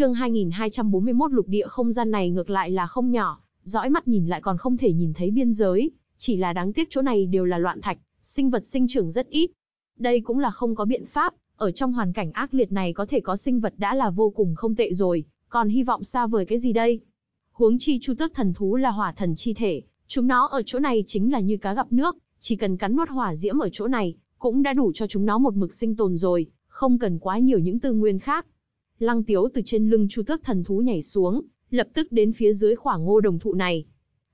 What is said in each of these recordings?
Chương 2241 lục địa không gian này ngược lại là không nhỏ, dõi mắt nhìn lại còn không thể nhìn thấy biên giới, chỉ là đáng tiếc chỗ này đều là loạn thạch, sinh vật sinh trưởng rất ít. Đây cũng là không có biện pháp, ở trong hoàn cảnh ác liệt này có thể có sinh vật đã là vô cùng không tệ rồi, còn hy vọng xa vời cái gì đây? Huống chi chu tước thần thú là hỏa thần chi thể, chúng nó ở chỗ này chính là như cá gặp nước, chỉ cần cắn nuốt hỏa diễm ở chỗ này, cũng đã đủ cho chúng nó một mực sinh tồn rồi, không cần quá nhiều những tư nguyên khác. Lăng Tiếu từ trên lưng Chu Tước thần thú nhảy xuống, lập tức đến phía dưới khoảng ngô đồng thụ này.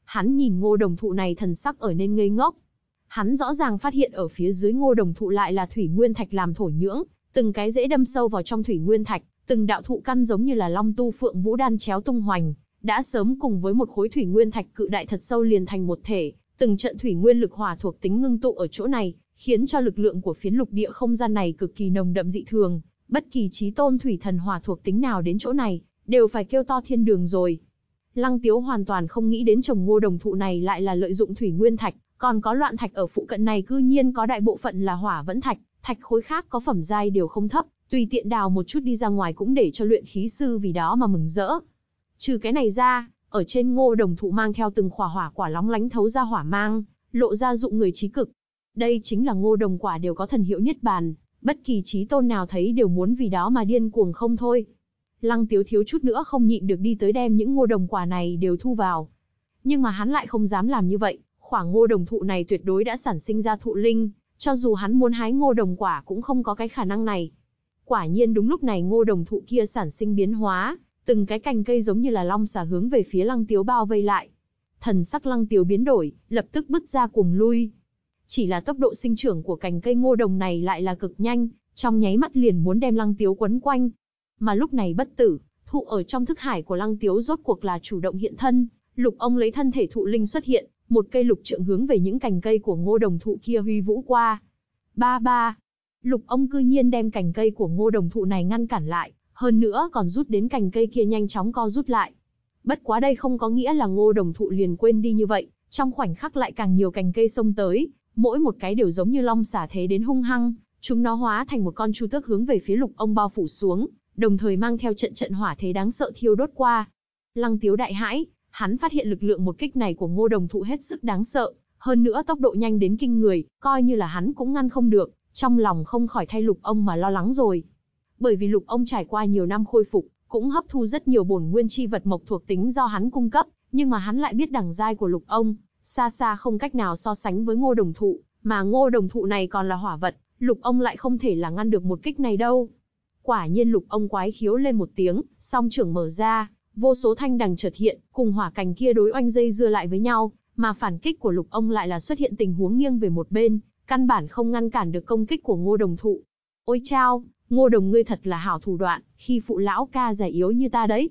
Hắn nhìn ngô đồng thụ này thần sắc ở nên ngây ngốc. Hắn rõ ràng phát hiện ở phía dưới ngô đồng thụ lại là thủy nguyên thạch làm thổ nhưỡng, từng cái rễ đâm sâu vào trong thủy nguyên thạch, từng đạo thụ căn giống như là long tu phượng vũ đan chéo tung hoành, đã sớm cùng với một khối thủy nguyên thạch cự đại thật sâu liền thành một thể, từng trận thủy nguyên lực hỏa thuộc tính ngưng tụ ở chỗ này, khiến cho lực lượng của phiến lục địa không gian này cực kỳ nồng đậm dị thường, bất kỳ chí tôn thủy thần hỏa thuộc tính nào đến chỗ này, đều phải kêu to thiên đường rồi. Lăng Tiếu hoàn toàn không nghĩ đến chồng ngô đồng thụ này lại là lợi dụng thủy nguyên thạch, còn có loạn thạch ở phụ cận này cư nhiên có đại bộ phận là hỏa vẫn thạch, thạch khối khác có phẩm giai đều không thấp, tùy tiện đào một chút đi ra ngoài cũng để cho luyện khí sư vì đó mà mừng rỡ. Trừ cái này ra, ở trên ngô đồng thụ mang theo từng khỏa hỏa quả lóng lánh thấu ra hỏa mang, lộ ra dụng người trí cực. Đây chính là ngô đồng quả đều có thần hiệu nhất bàn, Bất kỳ trí tôn nào thấy đều muốn vì đó mà điên cuồng không thôi. Lăng tiếu thiếu chút nữa không nhịn được đi tới đem những ngô đồng quả này đều thu vào. Nhưng mà hắn lại không dám làm như vậy, khoảng ngô đồng thụ này tuyệt đối đã sản sinh ra thụ linh, cho dù hắn muốn hái ngô đồng quả cũng không có cái khả năng này. Quả nhiên đúng lúc này ngô đồng thụ kia sản sinh biến hóa, từng cái cành cây giống như là long xà hướng về phía lăng tiếu bao vây lại. Thần sắc lăng tiếu biến đổi, lập tức bứt ra cuồng lui, chỉ là tốc độ sinh trưởng của cành cây ngô đồng này lại là cực nhanh, trong nháy mắt liền muốn đem lăng tiếu quấn quanh. Mà lúc này bất tử, thụ ở trong thức hải của lăng tiếu rốt cuộc là chủ động hiện thân, lục ông lấy thân thể thụ linh xuất hiện, một cây lục trượng hướng về những cành cây của ngô đồng thụ kia huy vũ qua. Ba ba, lục ông cư nhiên đem cành cây của ngô đồng thụ này ngăn cản lại, hơn nữa còn rút đến cành cây kia nhanh chóng co rút lại. Bất quá đây không có nghĩa là ngô đồng thụ liền quên đi như vậy, trong khoảnh khắc lại càng nhiều cành cây xông tới, mỗi một cái đều giống như long xả thế đến hung hăng, chúng nó hóa thành một con chu tước hướng về phía lục ông bao phủ xuống, đồng thời mang theo trận trận hỏa thế đáng sợ thiêu đốt qua. Lăng Tiếu đại hãi, hắn phát hiện lực lượng một kích này của Ngô Đồng Thụ hết sức đáng sợ, hơn nữa tốc độ nhanh đến kinh người, coi như là hắn cũng ngăn không được, trong lòng không khỏi thay lục ông mà lo lắng rồi. Bởi vì lục ông trải qua nhiều năm khôi phục, cũng hấp thu rất nhiều bổn nguyên chi vật mộc thuộc tính do hắn cung cấp, nhưng mà hắn lại biết đẳng giai của lục ông, xa xa không cách nào so sánh với ngô đồng thụ, mà ngô đồng thụ này còn là hỏa vật, lục ông lại không thể là ngăn được một kích này đâu. Quả nhiên lục ông quái khiếu lên một tiếng, song trưởng mở ra, vô số thanh đằng chợt hiện, cùng hỏa cành kia đối oanh dây dưa lại với nhau, mà phản kích của lục ông lại là xuất hiện tình huống nghiêng về một bên, căn bản không ngăn cản được công kích của ngô đồng thụ. Ôi chao, ngô đồng ngươi thật là hảo thủ đoạn, khi phụ lão ca già yếu như ta đấy.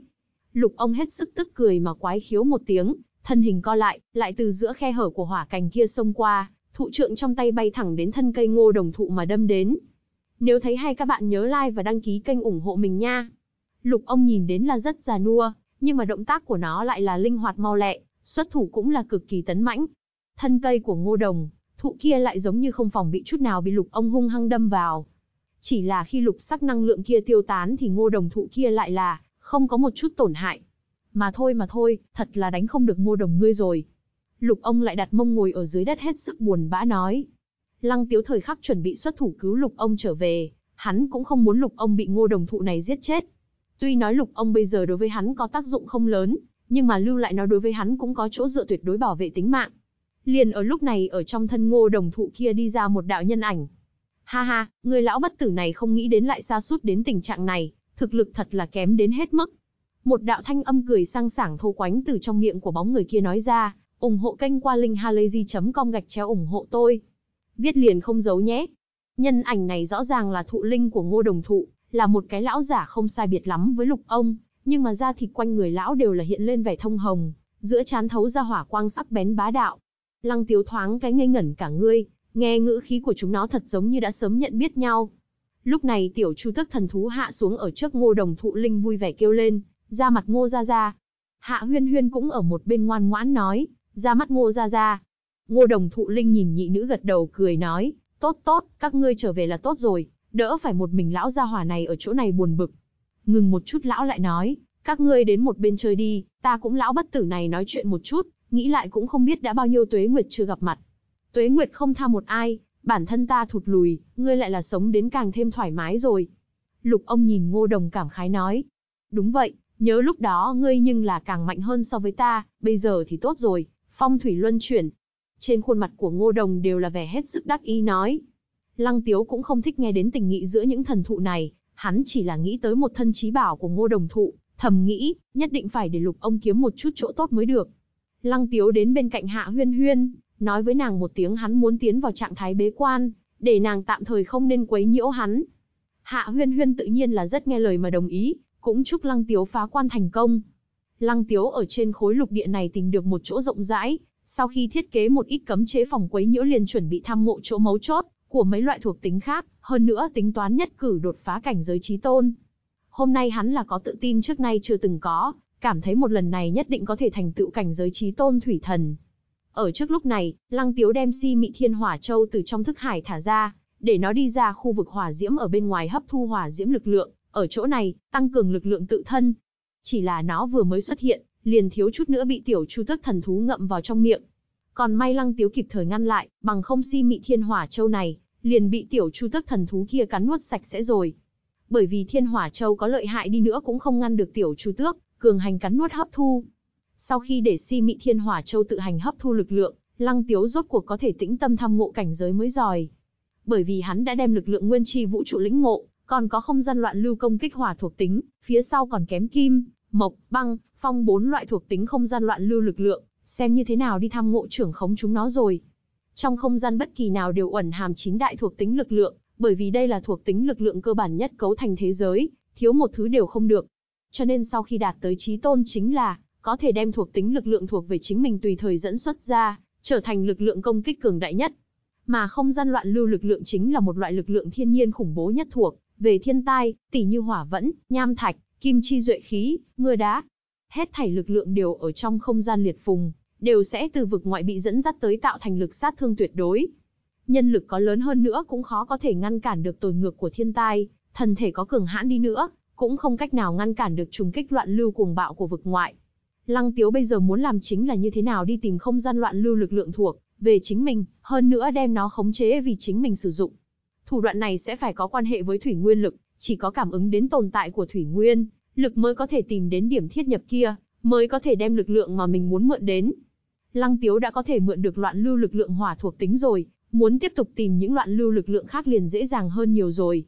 Lục ông hết sức tức cười mà quái khiếu một tiếng, thân hình co lại, lại từ giữa khe hở của hỏa cành kia xông qua, thụ trượng trong tay bay thẳng đến thân cây ngô đồng thụ mà đâm đến. Nếu thấy hay các bạn nhớ like và đăng ký kênh ủng hộ mình nha. Lục ông nhìn đến là rất già nua, nhưng mà động tác của nó lại là linh hoạt mau lẹ, xuất thủ cũng là cực kỳ tấn mãnh. Thân cây của ngô đồng, thụ kia lại giống như không phòng bị chút nào bị lục ông hung hăng đâm vào. Chỉ là khi lục sắc năng lượng kia tiêu tán thì ngô đồng thụ kia lại là không có một chút tổn hại. Mà thôi mà thôi, thật là đánh không được ngô đồng ngươi rồi. Lục ông lại đặt mông ngồi ở dưới đất hết sức buồn bã nói. Lăng tiếu thời khắc chuẩn bị xuất thủ cứu lục ông trở về, hắn cũng không muốn lục ông bị ngô đồng thụ này giết chết. Tuy nói lục ông bây giờ đối với hắn có tác dụng không lớn, nhưng mà lưu lại nó đối với hắn cũng có chỗ dựa tuyệt đối bảo vệ tính mạng. Liền ở lúc này ở trong thân ngô đồng thụ kia đi ra một đạo nhân ảnh. Ha ha, người lão bất tử này không nghĩ đến lại xa suốt đến tình trạng này, thực lực thật là kém đến hết mức. Một đạo thanh âm cười sang sảng thô quánh từ trong miệng của bóng người kia nói ra, ủng hộ kênh qua linkhalazy.com gạch chéo ủng hộ tôi. Viết liền không giấu nhé. Nhân ảnh này rõ ràng là thụ linh của ngô đồng thụ, là một cái lão giả không sai biệt lắm với lục ông, nhưng mà da thịt quanh người lão đều là hiện lên vẻ thông hồng, giữa chán thấu ra hỏa quang sắc bén bá đạo. Lăng tiếu thoáng cái ngây ngẩn cả ngươi, nghe ngữ khí của chúng nó thật giống như đã sớm nhận biết nhau. Lúc này tiểu chu tức thần thú hạ xuống ở trước ngô đồng thụ linh vui vẻ kêu lên, ra mặt ngô Gia Gia, Hạ huyên huyên cũng ở một bên ngoan ngoãn nói, ra mắt ngô Gia Gia, Ngô đồng thụ linh nhìn nhị nữ gật đầu cười nói, tốt tốt, các ngươi trở về là tốt rồi, đỡ phải một mình lão gia hỏa này ở chỗ này buồn bực. Ngừng một chút lão lại nói, các ngươi đến một bên chơi đi, ta cũng lão bất tử này nói chuyện một chút, nghĩ lại cũng không biết đã bao nhiêu tuế nguyệt chưa gặp mặt. Tuế nguyệt không tha một ai, bản thân ta thụt lùi, ngươi lại là sống đến càng thêm thoải mái rồi. Lục ông nhìn ngô đồng cảm khái nói, đúng vậy, Nhớ lúc đó ngươi nhưng là càng mạnh hơn so với ta, bây giờ thì tốt rồi, phong thủy luân chuyển. Trên khuôn mặt của ngô đồng đều là vẻ hết sức đắc ý nói. Lăng tiếu cũng không thích nghe đến tình nghị giữa những thần thụ này, hắn chỉ là nghĩ tới một thân trí bảo của ngô đồng thụ, thầm nghĩ, nhất định phải để lục ông kiếm một chút chỗ tốt mới được. Lăng tiếu đến bên cạnh hạ huyên huyên, nói với nàng một tiếng hắn muốn tiến vào trạng thái bế quan, để nàng tạm thời không nên quấy nhiễu hắn. Hạ huyên huyên tự nhiên là rất nghe lời mà đồng ý, cũng chúc Lăng Tiếu phá quan thành công. Lăng Tiếu ở trên khối lục địa này tìm được một chỗ rộng rãi, sau khi thiết kế một ít cấm chế phòng quấy nhiễu liền chuẩn bị tham ngộ chỗ mấu chốt của mấy loại thuộc tính khác, hơn nữa tính toán nhất cử đột phá cảnh giới trí tôn. Hôm nay hắn là có tự tin trước nay chưa từng có, cảm thấy một lần này nhất định có thể thành tựu cảnh giới trí tôn thủy thần. Ở trước lúc này, Lăng Tiếu đem si mị thiên hỏa châu từ trong thức hải thả ra, để nó đi ra khu vực hỏa diễm ở bên ngoài hấp thu hỏa diễm lực lượng, ở chỗ này, tăng cường lực lượng tự thân. Chỉ là nó vừa mới xuất hiện, liền thiếu chút nữa bị tiểu chu tức thần thú ngậm vào trong miệng. Còn may lăng tiếu kịp thời ngăn lại, bằng không si mị thiên hỏa châu này, liền bị tiểu chu tức thần thú kia cắn nuốt sạch sẽ rồi. Bởi vì thiên hỏa châu có lợi hại đi nữa cũng không ngăn được tiểu chu tước, cường hành cắn nuốt hấp thu. Sau khi để si mị thiên hỏa châu tự hành hấp thu lực lượng, lăng tiếu rốt cuộc có thể tĩnh tâm thăm ngộ cảnh giới mới giỏi. Bởi vì hắn đã đem lực lượng nguyên chi vũ trụ lĩnh ngộ, còn có không gian loạn lưu công kích hỏa thuộc tính, phía sau còn kém kim, mộc, băng, phong bốn loại thuộc tính không gian loạn lưu lực lượng, xem như thế nào đi thăm ngộ trưởng khống chúng nó rồi. Trong không gian bất kỳ nào đều ẩn hàm chín đại thuộc tính lực lượng, bởi vì đây là thuộc tính lực lượng cơ bản nhất cấu thành thế giới, thiếu một thứ đều không được. Cho nên sau khi đạt tới trí tôn chính là, có thể đem thuộc tính lực lượng thuộc về chính mình tùy thời dẫn xuất ra, trở thành lực lượng công kích cường đại nhất. Mà không gian loạn lưu lực lượng chính là một loại lực lượng thiên nhiên khủng bố nhất thuộc về thiên tai, tỷ như hỏa vẫn, nham thạch, kim chi duệ khí, mưa đá. Hết thảy lực lượng đều ở trong không gian liệt phùng, đều sẽ từ vực ngoại bị dẫn dắt tới tạo thành lực sát thương tuyệt đối. Nhân lực có lớn hơn nữa cũng khó có thể ngăn cản được tồi ngược của thiên tai, thần thể có cường hãn đi nữa, cũng không cách nào ngăn cản được trùng kích loạn lưu cuồng bạo của vực ngoại. Lăng Tiếu bây giờ muốn làm chính là như thế nào đi tìm không gian loạn lưu lực lượng thuộc về chính mình, hơn nữa đem nó khống chế vì chính mình sử dụng. Thủ đoạn này sẽ phải có quan hệ với thủy nguyên lực, chỉ có cảm ứng đến tồn tại của thủy nguyên, lực mới có thể tìm đến điểm thiết nhập kia, mới có thể đem lực lượng mà mình muốn mượn đến. Lăng Tiếu đã có thể mượn được loạn lưu lực lượng hỏa thuộc tính rồi, muốn tiếp tục tìm những loạn lưu lực lượng khác liền dễ dàng hơn nhiều rồi.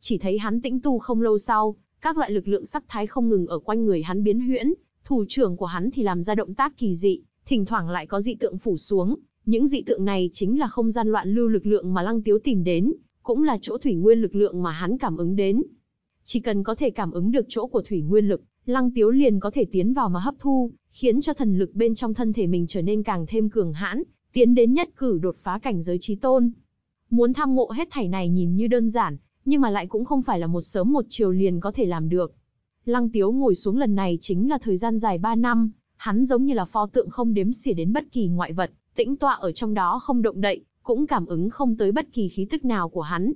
Chỉ thấy hắn tĩnh tu không lâu sau, các loại lực lượng sắc thái không ngừng ở quanh người hắn biến huyễn, thủ trưởng của hắn thì làm ra động tác kỳ dị, thỉnh thoảng lại có dị tượng phủ xuống, những dị tượng này chính là không gian loạn lưu lực lượng mà Lăng Tiếu tìm đến, cũng là chỗ thủy nguyên lực lượng mà hắn cảm ứng đến. Chỉ cần có thể cảm ứng được chỗ của thủy nguyên lực, Lăng Tiếu liền có thể tiến vào mà hấp thu, khiến cho thần lực bên trong thân thể mình trở nên càng thêm cường hãn, tiến đến nhất cử đột phá cảnh giới trí tôn. Muốn tham ngộ hết thảy này nhìn như đơn giản, nhưng mà lại cũng không phải là một sớm một chiều liền có thể làm được. Lăng Tiếu ngồi xuống lần này chính là thời gian dài 3 năm, hắn giống như là pho tượng không đếm xỉa đến bất kỳ ngoại vật, tĩnh tọa ở trong đó không động đậy, cũng cảm ứng không tới bất kỳ khí tức nào của hắn.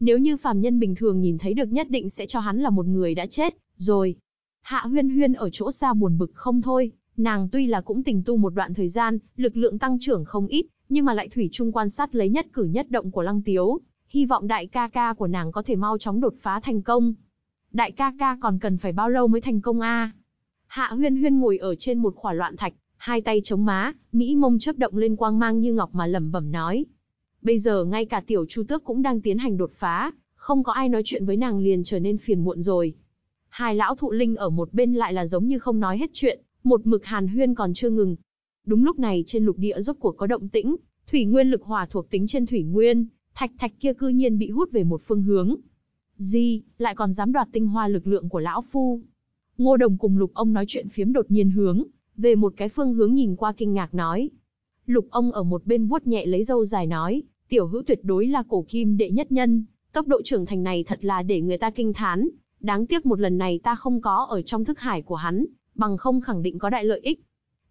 Nếu như phàm nhân bình thường nhìn thấy được nhất định sẽ cho hắn là một người đã chết, rồi. Hạ huyên huyên ở chỗ xa buồn bực không thôi, nàng tuy là cũng tình tu một đoạn thời gian, lực lượng tăng trưởng không ít, nhưng mà lại thủy chung quan sát lấy nhất cử nhất động của lăng tiếu, hy vọng đại ca ca của nàng có thể mau chóng đột phá thành công. Đại ca ca còn cần phải bao lâu mới thành công a? Hạ huyên huyên ngồi ở trên một khỏa loạn thạch, hai tay chống má, Mỹ mông chớp động lên quang mang như ngọc mà lẩm bẩm nói. Bây giờ ngay cả tiểu chu tước cũng đang tiến hành đột phá, không có ai nói chuyện với nàng liền trở nên phiền muộn rồi. Hai lão thụ linh ở một bên lại là giống như không nói hết chuyện, một mực hàn huyên còn chưa ngừng. Đúng lúc này trên lục địa rốt cuộc có động tĩnh, thủy nguyên lực hòa thuộc tính trên thủy nguyên, thạch thạch kia cư nhiên bị hút về một phương hướng. Gì, lại còn dám đoạt tinh hoa lực lượng của lão phu. Ngô Đồng cùng lục ông nói chuyện phiếm đột nhiên hướng, về một cái phương hướng nhìn qua kinh ngạc nói. Lục ông ở một bên vuốt nhẹ lấy râu dài nói, tiểu hữu tuyệt đối là cổ kim đệ nhất nhân, tốc độ trưởng thành này thật là để người ta kinh thán, đáng tiếc một lần này ta không có ở trong thức hải của hắn, bằng không khẳng định có đại lợi ích.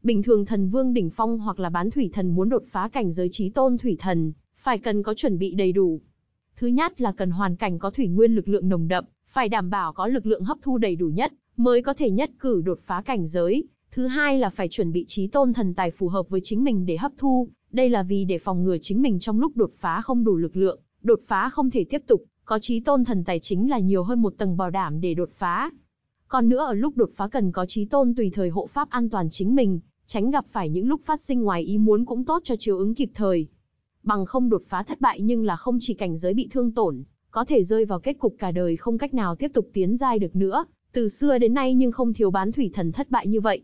Bình thường thần vương đỉnh phong hoặc là bán thủy thần muốn đột phá cảnh giới trí tôn thủy thần, phải cần có chuẩn bị đầy đủ. Thứ nhất là cần hoàn cảnh có thủy nguyên lực lượng nồng đậm, phải đảm bảo có lực lượng hấp thu đầy đủ nhất, mới có thể nhất cử đột phá cảnh giới, Thứ hai là phải chuẩn bị trí tôn thần tài phù hợp với chính mình để hấp thu, đây là vì để phòng ngừa chính mình trong lúc đột phá không đủ lực lượng, đột phá không thể tiếp tục, có trí tôn thần tài chính là nhiều hơn một tầng bảo đảm để đột phá. Còn nữa ở lúc đột phá cần có trí tôn tùy thời hộ pháp an toàn chính mình, tránh gặp phải những lúc phát sinh ngoài ý muốn cũng tốt cho chiếu ứng kịp thời. Bằng không đột phá thất bại nhưng là không chỉ cảnh giới bị thương tổn, có thể rơi vào kết cục cả đời không cách nào tiếp tục tiến giai được nữa, từ xưa đến nay nhưng không thiếu bán thủy thần thất bại như vậy.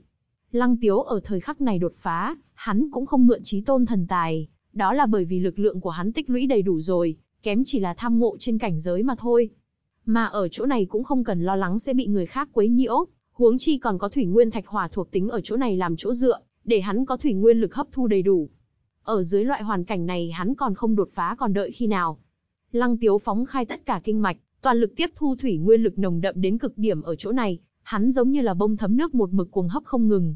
Lăng Tiếu ở thời khắc này đột phá, hắn cũng không mượn trí tôn thần tài, đó là bởi vì lực lượng của hắn tích lũy đầy đủ rồi, kém chỉ là tham ngộ trên cảnh giới mà thôi. Mà ở chỗ này cũng không cần lo lắng sẽ bị người khác quấy nhiễu, huống chi còn có thủy nguyên thạch hỏa thuộc tính ở chỗ này làm chỗ dựa, để hắn có thủy nguyên lực hấp thu đầy đủ. Ở dưới loại hoàn cảnh này hắn còn không đột phá còn đợi khi nào. Lăng Tiếu phóng khai tất cả kinh mạch, toàn lực tiếp thu thủy nguyên lực nồng đậm đến cực điểm ở chỗ này, hắn giống như là bông thấm nước một mực cuồng hấp không ngừng,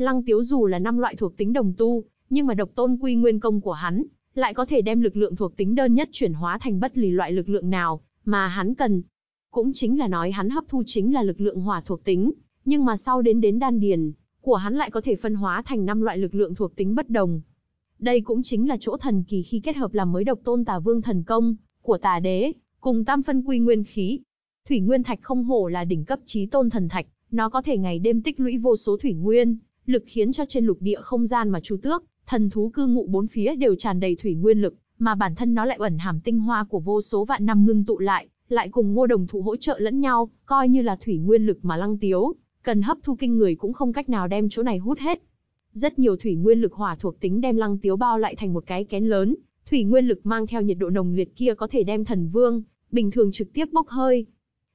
Lăng Tiếu dù là năm loại thuộc tính đồng tu, nhưng mà độc tôn quy nguyên công của hắn, lại có thể đem lực lượng thuộc tính đơn nhất chuyển hóa thành bất lì loại lực lượng nào mà hắn cần. Cũng chính là nói hắn hấp thu chính là lực lượng hỏa thuộc tính, nhưng mà sau đến đến đan điền, của hắn lại có thể phân hóa thành năm loại lực lượng thuộc tính bất đồng. Đây cũng chính là chỗ thần kỳ khi kết hợp làm mới độc tôn tà vương thần công của tà đế, cùng tam phân quy nguyên khí. Thủy nguyên thạch không hổ là đỉnh cấp chí tôn thần thạch, nó có thể ngày đêm tích lũy vô số thủy nguyên, lực khiến cho trên lục địa không gian mà chu tước, thần thú cư ngụ bốn phía đều tràn đầy thủy nguyên lực, mà bản thân nó lại ẩn hàm tinh hoa của vô số vạn năm ngưng tụ lại, lại cùng ngô đồng thụ hỗ trợ lẫn nhau, coi như là thủy nguyên lực mà lăng tiếu, cần hấp thu kinh người cũng không cách nào đem chỗ này hút hết. Rất nhiều thủy nguyên lực hỏa thuộc tính đem lăng tiếu bao lại thành một cái kén lớn, thủy nguyên lực mang theo nhiệt độ nồng liệt kia có thể đem thần vương, bình thường trực tiếp bốc hơi.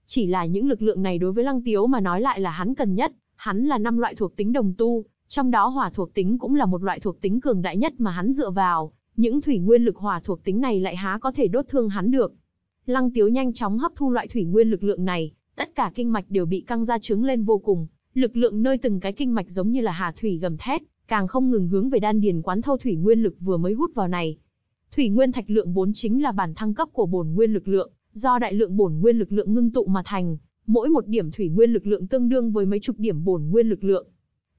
Chỉ là những lực lượng này đối với lăng tiếu mà nói lại là hắn cần nhất, Hắn là năm loại thuộc tính đồng tu, trong đó hỏa thuộc tính cũng là một loại thuộc tính cường đại nhất mà hắn dựa vào, những thủy nguyên lực hỏa thuộc tính này lại há có thể đốt thương hắn được. Lăng Tiếu nhanh chóng hấp thu loại thủy nguyên lực lượng này, tất cả kinh mạch đều bị căng ra trướng lên vô cùng, lực lượng nơi từng cái kinh mạch giống như là hà thủy gầm thét, càng không ngừng hướng về đan điền quán thâu thủy nguyên lực vừa mới hút vào này. Thủy nguyên thạch lượng vốn chính là bản thăng cấp của bổn nguyên lực lượng, do đại lượng bổn nguyên lực lượng ngưng tụ mà thành, mỗi một điểm thủy nguyên lực lượng tương đương với mấy chục điểm bổn nguyên lực lượng.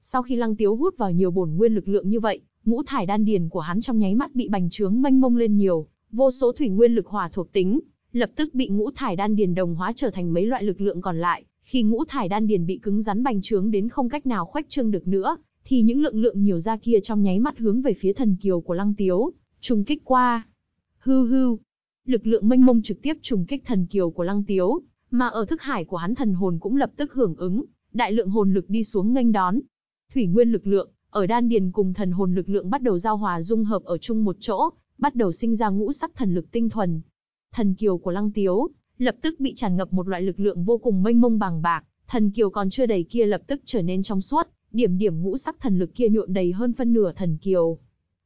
Sau khi Lăng Tiếu hút vào nhiều bổn nguyên lực lượng như vậy, ngũ thải đan điền của hắn trong nháy mắt bị bành trướng mênh mông lên nhiều, vô số thủy nguyên lực hòa thuộc tính, lập tức bị ngũ thải đan điền đồng hóa trở thành mấy loại lực lượng còn lại, khi ngũ thải đan điền bị cứng rắn bành trướng đến không cách nào khoách trương được nữa, thì những lượng lượng nhiều ra kia trong nháy mắt hướng về phía thần kiều của Lăng Tiếu, trùng kích qua. Hư hư, lực lượng mênh mông trực tiếp trùng kích thần kiều của Lăng Tiếu, mà ở thức hải của hắn thần hồn cũng lập tức hưởng ứng, đại lượng hồn lực đi xuống nghênh đón. Thủy nguyên lực lượng, ở đan điền cùng thần hồn lực lượng bắt đầu giao hòa dung hợp ở chung một chỗ, bắt đầu sinh ra ngũ sắc thần lực tinh thuần. Thần kiều của Lăng Tiếu, lập tức bị tràn ngập một loại lực lượng vô cùng mênh mông bàng bạc, thần kiều còn chưa đầy kia lập tức trở nên trong suốt, điểm điểm ngũ sắc thần lực kia nhuộm đầy hơn phân nửa thần kiều.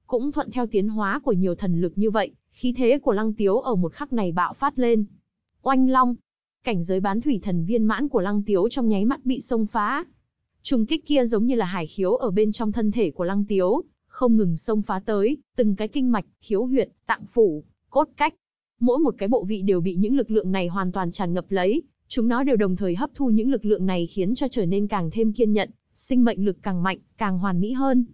Cũng thuận theo tiến hóa của nhiều thần lực như vậy, khí thế của Lăng Tiếu ở một khắc này bạo phát lên. Oanh long, cảnh giới bán thủy thần viên mãn của Lăng Tiếu trong nháy mắt bị xông phá. Trùng kích kia giống như là hải khiếu ở bên trong thân thể của Lăng Tiếu, không ngừng xông phá tới, từng cái kinh mạch, khiếu huyệt, tạng phủ, cốt cách, mỗi một cái bộ vị đều bị những lực lượng này hoàn toàn tràn ngập lấy, chúng nó đều đồng thời hấp thu những lực lượng này khiến cho trở nên càng thêm kiên nhẫn, sinh mệnh lực càng mạnh, càng hoàn mỹ hơn.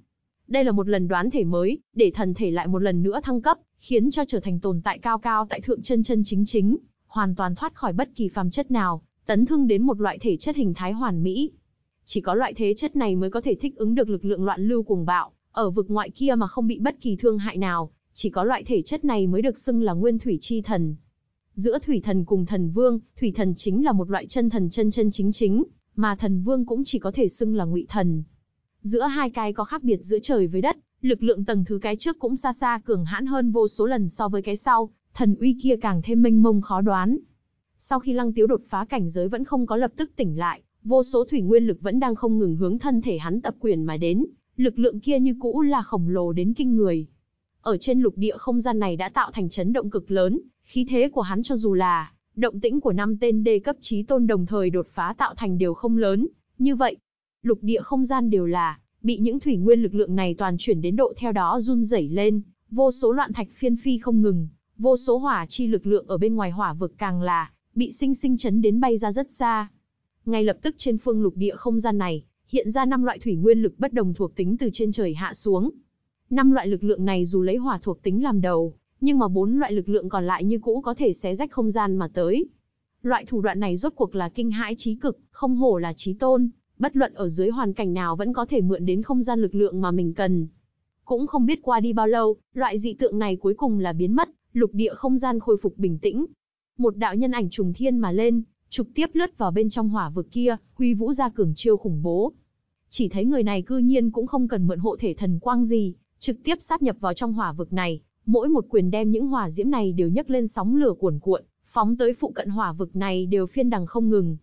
Đây là một lần đoán thể mới, để thần thể lại một lần nữa thăng cấp, khiến cho trở thành tồn tại cao cao tại thượng chân chân chính chính, hoàn toàn thoát khỏi bất kỳ phàm chất nào, tấn thương đến một loại thể chất hình thái hoàn mỹ. Chỉ có loại thế chất này mới có thể thích ứng được lực lượng loạn lưu cuồng bạo, ở vực ngoại kia mà không bị bất kỳ thương hại nào, chỉ có loại thể chất này mới được xưng là nguyên thủy chi thần. Giữa thủy thần cùng thần vương, thủy thần chính là một loại chân thần chân chân chính chính, mà thần vương cũng chỉ có thể xưng là ngụy thần. Giữa hai cái có khác biệt giữa trời với đất, lực lượng tầng thứ cái trước cũng xa xa cường hãn hơn vô số lần so với cái sau, thần uy kia càng thêm mênh mông khó đoán. Sau khi Lăng Tiếu đột phá cảnh giới vẫn không có lập tức tỉnh lại, vô số thủy nguyên lực vẫn đang không ngừng hướng thân thể hắn tập quyền mà đến, lực lượng kia như cũ là khổng lồ đến kinh người. Ở trên lục địa không gian này đã tạo thành chấn động cực lớn, khí thế của hắn cho dù là động tĩnh của năm tên đê cấp trí tôn đồng thời đột phá tạo thành đều không lớn, như vậy, lục địa không gian đều là bị những thủy nguyên lực lượng này toàn chuyển đến độ theo đó run rẩy lên, vô số loạn thạch phiên phi không ngừng, vô số hỏa chi lực lượng ở bên ngoài hỏa vực càng là bị sinh sinh chấn đến bay ra rất xa. Ngay lập tức trên phương lục địa không gian này, hiện ra năm loại thủy nguyên lực bất đồng thuộc tính từ trên trời hạ xuống. Năm loại lực lượng này dù lấy hỏa thuộc tính làm đầu, nhưng mà bốn loại lực lượng còn lại như cũ có thể xé rách không gian mà tới. Loại thủ đoạn này rốt cuộc là kinh hãi trí cực, không hổ là trí tôn, bất luận ở dưới hoàn cảnh nào vẫn có thể mượn đến không gian lực lượng mà mình cần. Cũng không biết qua đi bao lâu, loại dị tượng này cuối cùng là biến mất, lục địa không gian khôi phục bình tĩnh. Một đạo nhân ảnh trùng thiên mà lên, trực tiếp lướt vào bên trong hỏa vực kia, huy vũ ra cường chiêu khủng bố. Chỉ thấy người này cư nhiên cũng không cần mượn hộ thể thần quang gì, trực tiếp sát nhập vào trong hỏa vực này, mỗi một quyền đem những hỏa diễm này đều nhấc lên sóng lửa cuồn cuộn, phóng tới phụ cận hỏa vực này đều phiên đằng không ngừng.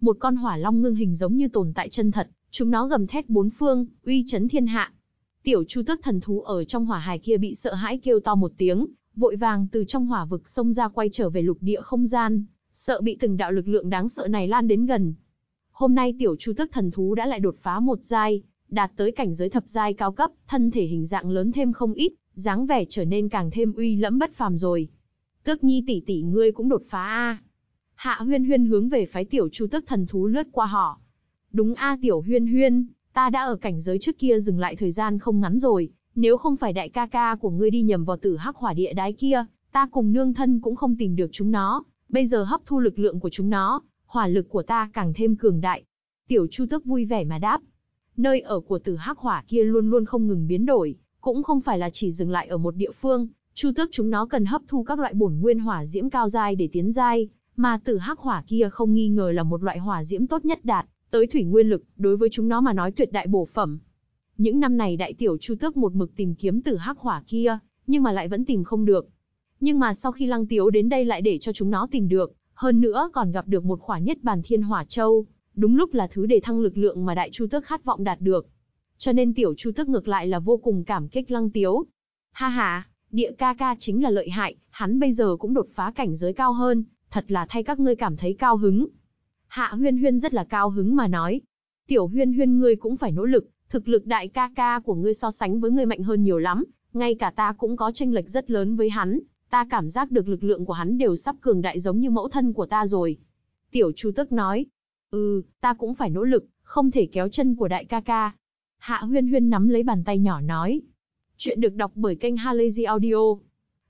Một con hỏa long ngưng hình giống như tồn tại chân thật, chúng nó gầm thét bốn phương, uy chấn thiên hạ. Tiểu Chu Tước thần thú ở trong hỏa hài kia bị sợ hãi kêu to một tiếng, vội vàng từ trong hỏa vực xông ra quay trở về lục địa không gian, sợ bị từng đạo lực lượng đáng sợ này lan đến gần. Hôm nay tiểu chu tức thần thú đã lại đột phá một giai, đạt tới cảnh giới thập giai cao cấp, thân thể hình dạng lớn thêm không ít, dáng vẻ trở nên càng thêm uy lẫm bất phàm rồi. Tước nhi tỷ tỷ ngươi cũng đột phá a. Hạ huyên huyên hướng về phái tiểu chu tức thần thú lướt qua họ. Đúng a tiểu huyên huyên, ta đã ở cảnh giới trước kia dừng lại thời gian không ngắn rồi, nếu không phải đại ca ca của ngươi đi nhầm vào tử hắc hỏa địa đái kia, ta cùng nương thân cũng không tìm được chúng nó. Bây giờ hấp thu lực lượng của chúng nó, hỏa lực của ta càng thêm cường đại. Tiểu Chu Tước vui vẻ mà đáp. Nơi ở của tử hắc hỏa kia luôn luôn không ngừng biến đổi, cũng không phải là chỉ dừng lại ở một địa phương. Chu Tước chúng nó cần hấp thu các loại bổn nguyên hỏa diễm cao dai để tiến dai, mà tử hắc hỏa kia không nghi ngờ là một loại hỏa diễm tốt nhất đạt tới thủy nguyên lực, đối với chúng nó mà nói tuyệt đại bổ phẩm. Những năm này đại tiểu Chu Tước một mực tìm kiếm tử hắc hỏa kia, nhưng mà lại vẫn tìm không được. Nhưng mà sau khi Lăng Tiếu đến đây lại để cho chúng nó tìm được, hơn nữa còn gặp được một khỏa nhất bàn thiên hỏa châu, đúng lúc là thứ để thăng lực lượng mà đại Chu Tước khát vọng đạt được. Cho nên tiểu Chu Tước ngược lại là vô cùng cảm kích Lăng Tiếu. Ha ha, địa ca ca chính là lợi hại, hắn bây giờ cũng đột phá cảnh giới cao hơn, thật là thay các ngươi cảm thấy cao hứng. Hạ huyên huyên rất là cao hứng mà nói. Tiểu huyên huyên ngươi cũng phải nỗ lực, Thực lực đại ca ca của ngươi so sánh với ngươi mạnh hơn nhiều lắm, ngay cả ta cũng có tranh lệch rất lớn với hắn, ta cảm giác được lực lượng của hắn đều sắp cường đại giống như mẫu thân của ta rồi. Tiểu Chu Tức nói, ừ, ta cũng phải nỗ lực, không thể kéo chân của đại ca ca. Hạ Huyên Huyên nắm lấy bàn tay nhỏ nói, chuyện được đọc bởi kênh Halazy Audio.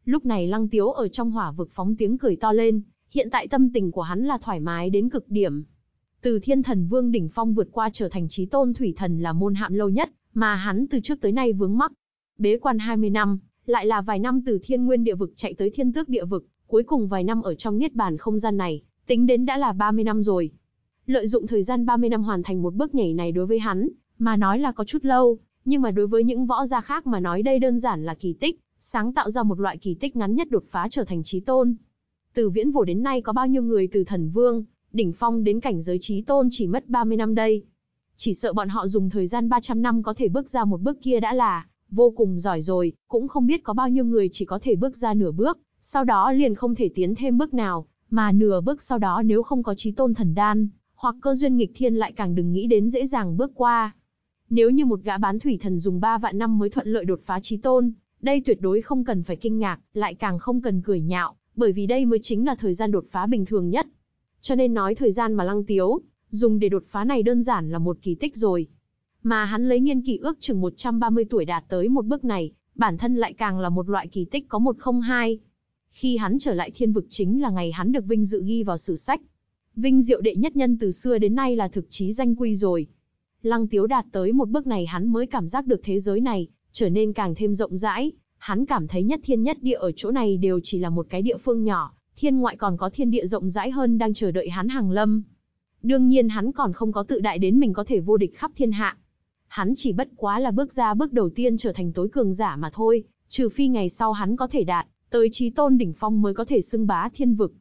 Lúc này Lăng Tiếu ở trong hỏa vực phóng tiếng cười to lên, hiện tại tâm tình của hắn là thoải mái đến cực điểm từ thiên thần vương đỉnh phong vượt qua trở thành chí tôn thủy thần là môn hạm lâu nhất mà hắn từ trước tới nay vướng mắc. Bế quan 20 năm, lại là vài năm từ thiên nguyên địa vực chạy tới thiên tước địa vực, cuối cùng vài năm ở trong niết bàn không gian này, tính đến đã là 30 năm rồi. Lợi dụng thời gian 30 năm hoàn thành một bước nhảy này đối với hắn, mà nói là có chút lâu, nhưng mà đối với những võ gia khác mà nói đây đơn giản là kỳ tích, sáng tạo ra một loại kỳ tích ngắn nhất đột phá trở thành chí tôn. Từ viễn Vũ đến nay có bao nhiêu người từ thần vương, đỉnh phong đến cảnh giới trí tôn chỉ mất 30 năm đây. Chỉ sợ bọn họ dùng thời gian 300 năm có thể bước ra một bước kia đã là vô cùng giỏi rồi, cũng không biết có bao nhiêu người chỉ có thể bước ra nửa bước, sau đó liền không thể tiến thêm bước nào, mà nửa bước sau đó nếu không có trí tôn thần đan, hoặc cơ duyên nghịch thiên lại càng đừng nghĩ đến dễ dàng bước qua. Nếu như một gã bán thủy thần dùng 3 vạn năm mới thuận lợi đột phá trí tôn, đây tuyệt đối không cần phải kinh ngạc, lại càng không cần cười nhạo, bởi vì đây mới chính là thời gian đột phá bình thường nhất cho nên nói thời gian mà Lăng Tiếu dùng để đột phá này đơn giản là một kỳ tích rồi. Mà hắn lấy nghiên kỷ ước chừng 130 tuổi đạt tới một bước này, bản thân lại càng là một loại kỳ tích có 102. Khi hắn trở lại thiên vực chính là ngày hắn được vinh dự ghi vào sử sách. Vinh diệu đệ nhất nhân từ xưa đến nay là thực chí danh quy rồi. Lăng Tiếu đạt tới một bước này hắn mới cảm giác được thế giới này trở nên càng thêm rộng rãi, hắn cảm thấy nhất thiên nhất địa ở chỗ này đều chỉ là một cái địa phương nhỏ, thiên ngoại còn có thiên địa rộng rãi hơn đang chờ đợi hắn hàng lâm. Đương nhiên hắn còn không có tự đại đến mình có thể vô địch khắp thiên hạ. Hắn chỉ bất quá là bước ra bước đầu tiên trở thành tối cường giả mà thôi, trừ phi ngày sau hắn có thể đạt tới chí tôn đỉnh phong mới có thể xưng bá thiên vực.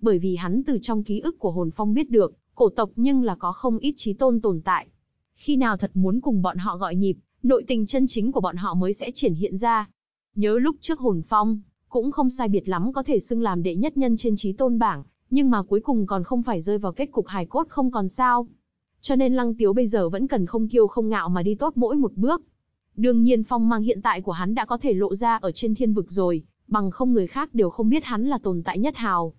Bởi vì hắn từ trong ký ức của hồn phong biết được, cổ tộc nhưng là có không ít chí tôn tồn tại. Khi nào thật muốn cùng bọn họ gọi nhịp, nội tình chân chính của bọn họ mới sẽ triển hiện ra. Nhớ lúc trước hồn phong, cũng không sai biệt lắm có thể xưng làm đệ nhất nhân trên trí tôn bảng, nhưng mà cuối cùng còn không phải rơi vào kết cục hài cốt không còn sao. Cho nên Lăng Tiếu bây giờ vẫn cần không kiêu không ngạo mà đi tốt mỗi một bước. Đương nhiên phong mang hiện tại của hắn đã có thể lộ ra ở trên thiên vực rồi, bằng không người khác đều không biết hắn là tồn tại nhất hào.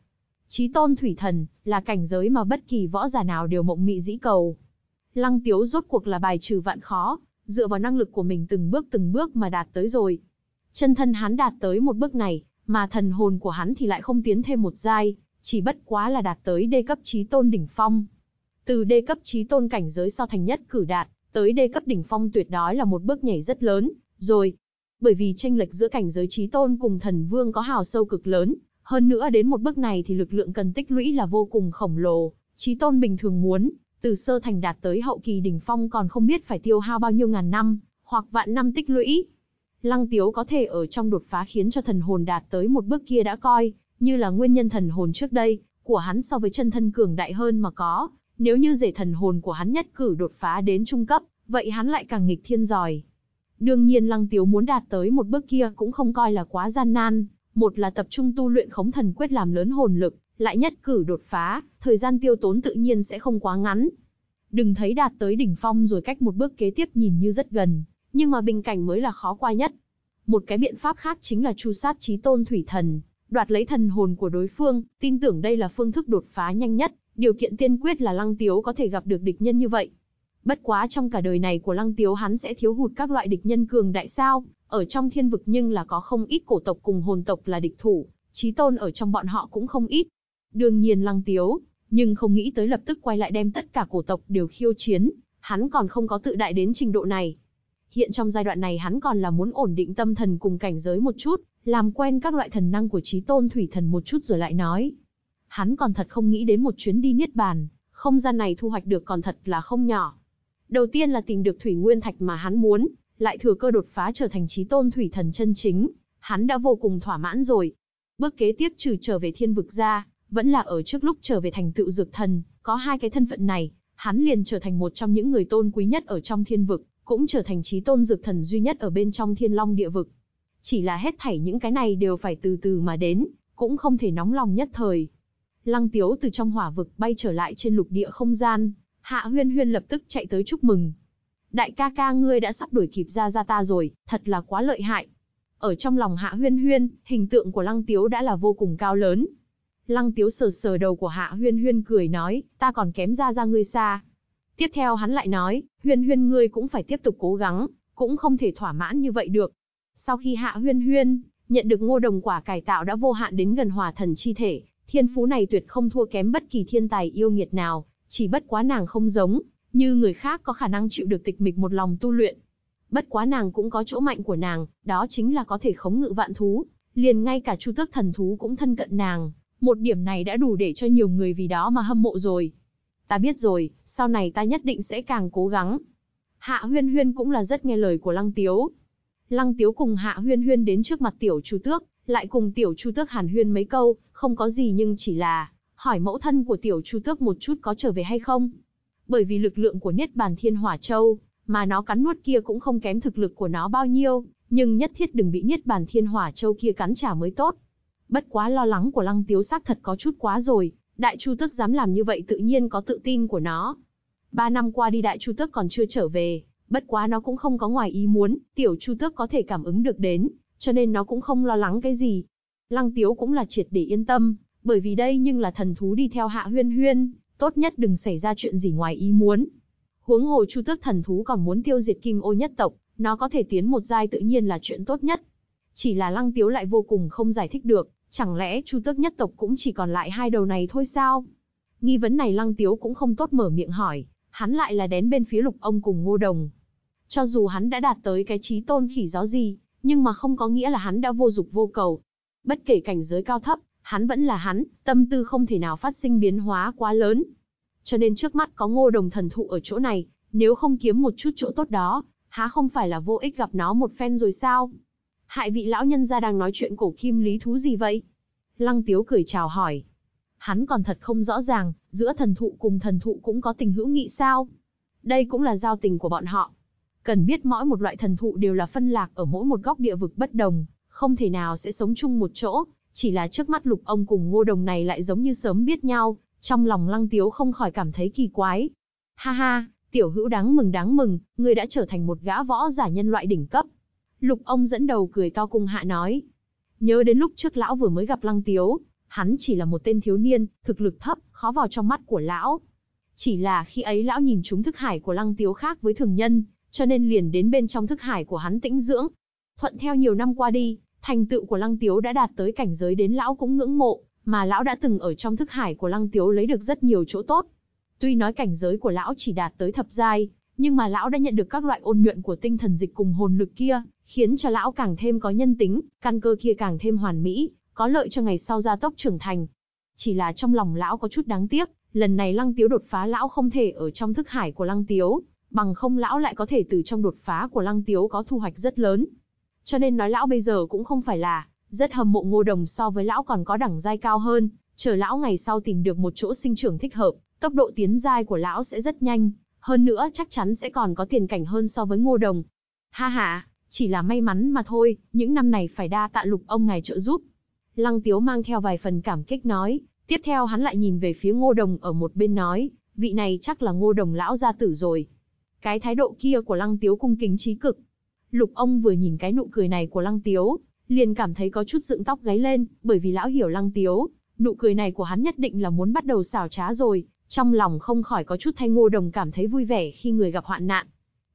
Chí tôn thủy thần, là cảnh giới mà bất kỳ võ giả nào đều mộng mị dĩ cầu. Lăng Tiếu rốt cuộc là bài trừ vạn khó, dựa vào năng lực của mình từng bước từng bước mà đạt tới rồi. Chân thân hắn đạt tới một bước này, mà thần hồn của hắn thì lại không tiến thêm một giai, chỉ bất quá là đạt tới đê cấp chí tôn đỉnh phong. Từ đê cấp chí tôn cảnh giới so thành nhất cử đạt, tới đê cấp đỉnh phong tuyệt đối là một bước nhảy rất lớn, rồi. Bởi vì tranh lệch giữa cảnh giới chí tôn cùng thần vương có hào sâu cực lớn, hơn nữa đến một bước này thì lực lượng cần tích lũy là vô cùng khổng lồ, Chí tôn bình thường muốn, từ sơ thành đạt tới hậu kỳ đỉnh phong còn không biết phải tiêu hao bao nhiêu ngàn năm, hoặc vạn năm tích lũy, Lăng Tiếu có thể ở trong đột phá khiến cho thần hồn đạt tới một bước kia đã coi, như là nguyên nhân thần hồn trước đây, của hắn so với chân thân cường đại hơn mà có, nếu như rể thần hồn của hắn nhất cử đột phá đến trung cấp, vậy hắn lại càng nghịch thiên giỏi. Đương nhiên Lăng Tiếu muốn đạt tới một bước kia cũng không coi là quá gian nan, một là tập trung tu luyện khống thần quyết làm lớn hồn lực, lại nhất cử đột phá, thời gian tiêu tốn tự nhiên sẽ không quá ngắn. Đừng thấy đạt tới đỉnh phong rồi cách một bước kế tiếp nhìn như rất gần, nhưng mà bình cảnh mới là khó qua nhất. Một cái biện pháp khác chính là chu sát chí tôn thủy thần, đoạt lấy thần hồn của đối phương, tin tưởng đây là phương thức đột phá nhanh nhất, điều kiện tiên quyết là Lăng Tiếu có thể gặp được địch nhân như vậy. Bất quá trong cả đời này của Lăng Tiếu hắn sẽ thiếu hụt các loại địch nhân cường đại sao, ở trong thiên vực nhưng là có không ít cổ tộc cùng hồn tộc là địch thủ, chí tôn ở trong bọn họ cũng không ít. Đương nhiên Lăng Tiếu, nhưng không nghĩ tới lập tức quay lại đem tất cả cổ tộc đều khiêu chiến, hắn còn không có tự đại đến trình độ này, Hiện trong giai đoạn này hắn còn là muốn ổn định tâm thần cùng cảnh giới một chút, làm quen các loại thần năng của trí tôn thủy thần một chút rồi lại nói. Hắn còn thật không nghĩ đến một chuyến đi niết bàn, không gian này thu hoạch được còn thật là không nhỏ. Đầu tiên là tìm được thủy nguyên thạch mà hắn muốn, lại thừa cơ đột phá trở thành trí tôn thủy thần chân chính, hắn đã vô cùng thỏa mãn rồi. Bước kế tiếp trừ trở về thiên vực ra, vẫn là ở trước lúc trở về thành tựu dược thần, có hai cái thân phận này, hắn liền trở thành một trong những người tôn quý nhất ở trong thiên vực, cũng trở thành chí tôn dược thần duy nhất ở bên trong thiên long địa vực. Chỉ là hết thảy những cái này đều phải từ từ mà đến, cũng không thể nóng lòng nhất thời. Lăng tiếu từ trong hỏa vực bay trở lại trên lục địa không gian, hạ huyên huyên lập tức chạy tới chúc mừng. Đại ca ca ngươi đã sắp đuổi kịp ra ra ta rồi, thật là quá lợi hại. Ở trong lòng hạ huyên huyên, hình tượng của lăng tiếu đã là vô cùng cao lớn. Lăng tiếu sờ sờ đầu của hạ huyên huyên cười nói, ta còn kém ra ra ngươi xa. Tiếp theo hắn lại nói, huyên huyên ngươi cũng phải tiếp tục cố gắng, cũng không thể thỏa mãn như vậy được. Sau khi hạ huyên huyên, nhận được ngô đồng quả cải tạo đã vô hạn đến gần hòa thần chi thể, thiên phú này tuyệt không thua kém bất kỳ thiên tài yêu nghiệt nào, chỉ bất quá nàng không giống, như người khác có khả năng chịu được tịch mịch một lòng tu luyện. Bất quá nàng cũng có chỗ mạnh của nàng, đó chính là có thể khống ngự vạn thú, liền ngay cả chu tước thần thú cũng thân cận nàng, một điểm này đã đủ để cho nhiều người vì đó mà hâm mộ rồi ta biết rồi, sau này ta nhất định sẽ càng cố gắng. Hạ huyên huyên cũng là rất nghe lời của lăng tiếu. Lăng tiếu cùng hạ huyên huyên đến trước mặt tiểu chu tước, lại cùng tiểu chu tước hàn huyên mấy câu, không có gì nhưng chỉ là, hỏi mẫu thân của tiểu chu tước một chút có trở về hay không. Bởi vì lực lượng của Niết Bàn Thiên Hỏa Châu, mà nó cắn nuốt kia cũng không kém thực lực của nó bao nhiêu, nhưng nhất thiết đừng bị Niết Bàn Thiên Hỏa Châu kia cắn trả mới tốt. Bất quá lo lắng của Lăng Tiếu xác thật có chút quá rồi, Đại Chu Tước dám làm như vậy tự nhiên có tự tin của nó. Ba năm qua đi Đại Chu Tước còn chưa trở về, bất quá nó cũng không có ngoài ý muốn, Tiểu Chu Tước có thể cảm ứng được đến, cho nên nó cũng không lo lắng cái gì. Lăng Tiếu cũng là triệt để yên tâm, bởi vì đây nhưng là thần thú đi theo hạ huyên huyên, tốt nhất đừng xảy ra chuyện gì ngoài ý muốn. Huống hồ Chu Tước thần thú còn muốn tiêu diệt kim ô nhất tộc, nó có thể tiến một giai tự nhiên là chuyện tốt nhất. Chỉ là Lăng Tiếu lại vô cùng không giải thích được, Chẳng lẽ Chu Tước nhất tộc cũng chỉ còn lại hai đầu này thôi sao? Nghi vấn này Lăng Tiếu cũng không tốt mở miệng hỏi, hắn lại là đến bên phía Lục ông cùng Ngô Đồng. Cho dù hắn đã đạt tới cái trí tôn khỉ gió gì, nhưng mà không có nghĩa là hắn đã vô dục vô cầu. Bất kể cảnh giới cao thấp, hắn vẫn là hắn, tâm tư không thể nào phát sinh biến hóa quá lớn. Cho nên trước mắt có Ngô Đồng thần thụ ở chỗ này, nếu không kiếm một chút chỗ tốt đó, há không phải là vô ích gặp nó một phen rồi sao? hại vị lão nhân ra đang nói chuyện cổ kim lý thú gì vậy? Lăng tiếu cười chào hỏi. Hắn còn thật không rõ ràng, giữa thần thụ cùng thần thụ cũng có tình hữu nghị sao? Đây cũng là giao tình của bọn họ. Cần biết mỗi một loại thần thụ đều là phân lạc ở mỗi một góc địa vực bất đồng, không thể nào sẽ sống chung một chỗ, chỉ là trước mắt lục ông cùng ngô đồng này lại giống như sớm biết nhau, trong lòng lăng tiếu không khỏi cảm thấy kỳ quái. Ha ha, tiểu hữu đáng mừng đáng mừng, ngươi đã trở thành một gã võ giả nhân loại đỉnh cấp, Lục ông dẫn đầu cười to cùng hạ nói. Nhớ đến lúc trước lão vừa mới gặp lăng tiếu, hắn chỉ là một tên thiếu niên, thực lực thấp, khó vào trong mắt của lão. Chỉ là khi ấy lão nhìn chúng thức hải của lăng tiếu khác với thường nhân, cho nên liền đến bên trong thức hải của hắn tĩnh dưỡng. Thuận theo nhiều năm qua đi, thành tựu của lăng tiếu đã đạt tới cảnh giới đến lão cũng ngưỡng mộ, mà lão đã từng ở trong thức hải của lăng tiếu lấy được rất nhiều chỗ tốt. Tuy nói cảnh giới của lão chỉ đạt tới thập giai, nhưng mà lão đã nhận được các loại ôn nhuận của tinh thần dịch cùng hồn lực kia, khiến cho lão càng thêm có nhân tính, căn cơ kia càng thêm hoàn mỹ, có lợi cho ngày sau gia tốc trưởng thành. Chỉ là trong lòng lão có chút đáng tiếc, lần này lăng tiếu đột phá lão không thể ở trong thức hải của lăng tiếu, bằng không lão lại có thể từ trong đột phá của lăng tiếu có thu hoạch rất lớn. Cho nên nói lão bây giờ cũng không phải là, rất hâm mộ ngô đồng so với lão còn có đẳng giai cao hơn, chờ lão ngày sau tìm được một chỗ sinh trưởng thích hợp, tốc độ tiến giai của lão sẽ rất nhanh, hơn nữa chắc chắn sẽ còn có tiền cảnh hơn so với ngô đồng. Ha ha, chỉ là may mắn mà thôi, những năm này phải đa tạ lục ông ngài trợ giúp. Lăng Tiếu mang theo vài phần cảm kích nói, tiếp theo hắn lại nhìn về phía ngô đồng ở một bên nói, vị này chắc là ngô đồng lão gia tử rồi. Cái thái độ kia của Lăng Tiếu cung kính trí cực. Lục ông vừa nhìn cái nụ cười này của Lăng Tiếu, liền cảm thấy có chút dựng tóc gáy lên, bởi vì lão hiểu Lăng Tiếu, nụ cười này của hắn nhất định là muốn bắt đầu xảo trá rồi, trong lòng không khỏi có chút thay ngô đồng cảm thấy vui vẻ khi người gặp hoạn nạn,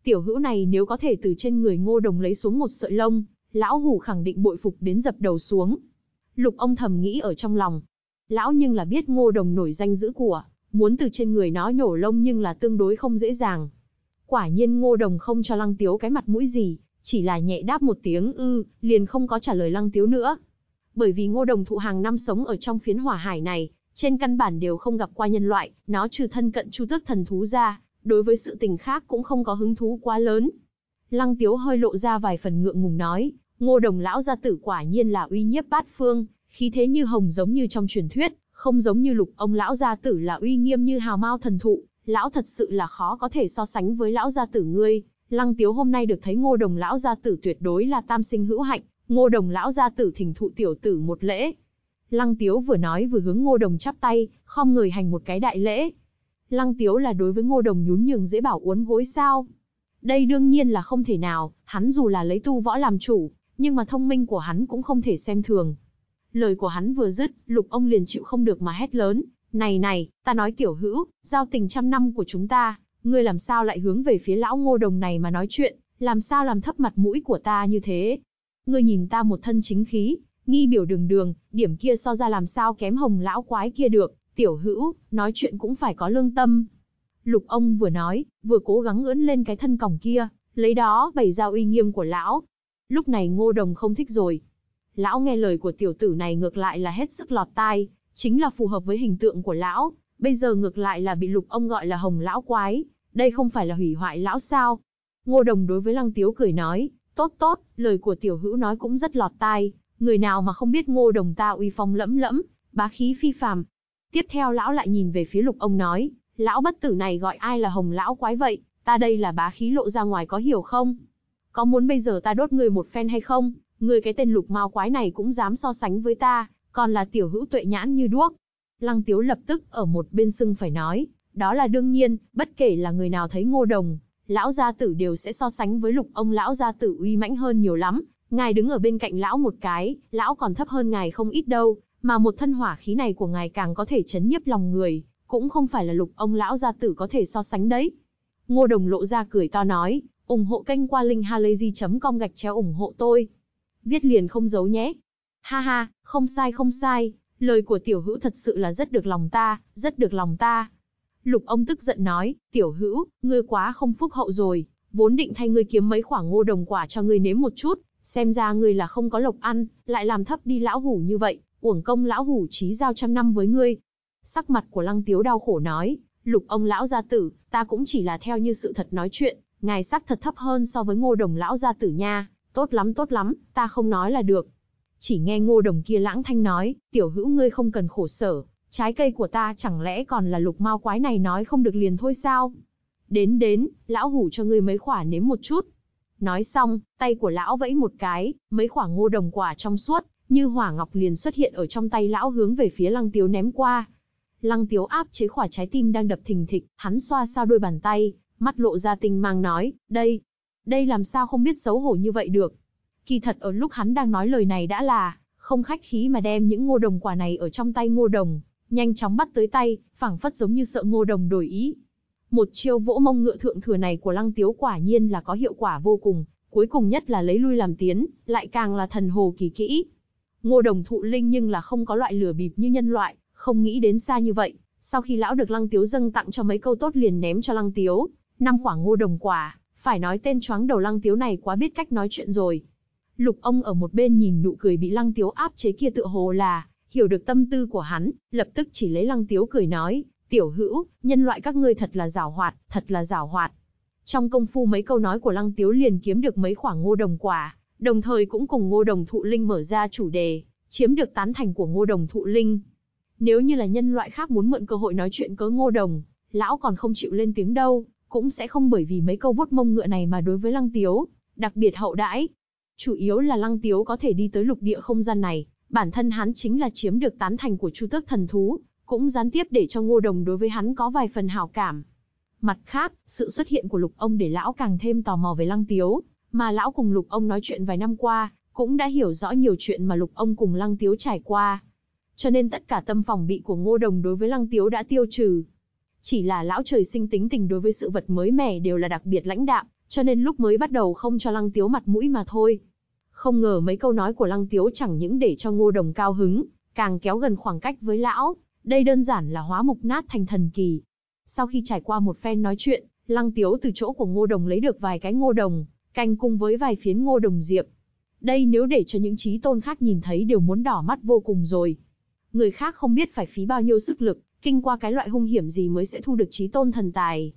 Tiểu hữu này nếu có thể từ trên người ngô đồng lấy xuống một sợi lông, lão hủ khẳng định bội phục đến dập đầu xuống. Lục ông thầm nghĩ ở trong lòng. Lão nhưng là biết ngô đồng nổi danh giữ của, muốn từ trên người nó nhổ lông nhưng là tương đối không dễ dàng. Quả nhiên ngô đồng không cho lăng tiếu cái mặt mũi gì, chỉ là nhẹ đáp một tiếng ư, liền không có trả lời lăng tiếu nữa. Bởi vì ngô đồng thụ hàng năm sống ở trong phiến hỏa hải này, trên căn bản đều không gặp qua nhân loại, nó trừ thân cận chu tước thần thú ra, đối với sự tình khác cũng không có hứng thú quá lớn. Lăng Tiếu hơi lộ ra vài phần ngượng ngùng nói, ngô đồng lão gia tử quả nhiên là uy nhiếp bát phương, khí thế như hồng giống như trong truyền thuyết, không giống như lục ông lão gia tử là uy nghiêm như hào mao thần thụ, lão thật sự là khó có thể so sánh với lão gia tử ngươi. Lăng Tiếu hôm nay được thấy ngô đồng lão gia tử tuyệt đối là tam sinh hữu hạnh, ngô đồng lão gia tử thỉnh thụ tiểu tử một lễ. Lăng Tiếu vừa nói vừa hướng ngô đồng chắp tay, khom người hành một cái đại lễ, Lăng Tiếu là đối với Ngô Đồng nhún nhường dễ bảo uốn gối sao? Đây đương nhiên là không thể nào, hắn dù là lấy tu võ làm chủ, nhưng mà thông minh của hắn cũng không thể xem thường. Lời của hắn vừa dứt, lục ông liền chịu không được mà hét lớn. Này này, ta nói tiểu hữu, giao tình trăm năm của chúng ta, ngươi làm sao lại hướng về phía lão ngô đồng này mà nói chuyện, làm sao làm thấp mặt mũi của ta như thế? Ngươi nhìn ta một thân chính khí, nghi biểu đường đường, điểm kia so ra làm sao kém hồng lão quái kia được, Tiểu hữu, nói chuyện cũng phải có lương tâm. Lục ông vừa nói, vừa cố gắng ưỡn lên cái thân còng kia, lấy đó bày ra uy nghiêm của lão. Lúc này ngô đồng không thích rồi. Lão nghe lời của tiểu tử này ngược lại là hết sức lọt tai, chính là phù hợp với hình tượng của lão, bây giờ ngược lại là bị lục ông gọi là hồng lão quái, đây không phải là hủy hoại lão sao. Ngô đồng đối với lăng tiếu cười nói, tốt tốt, lời của tiểu hữu nói cũng rất lọt tai, người nào mà không biết ngô đồng ta uy phong lẫm lẫm, bá khí phi phàm, Tiếp theo lão lại nhìn về phía lục ông nói, lão bất tử này gọi ai là hồng lão quái vậy, ta đây là bá khí lộ ra ngoài có hiểu không? Có muốn bây giờ ta đốt người một phen hay không? Ngươi cái tên lục mao quái này cũng dám so sánh với ta, còn là tiểu hữu tuệ nhãn như đuốc. Lăng tiếu lập tức ở một bên sưng phải nói, đó là đương nhiên, bất kể là người nào thấy ngô đồng, lão gia tử đều sẽ so sánh với lục ông lão gia tử uy mãnh hơn nhiều lắm. Ngài đứng ở bên cạnh lão một cái, lão còn thấp hơn ngài không ít đâu, mà một thân hỏa khí này của ngài càng có thể chấn nhiếp lòng người, cũng không phải là lục ông lão gia tử có thể so sánh đấy. Ngô Đồng lộ ra cười to nói, ủng hộ kênh qua linkhalazy.com gạch chéo ủng hộ tôi. Viết liền không giấu nhé. Ha ha, không sai không sai, lời của tiểu hữu thật sự là rất được lòng ta, rất được lòng ta. Lục ông tức giận nói, tiểu hữu, ngươi quá không phúc hậu rồi, vốn định thay ngươi kiếm mấy khoảng ngô đồng quả cho ngươi nếm một chút, xem ra ngươi là không có lộc ăn, lại làm thấp đi lão hủ như vậy, uổng công lão hủ trí giao trăm năm với ngươi. Sắc mặt của lăng tiếu đau khổ nói, lục ông lão gia tử, ta cũng chỉ là theo như sự thật nói chuyện, ngài sắc thật thấp hơn so với ngô đồng lão gia tử nha, tốt lắm tốt lắm, ta không nói là được. Chỉ nghe ngô đồng kia lãng thanh nói, tiểu hữu ngươi không cần khổ sở, trái cây của ta chẳng lẽ còn là lục mao quái này nói không được liền thôi sao? Đến đến, lão hủ cho ngươi mấy khỏa nếm một chút. Nói xong, tay của lão vẫy một cái, mấy khỏa ngô đồng quả trong suốt, như hỏa ngọc liền xuất hiện ở trong tay lão hướng về phía lăng tiếu ném qua. Lăng tiếu áp chế khỏa trái tim đang đập thình thịch, hắn xoa sao đôi bàn tay, mắt lộ ra tình mang nói, đây, đây làm sao không biết xấu hổ như vậy được. Kỳ thật ở lúc hắn đang nói lời này đã là, không khách khí mà đem những ngô đồng quả này ở trong tay ngô đồng, nhanh chóng bắt tới tay, phảng phất giống như sợ ngô đồng đổi ý. Một chiêu vỗ mông ngựa thượng thừa này của lăng tiếu quả nhiên là có hiệu quả vô cùng, cuối cùng nhất là lấy lui làm tiến, lại càng là thần hồ kỳ kỹ. Ngô Đồng thụ linh nhưng là không có loại lửa bịp như nhân loại, không nghĩ đến xa như vậy. Sau khi lão được Lăng Tiếu dâng tặng cho mấy câu tốt liền ném cho Lăng Tiếu, năm khoảng Ngô Đồng quả, phải nói tên choáng đầu Lăng Tiếu này quá biết cách nói chuyện rồi. Lục ông ở một bên nhìn nụ cười bị Lăng Tiếu áp chế kia tựa hồ là, hiểu được tâm tư của hắn, lập tức chỉ lấy Lăng Tiếu cười nói, tiểu hữu, nhân loại các ngươi thật là giảo hoạt, thật là giảo hoạt. Trong công phu mấy câu nói của Lăng Tiếu liền kiếm được mấy khoảng ngô đồng quả, đồng thời cũng cùng Ngô Đồng Thụ Linh mở ra chủ đề, chiếm được tán thành của Ngô Đồng Thụ Linh. Nếu như là nhân loại khác muốn mượn cơ hội nói chuyện cớ Ngô Đồng, lão còn không chịu lên tiếng đâu, cũng sẽ không bởi vì mấy câu vuốt mông ngựa này mà đối với Lăng Tiếu, đặc biệt hậu đãi. Chủ yếu là Lăng Tiếu có thể đi tới lục địa không gian này, bản thân hắn chính là chiếm được tán thành của Chu Tước thần thú, cũng gián tiếp để cho Ngô Đồng đối với hắn có vài phần hảo cảm. Mặt khác, sự xuất hiện của Lục ông để lão càng thêm tò mò về Lăng Tiếu, mà lão cùng Lục ông nói chuyện vài năm qua, cũng đã hiểu rõ nhiều chuyện mà Lục ông cùng Lăng Tiếu trải qua. Cho nên tất cả tâm phòng bị của Ngô Đồng đối với Lăng Tiếu đã tiêu trừ. Chỉ là lão trời sinh tính tình đối với sự vật mới mẻ đều là đặc biệt lãnh đạm, cho nên lúc mới bắt đầu không cho Lăng Tiếu mặt mũi mà thôi. Không ngờ mấy câu nói của Lăng Tiếu chẳng những để cho Ngô Đồng cao hứng, càng kéo gần khoảng cách với lão, đây đơn giản là hóa mục nát thành thần kỳ. Sau khi trải qua một phen nói chuyện, Lăng Tiếu từ chỗ của Ngô Đồng lấy được vài cái Ngô Đồng, canh cung với vài phiến ngô đồng diệp. Đây nếu để cho những chí tôn khác nhìn thấy đều muốn đỏ mắt vô cùng rồi. Người khác không biết phải phí bao nhiêu sức lực, kinh qua cái loại hung hiểm gì mới sẽ thu được chí tôn thần tài.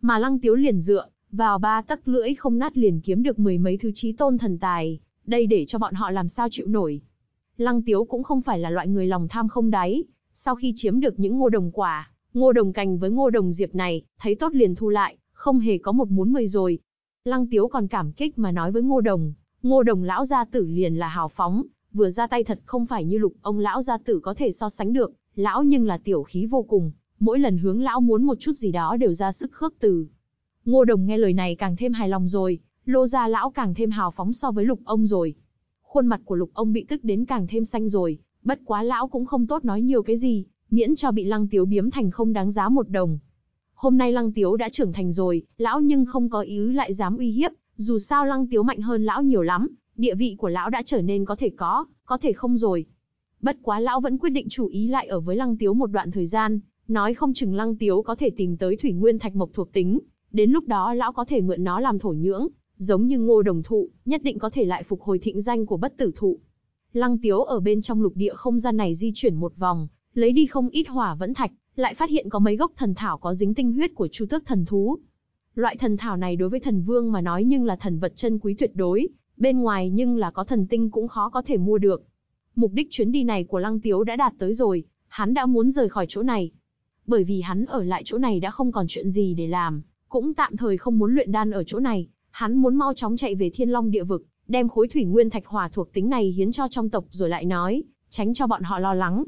Mà lăng tiếu liền dựa, vào ba tấc lưỡi không nát liền kiếm được mười mấy thứ chí tôn thần tài, đây để cho bọn họ làm sao chịu nổi. Lăng tiếu cũng không phải là loại người lòng tham không đáy, sau khi chiếm được những ngô đồng quả, ngô đồng cành với ngô đồng diệp này, thấy tốt liền thu lại, không hề có một muốn mười rồi, Lăng Tiếu còn cảm kích mà nói với Ngô Đồng, Ngô Đồng lão gia tử liền là hào phóng, vừa ra tay thật không phải như lục ông lão gia tử có thể so sánh được, lão nhưng là tiểu khí vô cùng, mỗi lần hướng lão muốn một chút gì đó đều ra sức khước từ. Ngô Đồng nghe lời này càng thêm hài lòng rồi, lô gia lão càng thêm hào phóng so với lục ông rồi. Khuôn mặt của lục ông bị tức đến càng thêm xanh rồi, bất quá lão cũng không tốt nói nhiều cái gì, miễn cho bị lăng tiếu biếm thành không đáng giá một đồng. Hôm nay Lăng Tiếu đã trưởng thành rồi, lão nhưng không có ý lại dám uy hiếp, dù sao Lăng Tiếu mạnh hơn lão nhiều lắm, địa vị của lão đã trở nên có thể có, có thể không rồi. Bất quá lão vẫn quyết định chủ ý lại ở với Lăng Tiếu một đoạn thời gian, nói không chừng Lăng Tiếu có thể tìm tới thủy nguyên thạch mộc thuộc tính, đến lúc đó lão có thể mượn nó làm thổ nhưỡng, giống như ngô đồng thụ, nhất định có thể lại phục hồi thịnh danh của bất tử thụ. Lăng Tiếu ở bên trong lục địa không gian này di chuyển một vòng, lấy đi không ít hỏa vẫn thạch, lại phát hiện có mấy gốc thần thảo có dính tinh huyết của chu tước thần thú. Loại thần thảo này đối với thần vương mà nói nhưng là thần vật chân quý tuyệt đối, bên ngoài nhưng là có thần tinh cũng khó có thể mua được. Mục đích chuyến đi này của Lăng Tiếu đã đạt tới rồi, hắn đã muốn rời khỏi chỗ này. Bởi vì hắn ở lại chỗ này đã không còn chuyện gì để làm, cũng tạm thời không muốn luyện đan ở chỗ này, hắn muốn mau chóng chạy về Thiên Long địa vực, đem khối thủy nguyên thạch hòa thuộc tính này hiến cho trong tộc rồi lại nói, tránh cho bọn họ lo lắng.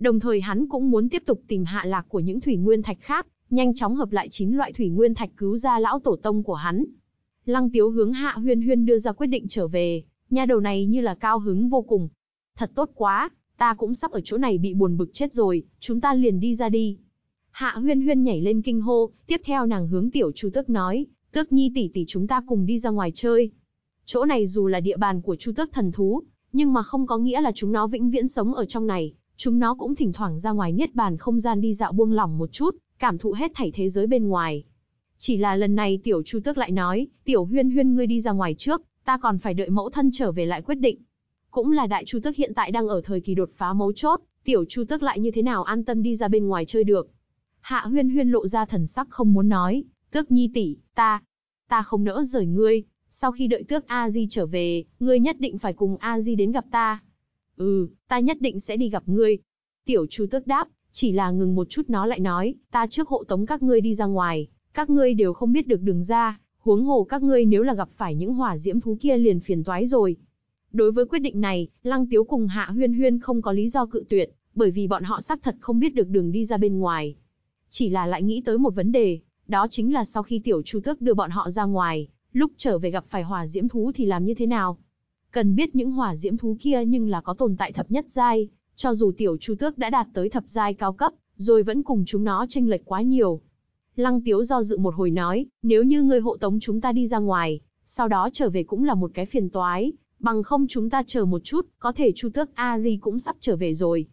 Đồng thời hắn cũng muốn tiếp tục tìm hạ lạc của những thủy nguyên thạch khác, nhanh chóng hợp lại 9 loại thủy nguyên thạch cứu ra lão tổ tông của hắn. Lăng Tiếu hướng Hạ Huyên Huyên đưa ra quyết định trở về, nha đầu này như là cao hứng vô cùng. Thật tốt quá, ta cũng sắp ở chỗ này bị buồn bực chết rồi, chúng ta liền đi ra đi. Hạ Huyên Huyên nhảy lên kinh hô, tiếp theo nàng hướng tiểu Chu Tước nói, "Tước Nhi tỷ tỷ chúng ta cùng đi ra ngoài chơi." Chỗ này dù là địa bàn của Chu Tước thần thú, nhưng mà không có nghĩa là chúng nó vĩnh viễn sống ở trong này, Chúng nó cũng thỉnh thoảng ra ngoài niết bàn không gian đi dạo buông lỏng một chút, cảm thụ hết thảy thế giới bên ngoài. Chỉ là lần này tiểu chu tước lại nói, tiểu huyên huyên ngươi đi ra ngoài trước, ta còn phải đợi mẫu thân trở về lại quyết định. Cũng là đại chu tước hiện tại đang ở thời kỳ đột phá mấu chốt, tiểu chu tước lại như thế nào an tâm đi ra bên ngoài chơi được. Hạ huyên huyên lộ ra thần sắc không muốn nói, tước nhi tỷ, ta, ta không nỡ rời ngươi, sau khi đợi tước A Di trở về, ngươi nhất định phải cùng A Di đến gặp ta. Ừ, ta nhất định sẽ đi gặp ngươi. Tiểu Chu tước đáp, chỉ là ngừng một chút nó lại nói, ta trước hộ tống các ngươi đi ra ngoài, các ngươi đều không biết được đường ra, huống hồ các ngươi nếu là gặp phải những hỏa diễm thú kia liền phiền toái rồi. Đối với quyết định này, Lăng Tiếu cùng Hạ Huyên Huyên không có lý do cự tuyệt, bởi vì bọn họ xác thật không biết được đường đi ra bên ngoài. Chỉ là lại nghĩ tới một vấn đề, đó chính là sau khi Tiểu Chu Tước đưa bọn họ ra ngoài, lúc trở về gặp phải hỏa diễm thú thì làm như thế nào? Cần biết những hỏa diễm thú kia nhưng là có tồn tại thập nhất giai, cho dù tiểu chu tước đã đạt tới thập giai cao cấp, rồi vẫn cùng chúng nó chênh lệch quá nhiều. Lăng Tiếu do dự một hồi nói, nếu như ngươi hộ tống chúng ta đi ra ngoài, sau đó trở về cũng là một cái phiền toái, bằng không chúng ta chờ một chút, có thể Chu Tước a Ari cũng sắp trở về rồi.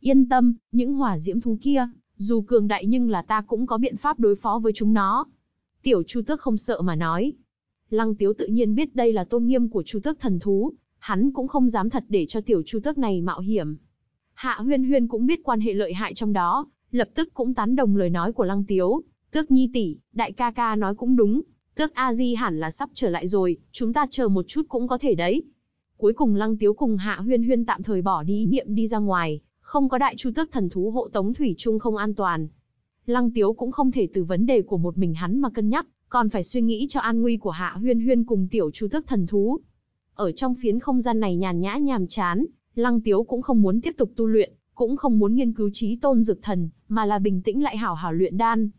Yên tâm, những hỏa diễm thú kia, dù cường đại nhưng là ta cũng có biện pháp đối phó với chúng nó. Tiểu Chu Tước không sợ mà nói, Lăng Tiếu tự nhiên biết đây là tôn nghiêm của Chu Tước thần thú, hắn cũng không dám thật để cho tiểu Chu Tước này mạo hiểm. Hạ Huyên Huyên cũng biết quan hệ lợi hại trong đó, lập tức cũng tán đồng lời nói của Lăng Tiếu, "Tước Nhi tỷ, đại ca ca nói cũng đúng, Tước A Di hẳn là sắp trở lại rồi, chúng ta chờ một chút cũng có thể đấy." Cuối cùng Lăng Tiếu cùng Hạ Huyên Huyên tạm thời bỏ đi niệm đi ra ngoài, không có đại chu tước thần thú hộ tống thủy chung không an toàn. Lăng Tiếu cũng không thể từ vấn đề của một mình hắn mà cân nhắc, còn phải suy nghĩ cho an nguy của Hạ Huyên Huyên cùng tiểu chu thức thần thú. Ở trong phiến không gian này nhàn nhã nhàm chán, Lăng Tiếu cũng không muốn tiếp tục tu luyện, cũng không muốn nghiên cứu trí tôn dược thần, mà là bình tĩnh lại hảo hảo luyện đan.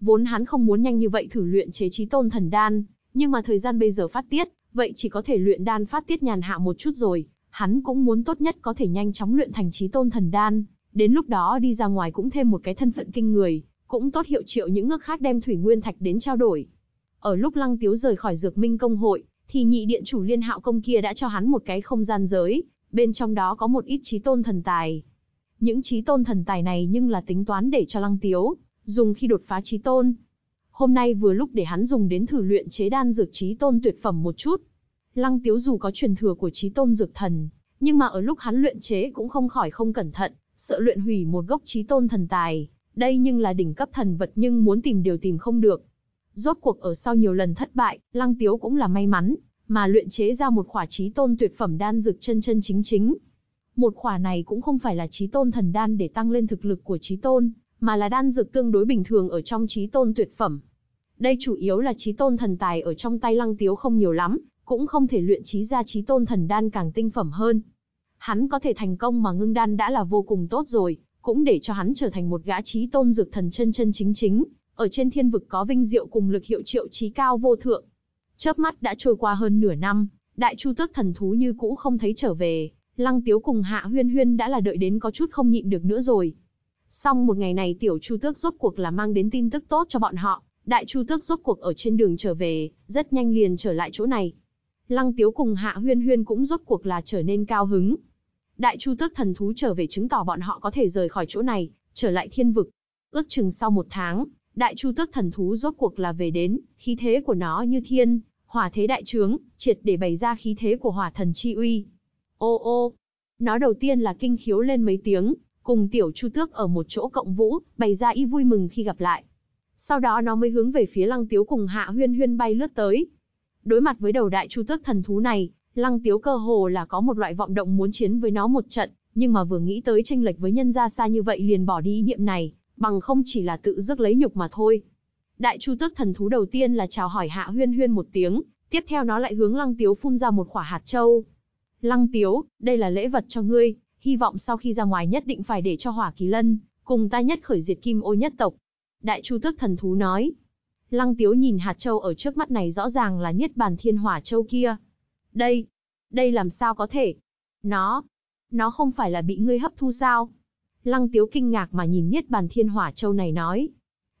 Vốn hắn không muốn nhanh như vậy thử luyện chế trí tôn thần đan, nhưng mà thời gian bây giờ phát tiết, vậy chỉ có thể luyện đan phát tiết nhàn hạ một chút rồi, hắn cũng muốn tốt nhất có thể nhanh chóng luyện thành trí tôn thần đan, đến lúc đó đi ra ngoài cũng thêm một cái thân phận kinh người cũng tốt hiệu triệu những nước khác đem thủy nguyên thạch đến trao đổi. Ở lúc Lăng Tiếu rời khỏi Dược Minh công hội, thì nhị điện chủ Liên Hạo công kia đã cho hắn một cái không gian giới, bên trong đó có một ít chí tôn thần tài. Những chí tôn thần tài này nhưng là tính toán để cho Lăng Tiếu dùng khi đột phá chí tôn. Hôm nay vừa lúc để hắn dùng đến thử luyện chế đan dược chí tôn tuyệt phẩm một chút. Lăng Tiếu dù có truyền thừa của chí tôn dược thần, nhưng mà ở lúc hắn luyện chế cũng không khỏi không cẩn thận, sợ luyện hủy một gốc chí tôn thần tài, đây nhưng là đỉnh cấp thần vật nhưng muốn tìm điều tìm không được. Rốt cuộc ở sau nhiều lần thất bại, Lăng Tiếu cũng là may mắn, mà luyện chế ra một khỏa trí tôn tuyệt phẩm đan dược chân chân chính chính. Một khỏa này cũng không phải là trí tôn thần đan để tăng lên thực lực của trí tôn, mà là đan dược tương đối bình thường ở trong trí tôn tuyệt phẩm. Đây chủ yếu là trí tôn thần tài ở trong tay Lăng Tiếu không nhiều lắm, cũng không thể luyện trí ra trí tôn thần đan càng tinh phẩm hơn. Hắn có thể thành công mà ngưng đan đã là vô cùng tốt rồi, cũng để cho hắn trở thành một gã trí tôn dược thần chân chân chính chính, ở trên thiên vực có vinh diệu cùng lực hiệu triệu trí cao vô thượng. Chớp mắt đã trôi qua hơn nửa năm, đại chu tước thần thú như cũ không thấy trở về, lăng tiếu cùng hạ huyên huyên đã là đợi đến có chút không nhịn được nữa rồi. Xong một ngày này tiểu chu tước rốt cuộc là mang đến tin tức tốt cho bọn họ, đại chu tước rốt cuộc ở trên đường trở về, rất nhanh liền trở lại chỗ này. Lăng tiếu cùng hạ huyên huyên cũng rốt cuộc là trở nên cao hứng, Đại Chu Tước thần thú trở về chứng tỏ bọn họ có thể rời khỏi chỗ này, trở lại thiên vực. Ước chừng sau một tháng, Đại Chu Tước thần thú rốt cuộc là về đến, khí thế của nó như thiên, hỏa thế đại trướng, triệt để bày ra khí thế của hỏa thần chi uy. Ô ô, nó đầu tiên là kinh khiếu lên mấy tiếng, cùng tiểu Chu Tước ở một chỗ cộng vũ, bày ra y vui mừng khi gặp lại. Sau đó nó mới hướng về phía Lăng Tiếu cùng Hạ Huyên Huyên bay lướt tới. Đối mặt với đầu đại Chu Tước thần thú này, Lăng Tiếu cơ hồ là có một loại vọng động muốn chiến với nó một trận, nhưng mà vừa nghĩ tới tranh lệch với nhân gia xa như vậy liền bỏ đi ý niệm này, bằng không chỉ là tự rước lấy nhục mà thôi. Đại Chu Tước thần thú đầu tiên là chào hỏi Hạ Huyên Huyên một tiếng, tiếp theo nó lại hướng Lăng Tiếu phun ra một quả hạt châu. Lăng Tiếu, đây là lễ vật cho ngươi, hy vọng sau khi ra ngoài nhất định phải để cho Hỏa Kỳ Lân, cùng ta nhất khởi diệt kim ô nhất tộc. Đại Chu Tước thần thú nói. Lăng Tiếu nhìn hạt châu ở trước mắt này rõ ràng là niết bàn thiên hỏa châu kia, đây, đây làm sao có thể? Nó, nó không phải là bị ngươi hấp thu sao? Lăng Tiếu kinh ngạc mà nhìn Niết Bàn Thiên Hỏa Châu này nói.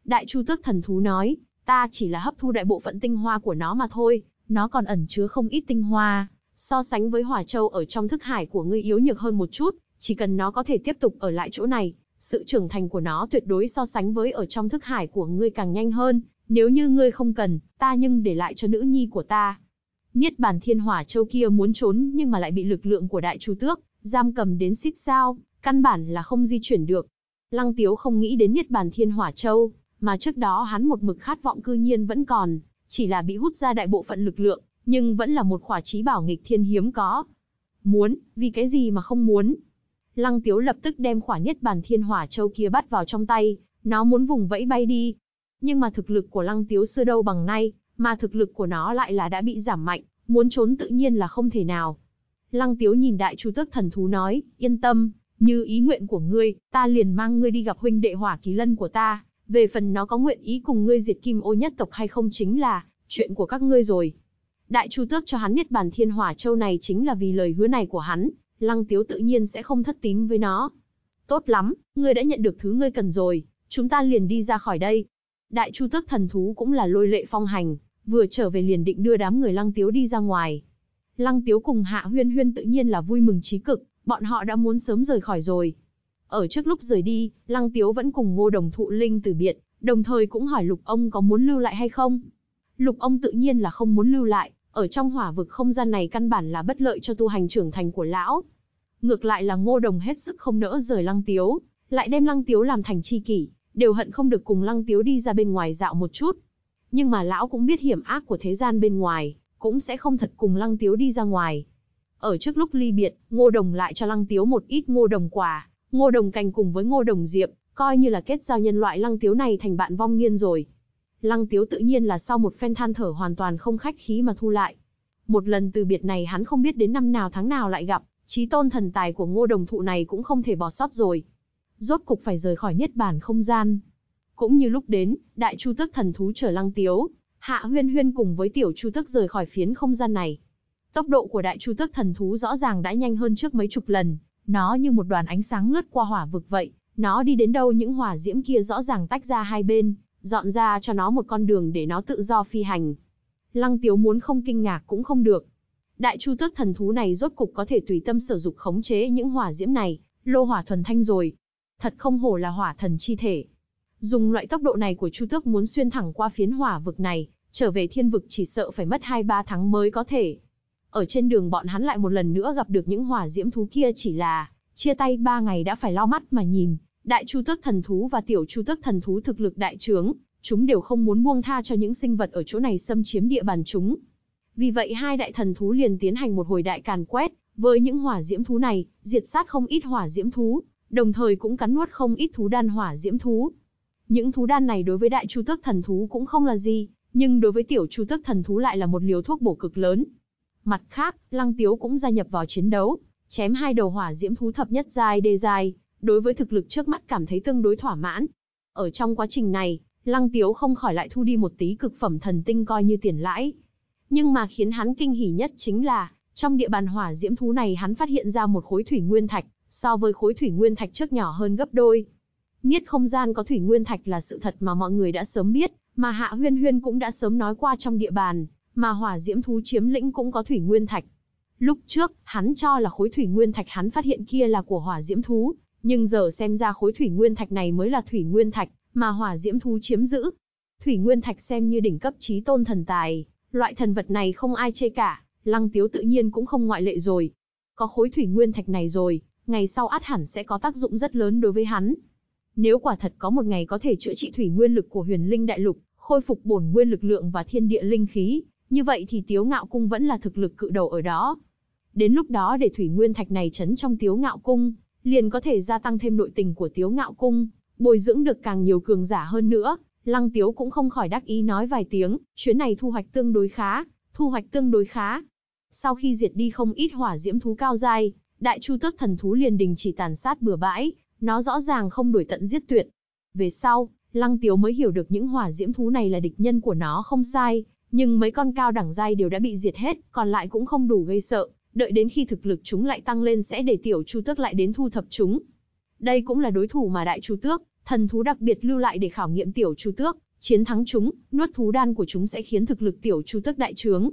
Đại Chu Tước Thần Thú nói, ta chỉ là hấp thu đại bộ phận tinh hoa của nó mà thôi, nó còn ẩn chứa không ít tinh hoa. So sánh với Hỏa Châu ở trong thức hải của ngươi yếu nhược hơn một chút, chỉ cần nó có thể tiếp tục ở lại chỗ này, sự trưởng thành của nó tuyệt đối so sánh với ở trong thức hải của ngươi càng nhanh hơn. Nếu như ngươi không cần, ta nhưng để lại cho nữ nhi của ta, Niết bàn thiên hỏa châu kia muốn trốn nhưng mà lại bị lực lượng của đại chu tước, giam cầm đến xít sao, căn bản là không di chuyển được. Lăng tiếu không nghĩ đến niết bàn thiên hỏa châu, mà trước đó hắn một mực khát vọng cư nhiên vẫn còn, chỉ là bị hút ra đại bộ phận lực lượng, nhưng vẫn là một khỏa trí bảo nghịch thiên hiếm có. Muốn, vì cái gì mà không muốn? Lăng tiếu lập tức đem khỏa niết bàn thiên hỏa châu kia bắt vào trong tay, nó muốn vùng vẫy bay đi. Nhưng mà thực lực của lăng tiếu xưa đâu bằng nay, mà thực lực của nó lại là đã bị giảm mạnh, muốn trốn tự nhiên là không thể nào. Lăng Tiếu nhìn đại chu tước thần thú nói, yên tâm, như ý nguyện của ngươi, ta liền mang ngươi đi gặp huynh đệ hỏa kỳ lân của ta, về phần nó có nguyện ý cùng ngươi diệt kim ô nhất tộc hay không chính là, chuyện của các ngươi rồi. Đại chu tước cho hắn niết bàn thiên hỏa châu này chính là vì lời hứa này của hắn, lăng tiếu tự nhiên sẽ không thất tín với nó. Tốt lắm, ngươi đã nhận được thứ ngươi cần rồi, chúng ta liền đi ra khỏi đây. Đại chu tước thần thú cũng là lôi lệ phong hành, vừa trở về liền định đưa đám người Lăng Tiếu đi ra ngoài. Lăng Tiếu cùng Hạ Huyên Huyên tự nhiên là vui mừng chí cực, bọn họ đã muốn sớm rời khỏi rồi. Ở trước lúc rời đi, Lăng Tiếu vẫn cùng Ngô Đồng Thụ Linh từ biệt, đồng thời cũng hỏi Lục Ông có muốn lưu lại hay không. Lục Ông tự nhiên là không muốn lưu lại, ở trong hỏa vực không gian này căn bản là bất lợi cho tu hành trưởng thành của lão. Ngược lại là Ngô Đồng hết sức không nỡ rời Lăng Tiếu, lại đem Lăng Tiếu làm thành chi kỷ, đều hận không được cùng Lăng Tiếu đi ra bên ngoài dạo một chút, nhưng mà lão cũng biết hiểm ác của thế gian bên ngoài, cũng sẽ không thật cùng Lăng Tiếu đi ra ngoài. Ở trước lúc ly biệt, Ngô Đồng lại cho Lăng Tiếu một ít ngô đồng quà ngô đồng cành cùng với ngô đồng diệp, coi như là kết giao nhân loại Lăng Tiếu này thành bạn vong niên rồi. Lăng Tiếu tự nhiên là sau một phen than thở hoàn toàn không khách khí mà thu lại. Một lần từ biệt này hắn không biết đến năm nào tháng nào lại gặp, trí tôn thần tài của ngô đồng thụ này cũng không thể bỏ sót rồi. Rốt cục phải rời khỏi niết bản không gian, cũng như lúc đến, đại chu tước thần thú chở lăng tiếu, hạ huyên huyên cùng với tiểu chu tước rời khỏi phiến không gian này. Tốc độ của đại chu tước thần thú rõ ràng đã nhanh hơn trước mấy chục lần, nó như một đoàn ánh sáng lướt qua hỏa vực vậy, nó đi đến đâu những hỏa diễm kia rõ ràng tách ra hai bên, dọn ra cho nó một con đường để nó tự do phi hành. Lăng Tiếu muốn không kinh ngạc cũng không được. Đại chu tước thần thú này rốt cục có thể tùy tâm sử dụng khống chế những hỏa diễm này, lô hỏa thuần thanh rồi. Thật không hổ là hỏa thần chi thể, Dùng loại tốc độ này của Chu Tước muốn xuyên thẳng qua phiến hỏa vực này, trở về thiên vực chỉ sợ phải mất 2-3 tháng mới có thể. Ở trên đường bọn hắn lại một lần nữa gặp được những hỏa diễm thú kia chỉ là, chia tay 3 ngày đã phải lo mắt mà nhìn, đại chu tước thần thú và tiểu chu tước thần thú thực lực đại trướng, chúng đều không muốn buông tha cho những sinh vật ở chỗ này xâm chiếm địa bàn chúng. Vì vậy hai đại thần thú liền tiến hành một hồi đại càn quét, với những hỏa diễm thú này, diệt sát không ít hỏa diễm thú, đồng thời cũng cắn nuốt không ít thú đan hỏa diễm thú, những thú đan này đối với đại chu tước thần thú cũng không là gì, nhưng đối với tiểu chu tước thần thú lại là một liều thuốc bổ cực lớn. Mặt khác, Lăng Tiếu cũng gia nhập vào chiến đấu, chém hai đầu hỏa diễm thú thập nhất giai đê giai, đối với thực lực trước mắt cảm thấy tương đối thỏa mãn. Ở trong quá trình này, Lăng Tiếu không khỏi lại thu đi một tí cực phẩm thần tinh coi như tiền lãi. Nhưng mà khiến hắn kinh hỉ nhất chính là, trong địa bàn hỏa diễm thú này hắn phát hiện ra một khối thủy nguyên thạch, so với khối thủy nguyên thạch trước nhỏ hơn gấp đôi. Niết không gian có thủy nguyên thạch là sự thật mà mọi người đã sớm biết, mà Hạ Huyên Huyên cũng đã sớm nói qua trong địa bàn, mà hỏa diễm thú chiếm lĩnh cũng có thủy nguyên thạch. Lúc trước, hắn cho là khối thủy nguyên thạch hắn phát hiện kia là của hỏa diễm thú, nhưng giờ xem ra khối thủy nguyên thạch này mới là thủy nguyên thạch mà hỏa diễm thú chiếm giữ. Thủy nguyên thạch xem như đỉnh cấp trí tôn thần tài, loại thần vật này không ai chê cả, Lăng Tiếu tự nhiên cũng không ngoại lệ rồi. Có khối thủy nguyên thạch này rồi, ngày sau át hẳn sẽ có tác dụng rất lớn đối với hắn, nếu quả thật có một ngày có thể chữa trị thủy nguyên lực của huyền linh đại lục, khôi phục bổn nguyên lực lượng và thiên địa linh khí, như vậy thì Tiếu Ngạo Cung vẫn là thực lực cự đầu ở đó. Đến lúc đó để thủy nguyên thạch này chấn trong Tiếu Ngạo Cung, liền có thể gia tăng thêm nội tình của Tiếu Ngạo Cung, bồi dưỡng được càng nhiều cường giả hơn nữa. Lăng Tiếu cũng không khỏi đắc ý nói vài tiếng, chuyến này thu hoạch tương đối khá, thu hoạch tương đối khá. Sau khi diệt đi không ít hỏa diễm thú cao dai, đại chu tước thần thú liền đình chỉ tàn sát bừa bãi, nó rõ ràng không đuổi tận giết tuyệt. Về sau, Lăng Tiếu mới hiểu được những hỏa diễm thú này là địch nhân của nó không sai, nhưng mấy con cao đẳng giai đều đã bị diệt hết, còn lại cũng không đủ gây sợ, đợi đến khi thực lực chúng lại tăng lên sẽ để tiểu Chu Tước lại đến thu thập chúng. Đây cũng là đối thủ mà đại Chu Tước, thần thú đặc biệt lưu lại để khảo nghiệm tiểu Chu Tước, chiến thắng chúng, nuốt thú đan của chúng sẽ khiến thực lực tiểu Chu Tước đại trướng.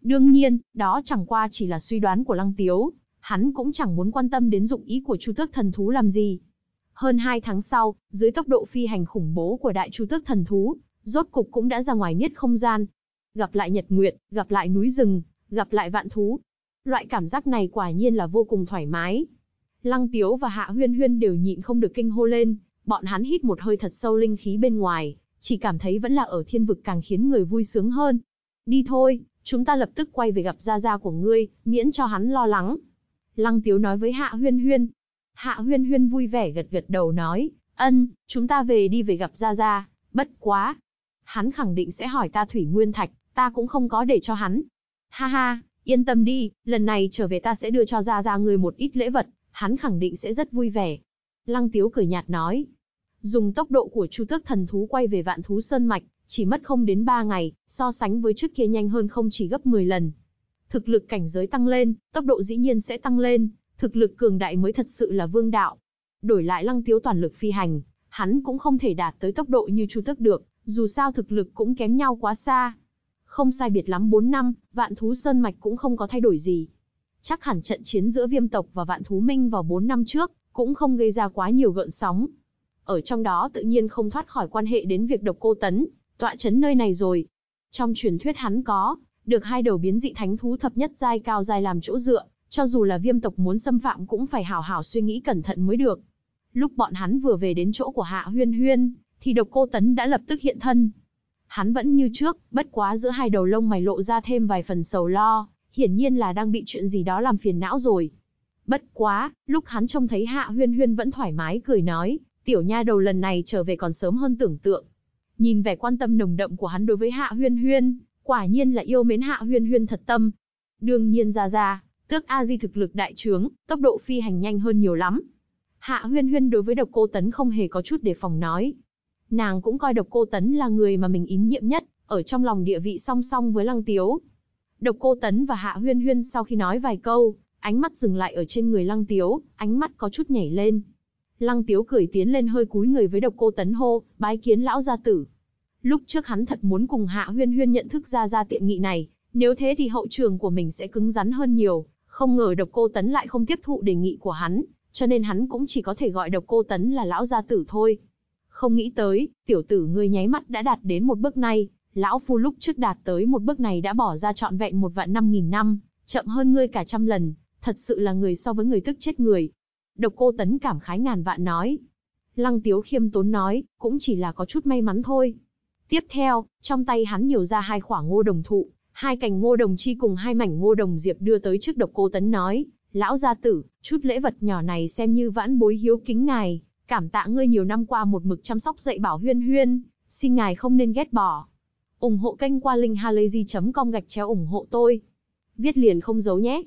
Đương nhiên, đó chẳng qua chỉ là suy đoán của Lăng Tiếu, hắn cũng chẳng muốn quan tâm đến dụng ý của Chu Tước thần thú làm gì. Hơn 2 tháng sau, dưới tốc độ phi hành khủng bố của đại Chu Tước thần thú, rốt cục cũng đã ra ngoài niết không gian. Gặp lại nhật nguyệt, gặp lại núi rừng, gặp lại vạn thú. Loại cảm giác này quả nhiên là vô cùng thoải mái. Lăng Tiếu và Hạ Huyên Huyên đều nhịn không được kinh hô lên, bọn hắn hít một hơi thật sâu linh khí bên ngoài, chỉ cảm thấy vẫn là ở thiên vực càng khiến người vui sướng hơn. Đi thôi, chúng ta lập tức quay về gặp gia gia của ngươi, miễn cho hắn lo lắng. Lăng Tiếu nói với Hạ Huyên Huyên. Hạ Huyên Huyên vui vẻ gật gật đầu nói, ân, chúng ta về đi về gặp Gia Gia, bất quá. Hắn khẳng định sẽ hỏi ta Thủy Nguyên Thạch, ta cũng không có để cho hắn. Ha ha, yên tâm đi, lần này trở về ta sẽ đưa cho Gia Gia người một ít lễ vật, hắn khẳng định sẽ rất vui vẻ. Lăng Tiếu cười nhạt nói, dùng tốc độ của chu tước thần thú quay về vạn thú sơn mạch, chỉ mất không đến 3 ngày, so sánh với trước kia nhanh hơn không chỉ gấp 10 lần. Thực lực cảnh giới tăng lên, tốc độ dĩ nhiên sẽ tăng lên, thực lực cường đại mới thật sự là vương đạo. Đổi lại lăng tiếu toàn lực phi hành, hắn cũng không thể đạt tới tốc độ như Chu Tức được, dù sao thực lực cũng kém nhau quá xa. Không sai biệt lắm 4 năm, vạn thú sơn mạch cũng không có thay đổi gì. Chắc hẳn trận chiến giữa viêm tộc và vạn thú minh vào 4 năm trước, cũng không gây ra quá nhiều gợn sóng. Ở trong đó tự nhiên không thoát khỏi quan hệ đến việc độc cô tấn, tọa chấn nơi này rồi. Trong truyền thuyết hắn có, được hai đầu biến dị thánh thú thập nhất giai cao giai làm chỗ dựa, cho dù là viêm tộc muốn xâm phạm cũng phải hào hào suy nghĩ cẩn thận mới được. Lúc bọn hắn vừa về đến chỗ của Hạ Huyên Huyên, thì độc cô tấn đã lập tức hiện thân. Hắn vẫn như trước, bất quá giữa hai đầu lông mày lộ ra thêm vài phần sầu lo, hiển nhiên là đang bị chuyện gì đó làm phiền não rồi. Bất quá, lúc hắn trông thấy Hạ Huyên Huyên vẫn thoải mái cười nói, tiểu nha đầu lần này trở về còn sớm hơn tưởng tượng. Nhìn vẻ quan tâm nồng đậm của hắn đối với Hạ Huyên Huyên, Quả nhiên là yêu mến Hạ Huyên Huyên thật tâm. Đương nhiên ra ra, tước A Di thực lực đại trướng, tốc độ phi hành nhanh hơn nhiều lắm. Hạ Huyên Huyên đối với độc cô tấn không hề có chút đề phòng nói. Nàng cũng coi độc cô tấn là người mà mình ín nhiệm nhất, ở trong lòng địa vị song song với Lăng Tiếu. Độc cô tấn và Hạ Huyên Huyên sau khi nói vài câu, ánh mắt dừng lại ở trên người Lăng Tiếu, ánh mắt có chút nhảy lên. Lăng Tiếu cười tiến lên hơi cúi người với độc cô tấn hô, bái kiến lão gia tử. Lúc trước hắn thật muốn cùng Hạ Huyên Huyên nhận thức ra ra tiện nghị này, nếu thế thì hậu trường của mình sẽ cứng rắn hơn nhiều, không ngờ độc cô tấn lại không tiếp thụ đề nghị của hắn, cho nên hắn cũng chỉ có thể gọi độc cô tấn là lão gia tử thôi. Không nghĩ tới, tiểu tử ngươi nháy mắt đã đạt đến một bước này, lão phu lúc trước đạt tới một bước này đã bỏ ra trọn vẹn một vạn năm nghìn năm, chậm hơn ngươi cả trăm lần, thật sự là người so với người tức chết người. Độc cô tấn cảm khái ngàn vạn nói. Lăng tiếu khiêm tốn nói, cũng chỉ là có chút may mắn thôi. Tiếp theo, trong tay hắn nhiều ra hai khoảng ngô đồng thụ, hai cành ngô đồng chi cùng hai mảnh ngô đồng diệp đưa tới trước độc cô tấn nói, lão gia tử, chút lễ vật nhỏ này xem như vãn bối hiếu kính ngài, cảm tạ ngươi nhiều năm qua một mực chăm sóc dạy bảo huyên huyên, xin ngài không nên ghét bỏ. ủng hộ kênh qua linkhalazy.com gạch chéo ủng hộ tôi. Viết liền không giấu nhé.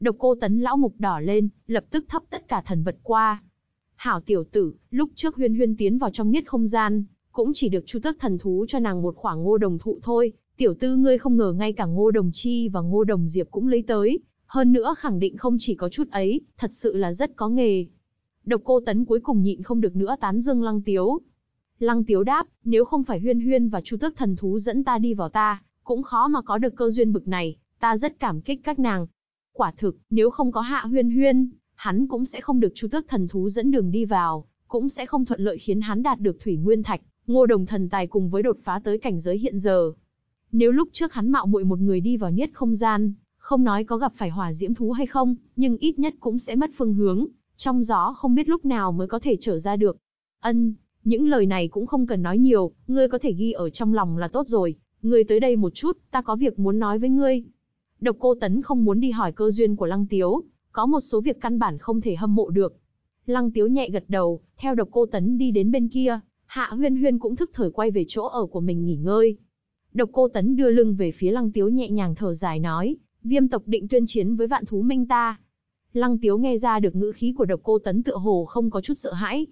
Độc cô tấn lão mục đỏ lên, lập tức thấp tất cả thần vật qua. Hảo tiểu tử, lúc trước huyên huyên tiến vào trong niết không gian, cũng chỉ được chu tước thần thú cho nàng một khoảng ngô đồng thụ thôi. Tiểu tư ngươi không ngờ ngay cả ngô đồng chi và ngô đồng diệp cũng lấy tới, hơn nữa khẳng định không chỉ có chút ấy, thật sự là rất có nghề. Độc cô tấn cuối cùng nhịn không được nữa tán dương lăng tiếu. Lăng tiếu đáp, nếu không phải huyên huyên và chu tước thần thú dẫn ta đi vào ta, cũng khó mà có được cơ duyên bực này, ta rất cảm kích các nàng. Quả thực, nếu không có hạ huyên huyên, hắn cũng sẽ không được chu tước thần thú dẫn đường đi vào, cũng sẽ không thuận lợi khiến hắn đạt được thủy nguyên thạch, Ngô Đồng thần tài cùng với đột phá tới cảnh giới hiện giờ. Nếu lúc trước hắn mạo muội một người đi vào niết không gian, không nói có gặp phải hỏa diễm thú hay không, nhưng ít nhất cũng sẽ mất phương hướng, trong gió không biết lúc nào mới có thể trở ra được. Ân, những lời này cũng không cần nói nhiều, ngươi có thể ghi ở trong lòng là tốt rồi, ngươi tới đây một chút, ta có việc muốn nói với ngươi. Độc cô Tấn không muốn đi hỏi cơ duyên của Lăng Tiếu, có một số việc căn bản không thể hâm mộ được. Lăng Tiếu nhẹ gật đầu, theo độc cô Tấn đi đến bên kia, Hạ Huyên Huyên cũng thức thời quay về chỗ ở của mình nghỉ ngơi. Độc Cô Tấn đưa lưng về phía Lăng Tiếu nhẹ nhàng thở dài nói, viêm tộc định tuyên chiến với vạn thú minh ta. Lăng Tiếu nghe ra được ngữ khí của Độc Cô Tấn tựa hồ không có chút sợ hãi.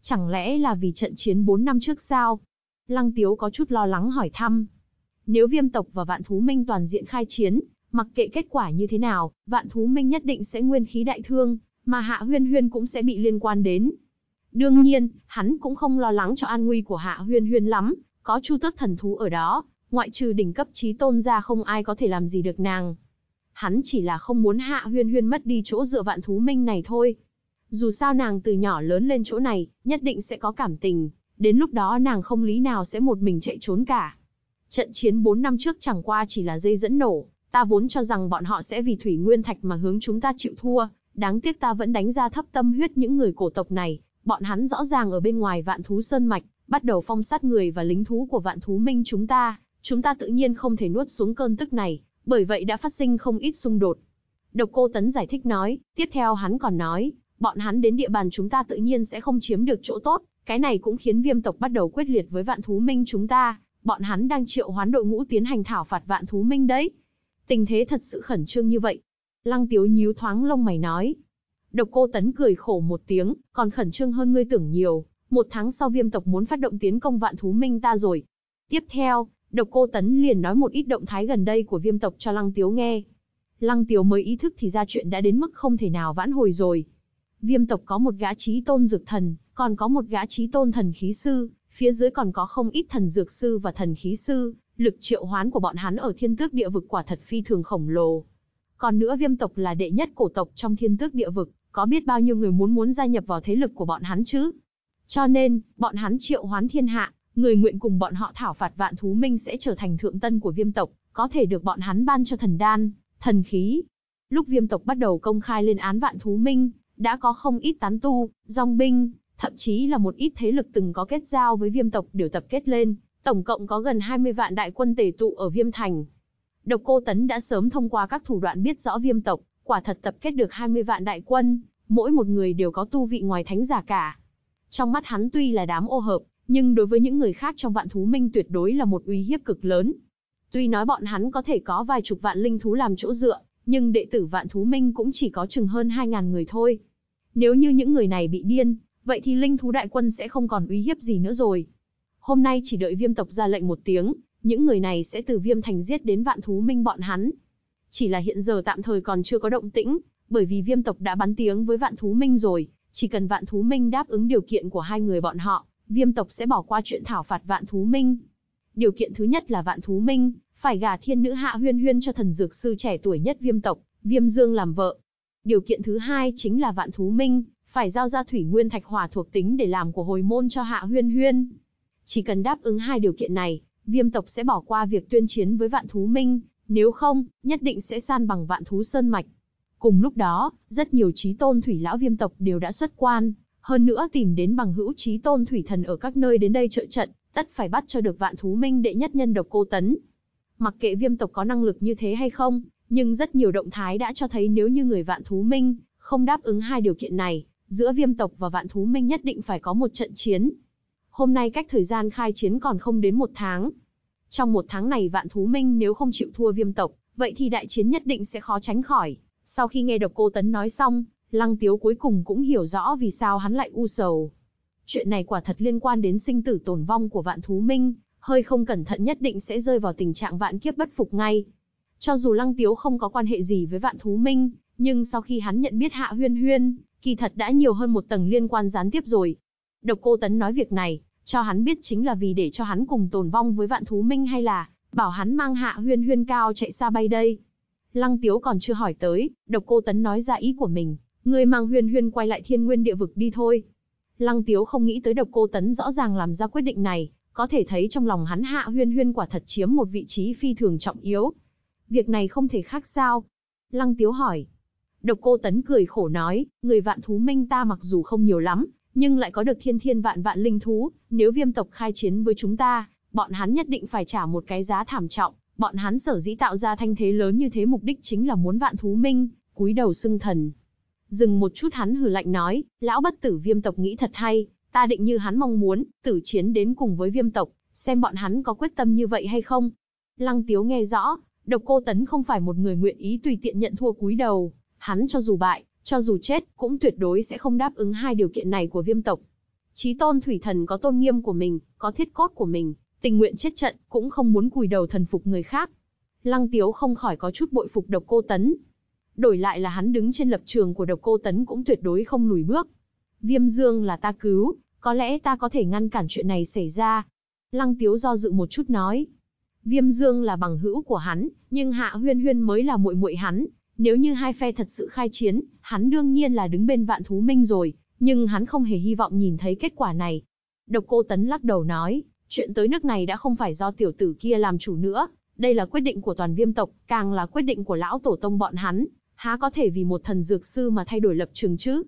Chẳng lẽ là vì trận chiến 4 năm trước sao? Lăng Tiếu có chút lo lắng hỏi thăm. Nếu viêm tộc và vạn thú minh toàn diện khai chiến, mặc kệ kết quả như thế nào, vạn thú minh nhất định sẽ nguyên khí đại thương, mà Hạ Huyên Huyên cũng sẽ bị liên quan đến. Đương nhiên, hắn cũng không lo lắng cho an nguy của Hạ Huyên Huyên lắm, có Chu Tước thần thú ở đó, ngoại trừ đỉnh cấp chí tôn ra không ai có thể làm gì được nàng. Hắn chỉ là không muốn Hạ Huyên Huyên mất đi chỗ dựa vạn thú minh này thôi. Dù sao nàng từ nhỏ lớn lên chỗ này, nhất định sẽ có cảm tình, đến lúc đó nàng không lý nào sẽ một mình chạy trốn cả. Trận chiến 4 năm trước chẳng qua chỉ là dây dẫn nổ, ta vốn cho rằng bọn họ sẽ vì thủy nguyên thạch mà hướng chúng ta chịu thua, đáng tiếc ta vẫn đánh ra thấp tâm huyết những người cổ tộc này, bọn hắn rõ ràng ở bên ngoài vạn thú sơn mạch, bắt đầu phong sát người và lính thú của vạn thú minh chúng ta, chúng ta tự nhiên không thể nuốt xuống cơn tức này, bởi vậy đã phát sinh không ít xung đột. Độc cô Tấn giải thích nói, tiếp theo hắn còn nói, bọn hắn đến địa bàn chúng ta tự nhiên sẽ không chiếm được chỗ tốt, cái này cũng khiến viêm tộc bắt đầu quyết liệt với vạn thú minh chúng ta, bọn hắn đang triệu hoán đội ngũ tiến hành thảo phạt vạn thú minh đấy. Tình thế thật sự khẩn trương như vậy. Lăng tiếu nhíu thoáng lông mày nói, Độc cô tấn cười khổ một tiếng, còn khẩn trương hơn ngươi tưởng nhiều, một tháng sau viêm tộc muốn phát động tiến công vạn thú minh ta rồi. Tiếp theo, độc cô tấn liền nói một ít động thái gần đây của viêm tộc cho Lăng Tiếu nghe. Lăng Tiếu mới ý thức thì ra chuyện đã đến mức không thể nào vãn hồi rồi. Viêm tộc có một gã trí tôn dược thần, còn có một gã trí tôn thần khí sư, phía dưới còn có không ít thần dược sư và thần khí sư, lực triệu hoán của bọn hắn ở thiên tước địa vực quả thật phi thường khổng lồ. Còn nữa viêm tộc là đệ nhất cổ tộc trong thiên tước địa vực, có biết bao nhiêu người muốn muốn gia nhập vào thế lực của bọn hắn chứ? Cho nên, bọn hắn triệu hoán thiên hạ, người nguyện cùng bọn họ thảo phạt vạn thú minh sẽ trở thành thượng tân của viêm tộc, có thể được bọn hắn ban cho thần đan, thần khí. Lúc viêm tộc bắt đầu công khai lên án vạn thú minh, đã có không ít tán tu, dòng binh, thậm chí là một ít thế lực từng có kết giao với viêm tộc đều tập kết lên, tổng cộng có gần 20 vạn đại quân tề tụ ở viêm thành. Độc cô Tấn đã sớm thông qua các thủ đoạn biết rõ viêm tộc, quả thật tập kết được 20 vạn đại quân, mỗi một người đều có tu vị ngoài thánh giả cả. Trong mắt hắn tuy là đám ô hợp, nhưng đối với những người khác trong vạn thú minh tuyệt đối là một uy hiếp cực lớn. Tuy nói bọn hắn có thể có vài chục vạn linh thú làm chỗ dựa, nhưng đệ tử vạn thú minh cũng chỉ có chừng hơn 2.000 người thôi. Nếu như những người này bị điên, vậy thì linh thú đại quân sẽ không còn uy hiếp gì nữa rồi. Hôm nay chỉ đợi viêm tộc ra lệnh một tiếng, những người này sẽ từ viêm thành giết đến vạn thú minh bọn hắn. Chỉ là hiện giờ tạm thời còn chưa có động tĩnh, bởi vì viêm tộc đã bắn tiếng với vạn thú minh rồi, chỉ cần vạn thú minh đáp ứng điều kiện của hai người bọn họ, viêm tộc sẽ bỏ qua chuyện thảo phạt vạn thú minh. Điều kiện thứ nhất là vạn thú minh, phải gả thiên nữ hạ huyên huyên cho thần dược sư trẻ tuổi nhất viêm tộc, viêm dương làm vợ. Điều kiện thứ hai chính là vạn thú minh, phải giao ra thủy nguyên thạch hỏa thuộc tính để làm của hồi môn cho hạ huyên huyên. Chỉ cần đáp ứng hai điều kiện này, viêm tộc sẽ bỏ qua việc tuyên chiến với vạn thú minh, nếu không, nhất định sẽ san bằng vạn thú sơn mạch. Cùng lúc đó, rất nhiều trí tôn thủy lão viêm tộc đều đã xuất quan, hơn nữa tìm đến bằng hữu trí tôn thủy thần ở các nơi đến đây trợ trận, tất phải bắt cho được vạn thú minh đệ nhất nhân độc cô tấn. Mặc kệ viêm tộc có năng lực như thế hay không, nhưng rất nhiều động thái đã cho thấy nếu như người vạn thú minh không đáp ứng hai điều kiện này, giữa viêm tộc và vạn thú minh nhất định phải có một trận chiến. Hôm nay cách thời gian khai chiến còn không đến một tháng, trong một tháng này vạn thú minh nếu không chịu thua viêm tộc, vậy thì đại chiến nhất định sẽ khó tránh khỏi. Sau khi nghe độc cô Tấn nói xong, Lăng Tiếu cuối cùng cũng hiểu rõ vì sao hắn lại u sầu. Chuyện này quả thật liên quan đến sinh tử tồn vong của vạn thú minh, hơi không cẩn thận nhất định sẽ rơi vào tình trạng vạn kiếp bất phục ngay. Cho dù Lăng Tiếu không có quan hệ gì với vạn thú minh, nhưng sau khi hắn nhận biết Hạ Huyên Huyên, kỳ thật đã nhiều hơn một tầng liên quan gián tiếp rồi. Độc cô Tấn nói việc này, cho hắn biết chính là vì để cho hắn cùng tồn vong với vạn thú minh hay là bảo hắn mang hạ huyên huyên cao chạy xa bay đây. Lăng Tiếu còn chưa hỏi tới, độc cô Tấn nói ra ý của mình, ngươi mang huyên huyên quay lại thiên nguyên địa vực đi thôi. Lăng Tiếu không nghĩ tới độc cô Tấn rõ ràng làm ra quyết định này, có thể thấy trong lòng hắn hạ huyên huyên quả thật chiếm một vị trí phi thường trọng yếu. Việc này không thể khác sao? Lăng Tiếu hỏi. Độc cô Tấn cười khổ nói, người vạn thú minh ta mặc dù không nhiều lắm, nhưng lại có được thiên thiên vạn vạn linh thú, nếu viêm tộc khai chiến với chúng ta, bọn hắn nhất định phải trả một cái giá thảm trọng, bọn hắn sở dĩ tạo ra thanh thế lớn như thế mục đích chính là muốn vạn thú minh, cúi đầu xưng thần. Dừng một chút hắn hừ lạnh nói, lão bất tử viêm tộc nghĩ thật hay, ta định như hắn mong muốn, tử chiến đến cùng với viêm tộc, xem bọn hắn có quyết tâm như vậy hay không. Lăng Tiếu nghe rõ, độc cô tấn không phải một người nguyện ý tùy tiện nhận thua cúi đầu, hắn cho dù bại, cho dù chết, cũng tuyệt đối sẽ không đáp ứng hai điều kiện này của viêm tộc. Chí tôn thủy thần có tôn nghiêm của mình, có thiết cốt của mình, tình nguyện chết trận, cũng không muốn cùi đầu thần phục người khác. Lăng Tiếu không khỏi có chút bội phục độc cô tấn. Đổi lại là hắn đứng trên lập trường của độc cô tấn cũng tuyệt đối không lùi bước. Viêm dương là ta cứu, có lẽ ta có thể ngăn cản chuyện này xảy ra. Lăng Tiếu do dự một chút nói. Viêm Dương là bằng hữu của hắn, nhưng Hạ Huyên Huyên mới là muội muội hắn, nếu như hai phe thật sự khai chiến, hắn đương nhiên là đứng bên vạn thú minh rồi, nhưng hắn không hề hy vọng nhìn thấy kết quả này. Độc cô Tấn lắc đầu nói, chuyện tới nước này đã không phải do tiểu tử kia làm chủ nữa, đây là quyết định của toàn viêm tộc, càng là quyết định của lão tổ tông bọn hắn, há có thể vì một thần dược sư mà thay đổi lập trường chứ.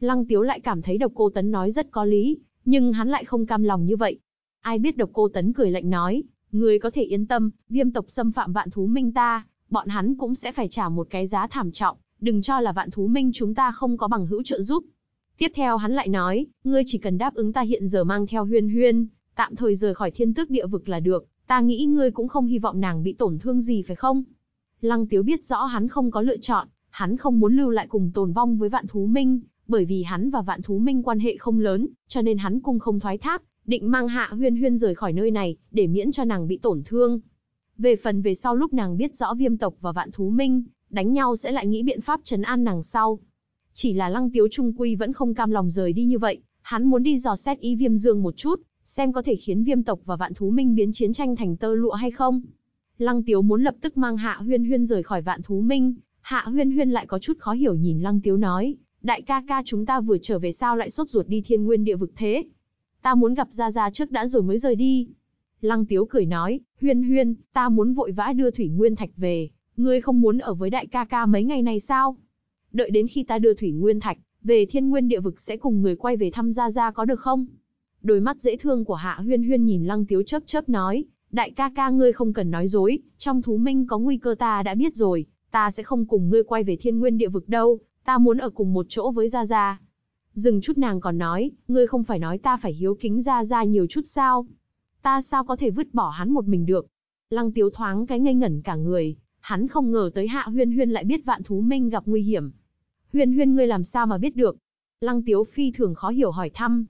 Lăng Tiếu lại cảm thấy độc cô Tấn nói rất có lý, nhưng hắn lại không cam lòng như vậy. Ai biết độc cô Tấn cười lạnh nói, người có thể yên tâm, viêm tộc xâm phạm vạn thú minh ta, bọn hắn cũng sẽ phải trả một cái giá thảm trọng, đừng cho là vạn thú minh chúng ta không có bằng hữu trợ giúp. Tiếp theo hắn lại nói, ngươi chỉ cần đáp ứng ta hiện giờ mang theo huyên huyên, tạm thời rời khỏi thiên tước địa vực là được, ta nghĩ ngươi cũng không hy vọng nàng bị tổn thương gì phải không? Lăng Tiếu biết rõ hắn không có lựa chọn, hắn không muốn lưu lại cùng tồn vong với vạn thú minh, bởi vì hắn và vạn thú minh quan hệ không lớn, cho nên hắn cũng không thoái thác, định mang hạ huyên huyên rời khỏi nơi này, để miễn cho nàng bị tổn thương. Về phần về sau lúc nàng biết rõ viêm tộc và vạn thú minh, đánh nhau sẽ lại nghĩ biện pháp trấn an nàng sau. Chỉ là lăng tiếu trung quy vẫn không cam lòng rời đi như vậy, hắn muốn đi dò xét ý viêm dương một chút, xem có thể khiến viêm tộc và vạn thú minh biến chiến tranh thành tơ lụa hay không. Lăng tiếu muốn lập tức mang hạ huyên huyên rời khỏi vạn thú minh, hạ huyên huyên lại có chút khó hiểu nhìn lăng tiếu nói, đại ca ca chúng ta vừa trở về sao lại sốt ruột đi thiên nguyên địa vực thế. Ta muốn gặp Gia Gia trước đã rồi mới rời đi. Lăng Tiếu cười nói, huyên huyên, ta muốn vội vã đưa Thủy Nguyên Thạch về, ngươi không muốn ở với đại ca ca mấy ngày này sao? Đợi đến khi ta đưa Thủy Nguyên Thạch, về thiên nguyên địa vực sẽ cùng người quay về thăm Gia Gia có được không? Đôi mắt dễ thương của Hạ Huyên Huyên nhìn Lăng Tiếu chớp chớp nói, đại ca ca ngươi không cần nói dối, trong thú minh có nguy cơ ta đã biết rồi, ta sẽ không cùng ngươi quay về thiên nguyên địa vực đâu, ta muốn ở cùng một chỗ với Gia Gia. Dừng chút nàng còn nói, ngươi không phải nói ta phải hiếu kính Gia Gia nhiều chút sao? ta sao có thể vứt bỏ hắn một mình được. Lăng tiếu thoáng cái ngây ngẩn cả người, hắn không ngờ tới hạ huyên huyên lại biết vạn thú minh gặp nguy hiểm. Huyên huyên ngươi làm sao mà biết được? Lăng tiếu phi thường khó hiểu hỏi thăm.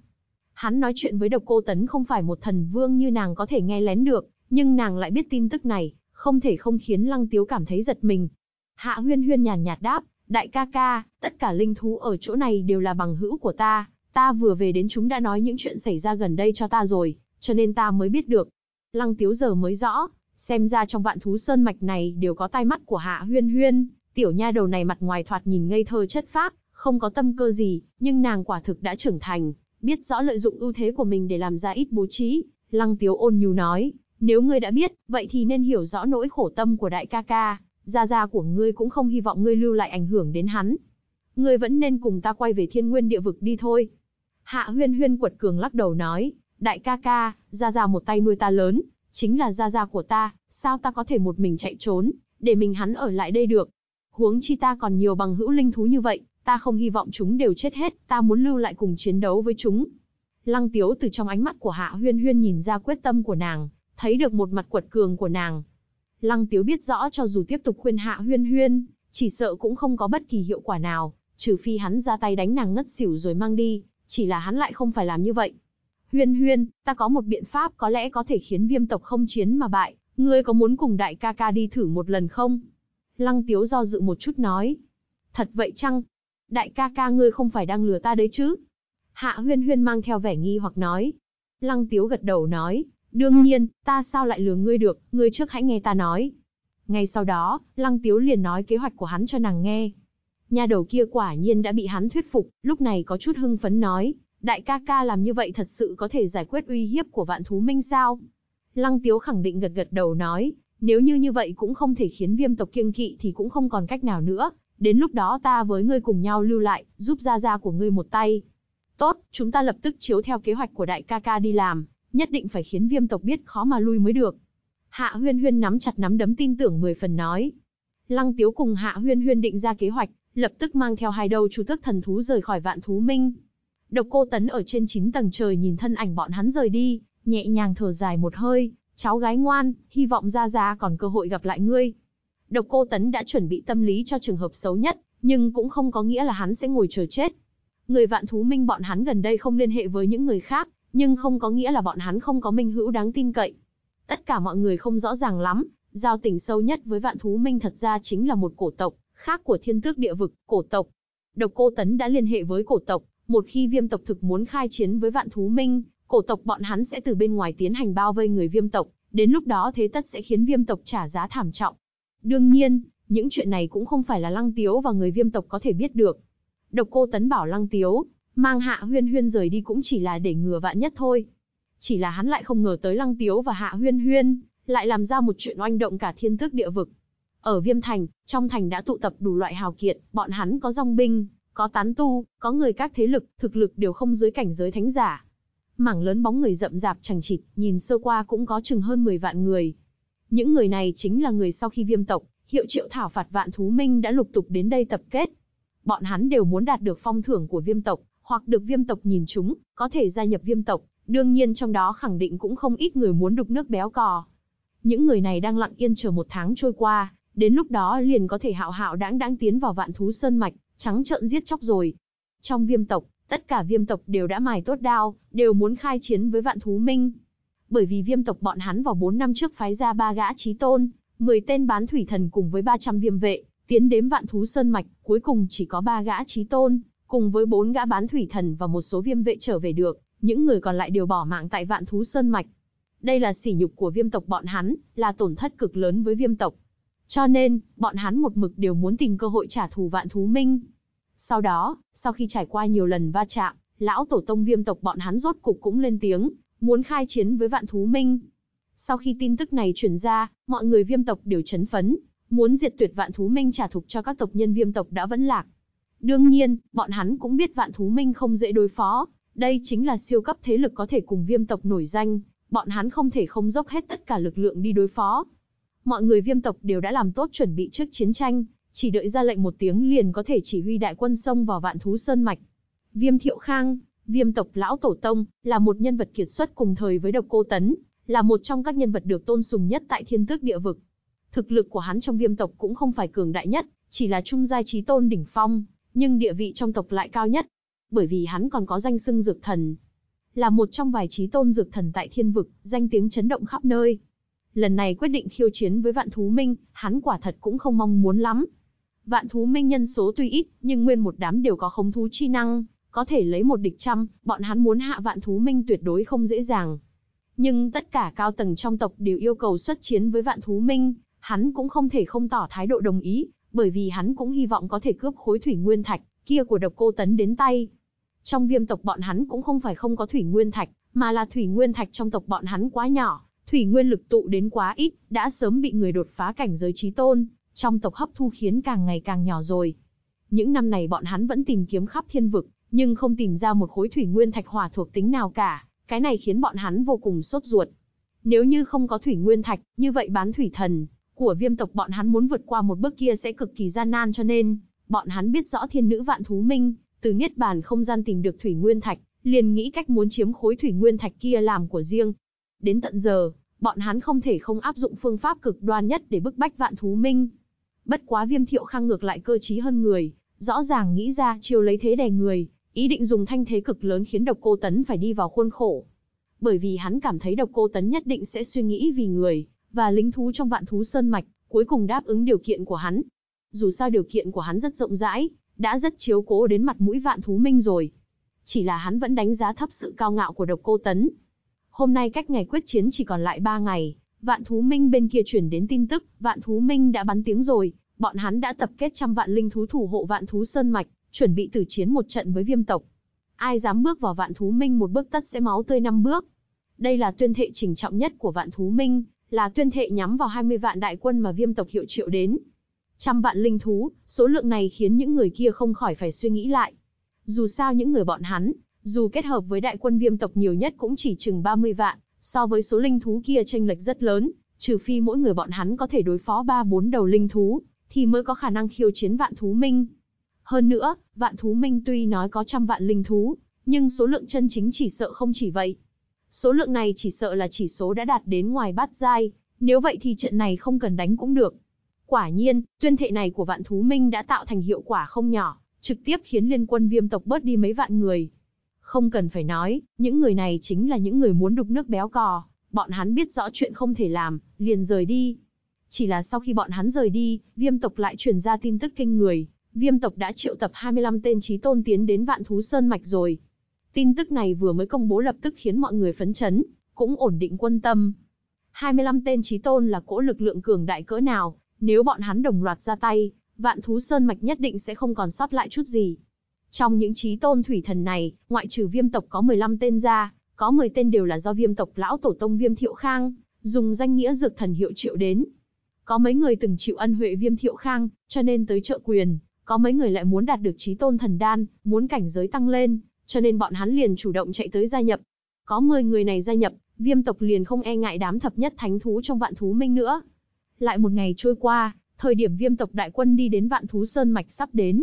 Hắn nói chuyện với độc cô tấn không phải một thần vương như nàng có thể nghe lén được, nhưng nàng lại biết tin tức này, không thể không khiến lăng tiếu cảm thấy giật mình. Hạ huyên huyên nhàn nhạt đáp, đại ca ca, tất cả linh thú ở chỗ này đều là bằng hữu của ta, ta vừa về đến chúng đã nói những chuyện xảy ra gần đây cho ta rồi, cho nên ta mới biết được. Lăng tiếu giờ mới rõ, xem ra trong vạn thú sơn mạch này đều có tai mắt của hạ huyên huyên, tiểu nha đầu này mặt ngoài thoạt nhìn ngây thơ chất phác, không có tâm cơ gì, nhưng nàng quả thực đã trưởng thành, biết rõ lợi dụng ưu thế của mình để làm ra ít bố trí. Lăng tiếu ôn nhu nói, nếu ngươi đã biết, vậy thì nên hiểu rõ nỗi khổ tâm của đại ca ca, gia gia của ngươi cũng không hy vọng ngươi lưu lại ảnh hưởng đến hắn. Ngươi vẫn nên cùng ta quay về thiên nguyên địa vực đi thôi. Hạ huyên huyên quật cường lắc đầu nói, đại ca ca, Gia Gia một tay nuôi ta lớn, chính là Gia Gia của ta, sao ta có thể một mình chạy trốn, để mình hắn ở lại đây được. Huống chi ta còn nhiều bằng hữu linh thú như vậy, ta không hy vọng chúng đều chết hết, ta muốn lưu lại cùng chiến đấu với chúng. Lăng tiếu từ trong ánh mắt của Hạ Huyên Huyên nhìn ra quyết tâm của nàng, thấy được một mặt quật cường của nàng. Lăng tiếu biết rõ cho dù tiếp tục khuyên Hạ Huyên Huyên, chỉ sợ cũng không có bất kỳ hiệu quả nào, trừ phi hắn ra tay đánh nàng ngất xỉu rồi mang đi, chỉ là hắn lại không phải làm như vậy. Huyên huyên, ta có một biện pháp có lẽ có thể khiến viêm tộc không chiến mà bại, ngươi có muốn cùng đại ca ca đi thử một lần không? Lăng tiếu do dự một chút nói. Thật vậy chăng? Đại ca ca ngươi không phải đang lừa ta đấy chứ? Hạ huyên huyên mang theo vẻ nghi hoặc nói. Lăng tiếu gật đầu nói, đương nhiên, ta sao lại lừa ngươi được, ngươi trước hãy nghe ta nói. Ngay sau đó, lăng tiếu liền nói kế hoạch của hắn cho nàng nghe. Nhà đầu kia quả nhiên đã bị hắn thuyết phục, lúc này có chút hưng phấn nói, đại ca ca làm như vậy thật sự có thể giải quyết uy hiếp của vạn thú minh sao? Lăng Tiếu khẳng định gật gật đầu nói, nếu như như vậy cũng không thể khiến viêm tộc kiêng kỵ thì cũng không còn cách nào nữa, đến lúc đó ta với ngươi cùng nhau lưu lại, giúp gia gia của ngươi một tay. Tốt, chúng ta lập tức chiếu theo kế hoạch của đại ca ca đi làm, nhất định phải khiến viêm tộc biết khó mà lui mới được. Hạ Huyên Huyên nắm chặt nắm đấm tin tưởng 10 phần nói. Lăng Tiếu cùng Hạ Huyên Huyên định ra kế hoạch, lập tức mang theo hai đầu chú tước thần thú rời khỏi vạn thú minh. Độc cô tấn ở trên 9 tầng trời nhìn thân ảnh bọn hắn rời đi, nhẹ nhàng thở dài một hơi, cháu gái ngoan, hy vọng Gia Gia còn cơ hội gặp lại ngươi. Độc cô tấn đã chuẩn bị tâm lý cho trường hợp xấu nhất, nhưng cũng không có nghĩa là hắn sẽ ngồi chờ chết. Người vạn thú minh bọn hắn gần đây không liên hệ với những người khác, nhưng không có nghĩa là bọn hắn không có minh hữu đáng tin cậy. Tất cả mọi người không rõ ràng lắm, giao tình sâu nhất với vạn thú minh thật ra chính là một cổ tộc, khác của thiên tước địa vực, cổ tộc. Độc cô tấn đã liên hệ với cổ tộc, một khi viêm tộc thực muốn khai chiến với vạn thú minh, cổ tộc bọn hắn sẽ từ bên ngoài tiến hành bao vây người viêm tộc, đến lúc đó thế tất sẽ khiến viêm tộc trả giá thảm trọng. Đương nhiên, những chuyện này cũng không phải là Lăng Tiếu và người viêm tộc có thể biết được. Độc cô tấn bảo Lăng Tiếu, mang Hạ Huyên Huyên rời đi cũng chỉ là để ngừa vạn nhất thôi. Chỉ là hắn lại không ngờ tới Lăng Tiếu và Hạ Huyên Huyên, lại làm ra một chuyện oanh động cả thiên thức địa vực. Ở Viêm Thành, trong thành đã tụ tập đủ loại hào kiệt, bọn hắn có dòng binh, có tán tu, có người các thế lực, thực lực đều không dưới cảnh giới thánh giả. Mảng lớn bóng người rậm rạp chẳng chịt, nhìn sơ qua cũng có chừng hơn 10 vạn người. Những người này chính là người sau khi viêm tộc, hiệu triệu thảo phạt vạn thú minh đã lục tục đến đây tập kết. Bọn hắn đều muốn đạt được phong thưởng của viêm tộc, hoặc được viêm tộc nhìn chúng, có thể gia nhập viêm tộc, đương nhiên trong đó khẳng định cũng không ít người muốn đục nước béo cò. Những người này đang lặng yên chờ một tháng trôi qua, đến lúc đó liền có thể hạo hạo đãng đãng tiến vào vạn thú sơn mạch, trắng trợn giết chóc rồi. Trong viêm tộc, tất cả viêm tộc đều đã mài tốt đao, đều muốn khai chiến với vạn thú minh. Bởi vì viêm tộc bọn hắn vào 4 năm trước phái ra ba gã trí tôn, 10 tên bán thủy thần cùng với 300 viêm vệ, tiến đếm vạn thú sơn mạch, cuối cùng chỉ có ba gã trí tôn, cùng với bốn gã bán thủy thần và một số viêm vệ trở về được, những người còn lại đều bỏ mạng tại vạn thú sơn mạch. Đây là sỉ nhục của viêm tộc bọn hắn, là tổn thất cực lớn với viêm tộc. Cho nên, bọn hắn một mực đều muốn tìm cơ hội trả thù vạn thú minh. Sau đó, sau khi trải qua nhiều lần va chạm, lão tổ tông viêm tộc bọn hắn rốt cục cũng lên tiếng, muốn khai chiến với vạn thú minh. Sau khi tin tức này truyền ra, mọi người viêm tộc đều chấn phấn, muốn diệt tuyệt vạn thú minh trả thục cho các tộc nhân viêm tộc đã vẫn lạc. Đương nhiên, bọn hắn cũng biết vạn thú minh không dễ đối phó, đây chính là siêu cấp thế lực có thể cùng viêm tộc nổi danh, bọn hắn không thể không dốc hết tất cả lực lượng đi đối phó, mọi người viêm tộc đều đã làm tốt chuẩn bị trước chiến tranh, chỉ đợi ra lệnh một tiếng liền có thể chỉ huy đại quân xông vào vạn thú sơn mạch. Viêm thiệu khang, viêm tộc lão tổ tông, là một nhân vật kiệt xuất cùng thời với độc cô tấn, là một trong các nhân vật được tôn sùng nhất tại thiên tước địa vực. Thực lực của hắn trong viêm tộc cũng không phải cường đại nhất, chỉ là trung giai trí tôn đỉnh phong, nhưng địa vị trong tộc lại cao nhất, bởi vì hắn còn có danh xưng dược thần. Là một trong vài trí tôn dược thần tại thiên vực, danh tiếng chấn động khắp nơi, lần này quyết định khiêu chiến với Vạn Thú Minh, hắn quả thật cũng không mong muốn lắm. Vạn Thú Minh nhân số tuy ít, nhưng nguyên một đám đều có khống thú chi năng, có thể lấy một địch trăm, bọn hắn muốn hạ Vạn Thú Minh tuyệt đối không dễ dàng. Nhưng tất cả cao tầng trong tộc đều yêu cầu xuất chiến với Vạn Thú Minh, hắn cũng không thể không tỏ thái độ đồng ý, bởi vì hắn cũng hy vọng có thể cướp khối thủy nguyên thạch kia của độc cô tấn đến tay. Trong viêm tộc bọn hắn cũng không phải không có thủy nguyên thạch, mà là thủy nguyên thạch trong tộc bọn hắn quá nhỏ, thủy nguyên lực tụ đến quá ít, đã sớm bị người đột phá cảnh giới trí tôn, trong tộc hấp thu khiến càng ngày càng nhỏ rồi. Những năm này bọn hắn vẫn tìm kiếm khắp thiên vực, nhưng không tìm ra một khối thủy nguyên thạch hỏa thuộc tính nào cả, cái này khiến bọn hắn vô cùng sốt ruột. Nếu như không có thủy nguyên thạch, như vậy bán thủy thần của viêm tộc bọn hắn muốn vượt qua một bước kia sẽ cực kỳ gian nan cho nên, bọn hắn biết rõ thiên nữ vạn thú minh, từ niết bàn không gian tìm được thủy nguyên thạch, liền nghĩ cách muốn chiếm khối thủy nguyên thạch kia làm của riêng. Đến tận giờ, bọn hắn không thể không áp dụng phương pháp cực đoan nhất để bức bách vạn thú minh. Bất quá viêm thiệu khang ngược lại cơ trí hơn người, rõ ràng nghĩ ra chiêu lấy thế đè người, ý định dùng thanh thế cực lớn khiến độc cô tấn phải đi vào khuôn khổ. Bởi vì hắn cảm thấy độc cô tấn nhất định sẽ suy nghĩ vì người, và lính thú trong vạn thú sơn mạch, cuối cùng đáp ứng điều kiện của hắn. Dù sao điều kiện của hắn rất rộng rãi, đã rất chiếu cố đến mặt mũi vạn thú minh rồi. Chỉ là hắn vẫn đánh giá thấp sự cao ngạo của độc cô tấn, Hôm nay cách ngày quyết chiến chỉ còn lại 3 ngày, vạn thú minh bên kia chuyển đến tin tức, vạn thú minh đã bắn tiếng rồi, bọn hắn đã tập kết trăm vạn linh thú thủ hộ vạn thú sơn mạch, chuẩn bị tử chiến một trận với viêm tộc. Ai dám bước vào vạn thú minh một bước tất sẽ máu tươi năm bước. Đây là tuyên thệ trình trọng nhất của vạn thú minh, là tuyên thệ nhắm vào 20 vạn đại quân mà viêm tộc hiệu triệu đến. Trăm vạn linh thú, số lượng này khiến những người kia không khỏi phải suy nghĩ lại. Dù sao những người bọn hắn, dù kết hợp với đại quân viêm tộc nhiều nhất cũng chỉ chừng 30 vạn, so với số linh thú kia chênh lệch rất lớn, trừ phi mỗi người bọn hắn có thể đối phó 3-4 đầu linh thú, thì mới có khả năng khiêu chiến vạn thú minh. Hơn nữa, vạn thú minh tuy nói có trăm vạn linh thú, nhưng số lượng chân chính chỉ sợ không chỉ vậy. Số lượng này chỉ sợ là chỉ số đã đạt đến ngoài bát giai, nếu vậy thì trận này không cần đánh cũng được. Quả nhiên, tuyên thệ này của vạn thú minh đã tạo thành hiệu quả không nhỏ, trực tiếp khiến liên quân viêm tộc bớt đi mấy vạn người, không cần phải nói, những người này chính là những người muốn đục nước béo cò, bọn hắn biết rõ chuyện không thể làm, liền rời đi. Chỉ là sau khi bọn hắn rời đi, viêm tộc lại truyền ra tin tức kinh người, viêm tộc đã triệu tập 25 tên trí tôn tiến đến vạn thú sơn mạch rồi. Tin tức này vừa mới công bố lập tức khiến mọi người phấn chấn, cũng ổn định quân tâm. 25 tên trí tôn là cỗ lực lượng cường đại cỡ nào, nếu bọn hắn đồng loạt ra tay, vạn thú sơn mạch nhất định sẽ không còn sót lại chút gì. Trong những trí tôn thủy thần này, ngoại trừ viêm tộc có 15 tên ra, có 10 tên đều là do viêm tộc lão tổ tông viêm thiệu khang, dùng danh nghĩa dược thần hiệu triệu đến. Có mấy người từng chịu ân huệ viêm thiệu khang, cho nên tới trợ quyền, có mấy người lại muốn đạt được trí tôn thần đan, muốn cảnh giới tăng lên, cho nên bọn hắn liền chủ động chạy tới gia nhập. Có 10 người này gia nhập, viêm tộc liền không e ngại đám thập nhất thánh thú trong vạn thú minh nữa. Lại một ngày trôi qua, thời điểm viêm tộc đại quân đi đến vạn thú sơn mạch sắp đến,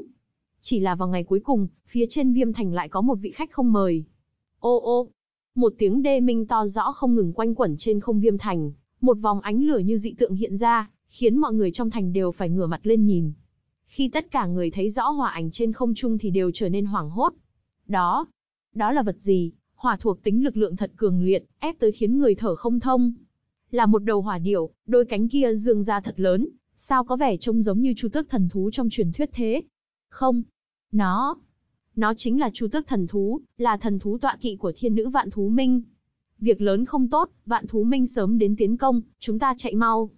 chỉ là vào ngày cuối cùng, phía trên viêm thành lại có một vị khách không mời. Ô ô, một tiếng đê minh to rõ không ngừng quanh quẩn trên không viêm thành, một vòng ánh lửa như dị tượng hiện ra, khiến mọi người trong thành đều phải ngửa mặt lên nhìn. Khi tất cả người thấy rõ hỏa ảnh trên không trung thì đều trở nên hoảng hốt. Đó, đó là vật gì? Hỏa thuộc tính lực lượng thật cường liệt, ép tới khiến người thở không thông. Là một đầu hỏa điểu, đôi cánh kia dương ra thật lớn, sao có vẻ trông giống như chu tước thần thú trong truyền thuyết thế, không. Nó. Nó chính là chu tước thần thú, là thần thú tọa kỵ của thiên nữ vạn thú minh. Việc lớn không tốt, vạn thú minh sớm đến tiến công, chúng ta chạy mau.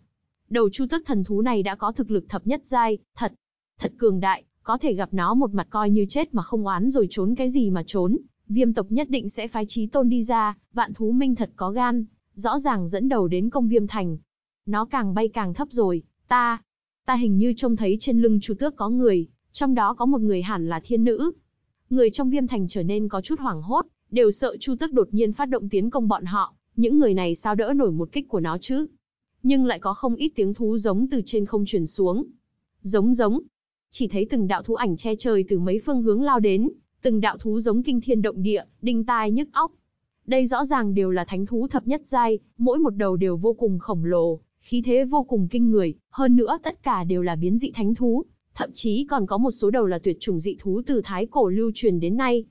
Đầu chu tước thần thú này đã có thực lực thập nhất giai, thật, thật cường đại, có thể gặp nó một mặt coi như chết mà không oán rồi trốn cái gì mà trốn. Viêm tộc nhất định sẽ phái trí tôn đi ra, vạn thú minh thật có gan, rõ ràng dẫn đầu đến công viêm thành. Nó càng bay càng thấp rồi, ta, ta hình như trông thấy trên lưng chu tước có người, trong đó có một người hẳn là thiên nữ. Người trong viêm thành trở nên có chút hoảng hốt, đều sợ Chu Tức đột nhiên phát động tiến công bọn họ, những người này sao đỡ nổi một kích của nó chứ? Nhưng lại có không ít tiếng thú giống từ trên không truyền xuống. Giống giống, chỉ thấy từng đạo thú ảnh che trời từ mấy phương hướng lao đến, từng đạo thú giống kinh thiên động địa, đinh tai nhức óc. Đây rõ ràng đều là thánh thú thập nhất giai, mỗi một đầu đều vô cùng khổng lồ, khí thế vô cùng kinh người, hơn nữa tất cả đều là biến dị thánh thú, thậm chí còn có một số đầu là tuyệt chủng dị thú từ thái cổ lưu truyền đến nay.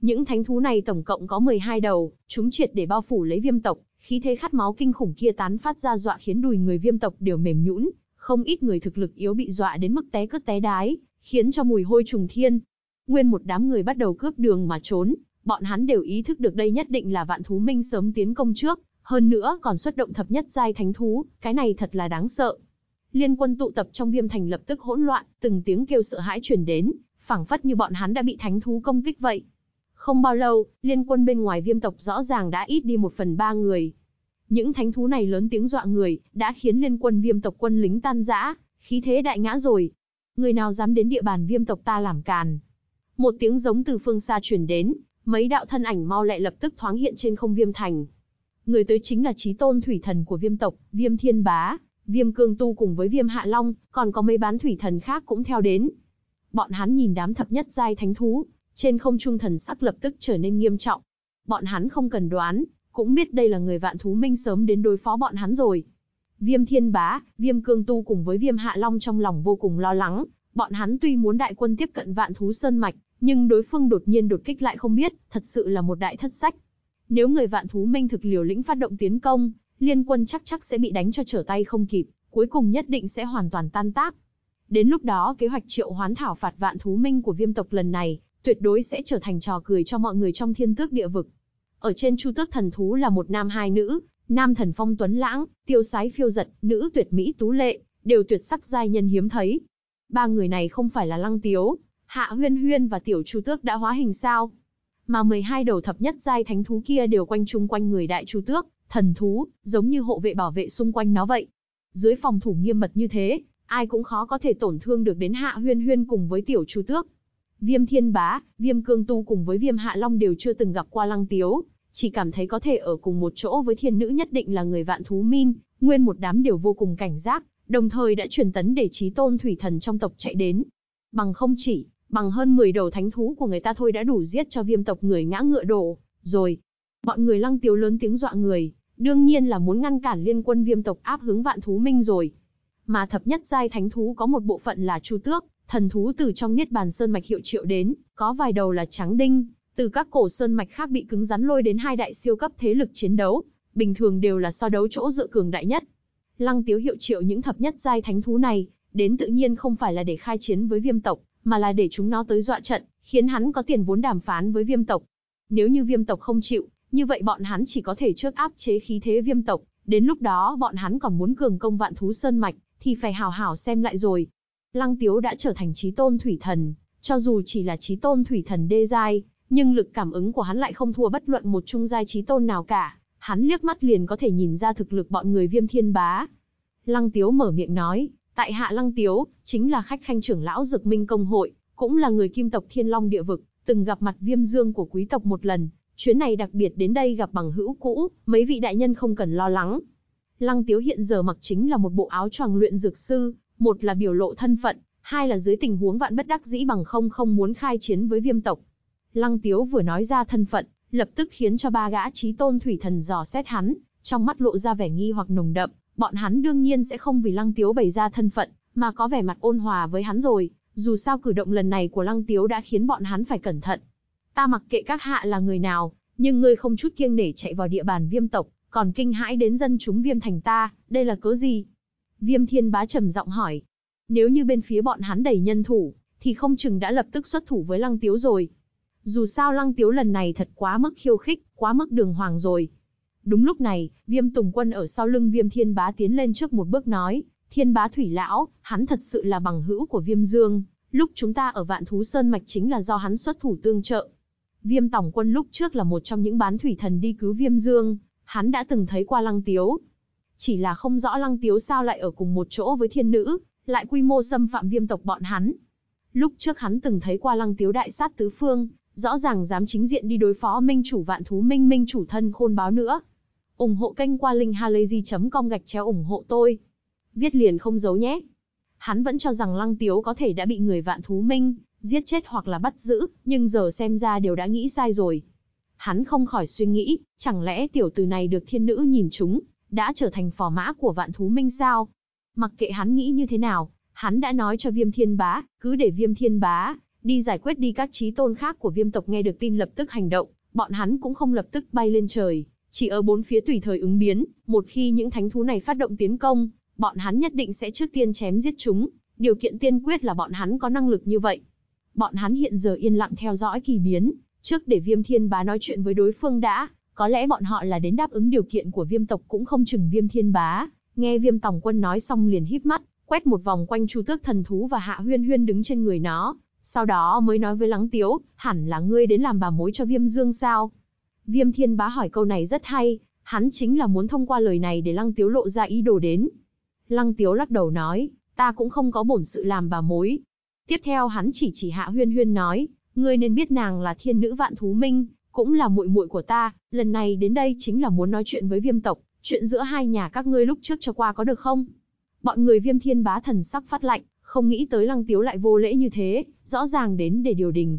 Những thánh thú này tổng cộng có 12 đầu, chúng triệt để bao phủ lấy viêm tộc, khí thế khát máu kinh khủng kia tán phát ra dọa khiến đùi người viêm tộc đều mềm nhũn, không ít người thực lực yếu bị dọa đến mức té cứt té đái, khiến cho mùi hôi trùng thiên. Nguyên một đám người bắt đầu cướp đường mà trốn, bọn hắn đều ý thức được đây nhất định là vạn thú minh sớm tiến công trước, hơn nữa còn xuất động thập nhất giai thánh thú, cái này thật là đáng sợ. Liên quân tụ tập trong viêm thành lập tức hỗn loạn, từng tiếng kêu sợ hãi truyền đến, phảng phất như bọn hắn đã bị thánh thú công kích vậy. Không bao lâu, liên quân bên ngoài viêm tộc rõ ràng đã ít đi một phần ba người. Những thánh thú này lớn tiếng dọa người, đã khiến liên quân viêm tộc quân lính tan rã, khí thế đại ngã rồi. Người nào dám đến địa bàn viêm tộc ta làm càn. Một tiếng giống từ phương xa truyền đến, mấy đạo thân ảnh mau lẹ lập tức thoáng hiện trên không viêm thành. Người tới chính là trí tôn thủy thần của viêm tộc, viêm thiên bá, Viêm cương tu cùng với viêm hạ long, còn có mấy bán thủy thần khác cũng theo đến. Bọn hắn nhìn đám thập nhất giai thánh thú, trên không trung thần sắc lập tức trở nên nghiêm trọng. Bọn hắn không cần đoán, cũng biết đây là người vạn thú minh sớm đến đối phó bọn hắn rồi. Viêm thiên bá, viêm cương tu cùng với viêm hạ long trong lòng vô cùng lo lắng, bọn hắn tuy muốn đại quân tiếp cận vạn thú sơn mạch, nhưng đối phương đột nhiên đột kích lại không biết, thật sự là một đại thất sách. Nếu người vạn thú minh thực liều lĩnh phát động tiến công, liên quân chắc chắc sẽ bị đánh cho trở tay không kịp, cuối cùng nhất định sẽ hoàn toàn tan tác. Đến lúc đó kế hoạch triệu hoán thảo phạt vạn thú minh của viêm tộc lần này, tuyệt đối sẽ trở thành trò cười cho mọi người trong thiên tước địa vực. Ở trên chu tước thần thú là một nam hai nữ, nam thần phong tuấn lãng, tiêu sái phiêu giật, nữ tuyệt mỹ tú lệ, đều tuyệt sắc giai nhân hiếm thấy. Ba người này không phải là lăng tiếu, hạ huyên huyên và tiểu chu tước đã hóa hình sao. Mà 12 đầu thập nhất giai thánh thú kia đều quanh chung quanh người đại chu tước, thần thú, giống như hộ vệ bảo vệ xung quanh nó vậy. Dưới phòng thủ nghiêm mật như thế, ai cũng khó có thể tổn thương được đến Hạ Huyên Huyên cùng với Tiểu Chu Tước. Viêm Thiên Bá, Viêm Cương Tu cùng với Viêm Hạ Long đều chưa từng gặp qua Lăng Tiếu, chỉ cảm thấy có thể ở cùng một chỗ với thiên nữ nhất định là người vạn thú min, nguyên một đám đều vô cùng cảnh giác, đồng thời đã truyền tấn để chí tôn thủy thần trong tộc chạy đến. Bằng không chỉ, bằng hơn 10 đầu thánh thú của người ta thôi đã đủ giết cho viêm tộc người ngã ngựa đổ, rồi. Bọn người lăng tiếu lớn tiếng dọa người, Đương nhiên là muốn ngăn cản liên quân viêm tộc áp hướng vạn thú minh rồi. Mà thập nhất giai thánh thú có một bộ phận là chu tước, thần thú từ trong niết bàn sơn mạch hiệu triệu đến, có vài đầu là trắng đinh, từ các cổ sơn mạch khác bị cứng rắn lôi đến hai đại siêu cấp thế lực chiến đấu, bình thường đều là so đấu chỗ dựa cường đại nhất. Lăng Tiếu hiệu triệu những thập nhất giai thánh thú này, đến tự nhiên không phải là để khai chiến với viêm tộc, mà là để chúng nó tới dọa trận, khiến hắn có tiền vốn đàm phán với viêm tộc. Nếu như viêm tộc không chịu, như vậy bọn hắn chỉ có thể trước áp chế khí thế viêm tộc, đến lúc đó bọn hắn còn muốn cường công vạn thú sơn mạch, thì phải hào hào xem lại rồi. Lăng Tiếu đã trở thành trí tôn thủy thần, cho dù chỉ là trí tôn thủy thần đê giai, nhưng lực cảm ứng của hắn lại không thua bất luận một trung giai trí tôn nào cả. Hắn liếc mắt liền có thể nhìn ra thực lực bọn người viêm thiên bá. Lăng Tiếu mở miệng nói, tại hạ Lăng Tiếu, chính là khách khanh trưởng lão Dực Minh Công Hội, cũng là người kim tộc Thiên Long Địa Vực, từng gặp mặt viêm dương của quý tộc một lần, chuyến này đặc biệt đến đây gặp bằng hữu cũ, mấy vị đại nhân không cần lo lắng. Lăng Tiếu hiện giờ mặc chính là một bộ áo choàng luyện dược sư, một là biểu lộ thân phận, hai là dưới tình huống vạn bất đắc dĩ bằng không không muốn khai chiến với viêm tộc. Lăng Tiếu vừa nói ra thân phận, lập tức khiến cho ba gã trí tôn thủy thần dò xét hắn, trong mắt lộ ra vẻ nghi hoặc nồng đậm, bọn hắn đương nhiên sẽ không vì Lăng Tiếu bày ra thân phận, mà có vẻ mặt ôn hòa với hắn rồi, dù sao cử động lần này của Lăng Tiếu đã khiến bọn hắn phải cẩn thận, Ta mặc kệ các hạ là người nào, nhưng ngươi không chút kiêng nể chạy vào địa bàn viêm tộc, còn kinh hãi đến dân chúng viêm thành ta, đây là cớ gì? Viêm thiên bá trầm giọng hỏi. Nếu như bên phía bọn hắn đầy nhân thủ, thì không chừng đã lập tức xuất thủ với lăng tiếu rồi. Dù sao lăng tiếu lần này thật quá mức khiêu khích, quá mức đường hoàng rồi. Đúng lúc này, viêm tùng quân ở sau lưng viêm thiên bá tiến lên trước một bước nói, thiên bá thủy lão, hắn thật sự là bằng hữu của viêm dương. Lúc chúng ta ở vạn thú sơn mạch chính là do hắn xuất thủ tương trợ, Viêm Tòng Quân lúc trước là một trong những bán thủy thần đi cứu Viêm Dương, hắn đã từng thấy qua Lăng Tiếu. Chỉ là không rõ Lăng Tiếu sao lại ở cùng một chỗ với thiên nữ, lại quy mô xâm phạm viêm tộc bọn hắn. Lúc trước hắn từng thấy qua Lăng Tiếu đại sát tứ phương, rõ ràng dám chính diện đi đối phó minh chủ vạn thú minh minh chủ thân khôn báo nữa. ủng hộ kênh qua linkhalazy.com gạch chéo ủng hộ tôi. Viết liền không giấu nhé. Hắn vẫn cho rằng Lăng Tiếu có thể đã bị người vạn thú minh, giết chết hoặc là bắt giữ, nhưng giờ xem ra đều đã nghĩ sai rồi. Hắn không khỏi suy nghĩ, chẳng lẽ tiểu tử này được thiên nữ nhìn chúng, đã trở thành phò mã của vạn thú minh sao? Mặc kệ hắn nghĩ như thế nào, hắn đã nói cho viêm thiên bá, cứ để viêm thiên bá, đi giải quyết đi các trí tôn khác của viêm tộc nghe được tin lập tức hành động, bọn hắn cũng không lập tức bay lên trời, chỉ ở bốn phía tùy thời ứng biến, một khi những thánh thú này phát động tiến công, bọn hắn nhất định sẽ trước tiên chém giết chúng, điều kiện tiên quyết là bọn hắn có năng lực như vậy bọn hắn hiện giờ yên lặng theo dõi kỳ biến, trước để viêm thiên bá nói chuyện với đối phương đã, có lẽ bọn họ là đến đáp ứng điều kiện của viêm tộc cũng không chừng viêm thiên bá. Nghe viêm tòng quân nói xong liền híp mắt, quét một vòng quanh chu tước thần thú và hạ huyên huyên đứng trên người nó, sau đó mới nói với lắng tiếu, hẳn là ngươi đến làm bà mối cho viêm dương sao. Viêm thiên bá hỏi câu này rất hay, hắn chính là muốn thông qua lời này để lăng tiếu lộ ra ý đồ đến. Lăng tiếu lắc đầu nói, ta cũng không có bổn sự làm bà mối, Tiếp theo hắn chỉ chỉ Hạ Huyên Huyên nói, ngươi nên biết nàng là thiên nữ vạn thú minh, cũng là muội muội của ta, lần này đến đây chính là muốn nói chuyện với viêm tộc, chuyện giữa hai nhà các ngươi lúc trước cho qua có được không? Bọn người viêm thiên bá thần sắc phát lạnh, không nghĩ tới lăng tiếu lại vô lễ như thế, rõ ràng đến để điều đình.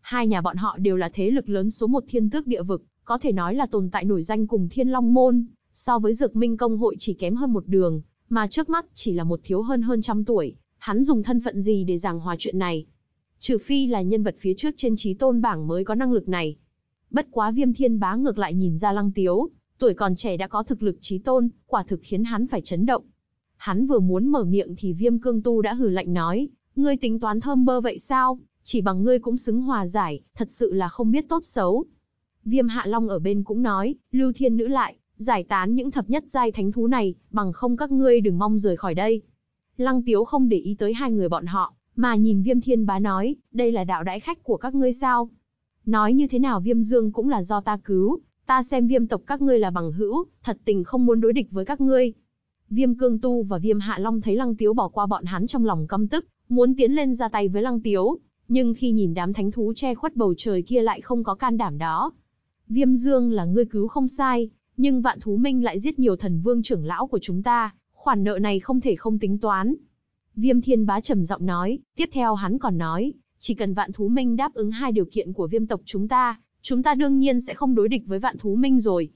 Hai nhà bọn họ đều là thế lực lớn số một thiên tước địa vực, có thể nói là tồn tại nổi danh cùng thiên long môn, so với dược minh công hội chỉ kém hơn một đường, mà trước mắt chỉ là một thiếu hơn hơn trăm tuổi, hắn dùng thân phận gì để giảng hòa chuyện này. Trừ phi là nhân vật phía trước trên trí tôn bảng mới có năng lực này. Bất quá viêm thiên bá ngược lại nhìn ra lăng tiếu, tuổi còn trẻ đã có thực lực trí tôn, quả thực khiến hắn phải chấn động. Hắn vừa muốn mở miệng thì viêm cương tu đã hừ lạnh nói, ngươi tính toán thơm bơ vậy sao, chỉ bằng ngươi cũng xứng hòa giải, thật sự là không biết tốt xấu. Viêm hạ long ở bên cũng nói, lưu thiên nữ lại, giải tán những thập nhất giai thánh thú này, bằng không các ngươi đừng mong rời khỏi đây. Lăng Tiếu không để ý tới hai người bọn họ, mà nhìn Viêm Thiên Bá nói, đây là đạo đãi khách của các ngươi sao? Nói như thế nào Viêm Dương cũng là do ta cứu, ta xem Viêm tộc các ngươi là bằng hữu, thật tình không muốn đối địch với các ngươi. Viêm Cương Tu và Viêm Hạ Long thấy Lăng Tiếu bỏ qua bọn hắn trong lòng căm tức, muốn tiến lên ra tay với Lăng Tiếu, nhưng khi nhìn đám thánh thú che khuất bầu trời kia lại không có can đảm đó. Viêm Dương là ngươi cứu không sai, nhưng vạn thú minh lại giết nhiều thần vương trưởng lão của chúng ta, khoản nợ này không thể không tính toán. Viêm thiên bá trầm giọng nói, tiếp theo hắn còn nói, chỉ cần vạn thú minh đáp ứng hai điều kiện của viêm tộc chúng ta, chúng ta đương nhiên sẽ không đối địch với vạn thú minh rồi.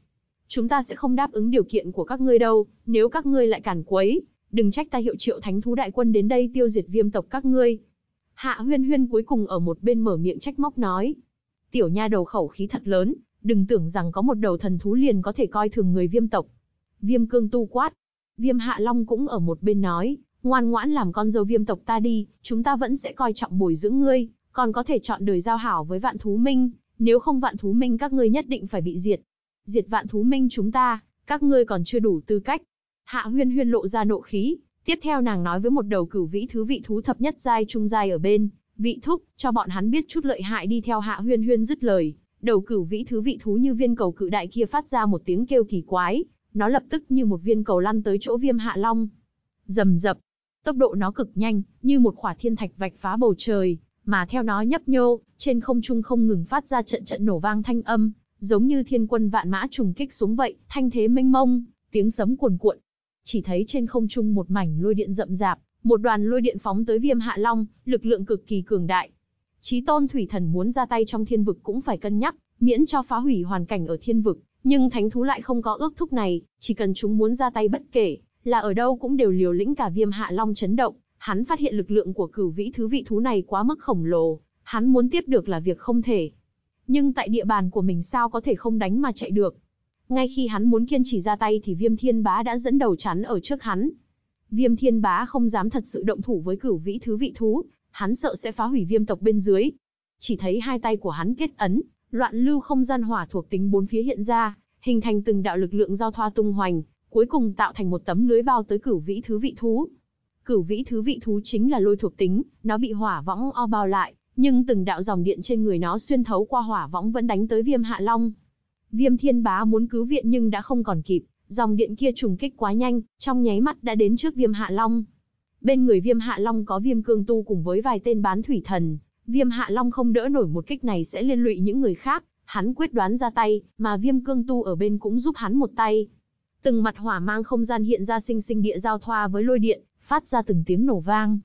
Chúng ta sẽ không đáp ứng điều kiện của các ngươi đâu, nếu các ngươi lại cản quấy, đừng trách ta hiệu triệu thánh thú đại quân đến đây tiêu diệt viêm tộc các ngươi. Hạ huyên huyên cuối cùng ở một bên mở miệng trách móc nói. Tiểu nha đầu khẩu khí thật lớn, đừng tưởng rằng có một đầu thần thú liền có thể coi thường người viêm tộc. Viêm cương tu quát, Viêm Hạ Long cũng ở một bên nói, ngoan ngoãn làm con dâu viêm tộc ta đi, chúng ta vẫn sẽ coi trọng bồi dưỡng ngươi, còn có thể chọn đời giao hảo với vạn thú minh, nếu không vạn thú minh các ngươi nhất định phải bị diệt. Diệt vạn thú minh chúng ta, các ngươi còn chưa đủ tư cách. Hạ huyên huyên lộ ra nộ khí, tiếp theo nàng nói với một đầu cửu vĩ thứ vị thú thập nhất giai trung giai ở bên, vị thúc, cho bọn hắn biết chút lợi hại đi theo hạ huyên huyên dứt lời. Đầu cửu vĩ thứ vị thú như viên cầu cự đại kia phát ra một tiếng kêu kỳ quái, nó lập tức như một viên cầu lăn tới chỗ viêm hạ long. Rầm rập, tốc độ nó cực nhanh, như một quả thiên thạch vạch phá bầu trời, mà theo nó nhấp nhô, trên không trung không ngừng phát ra trận trận nổ vang thanh âm, giống như thiên quân vạn mã trùng kích xuống vậy, thanh thế mênh mông, tiếng sấm cuồn cuộn. Chỉ thấy trên không trung một mảnh lôi điện rậm rạp, một đoàn lôi điện phóng tới Viêm Hạ Long, lực lượng cực kỳ cường đại. Chí Tôn Thủy Thần muốn ra tay trong thiên vực cũng phải cân nhắc, miễn cho phá hủy hoàn cảnh ở thiên vực, nhưng thánh thú lại không có ước thúc này, chỉ cần chúng muốn ra tay bất kể, là ở đâu cũng đều liều lĩnh cả viêm hạ long chấn động. Hắn phát hiện lực lượng của cửu vĩ thứ vị thú này quá mức khổng lồ, hắn muốn tiếp được là việc không thể. Nhưng tại địa bàn của mình sao có thể không đánh mà chạy được. Ngay khi hắn muốn kiên trì ra tay thì viêm thiên bá đã dẫn đầu chắn ở trước hắn. Viêm thiên bá không dám thật sự động thủ với cửu vĩ thứ vị thú, hắn sợ sẽ phá hủy viêm tộc bên dưới. Chỉ thấy hai tay của hắn kết ấn, loạn lưu không gian hỏa thuộc tính bốn phía hiện ra, hình thành từng đạo lực lượng giao thoa tung hoành, cuối cùng tạo thành một tấm lưới bao tới cửu vĩ thứ vị thú. Cửu vĩ thứ vị thú chính là lôi thuộc tính, nó bị hỏa võng o bao lại, nhưng từng đạo dòng điện trên người nó xuyên thấu qua hỏa võng vẫn đánh tới Viêm Hạ Long. Viêm Thiên Bá muốn cứu viện nhưng đã không còn kịp, dòng điện kia trùng kích quá nhanh, trong nháy mắt đã đến trước Viêm Hạ Long. Bên người Viêm Hạ Long có Viêm Cương Tu cùng với vài tên bán thủy thần, Viêm Hạ Long không đỡ nổi một kích này sẽ liên lụy những người khác, hắn quyết đoán ra tay, mà Viêm Cương Tu ở bên cũng giúp hắn một tay. Từng mặt hỏa mang không gian hiện ra sinh sinh địa giao thoa với lôi điện, phát ra từng tiếng nổ vang.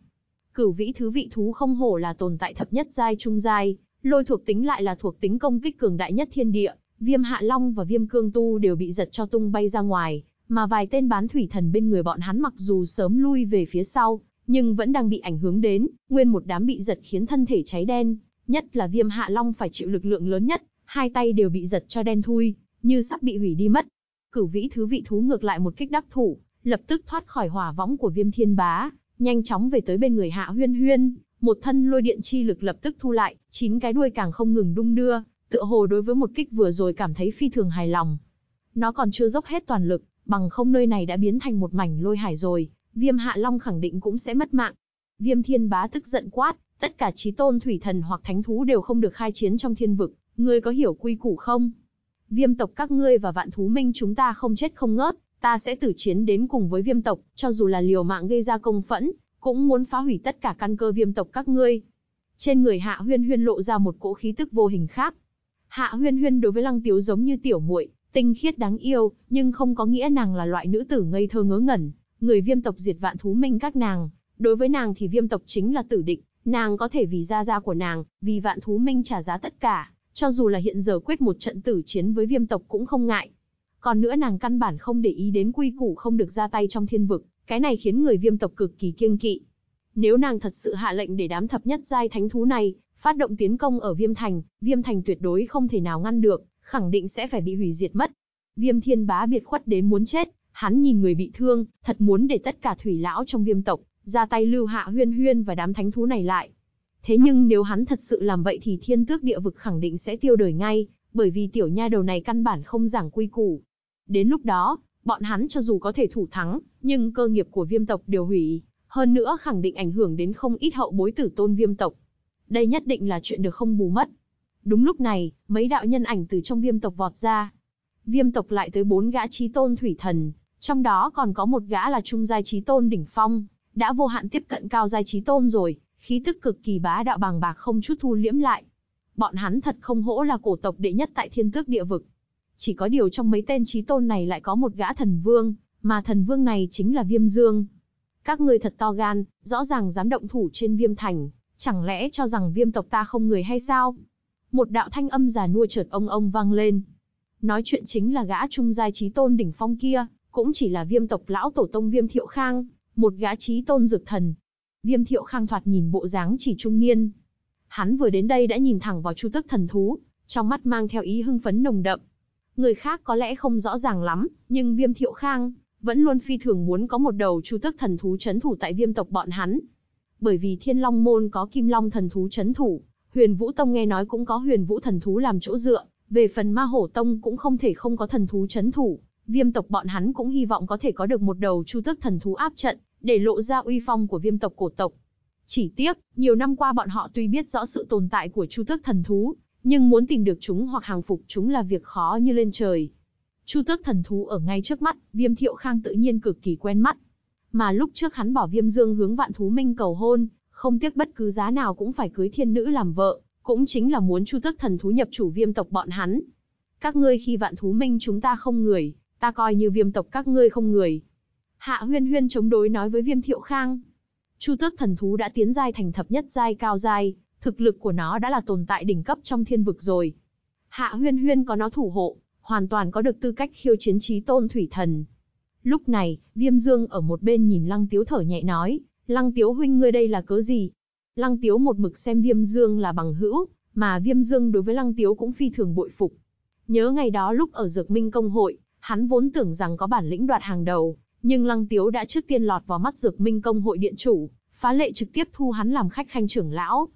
Cửu vĩ thứ vị thú không hổ là tồn tại thập nhất giai trung giai, lôi thuộc tính lại là thuộc tính công kích cường đại nhất thiên địa, Viêm Hạ Long và Viêm Cương Tu đều bị giật cho tung bay ra ngoài, mà vài tên bán thủy thần bên người bọn hắn mặc dù sớm lui về phía sau, nhưng vẫn đang bị ảnh hưởng đến, nguyên một đám bị giật khiến thân thể cháy đen, nhất là Viêm Hạ Long phải chịu lực lượng lớn nhất, hai tay đều bị giật cho đen thui, như sắp bị hủy đi mất. Cửu Vĩ thứ vị thú ngược lại một kích đắc thủ, lập tức thoát khỏi hỏa võng của Viêm Thiên Bá, nhanh chóng về tới bên người Hạ Huyên Huyên, một thân lôi điện chi lực lập tức thu lại, chín cái đuôi càng không ngừng đung đưa, tựa hồ đối với một kích vừa rồi cảm thấy phi thường hài lòng. Nó còn chưa dốc hết toàn lực, bằng không nơi này đã biến thành một mảnh lôi hải rồi, Viêm Hạ Long khẳng định cũng sẽ mất mạng. Viêm Thiên Bá tức giận quát, tất cả chí tôn thủy thần hoặc thánh thú đều không được khai chiến trong thiên vực, ngươi có hiểu quy củ không? Viêm tộc các ngươi và vạn thú minh chúng ta không chết không ngớt, ta sẽ tử chiến đến cùng với viêm tộc, cho dù là liều mạng gây ra công phẫn, cũng muốn phá hủy tất cả căn cơ viêm tộc các ngươi. Trên người Hạ Huyên Huyên lộ ra một cỗ khí tức vô hình khác. Hạ Huyên Huyên đối với Lăng Tiếu giống như tiểu muội, tinh khiết đáng yêu, nhưng không có nghĩa nàng là loại nữ tử ngây thơ ngớ ngẩn người viêm tộc diệt vạn thú minh các nàng, đối với nàng thì viêm tộc chính là tử định, nàng có thể vì gia gia của nàng, vì vạn thú minh trả giá tất cả, cho dù là hiện giờ quyết một trận tử chiến với viêm tộc cũng không ngại. Còn nữa nàng căn bản không để ý đến quy củ không được ra tay trong thiên vực, cái này khiến người viêm tộc cực kỳ kiêng kỵ. Nếu nàng thật sự hạ lệnh để đám thập nhất giai thánh thú này phát động tiến công ở Viêm Thành, Viêm Thành tuyệt đối không thể nào ngăn được, khẳng định sẽ phải bị hủy diệt mất. Viêm Thiên Bá biệt khuất đến muốn chết, Hắn nhìn người bị thương, thật muốn để tất cả thủy lão trong viêm tộc, ra tay lưu hạ huyên huyên và đám thánh thú này lại. Thế nhưng nếu hắn thật sự làm vậy thì thiên tước địa vực khẳng định sẽ tiêu đời ngay, bởi vì tiểu nha đầu này căn bản không giảng quy củ. Đến lúc đó, bọn hắn cho dù có thể thủ thắng, nhưng cơ nghiệp của viêm tộc đều hủy, hơn nữa khẳng định ảnh hưởng đến không ít hậu bối tử tôn viêm tộc. Đây nhất định là chuyện được không bù mất. Đúng lúc này, mấy đạo nhân ảnh từ trong viêm tộc vọt ra. Viêm tộc lại tới bốn gã trí tôn thủy thần, trong đó còn có một gã là trung giai trí tôn đỉnh phong, đã vô hạn tiếp cận cao giai trí tôn rồi, khí tức cực kỳ bá đạo bàng bạc không chút thu liễm lại. Bọn hắn thật không hổ là cổ tộc đệ nhất tại thiên tước địa vực. Chỉ có điều trong mấy tên trí tôn này lại có một gã thần vương, mà thần vương này chính là Viêm Dương. Các ngươi thật to gan, rõ ràng dám động thủ trên Viêm Thành, chẳng lẽ cho rằng viêm tộc ta không người hay sao? Một đạo thanh âm già nua chợt ông ông vang lên. Nói chuyện chính là gã trung giai trí tôn đỉnh phong kia, cũng chỉ là viêm tộc lão tổ tông viêm thiệu khang, một gã trí tôn dược thần. Viêm thiệu khang thoạt nhìn bộ dáng chỉ trung niên. Hắn vừa đến đây đã nhìn thẳng vào chu tức thần thú, trong mắt mang theo ý hưng phấn nồng đậm. Người khác có lẽ không rõ ràng lắm, nhưng viêm thiệu khang vẫn luôn phi thường muốn có một đầu chu tức thần thú chấn thủ tại viêm tộc bọn hắn. Bởi vì thiên long môn có kim long thần thú chấn thủ, huyền vũ tông nghe nói cũng có huyền vũ thần thú làm chỗ dựa, về phần ma hổ tông cũng không thể không có thần thú chấn thủ, viêm tộc bọn hắn cũng hy vọng có thể có được một đầu chu tước thần thú áp trận, để lộ ra uy phong của viêm tộc cổ tộc. Chỉ tiếc, nhiều năm qua bọn họ tuy biết rõ sự tồn tại của chu tước thần thú, nhưng muốn tìm được chúng hoặc hàng phục chúng là việc khó như lên trời. Chu tước thần thú ở ngay trước mắt, viêm thiệu khang tự nhiên cực kỳ quen mắt. Mà lúc trước hắn bỏ viêm dương hướng vạn thú minh cầu hôn, không tiếc bất cứ giá nào cũng phải cưới thiên nữ làm vợ, cũng chính là muốn chu tước thần thú nhập chủ viêm tộc bọn hắn. Các ngươi khi vạn thú minh chúng ta không người, ta coi như viêm tộc các ngươi không người. Hạ huyên huyên chống đối nói với viêm thiệu khang. Chu tước thần thú đã tiến giai thành thập nhất giai cao giai, thực lực của nó đã là tồn tại đỉnh cấp trong thiên vực rồi. Hạ huyên huyên có nó thủ hộ, hoàn toàn có được tư cách khiêu chiến trí tôn thủy thần. Lúc này, viêm dương ở một bên nhìn lăng tiếu thở nhẹ nói, lăng tiếu huynh ngươi đây là cớ gì? Lăng tiếu một mực xem viêm dương là bằng hữu, mà viêm dương đối với lăng tiếu cũng phi thường bội phục. Nhớ ngày đó lúc ở dược minh công hội, Hắn vốn tưởng rằng có bản lĩnh đoạt hàng đầu, nhưng Lăng Tiếu đã trước tiên lọt vào mắt Dược Minh Công hội điện chủ, phá lệ trực tiếp thu hắn làm khách khanh trưởng lão.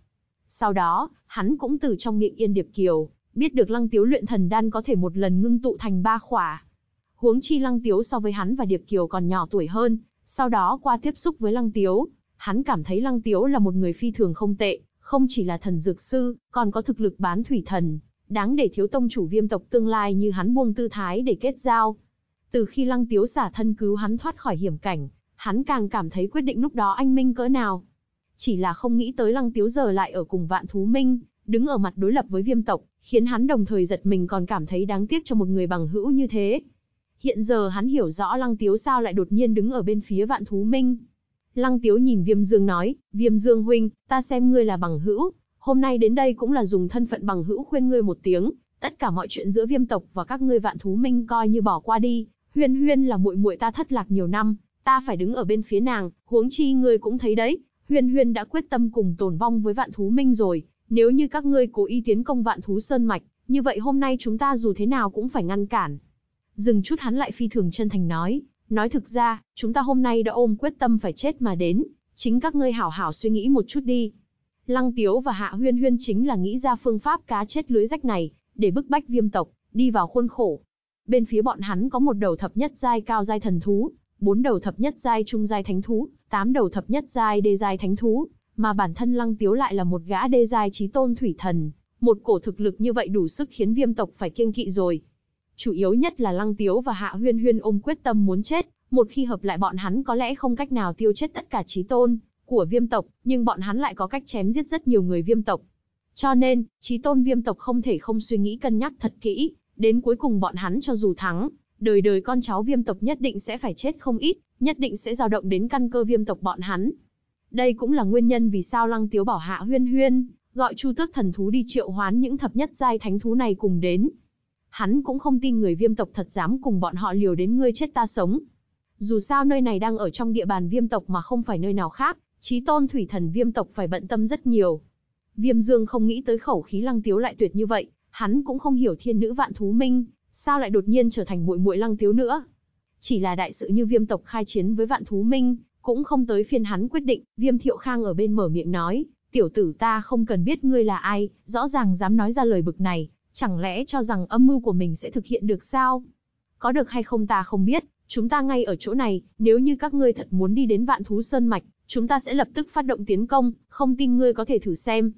Sau đó, hắn cũng từ trong miệng Yên Điệp Kiều, biết được Lăng Tiếu luyện thần đan có thể một lần ngưng tụ thành ba khỏa. Huống chi Lăng Tiếu so với hắn và Điệp Kiều còn nhỏ tuổi hơn, sau đó qua tiếp xúc với Lăng Tiếu, hắn cảm thấy Lăng Tiếu là một người phi thường không tệ, không chỉ là thần dược sư, còn có thực lực bán thủy thần, đáng để thiếu tông chủ viêm tộc tương lai như hắn buông tư thái để kết giao. Từ khi lăng tiếu xả thân cứu hắn thoát khỏi hiểm cảnh, hắn càng cảm thấy quyết định lúc đó anh Minh cỡ nào. Chỉ là không nghĩ tới lăng tiếu giờ lại ở cùng vạn thú Minh, đứng ở mặt đối lập với viêm tộc, khiến hắn đồng thời giật mình còn cảm thấy đáng tiếc cho một người bằng hữu như thế. Hiện giờ hắn hiểu rõ lăng tiếu sao lại đột nhiên đứng ở bên phía vạn thú Minh. Lăng tiếu nhìn viêm dương nói, viêm dương huynh, ta xem ngươi là bằng hữu, hôm nay đến đây cũng là dùng thân phận bằng hữu khuyên ngươi một tiếng, tất cả mọi chuyện giữa viêm tộc và các ngươi vạn thú minh coi như bỏ qua đi, Huyên Huyên là muội muội ta thất lạc nhiều năm, ta phải đứng ở bên phía nàng, huống chi ngươi cũng thấy đấy, Huyên Huyên đã quyết tâm cùng tồn vong với vạn thú minh rồi, nếu như các ngươi cố ý tiến công vạn thú sơn mạch, như vậy hôm nay chúng ta dù thế nào cũng phải ngăn cản. Dừng chút hắn lại phi thường chân thành nói, nói thực ra, chúng ta hôm nay đã ôm quyết tâm phải chết mà đến, chính các ngươi hảo hảo suy nghĩ một chút đi. Lăng Tiếu và Hạ Huyên Huyên chính là nghĩ ra phương pháp cá chết lưới rách này, để bức bách viêm tộc, đi vào khuôn khổ. Bên phía bọn hắn có một đầu thập nhất giai cao giai thần thú, bốn đầu thập nhất giai trung giai thánh thú, tám đầu thập nhất giai đê giai thánh thú, mà bản thân Lăng Tiếu lại là một gã đê giai trí tôn thủy thần, một cổ thực lực như vậy đủ sức khiến viêm tộc phải kiêng kỵ rồi. Chủ yếu nhất là Lăng Tiếu và Hạ Huyên Huyên ôm quyết tâm muốn chết, một khi hợp lại bọn hắn có lẽ không cách nào tiêu chết tất cả trí tôn, của viêm tộc, nhưng bọn hắn lại có cách chém giết rất nhiều người viêm tộc. Cho nên, trí tôn viêm tộc không thể không suy nghĩ cân nhắc thật kỹ, đến cuối cùng bọn hắn cho dù thắng, đời đời con cháu viêm tộc nhất định sẽ phải chết không ít, nhất định sẽ dao động đến căn cơ viêm tộc bọn hắn. Đây cũng là nguyên nhân vì sao Lăng Tiếu bảo Hạ Huyên Huyên, gọi Chu Tước thần thú đi triệu hoán những thập nhất giai thánh thú này cùng đến. Hắn cũng không tin người viêm tộc thật dám cùng bọn họ liều đến ngươi chết ta sống. Dù sao nơi này đang ở trong địa bàn viêm tộc mà không phải nơi nào khác, Chí tôn thủy thần viêm tộc phải bận tâm rất nhiều. Viêm dương không nghĩ tới khẩu khí lăng tiếu lại tuyệt như vậy, hắn cũng không hiểu thiên nữ vạn thú minh, sao lại đột nhiên trở thành muội muội lăng tiếu nữa. Chỉ là đại sự như viêm tộc khai chiến với vạn thú minh, cũng không tới phiên hắn quyết định, viêm thiệu khang ở bên mở miệng nói, tiểu tử ta không cần biết ngươi là ai, rõ ràng dám nói ra lời bực này, chẳng lẽ cho rằng âm mưu của mình sẽ thực hiện được sao? Có được hay không ta không biết, chúng ta ngay ở chỗ này, nếu như các ngươi thật muốn đi đến vạn thú sơn mạch, Chúng ta sẽ lập tức phát động tiến công, không tin ngươi có thể thử xem.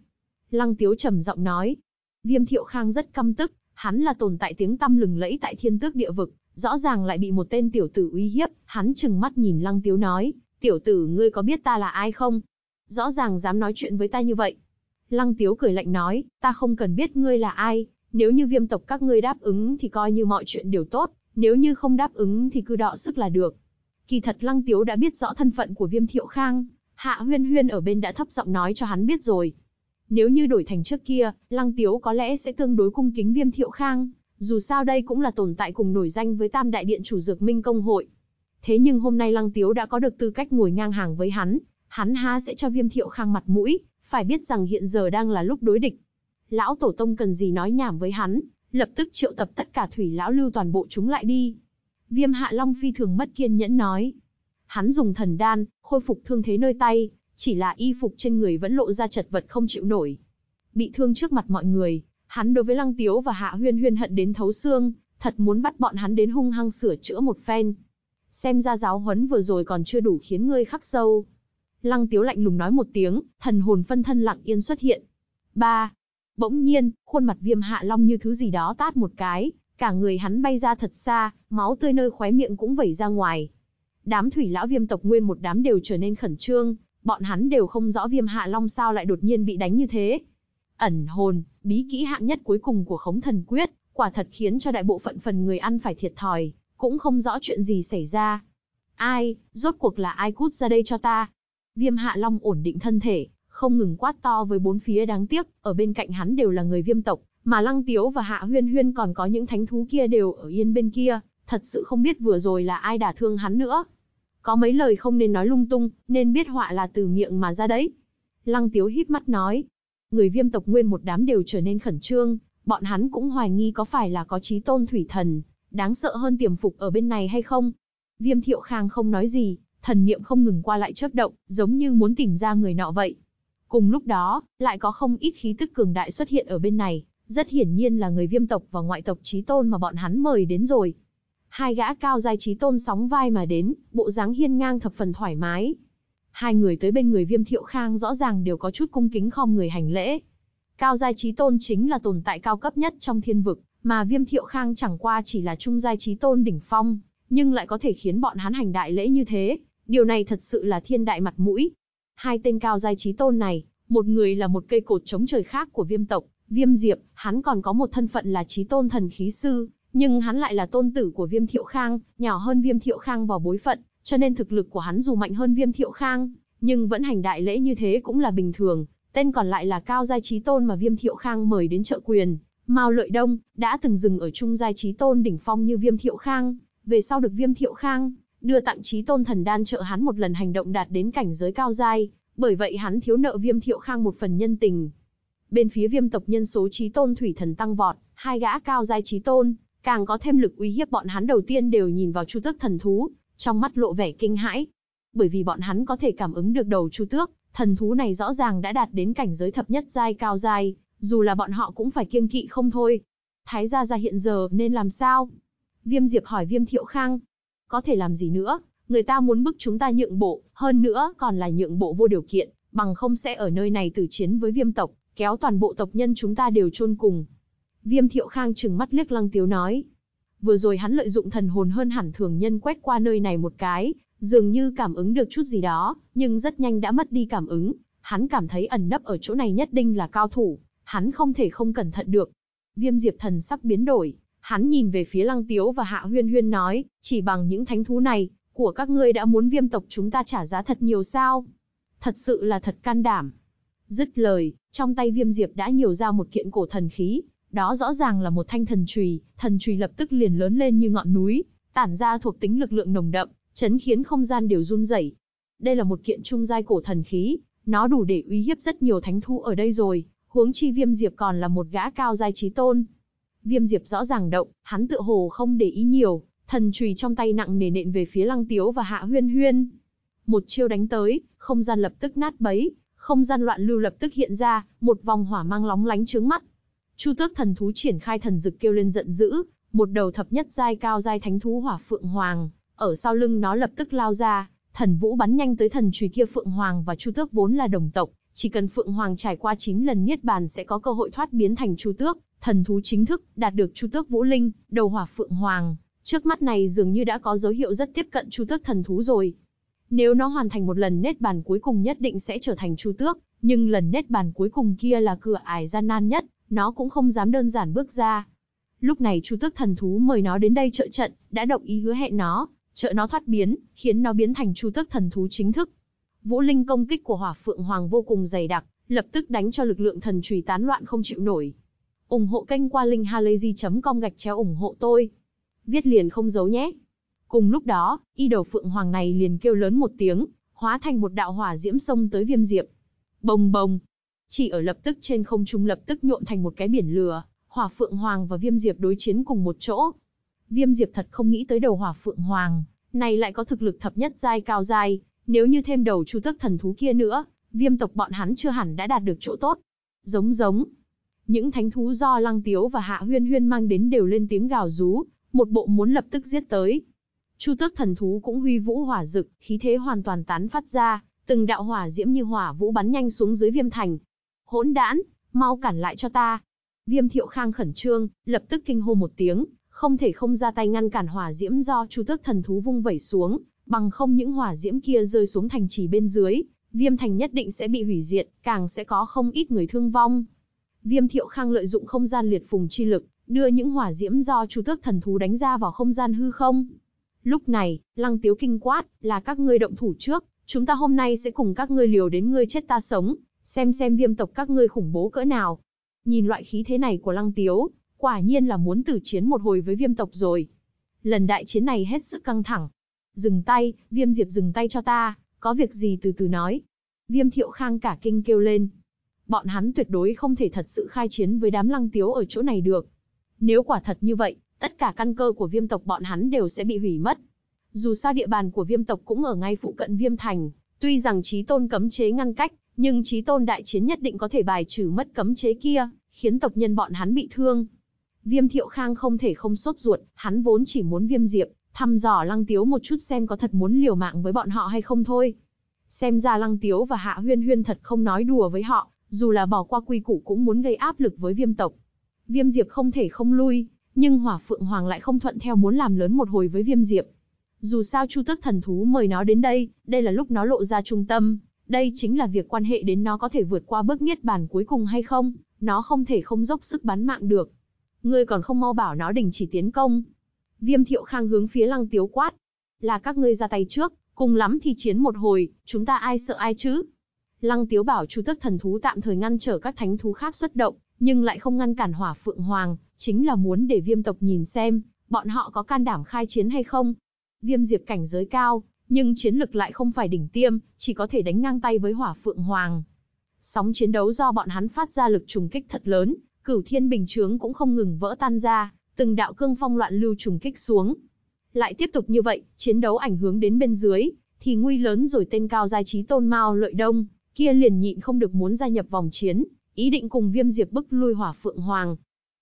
Lăng Tiếu trầm giọng nói. Viêm Thiệu Khang rất căm tức, hắn là tồn tại tiếng tăm lừng lẫy tại thiên tước địa vực, rõ ràng lại bị một tên tiểu tử uy hiếp, hắn chừng mắt nhìn Lăng Tiếu nói, tiểu tử ngươi có biết ta là ai không? Rõ ràng dám nói chuyện với ta như vậy. Lăng Tiếu cười lạnh nói, ta không cần biết ngươi là ai, nếu như viêm tộc các ngươi đáp ứng thì coi như mọi chuyện đều tốt, nếu như không đáp ứng thì cứ đọ sức là được. Kỳ thật Lăng Tiếu đã biết rõ thân phận của Viêm Thiệu Khang, Hạ Huyên Huyên ở bên đã thấp giọng nói cho hắn biết rồi. Nếu như đổi thành trước kia, Lăng Tiếu có lẽ sẽ tương đối cung kính Viêm Thiệu Khang, dù sao đây cũng là tồn tại cùng nổi danh với Tam Đại Điện chủ Dược Minh Công Hội. Thế nhưng hôm nay Lăng Tiếu đã có được tư cách ngồi ngang hàng với hắn, hắn há sẽ cho Viêm Thiệu Khang mặt mũi, phải biết rằng hiện giờ đang là lúc đối địch. Lão Tổ Tông cần gì nói nhảm với hắn, lập tức triệu tập tất cả thủy lão lưu toàn bộ chúng lại đi. Viêm Hạ Long phi thường mất kiên nhẫn nói. Hắn dùng thần đan, khôi phục thương thế nơi tay, chỉ là y phục trên người vẫn lộ ra chật vật không chịu nổi. Bị thương trước mặt mọi người, hắn đối với Lăng Tiếu và Hạ Huyên Huyên hận đến thấu xương, thật muốn bắt bọn hắn đến hung hăng sửa chữa một phen. Xem ra giáo huấn vừa rồi còn chưa đủ khiến ngươi khắc sâu. Lăng Tiếu lạnh lùng nói một tiếng, thần hồn phân thân lặng yên xuất hiện. 3. Bỗng nhiên, khuôn mặt viêm hạ long như thứ gì đó tát một cái, Cả người hắn bay ra thật xa, máu tươi nơi khóe miệng cũng vẩy ra ngoài. Đám thủy lão viêm tộc nguyên một đám đều trở nên khẩn trương, bọn hắn đều không rõ viêm hạ long sao lại đột nhiên bị đánh như thế. Ẩn hồn, bí kỹ hạng nhất cuối cùng của khống thần quyết, quả thật khiến cho đại bộ phận phần người ăn phải thiệt thòi, cũng không rõ chuyện gì xảy ra. Ai, rốt cuộc là ai cút ra đây cho ta? Viêm hạ long ổn định thân thể, không ngừng quát to với bốn phía đáng tiếc, ở bên cạnh hắn đều là người viêm tộc, mà Lăng Tiếu và Hạ Huyên Huyên còn có những thánh thú kia đều ở yên bên kia, thật sự không biết vừa rồi là ai đả thương hắn nữa. Có mấy lời không nên nói lung tung, nên biết họa là từ miệng mà ra đấy. Lăng Tiếu híp mắt nói, người viêm tộc nguyên một đám đều trở nên khẩn trương, bọn hắn cũng hoài nghi có phải là có trí tôn thủy thần, đáng sợ hơn tiềm phục ở bên này hay không. Viêm thiệu khang không nói gì, thần niệm không ngừng qua lại chớp động, giống như muốn tìm ra người nọ vậy. Cùng lúc đó, lại có không ít khí tức cường đại xuất hiện ở bên này. Rất hiển nhiên là người viêm tộc và ngoại tộc trí tôn mà bọn hắn mời đến rồi. Hai gã cao giai trí tôn sóng vai mà đến, bộ dáng hiên ngang thập phần thoải mái. Hai người tới bên người viêm thiệu khang rõ ràng đều có chút cung kính khom người hành lễ. Cao giai trí tôn chính là tồn tại cao cấp nhất trong thiên vực, mà viêm thiệu khang chẳng qua chỉ là trung giai trí tôn đỉnh phong, nhưng lại có thể khiến bọn hắn hành đại lễ như thế, điều này thật sự là thiên đại mặt mũi. Hai tên cao giai trí tôn này, một người là một cây cột chống trời khác của viêm tộc, Viêm Diệp, hắn còn có một thân phận là trí tôn thần khí sư, nhưng hắn lại là tôn tử của Viêm Thiệu Khang, nhỏ hơn Viêm Thiệu Khang vào bối phận, cho nên thực lực của hắn dù mạnh hơn Viêm Thiệu Khang, nhưng vẫn hành đại lễ như thế cũng là bình thường. Tên còn lại là Cao Giai Trí Tôn mà Viêm Thiệu Khang mời đến trợ quyền. Mao Lợi Đông đã từng dừng ở Trung Giai Trí Tôn đỉnh phong như Viêm Thiệu Khang, về sau được Viêm Thiệu Khang đưa tặng Trí Tôn Thần Đan trợ hắn một lần hành động đạt đến cảnh giới cao giai, bởi vậy hắn thiếu nợ Viêm Thiệu Khang một phần nhân tình bên phía viêm tộc nhân số trí tôn thủy thần tăng vọt, hai gã cao giai trí tôn, càng có thêm lực uy hiếp bọn hắn đầu tiên đều nhìn vào chu tước thần thú, trong mắt lộ vẻ kinh hãi. Bởi vì bọn hắn có thể cảm ứng được đầu chu tước, thần thú này rõ ràng đã đạt đến cảnh giới thập nhất giai cao giai, dù là bọn họ cũng phải kiêng kỵ không thôi. Thái gia gia hiện giờ nên làm sao? Viêm Diệp hỏi Viêm Thiệu Khang. Có thể làm gì nữa, người ta muốn bức chúng ta nhượng bộ, hơn nữa còn là nhượng bộ vô điều kiện, bằng không sẽ ở nơi này tử chiến với viêm tộc kéo toàn bộ tộc nhân chúng ta đều chôn cùng. Viêm thiệu khang trừng mắt liếc lăng tiếu nói. Vừa rồi hắn lợi dụng thần hồn hơn hẳn thường nhân quét qua nơi này một cái, dường như cảm ứng được chút gì đó, nhưng rất nhanh đã mất đi cảm ứng. Hắn cảm thấy ẩn nấp ở chỗ này nhất định là cao thủ, hắn không thể không cẩn thận được. Viêm diệp thần sắc biến đổi, hắn nhìn về phía lăng tiếu và hạ huyên huyên nói, chỉ bằng những thánh thú này, của các ngươi đã muốn viêm tộc chúng ta trả giá thật nhiều sao. Thật sự là thật can đảm. Dứt lời, trong tay Viêm Diệp đã nhiều ra một kiện cổ thần khí, đó rõ ràng là một thanh thần chùy, thần chùy lập tức liền lớn lên như ngọn núi, tản ra thuộc tính lực lượng nồng đậm, chấn khiến không gian đều run rẩy. Đây là một kiện trung giai cổ thần khí, nó đủ để uy hiếp rất nhiều thánh thú ở đây rồi, huống chi Viêm Diệp còn là một gã cao giai chí tôn. Viêm Diệp rõ ràng động, hắn tựa hồ không để ý nhiều, thần chùy trong tay nặng nề nện về phía Lăng Tiếu và Hạ Huyên Huyên. Một chiêu đánh tới, không gian lập tức nát bấy, không gian loạn lưu lập tức hiện ra, một vòng hỏa mang lóng lánh trướng mắt. Chu Tước thần thú triển khai thần dực kêu lên giận dữ, một đầu thập nhất giai cao giai thánh thú hỏa phượng hoàng, ở sau lưng nó lập tức lao ra, thần vũ bắn nhanh tới thần chùy kia phượng hoàng và Chu Tước vốn là đồng tộc, chỉ cần phượng hoàng trải qua 9 lần niết bàn sẽ có cơ hội thoát biến thành Chu Tước, thần thú chính thức đạt được Chu Tước Vũ Linh, đầu hỏa phượng hoàng, trước mắt này dường như đã có dấu hiệu rất tiếp cận Chu Tước thần thú rồi. Nếu nó hoàn thành một lần nét bàn cuối cùng nhất định sẽ trở thành Chu Tước, nhưng lần nét bàn cuối cùng kia là cửa ải gian nan nhất, nó cũng không dám đơn giản bước ra. Lúc này Chu Tước thần thú mời nó đến đây trợ trận, đã đồng ý hứa hẹn nó, trợ nó thoát biến, khiến nó biến thành Chu Tước thần thú chính thức. Vũ linh công kích của Hỏa Phượng Hoàng vô cùng dày đặc, lập tức đánh cho lực lượng thần chùy tán loạn không chịu nổi. ủng hộ kênh qua linkhalazy.com gạch chéo ủng hộ tôi. Viết liền không giấu nhé. Cùng lúc đó, y đầu phượng hoàng này liền kêu lớn một tiếng, hóa thành một đạo hỏa diễm sông tới viêm diệp. Bồng bồng, chỉ ở lập tức trên không trung lập tức nhộn thành một cái biển lửa, hỏa phượng hoàng và viêm diệp đối chiến cùng một chỗ. Viêm diệp thật không nghĩ tới đầu hỏa phượng hoàng, này lại có thực lực thập nhất giai cao giai, nếu như thêm đầu chu tức thần thú kia nữa, viêm tộc bọn hắn chưa hẳn đã đạt được chỗ tốt. Giống giống, những thánh thú do lăng tiếu và hạ huyên huyên mang đến đều lên tiếng gào rú, một bộ muốn lập tức giết tới. Chu tước thần thú cũng huy vũ hỏa rực, khí thế hoàn toàn tán phát ra, từng đạo hỏa diễm như hỏa vũ bắn nhanh xuống dưới viêm thành. Hỗn đản, mau cản lại cho ta. Viêm thiệu khang khẩn trương, lập tức kinh hô một tiếng, không thể không ra tay ngăn cản hỏa diễm do chu tước thần thú vung vẩy xuống, bằng không những hỏa diễm kia rơi xuống thành trì bên dưới, viêm thành nhất định sẽ bị hủy diệt, càng sẽ có không ít người thương vong. Viêm thiệu khang lợi dụng không gian liệt phùng chi lực, đưa những hỏa diễm do chu tước thần thú đánh ra vào không gian hư không, Lúc này, Lăng Tiếu kinh quát, là các ngươi động thủ trước, chúng ta hôm nay sẽ cùng các ngươi liều đến ngươi chết ta sống, xem xem viêm tộc các ngươi khủng bố cỡ nào. Nhìn loại khí thế này của Lăng Tiếu, quả nhiên là muốn tử chiến một hồi với viêm tộc rồi. Lần đại chiến này hết sức căng thẳng. Dừng tay, viêm diệp dừng tay cho ta, có việc gì từ từ nói. Viêm thiệu khang cả kinh kêu lên. Bọn hắn tuyệt đối không thể thật sự khai chiến với đám lăng tiếu ở chỗ này được. Nếu quả thật như vậy, tất cả căn cơ của viêm tộc bọn hắn đều sẽ bị hủy mất. Dù sao địa bàn của viêm tộc cũng ở ngay phụ cận viêm thành, tuy rằng trí tôn cấm chế ngăn cách, nhưng trí tôn đại chiến nhất định có thể bài trừ mất cấm chế kia, khiến tộc nhân bọn hắn bị thương. Viêm thiệu khang không thể không sốt ruột, hắn vốn chỉ muốn viêm diệp, thăm dò lăng tiếu một chút xem có thật muốn liều mạng với bọn họ hay không thôi. Xem ra lăng tiếu và hạ huyên huyên thật không nói đùa với họ, dù là bỏ qua quy củ cũng muốn gây áp lực với viêm tộc. Viêm diệp không thể không lui, nhưng Hỏa Phượng Hoàng lại không thuận theo muốn làm lớn một hồi với Viêm Diệp. Dù sao Chu Tức thần thú mời nó đến đây, đây là lúc nó lộ ra trung tâm, đây chính là việc quan hệ đến nó có thể vượt qua bước niết bàn cuối cùng hay không, nó không thể không dốc sức bắn mạng được. Ngươi còn không mau bảo nó đình chỉ tiến công. Viêm Thiệu Khang hướng phía Lăng Tiếu quát, là các ngươi ra tay trước, cùng lắm thì chiến một hồi, chúng ta ai sợ ai chứ? Lăng Tiếu bảo Chu Tức thần thú tạm thời ngăn trở các thánh thú khác xuất động, nhưng lại không ngăn cản Hỏa Phượng Hoàng, chính là muốn để viêm tộc nhìn xem, bọn họ có can đảm khai chiến hay không. Viêm diệp cảnh giới cao, nhưng chiến lực lại không phải đỉnh tiêm, chỉ có thể đánh ngang tay với hỏa phượng hoàng. Sóng chiến đấu do bọn hắn phát ra lực trùng kích thật lớn, cửu thiên bình trướng cũng không ngừng vỡ tan ra, từng đạo cương phong loạn lưu trùng kích xuống. Lại tiếp tục như vậy, chiến đấu ảnh hưởng đến bên dưới, thì nguy lớn rồi tên cao giai trí tôn Mao Lợi Đông, kia liền nhịn không được muốn gia nhập vòng chiến, ý định cùng Viêm Diệp bức lui Hỏa Phượng Hoàng,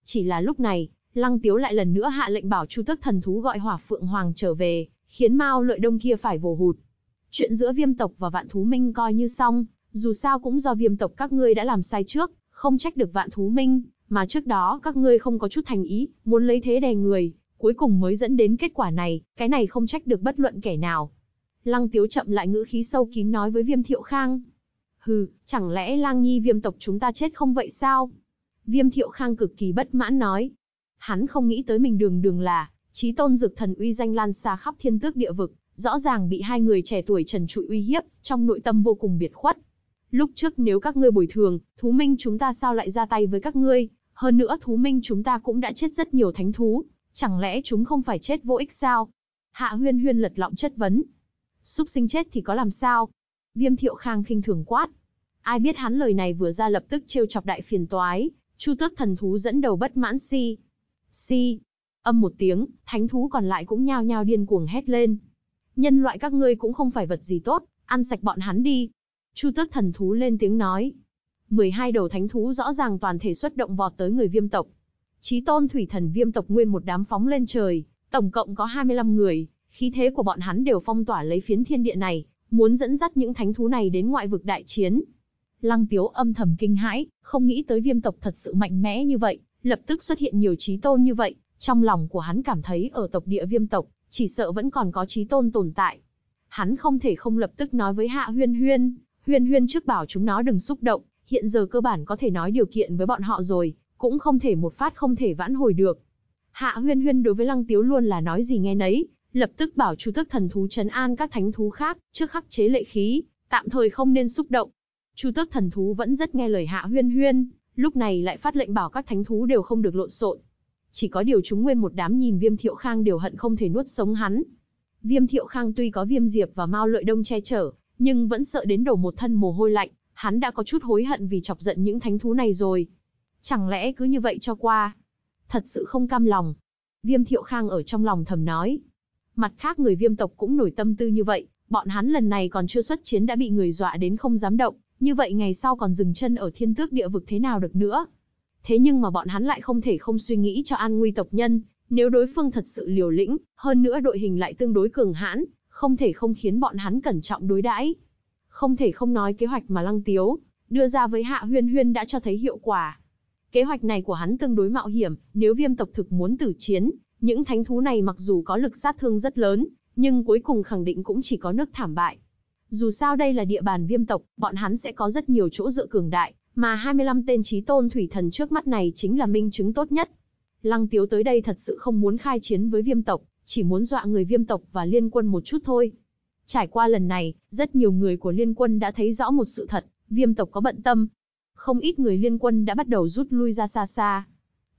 chỉ là lúc này, Lăng Tiếu lại lần nữa hạ lệnh bảo Chu Tức thần thú gọi Hỏa Phượng Hoàng trở về, khiến Mao Lợi Đông kia phải vồ hụt. Chuyện giữa Viêm tộc và Vạn Thú Minh coi như xong, dù sao cũng do Viêm tộc các ngươi đã làm sai trước, không trách được Vạn Thú Minh, mà trước đó các ngươi không có chút thành ý, muốn lấy thế đè người, cuối cùng mới dẫn đến kết quả này, cái này không trách được bất luận kẻ nào. Lăng Tiếu chậm lại ngữ khí sâu kín nói với Viêm Thiệu Khang. Hừ, chẳng lẽ Lang Nhi Viêm tộc chúng ta chết không vậy sao? Viêm thiệu khang cực kỳ bất mãn nói. Hắn không nghĩ tới mình đường đường là, trí tôn dực thần uy danh lan xa khắp thiên tước địa vực, rõ ràng bị hai người trẻ tuổi trần trụi uy hiếp, trong nội tâm vô cùng biệt khuất. Lúc trước nếu các ngươi bồi thường, thú minh chúng ta sao lại ra tay với các ngươi, hơn nữa thú minh chúng ta cũng đã chết rất nhiều thánh thú, chẳng lẽ chúng không phải chết vô ích sao? Hạ huyên huyên lật lọng chất vấn. xúc sinh chết thì có làm sao? Viêm thiệu khang khinh thường quát. Ai biết hắn lời này vừa ra lập tức trêu chọc đại phiền toái, Chu tước thần thú dẫn đầu bất mãn si. Si. Âm một tiếng, thánh thú còn lại cũng nhao nhao điên cuồng hét lên. Nhân loại các ngươi cũng không phải vật gì tốt, ăn sạch bọn hắn đi. Chu tước thần thú lên tiếng nói. 12 đầu thánh thú rõ ràng toàn thể xuất động vọt tới người viêm tộc. Chí tôn thủy thần viêm tộc nguyên một đám phóng lên trời, tổng cộng có 25 người, khí thế của bọn hắn đều phong tỏa lấy phiến thiên địa này, muốn dẫn dắt những thánh thú này đến ngoại vực đại chiến, Lăng Tiếu âm thầm kinh hãi, không nghĩ tới viêm tộc thật sự mạnh mẽ như vậy, lập tức xuất hiện nhiều trí tôn như vậy, trong lòng của hắn cảm thấy ở tộc địa viêm tộc, chỉ sợ vẫn còn có trí tôn tồn tại. Hắn không thể không lập tức nói với Hạ Huyên Huyên, Huyên Huyên trước bảo chúng nó đừng xúc động, hiện giờ cơ bản có thể nói điều kiện với bọn họ rồi, cũng không thể một phát không thể vãn hồi được. Hạ Huyên Huyên đối với Lăng Tiếu luôn là nói gì nghe nấy, lập tức bảo chu thức thần thú trấn an các thánh thú khác, trước khắc chế lệ khí, tạm thời không nên xúc động, Chu tước thần thú vẫn rất nghe lời hạ huyên huyên, lúc này lại phát lệnh bảo các thánh thú đều không được lộn xộn. Chỉ có điều chúng nguyên một đám nhìn viêm thiệu khang đều hận không thể nuốt sống hắn. Viêm thiệu khang tuy có viêm diệp và mao lợi đông che chở, nhưng vẫn sợ đến đổ một thân mồ hôi lạnh, hắn đã có chút hối hận vì chọc giận những thánh thú này rồi. Chẳng lẽ cứ như vậy cho qua? Thật sự không cam lòng. Viêm thiệu khang ở trong lòng thầm nói. Mặt khác người viêm tộc cũng nổi tâm tư như vậy, bọn hắn lần này còn chưa xuất chiến đã bị người dọa đến không dám động, như vậy ngày sau còn dừng chân ở thiên tước địa vực thế nào được nữa. Thế nhưng mà bọn hắn lại không thể không suy nghĩ cho an nguy tộc nhân, nếu đối phương thật sự liều lĩnh, hơn nữa đội hình lại tương đối cường hãn, không thể không khiến bọn hắn cẩn trọng đối đãi. Không thể không nói kế hoạch mà Lăng Tiếu đưa ra với Hạ Huyên Huyên đã cho thấy hiệu quả. Kế hoạch này của hắn tương đối mạo hiểm, nếu viêm tộc thực muốn tử chiến, những thánh thú này mặc dù có lực sát thương rất lớn, nhưng cuối cùng khẳng định cũng chỉ có nước thảm bại. Dù sao đây là địa bàn viêm tộc, bọn hắn sẽ có rất nhiều chỗ dựa cường đại, mà 25 tên trí tôn thủy thần trước mắt này chính là minh chứng tốt nhất. Lăng Tiếu tới đây thật sự không muốn khai chiến với viêm tộc, chỉ muốn dọa người viêm tộc và liên quân một chút thôi. Trải qua lần này, rất nhiều người của liên quân đã thấy rõ một sự thật, viêm tộc có bận tâm. Không ít người liên quân đã bắt đầu rút lui ra xa xa.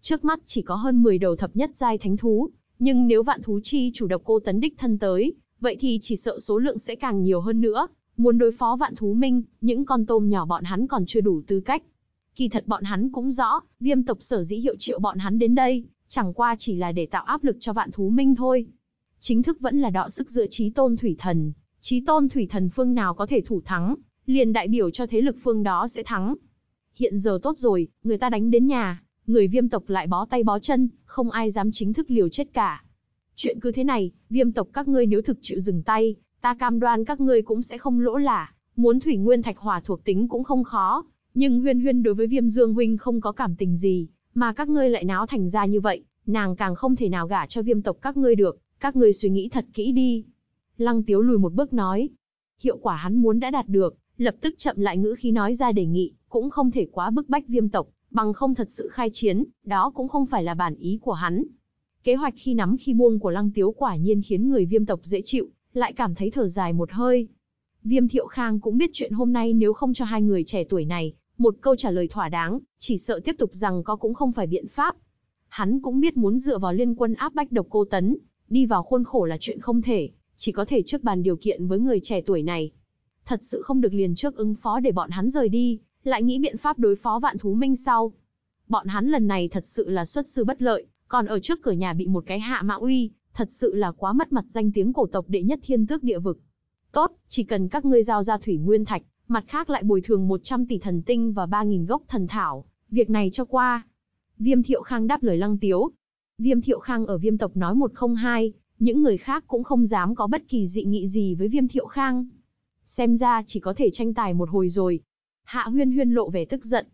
Trước mắt chỉ có hơn 10 đầu thập nhất giai thánh thú, nhưng nếu vạn thú chi chủ độc cô tấn đích thân tới, vậy thì chỉ sợ số lượng sẽ càng nhiều hơn nữa. Muốn đối phó vạn thú minh, những con tôm nhỏ bọn hắn còn chưa đủ tư cách. Kỳ thật bọn hắn cũng rõ, viêm tộc sở dĩ hiệu triệu bọn hắn đến đây, chẳng qua chỉ là để tạo áp lực cho vạn thú minh thôi. Chính thức vẫn là đọ sức giữa trí tôn thủy thần, trí tôn thủy thần phương nào có thể thủ thắng, liền đại biểu cho thế lực phương đó sẽ thắng. Hiện giờ tốt rồi, người ta đánh đến nhà, người viêm tộc lại bó tay bó chân, không ai dám chính thức liều chết cả. Chuyện cứ thế này, viêm tộc các ngươi nếu thực chịu dừng tay, ta cam đoan các ngươi cũng sẽ không lỗ là Muốn thủy nguyên thạch hỏa thuộc tính cũng không khó, nhưng huyên huyên đối với viêm dương huynh không có cảm tình gì, mà các ngươi lại náo thành ra như vậy, nàng càng không thể nào gả cho viêm tộc các ngươi được, các ngươi suy nghĩ thật kỹ đi. Lăng tiếu lùi một bước nói, hiệu quả hắn muốn đã đạt được, lập tức chậm lại ngữ khí nói ra đề nghị, cũng không thể quá bức bách viêm tộc, bằng không thật sự khai chiến, đó cũng không phải là bản ý của hắn, Kế hoạch khi nắm khi buông của lăng tiếu quả nhiên khiến người viêm tộc dễ chịu, lại cảm thấy thở dài một hơi. Viêm thiệu khang cũng biết chuyện hôm nay nếu không cho hai người trẻ tuổi này, một câu trả lời thỏa đáng, chỉ sợ tiếp tục rằng có cũng không phải biện pháp. Hắn cũng biết muốn dựa vào liên quân áp bách độc cô tấn, đi vào khuôn khổ là chuyện không thể, chỉ có thể trước bàn điều kiện với người trẻ tuổi này. Thật sự không được liền trước ứng phó để bọn hắn rời đi, lại nghĩ biện pháp đối phó vạn thú minh sau. Bọn hắn lần này thật sự là xuất sư bất lợi, còn ở trước cửa nhà bị một cái hạ mã uy, thật sự là quá mất mặt danh tiếng cổ tộc đệ nhất thiên tước địa vực. Tốt, chỉ cần các ngươi giao ra thủy nguyên thạch, mặt khác lại bồi thường 100 tỷ thần tinh và 3.000 gốc thần thảo, việc này cho qua. Viêm Thiệu Khang đáp lời Lăng Tiếu. Viêm Thiệu Khang ở viêm tộc nói một không hai, những người khác cũng không dám có bất kỳ dị nghị gì với Viêm Thiệu Khang. Xem ra chỉ có thể tranh tài một hồi rồi. Hạ Huyên Huyên lộ vẻ tức giận.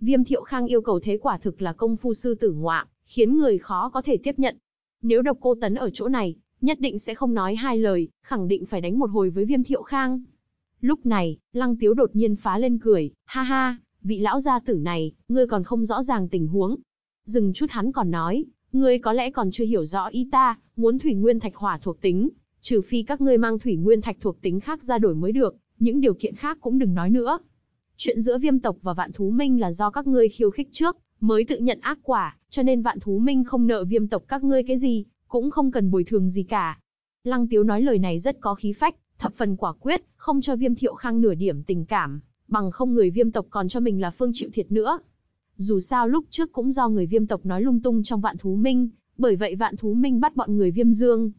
Viêm Thiệu Khang yêu cầu thế quả thực là công phu sư tử ngoạ, khiến người khó có thể tiếp nhận. Nếu độc cô tấn ở chỗ này, nhất định sẽ không nói hai lời, khẳng định phải đánh một hồi với viêm thiệu khang. Lúc này, lăng tiếu đột nhiên phá lên cười, ha ha, vị lão gia tử này, ngươi còn không rõ ràng tình huống. Dừng chút hắn còn nói, ngươi có lẽ còn chưa hiểu rõ ý ta, muốn thủy nguyên thạch hỏa thuộc tính, trừ phi các ngươi mang thủy nguyên thạch thuộc tính khác ra đổi mới được, những điều kiện khác cũng đừng nói nữa. Chuyện giữa viêm tộc và vạn thú minh là do các ngươi khiêu khích trước, mới tự nhận ác quả, cho nên vạn thú minh không nợ viêm tộc các ngươi cái gì, cũng không cần bồi thường gì cả. Lăng Tiếu nói lời này rất có khí phách, thập phần quả quyết, không cho viêm thiệu khang nửa điểm tình cảm, bằng không người viêm tộc còn cho mình là phương chịu thiệt nữa. Dù sao lúc trước cũng do người viêm tộc nói lung tung trong vạn thú minh, bởi vậy vạn thú minh bắt bọn người viêm dương.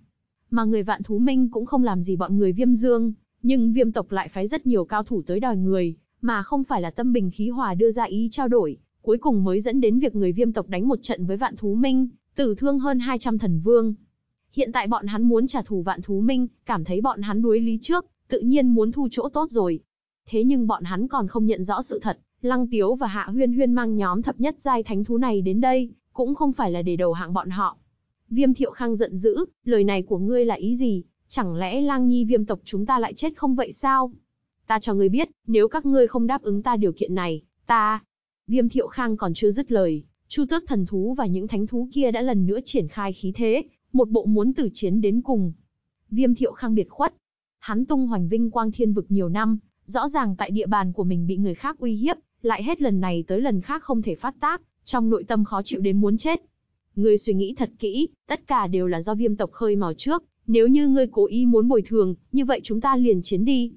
Mà người vạn thú minh cũng không làm gì bọn người viêm dương, nhưng viêm tộc lại phái rất nhiều cao thủ tới đòi người, mà không phải là tâm bình khí hòa đưa ra ý trao đổi, cuối cùng mới dẫn đến việc người viêm tộc đánh một trận với vạn thú minh, tử thương hơn 200 thần vương. Hiện tại bọn hắn muốn trả thù vạn thú minh, cảm thấy bọn hắn đuối lý trước, tự nhiên muốn thu chỗ tốt rồi. Thế nhưng bọn hắn còn không nhận rõ sự thật, Lăng Tiếu và Hạ Huyên Huyên mang nhóm thập nhất giai thánh thú này đến đây, cũng không phải là để đầu hạng bọn họ. Viêm Thiệu Khang giận dữ, lời này của ngươi là ý gì, chẳng lẽ Lang Nhi viêm tộc chúng ta lại chết không vậy sao? Ta cho ngươi biết, nếu các ngươi không đáp ứng ta điều kiện này, ta Viêm Thiệu Khang còn chưa dứt lời, Chu Tước thần thú và những thánh thú kia đã lần nữa triển khai khí thế, một bộ muốn tử chiến đến cùng. Viêm Thiệu Khang biệt khuất, hắn tung hoành vinh quang thiên vực nhiều năm, rõ ràng tại địa bàn của mình bị người khác uy hiếp, lại hết lần này tới lần khác không thể phát tác, trong nội tâm khó chịu đến muốn chết. Ngươi suy nghĩ thật kỹ, tất cả đều là do viêm tộc khơi mào trước, nếu như ngươi cố ý muốn bồi thường, như vậy chúng ta liền chiến đi.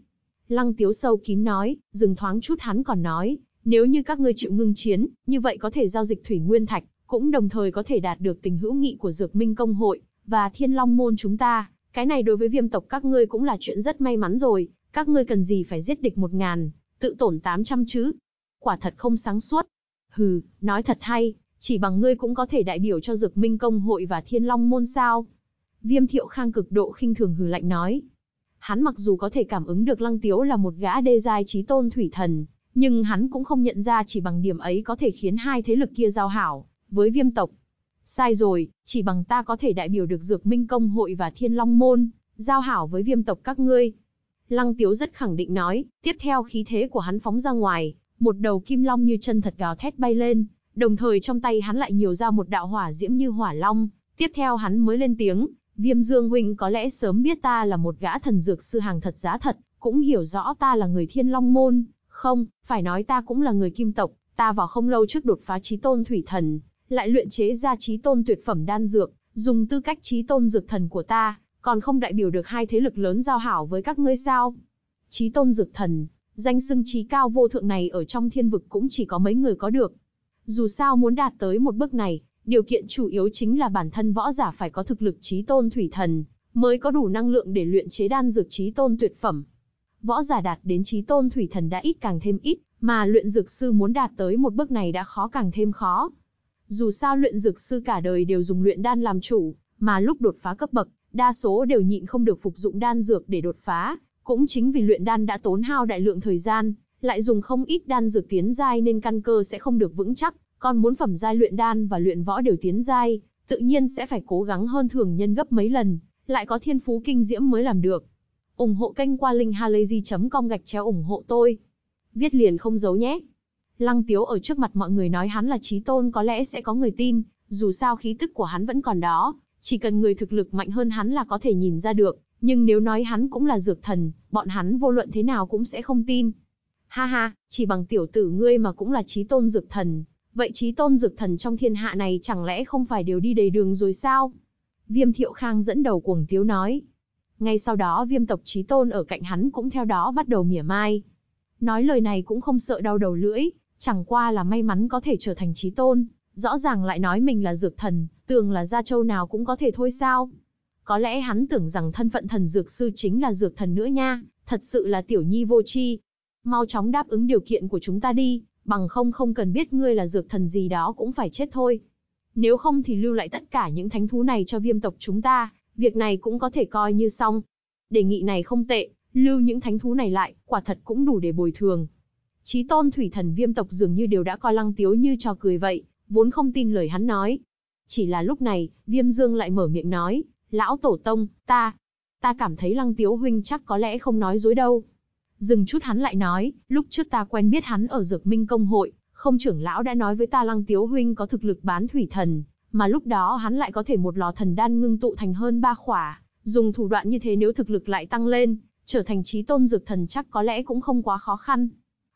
Lăng tiếu sâu kín nói, dừng thoáng chút hắn còn nói, nếu như các ngươi chịu ngưng chiến, như vậy có thể giao dịch thủy nguyên thạch, cũng đồng thời có thể đạt được tình hữu nghị của Dược Minh công hội và Thiên Long môn chúng ta, cái này đối với viêm tộc các ngươi cũng là chuyện rất may mắn rồi, các ngươi cần gì phải giết địch một ngàn, tự tổn tám trăm chứ? Quả thật không sáng suốt. Hừ, nói thật hay, chỉ bằng ngươi cũng có thể đại biểu cho Dược Minh công hội và Thiên Long môn sao? Viêm Thiệu Khang cực độ khinh thường hừ lạnh nói. Hắn mặc dù có thể cảm ứng được Lăng Tiếu là một gã đê giai trí tôn thủy thần, nhưng hắn cũng không nhận ra chỉ bằng điểm ấy có thể khiến hai thế lực kia giao hảo, với viêm tộc. Sai rồi, chỉ bằng ta có thể đại biểu được Dược Minh Công Hội và Thiên Long Môn, giao hảo với viêm tộc các ngươi. Lăng Tiếu rất khẳng định nói, tiếp theo khí thế của hắn phóng ra ngoài, một đầu kim long như chân thật gào thét bay lên, đồng thời trong tay hắn lại nhiều ra một đạo hỏa diễm như hỏa long. Tiếp theo hắn mới lên tiếng, viêm dương huynh có lẽ sớm biết ta là một gã thần dược sư hàng thật giá thật, cũng hiểu rõ ta là người thiên long môn, không, phải nói ta cũng là người kim tộc, ta vào không lâu trước đột phá trí tôn thủy thần, lại luyện chế ra trí tôn tuyệt phẩm đan dược, dùng tư cách trí tôn dược thần của ta, còn không đại biểu được hai thế lực lớn giao hảo với các ngươi sao. Trí tôn dược thần, danh xưng trí cao vô thượng này ở trong thiên vực cũng chỉ có mấy người có được. Dù sao muốn đạt tới một bước này, điều kiện chủ yếu chính là bản thân võ giả phải có thực lực trí tôn thủy thần, mới có đủ năng lượng để luyện chế đan dược trí tôn tuyệt phẩm. Võ giả đạt đến trí tôn thủy thần đã ít càng thêm ít, mà luyện dược sư muốn đạt tới một bước này đã khó càng thêm khó. Dù sao luyện dược sư cả đời đều dùng luyện đan làm chủ, mà lúc đột phá cấp bậc, đa số đều nhịn không được phục dụng đan dược để đột phá, cũng chính vì luyện đan đã tốn hao đại lượng thời gian, lại dùng không ít đan dược tiến giai nên căn cơ sẽ không được vững chắc, còn muốn phẩm giai luyện đan và luyện võ đều tiến giai, tự nhiên sẽ phải cố gắng hơn thường nhân gấp mấy lần, lại có thiên phú kinh diễm mới làm được ủng hộ kênh qua linkhalazy.com gạch chéo ủng hộ tôi. Viết liền không giấu nhé. Lăng Tiếu ở trước mặt mọi người nói hắn là trí tôn có lẽ sẽ có người tin, dù sao khí tức của hắn vẫn còn đó, chỉ cần người thực lực mạnh hơn hắn là có thể nhìn ra được, nhưng nếu nói hắn cũng là dược thần, bọn hắn vô luận thế nào cũng sẽ không tin. Ha ha, chỉ bằng tiểu tử ngươi mà cũng là trí tôn dược thần, vậy trí tôn dược thần trong thiên hạ này chẳng lẽ không phải đều đi đầy đường rồi sao? Viêm thiệu khang dẫn đầu cuồng tiếu nói, ngay sau đó viêm tộc chí tôn ở cạnh hắn cũng theo đó bắt đầu mỉa mai. Nói lời này cũng không sợ đau đầu lưỡi, chẳng qua là may mắn có thể trở thành chí tôn. Rõ ràng lại nói mình là dược thần, tưởng là gia châu nào cũng có thể thôi sao. Có lẽ hắn tưởng rằng thân phận thần dược sư chính là dược thần nữa nha, thật sự là tiểu nhi vô chi. Mau chóng đáp ứng điều kiện của chúng ta đi, bằng không không cần biết ngươi là dược thần gì đó cũng phải chết thôi. Nếu không thì lưu lại tất cả những thánh thú này cho viêm tộc chúng ta, việc này cũng có thể coi như xong. Đề nghị này không tệ, lưu những thánh thú này lại, quả thật cũng đủ để bồi thường. Chí tôn thủy thần viêm tộc dường như đều đã coi lăng tiếu như trò cười vậy, vốn không tin lời hắn nói. Chỉ là lúc này, viêm dương lại mở miệng nói, lão tổ tông, ta, ta cảm thấy lăng tiếu huynh chắc có lẽ không nói dối đâu. Dừng chút hắn lại nói, lúc trước ta quen biết hắn ở dược minh công hội, không trưởng lão đã nói với ta lăng tiếu huynh có thực lực bán thủy thần, mà lúc đó hắn lại có thể một lò thần đan ngưng tụ thành hơn ba khỏa, dùng thủ đoạn như thế nếu thực lực lại tăng lên, trở thành trí tôn dược thần chắc có lẽ cũng không quá khó khăn.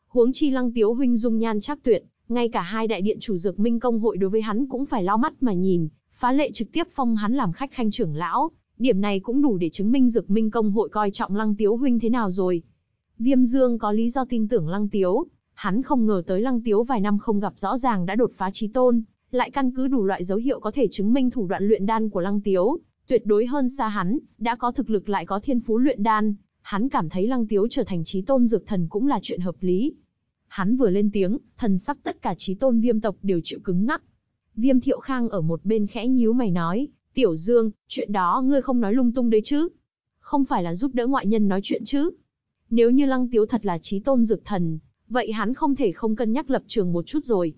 Huống chi lăng tiếu huynh dung nhan chắc tuyệt, ngay cả hai đại điện chủ dược minh công hội đối với hắn cũng phải lo mắt mà nhìn, phá lệ trực tiếp phong hắn làm khách khanh trưởng lão, điểm này cũng đủ để chứng minh dược minh công hội coi trọng lăng tiếu huynh thế nào rồi. Viêm Dương có lý do tin tưởng lăng tiếu, hắn không ngờ tới lăng tiếu vài năm không gặp rõ ràng đã đột phá trí tôn, lại căn cứ đủ loại dấu hiệu có thể chứng minh thủ đoạn luyện đan của Lăng Tiếu, tuyệt đối hơn xa hắn, đã có thực lực lại có thiên phú luyện đan, hắn cảm thấy Lăng Tiếu trở thành chí tôn dược thần cũng là chuyện hợp lý. Hắn vừa lên tiếng, thần sắc tất cả chí tôn viêm tộc đều chịu cứng ngắc. Viêm Thiệu Khang ở một bên khẽ nhíu mày nói, Tiểu Dương, chuyện đó ngươi không nói lung tung đấy chứ. Không phải là giúp đỡ ngoại nhân nói chuyện chứ. Nếu như Lăng Tiếu thật là chí tôn dược thần, vậy hắn không thể không cân nhắc lập trường một chút rồi.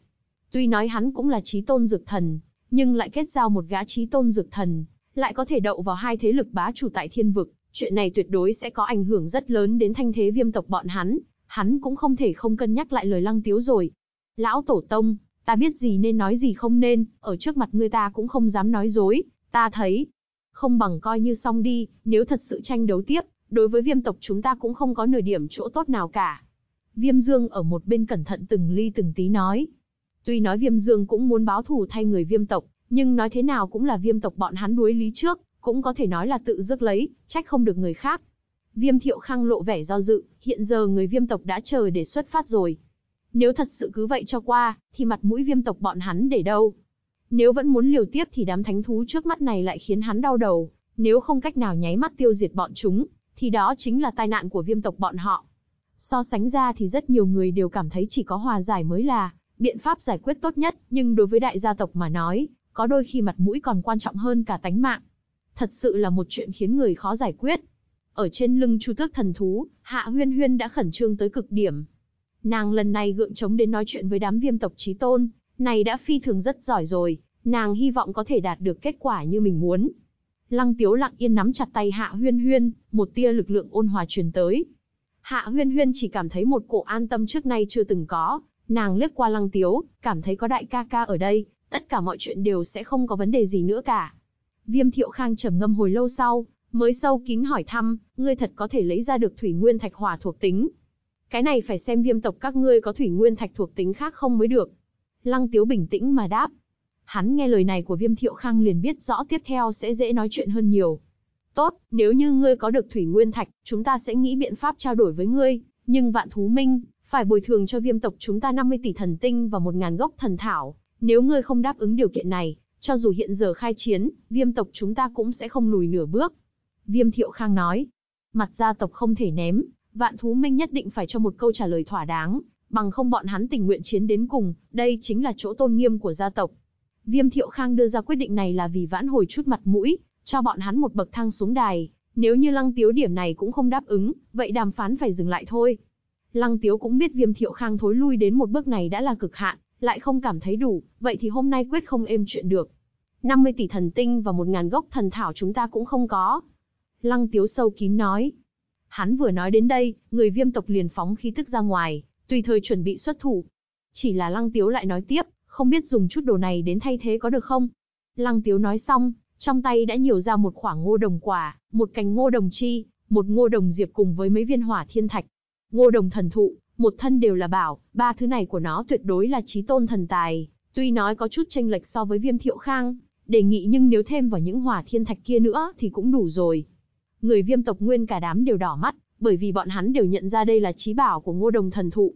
Tuy nói hắn cũng là chí tôn dược thần, nhưng lại kết giao một gã chí tôn dược thần, lại có thể đậu vào hai thế lực bá chủ tại thiên vực, chuyện này tuyệt đối sẽ có ảnh hưởng rất lớn đến thanh thế viêm tộc bọn hắn, hắn cũng không thể không cân nhắc lại lời lăng tiếu rồi. Lão Tổ Tông, ta biết gì nên nói gì không nên, ở trước mặt ngươi ta cũng không dám nói dối, ta thấy. Không bằng coi như xong đi, nếu thật sự tranh đấu tiếp, đối với viêm tộc chúng ta cũng không có nửa điểm chỗ tốt nào cả. Viêm Dương ở một bên cẩn thận từng ly từng tí nói, Tuy nói viêm dương cũng muốn báo thù thay người viêm tộc, nhưng nói thế nào cũng là viêm tộc bọn hắn đuối lý trước, cũng có thể nói là tự rước lấy, trách không được người khác. Viêm thiệu khang lộ vẻ do dự, hiện giờ người viêm tộc đã chờ để xuất phát rồi. Nếu thật sự cứ vậy cho qua, thì mặt mũi viêm tộc bọn hắn để đâu? Nếu vẫn muốn liều tiếp thì đám thánh thú trước mắt này lại khiến hắn đau đầu, nếu không cách nào nháy mắt tiêu diệt bọn chúng, thì đó chính là tai nạn của viêm tộc bọn họ. So sánh ra thì rất nhiều người đều cảm thấy chỉ có hòa giải mới là biện pháp giải quyết tốt nhất, nhưng đối với đại gia tộc mà nói, có đôi khi mặt mũi còn quan trọng hơn cả tánh mạng. Thật sự là một chuyện khiến người khó giải quyết. Ở trên lưng Chu Tước thần thú, Hạ Huyên Huyên đã khẩn trương tới cực điểm. Nàng lần này gượng chống đến nói chuyện với đám viêm tộc chí tôn, này đã phi thường rất giỏi rồi, nàng hy vọng có thể đạt được kết quả như mình muốn. Lăng Tiếu lặng yên nắm chặt tay Hạ Huyên Huyên, một tia lực lượng ôn hòa truyền tới. Hạ Huyên Huyên chỉ cảm thấy một cổ an tâm trước nay chưa từng có, Nàng liếc qua lăng tiếu, cảm thấy có đại ca ca ở đây, tất cả mọi chuyện đều sẽ không có vấn đề gì nữa cả. Viêm thiệu khang trầm ngâm hồi lâu sau, mới sâu kín hỏi thăm, ngươi thật có thể lấy ra được thủy nguyên thạch hỏa thuộc tính. Cái này phải xem viêm tộc các ngươi có thủy nguyên thạch thuộc tính khác không mới được. Lăng tiếu bình tĩnh mà đáp. Hắn nghe lời này của viêm thiệu khang liền biết rõ tiếp theo sẽ dễ nói chuyện hơn nhiều. Tốt, nếu như ngươi có được thủy nguyên thạch, chúng ta sẽ nghĩ biện pháp trao đổi với ngươi, nhưng vạn thú minh, phải bồi thường cho viêm tộc chúng ta 50 tỷ thần tinh và 1.000 gốc thần thảo. Nếu ngươi không đáp ứng điều kiện này, cho dù hiện giờ khai chiến, viêm tộc chúng ta cũng sẽ không lùi nửa bước. Viêm thiệu khang nói, mặt gia tộc không thể ném, vạn thú minh nhất định phải cho một câu trả lời thỏa đáng, bằng không bọn hắn tình nguyện chiến đến cùng, đây chính là chỗ tôn nghiêm của gia tộc. Viêm thiệu khang đưa ra quyết định này là vì vãn hồi chút mặt mũi, cho bọn hắn một bậc thang xuống đài, nếu như lăng tiếu điểm này cũng không đáp ứng, vậy đàm phán phải dừng lại thôi. Lăng Tiếu cũng biết Viêm Thiệu Khang thối lui đến một bước này đã là cực hạn, lại không cảm thấy đủ, vậy thì hôm nay quyết không êm chuyện được. 50 tỷ thần tinh và 1.000 gốc thần thảo chúng ta cũng không có. Lăng Tiếu sâu kín nói. Hắn vừa nói đến đây, người viêm tộc liền phóng khí tức ra ngoài, tùy thời chuẩn bị xuất thủ. Chỉ là Lăng Tiếu lại nói tiếp, không biết dùng chút đồ này đến thay thế có được không? Lăng Tiếu nói xong, trong tay đã nhiều ra một khoảng ngô đồng quả, một cành ngô đồng chi, một ngô đồng diệp cùng với mấy viên hỏa thiên thạch. Ngô đồng thần thụ, một thân đều là bảo, ba thứ này của nó tuyệt đối là trí tôn thần tài. Tuy nói có chút tranh lệch so với viêm thiệu khang, đề nghị nhưng nếu thêm vào những hỏa thiên thạch kia nữa thì cũng đủ rồi. Người viêm tộc nguyên cả đám đều đỏ mắt, bởi vì bọn hắn đều nhận ra đây là trí bảo của ngô đồng thần thụ.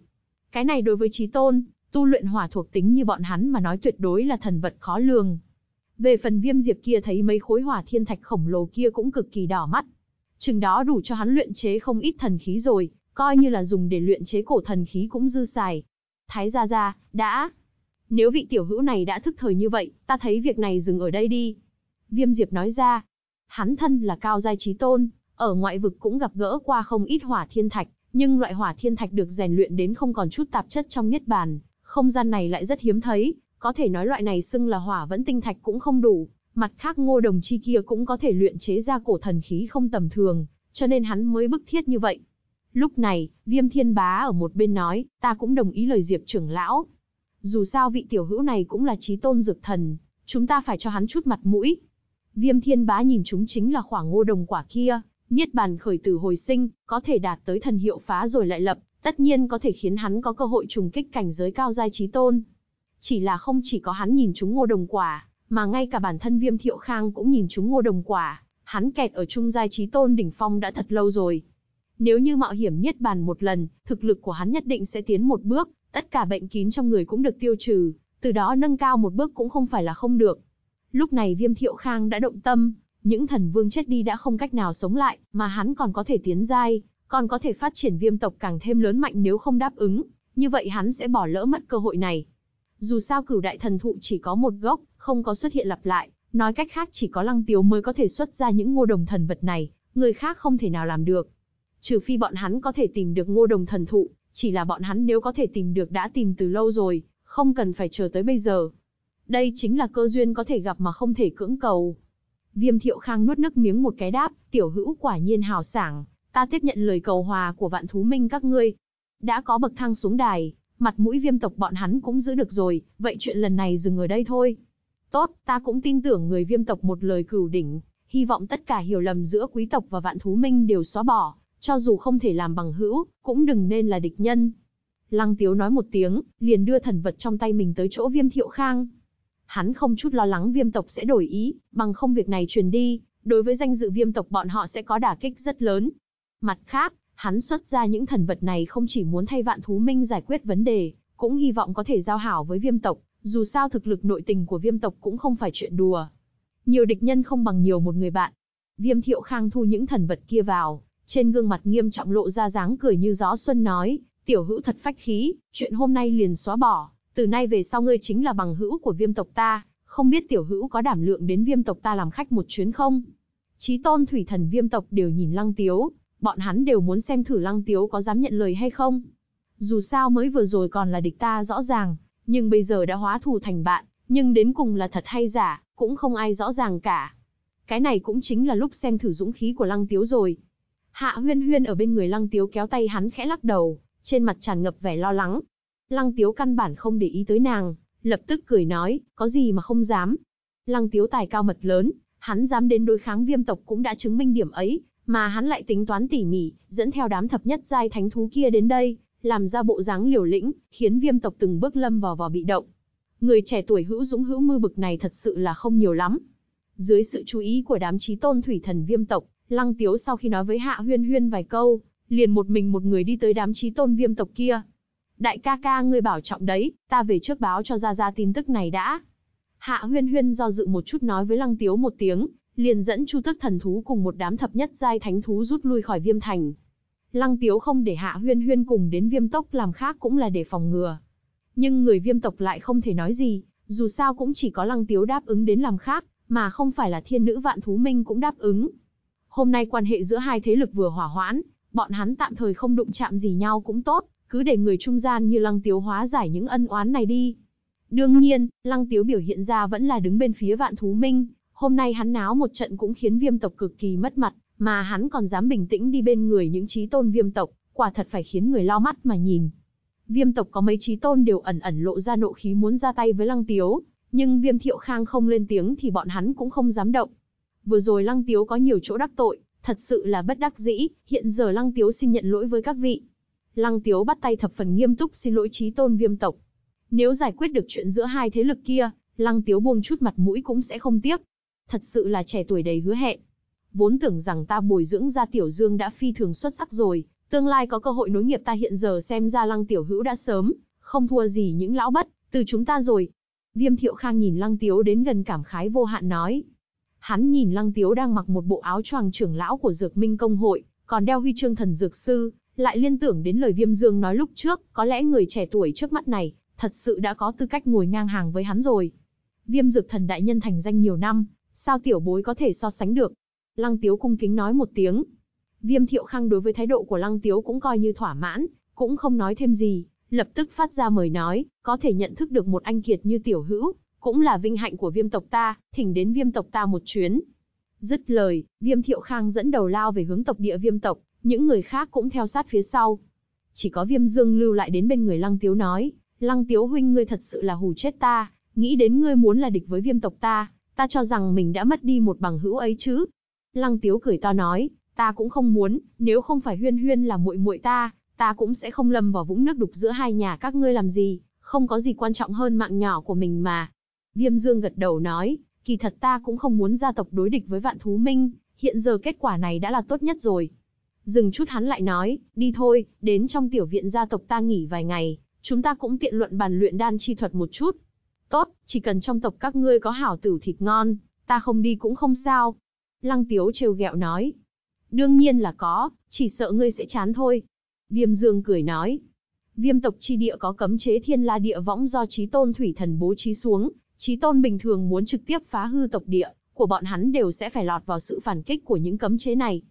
Cái này đối với trí tôn, tu luyện hỏa thuộc tính như bọn hắn mà nói tuyệt đối là thần vật khó lường. Về phần viêm diệp kia thấy mấy khối hỏa thiên thạch khổng lồ kia cũng cực kỳ đỏ mắt. Chừng đó đủ cho hắn luyện chế không ít thần khí rồi, coi như là dùng để luyện chế cổ thần khí cũng dư xài. Thái gia gia, đã. Nếu vị tiểu hữu này đã thức thời như vậy, ta thấy việc này dừng ở đây đi. Viêm Diệp nói ra, hắn thân là cao giai trí tôn, ở ngoại vực cũng gặp gỡ qua không ít hỏa thiên thạch, nhưng loại hỏa thiên thạch được rèn luyện đến không còn chút tạp chất trong niết bàn, không gian này lại rất hiếm thấy, có thể nói loại này xưng là hỏa vẫn tinh thạch cũng không đủ, mặt khác ngô đồng chi kia cũng có thể luyện chế ra cổ thần khí không tầm thường, cho nên hắn mới bức thiết như vậy. Lúc này, viêm thiên bá ở một bên nói, ta cũng đồng ý lời diệp trưởng lão. Dù sao vị tiểu hữu này cũng là chí tôn dược thần, chúng ta phải cho hắn chút mặt mũi. Viêm thiên bá nhìn chúng chính là khoảng ngô đồng quả kia, niết bàn khởi tử hồi sinh, có thể đạt tới thần hiệu phá rồi lại lập, tất nhiên có thể khiến hắn có cơ hội trùng kích cảnh giới cao giai chí tôn. Chỉ là không chỉ có hắn nhìn chúng ngô đồng quả, mà ngay cả bản thân viêm thiệu khang cũng nhìn chúng ngô đồng quả, hắn kẹt ở trung giai chí tôn đỉnh phong đã thật lâu rồi, nếu như mạo hiểm niết bàn một lần, thực lực của hắn nhất định sẽ tiến một bước, tất cả bệnh kín trong người cũng được tiêu trừ, từ đó nâng cao một bước cũng không phải là không được. Lúc này Viêm Thiệu Khang đã động tâm, những thần vương chết đi đã không cách nào sống lại, mà hắn còn có thể tiến giai, còn có thể phát triển viêm tộc càng thêm lớn mạnh nếu không đáp ứng, như vậy hắn sẽ bỏ lỡ mất cơ hội này. Dù sao cửu đại thần thụ chỉ có một gốc, không có xuất hiện lặp lại, nói cách khác chỉ có lăng tiếu mới có thể xuất ra những ngô đồng thần vật này, người khác không thể nào làm được trừ phi bọn hắn có thể tìm được ngô đồng thần thụ, chỉ là bọn hắn nếu có thể tìm được đã tìm từ lâu rồi, không cần phải chờ tới bây giờ. Đây chính là cơ duyên có thể gặp mà không thể cưỡng cầu. Viêm thiệu khang nuốt nước miếng một cái đáp, tiểu hữu quả nhiên hào sảng, ta tiếp nhận lời cầu hòa của vạn thú minh các ngươi. Đã có bậc thang xuống đài, mặt mũi viêm tộc bọn hắn cũng giữ được rồi, vậy chuyện lần này dừng ở đây thôi. Tốt, ta cũng tin tưởng người viêm tộc một lời cửu đỉnh, hy vọng tất cả hiểu lầm giữa quý tộc và vạn thú minh đều xóa bỏ, cho dù không thể làm bằng hữu, cũng đừng nên là địch nhân. Lăng Tiếu nói một tiếng, liền đưa thần vật trong tay mình tới chỗ viêm thiệu khang. Hắn không chút lo lắng viêm tộc sẽ đổi ý, bằng không việc này truyền đi, đối với danh dự viêm tộc bọn họ sẽ có đả kích rất lớn. Mặt khác, hắn xuất ra những thần vật này không chỉ muốn thay vạn thú minh giải quyết vấn đề, cũng hy vọng có thể giao hảo với viêm tộc, dù sao thực lực nội tình của viêm tộc cũng không phải chuyện đùa. Nhiều địch nhân không bằng nhiều một người bạn. Viêm thiệu khang thu những thần vật kia vào, trên gương mặt nghiêm trọng lộ ra dáng cười như gió xuân nói, tiểu hữu thật phách khí, chuyện hôm nay liền xóa bỏ, từ nay về sau ngươi chính là bằng hữu của viêm tộc ta, không biết tiểu hữu có đảm lượng đến viêm tộc ta làm khách một chuyến không? Chí tôn thủy thần viêm tộc đều nhìn lăng tiếu, bọn hắn đều muốn xem thử lăng tiếu có dám nhận lời hay không. Dù sao mới vừa rồi còn là địch ta rõ ràng, nhưng bây giờ đã hóa thù thành bạn, nhưng đến cùng là thật hay giả, cũng không ai rõ ràng cả. Cái này cũng chính là lúc xem thử dũng khí của lăng tiếu rồi. Hạ huyên huyên ở bên người lăng tiếu kéo tay hắn khẽ lắc đầu, trên mặt tràn ngập vẻ lo lắng. Lăng tiếu căn bản không để ý tới nàng, lập tức cười nói, có gì mà không dám. Lăng tiếu tài cao mật lớn, hắn dám đến đối kháng viêm tộc cũng đã chứng minh điểm ấy, mà hắn lại tính toán tỉ mỉ, dẫn theo đám thập nhất giai thánh thú kia đến đây, làm ra bộ dáng liều lĩnh, khiến viêm tộc từng bước lâm vào vò bị động. Người trẻ tuổi hữu dũng hữu mưu bực này thật sự là không nhiều lắm. Dưới sự chú ý của đám trí tôn thủy thần viêm tộc, Lăng Tiếu sau khi nói với Hạ Huyên Huyên vài câu, liền một mình một người đi tới đám trí tôn viêm tộc kia. Đại ca ca ngươi bảo trọng đấy, ta về trước báo cho ra ra tin tức này đã. Hạ Huyên Huyên do dự một chút nói với Lăng Tiếu một tiếng, liền dẫn Chu Tức thần thú cùng một đám thập nhất giai thánh thú rút lui khỏi Viêm Thành. Lăng Tiếu không để Hạ Huyên Huyên cùng đến Viêm Tốc làm khác cũng là để phòng ngừa. Nhưng người Viêm tộc lại không thể nói gì, dù sao cũng chỉ có Lăng Tiếu đáp ứng đến làm khác, mà không phải là Thiên nữ Vạn Thú Minh cũng đáp ứng, Hôm nay quan hệ giữa hai thế lực vừa hỏa hoãn, bọn hắn tạm thời không đụng chạm gì nhau cũng tốt, cứ để người trung gian như Lăng Tiếu hóa giải những ân oán này đi. Đương nhiên, Lăng Tiếu biểu hiện ra vẫn là đứng bên phía Vạn Thú Minh, hôm nay hắn náo một trận cũng khiến viêm tộc cực kỳ mất mặt, mà hắn còn dám bình tĩnh đi bên người những chí tôn viêm tộc, quả thật phải khiến người lo mắt mà nhìn. Viêm tộc có mấy chí tôn đều ẩn ẩn lộ ra nộ khí muốn ra tay với Lăng Tiếu, nhưng viêm thiệu khang không lên tiếng thì bọn hắn cũng không dám động, vừa rồi Lăng Tiếu có nhiều chỗ đắc tội, thật sự là bất đắc dĩ, hiện giờ Lăng Tiếu xin nhận lỗi với các vị. Lăng Tiếu bắt tay thập phần nghiêm túc xin lỗi trí tôn viêm tộc. Nếu giải quyết được chuyện giữa hai thế lực kia, Lăng Tiếu buông chút mặt mũi cũng sẽ không tiếc. Thật sự là trẻ tuổi đầy hứa hẹn. Vốn tưởng rằng ta bồi dưỡng ra Tiểu Dương đã phi thường xuất sắc rồi, tương lai có cơ hội nối nghiệp ta hiện giờ xem ra Lăng Tiểu Hữu đã sớm, không thua gì những lão bất, từ chúng ta rồi. Viêm Thiệu Khang nhìn Lăng Tiếu đến gần cảm khái vô hạn nói, Hắn nhìn Lăng Tiếu đang mặc một bộ áo choàng trưởng lão của Dược Minh Công Hội, còn đeo huy chương thần Dược Sư, lại liên tưởng đến lời Viêm Dương nói lúc trước, có lẽ người trẻ tuổi trước mắt này, thật sự đã có tư cách ngồi ngang hàng với hắn rồi. Viêm Dược Thần Đại Nhân thành danh nhiều năm, sao tiểu bối có thể so sánh được? Lăng Tiếu cung kính nói một tiếng. Viêm Thiệu Khang đối với thái độ của Lăng Tiếu cũng coi như thỏa mãn, cũng không nói thêm gì, lập tức phát ra mời nói, có thể nhận thức được một anh kiệt như tiểu hữu, cũng là vinh hạnh của viêm tộc ta, thỉnh đến viêm tộc ta một chuyến. Dứt lời, viêm thiệu khang dẫn đầu lao về hướng tộc địa viêm tộc, những người khác cũng theo sát phía sau. Chỉ có viêm dương lưu lại đến bên người lăng tiếu nói, lăng tiếu huynh ngươi thật sự là hù chết ta, nghĩ đến ngươi muốn là địch với viêm tộc ta, ta cho rằng mình đã mất đi một bằng hữu ấy chứ. Lăng tiếu cười to nói, ta cũng không muốn, nếu không phải huyên huyên là muội muội ta, ta cũng sẽ không lâm vào vũng nước đục giữa hai nhà các ngươi làm gì, không có gì quan trọng hơn mạng nhỏ của mình mà. Viêm Dương gật đầu nói, kỳ thật ta cũng không muốn gia tộc đối địch với vạn thú minh, hiện giờ kết quả này đã là tốt nhất rồi. Dừng chút hắn lại nói, đi thôi, đến trong tiểu viện gia tộc ta nghỉ vài ngày, chúng ta cũng tiện luận bàn luyện đan chi thuật một chút. Tốt, chỉ cần trong tộc các ngươi có hảo tử thịt ngon, ta không đi cũng không sao. Lăng Tiếu trêu ghẹo nói. Đương nhiên là có, chỉ sợ ngươi sẽ chán thôi. Viêm Dương cười nói. Viêm tộc chi địa có cấm chế thiên la địa võng do trí tôn thủy thần bố trí xuống, Chí tôn bình thường muốn trực tiếp phá hư tộc địa của bọn hắn đều sẽ phải lọt vào sự phản kích của những cấm chế này.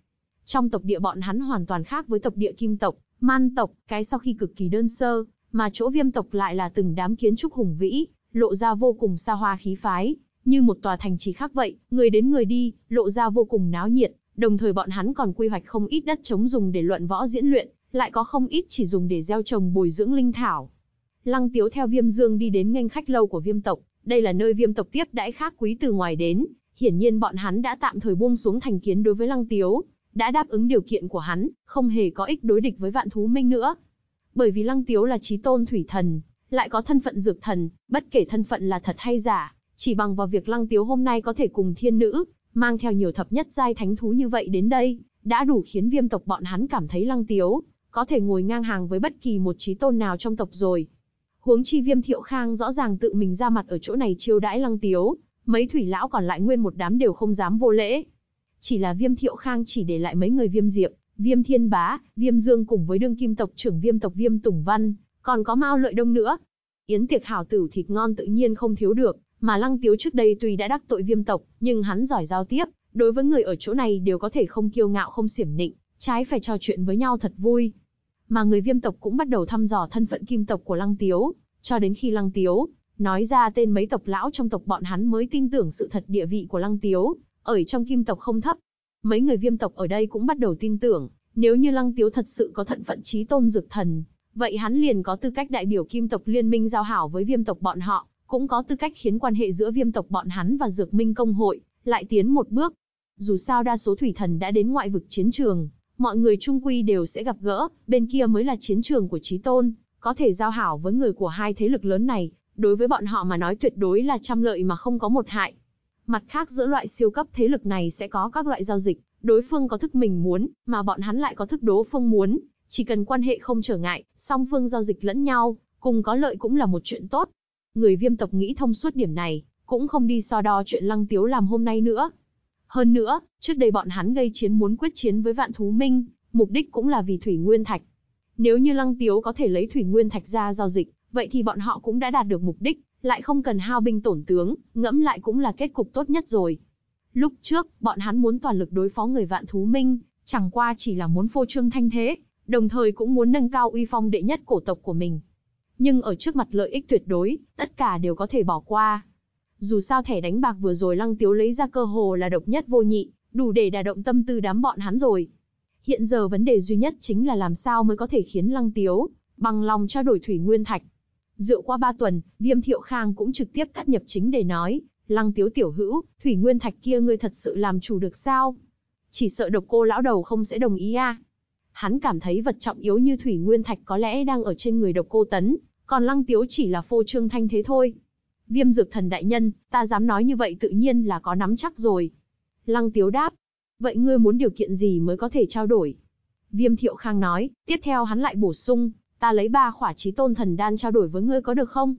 Trong tộc địa bọn hắn hoàn toàn khác với tộc địa kim tộc, man tộc, cái sau khi cực kỳ đơn sơ, mà chỗ viêm tộc lại là từng đám kiến trúc hùng vĩ, lộ ra vô cùng xa hoa khí phái, như một tòa thành trì khác vậy, người đến người đi, lộ ra vô cùng náo nhiệt, đồng thời bọn hắn còn quy hoạch không ít đất trống dùng để luận võ diễn luyện, lại có không ít chỉ dùng để gieo trồng bồi dưỡng linh thảo. Lăng Tiếu theo Viêm Dương đi đến nghênh khách lâu của Viêm tộc, đây là nơi viêm tộc tiếp đãi khác quý từ ngoài đến, hiển nhiên bọn hắn đã tạm thời buông xuống thành kiến đối với Lăng Tiếu, đã đáp ứng điều kiện của hắn, không hề có ích đối địch với vạn thú minh nữa. Bởi vì Lăng Tiếu là chí tôn thủy thần, lại có thân phận dược thần, bất kể thân phận là thật hay giả, chỉ bằng vào việc Lăng Tiếu hôm nay có thể cùng thiên nữ, mang theo nhiều thập nhất giai thánh thú như vậy đến đây, đã đủ khiến viêm tộc bọn hắn cảm thấy Lăng Tiếu, có thể ngồi ngang hàng với bất kỳ một chí tôn nào trong tộc rồi. Huống chi viêm thiệu khang rõ ràng tự mình ra mặt ở chỗ này chiêu đãi lăng tiếu, mấy thủy lão còn lại nguyên một đám đều không dám vô lễ. Chỉ là viêm thiệu khang chỉ để lại mấy người viêm diệp, viêm thiên bá, viêm dương cùng với đương kim tộc trưởng viêm tộc viêm tùng văn, còn có mao lợi đông nữa. Yến tiệc hảo tử thịt ngon tự nhiên không thiếu được, mà lăng tiếu trước đây tuy đã đắc tội viêm tộc, nhưng hắn giỏi giao tiếp, đối với người ở chỗ này đều có thể không kiêu ngạo không xiểm nịnh, trái phải trò chuyện với nhau thật vui, mà người viêm tộc cũng bắt đầu thăm dò thân phận kim tộc của Lăng Tiếu, cho đến khi Lăng Tiếu nói ra tên mấy tộc lão trong tộc bọn hắn mới tin tưởng sự thật địa vị của Lăng Tiếu, ở trong kim tộc không thấp. Mấy người viêm tộc ở đây cũng bắt đầu tin tưởng, nếu như Lăng Tiếu thật sự có thận phận chí tôn dược thần, vậy hắn liền có tư cách đại biểu kim tộc liên minh giao hảo với viêm tộc bọn họ, cũng có tư cách khiến quan hệ giữa viêm tộc bọn hắn và dược minh công hội lại tiến một bước. Dù sao đa số thủy thần đã đến ngoại vực chiến trường, mọi người trung quy đều sẽ gặp gỡ, bên kia mới là chiến trường của trí tôn, có thể giao hảo với người của hai thế lực lớn này, đối với bọn họ mà nói tuyệt đối là trăm lợi mà không có một hại. Mặt khác giữa loại siêu cấp thế lực này sẽ có các loại giao dịch, đối phương có thức mình muốn, mà bọn hắn lại có thức đố phương muốn, chỉ cần quan hệ không trở ngại, song phương giao dịch lẫn nhau, cùng có lợi cũng là một chuyện tốt. Người viêm tộc nghĩ thông suốt điểm này, cũng không đi so đo chuyện lăng tiếu làm hôm nay nữa, hơn nữa, trước đây bọn hắn gây chiến muốn quyết chiến với vạn thú minh, mục đích cũng là vì thủy nguyên thạch. Nếu như lăng tiếu có thể lấy thủy nguyên thạch ra giao dịch, vậy thì bọn họ cũng đã đạt được mục đích, lại không cần hao binh tổn tướng, ngẫm lại cũng là kết cục tốt nhất rồi. Lúc trước, bọn hắn muốn toàn lực đối phó người vạn thú minh, chẳng qua chỉ là muốn phô trương thanh thế, đồng thời cũng muốn nâng cao uy phong đệ nhất cổ tộc của mình. Nhưng ở trước mặt lợi ích tuyệt đối, tất cả đều có thể bỏ qua. Dù sao thẻ đánh bạc vừa rồi Lăng Tiếu lấy ra cơ hồ là độc nhất vô nhị, đủ để đả động tâm tư đám bọn hắn rồi. Hiện giờ vấn đề duy nhất chính là làm sao mới có thể khiến Lăng Tiếu bằng lòng trao đổi thủy nguyên thạch. Dựa qua ba tuần, Viêm Thiệu Khang cũng trực tiếp cắt nhập chính để nói, Lăng Tiếu tiểu hữu, thủy nguyên thạch kia ngươi thật sự làm chủ được sao? Chỉ sợ độc cô lão đầu không sẽ đồng ý a. À. Hắn cảm thấy vật trọng yếu như thủy nguyên thạch có lẽ đang ở trên người độc cô tấn, còn Lăng Tiếu chỉ là phô trương thanh thế thôi. Viêm dược thần đại nhân, ta dám nói như vậy tự nhiên là có nắm chắc rồi. Lăng tiếu đáp. Vậy ngươi muốn điều kiện gì mới có thể trao đổi? Viêm thiệu khang nói, tiếp theo hắn lại bổ sung, ta lấy ba khỏa trí tôn thần đan trao đổi với ngươi có được không?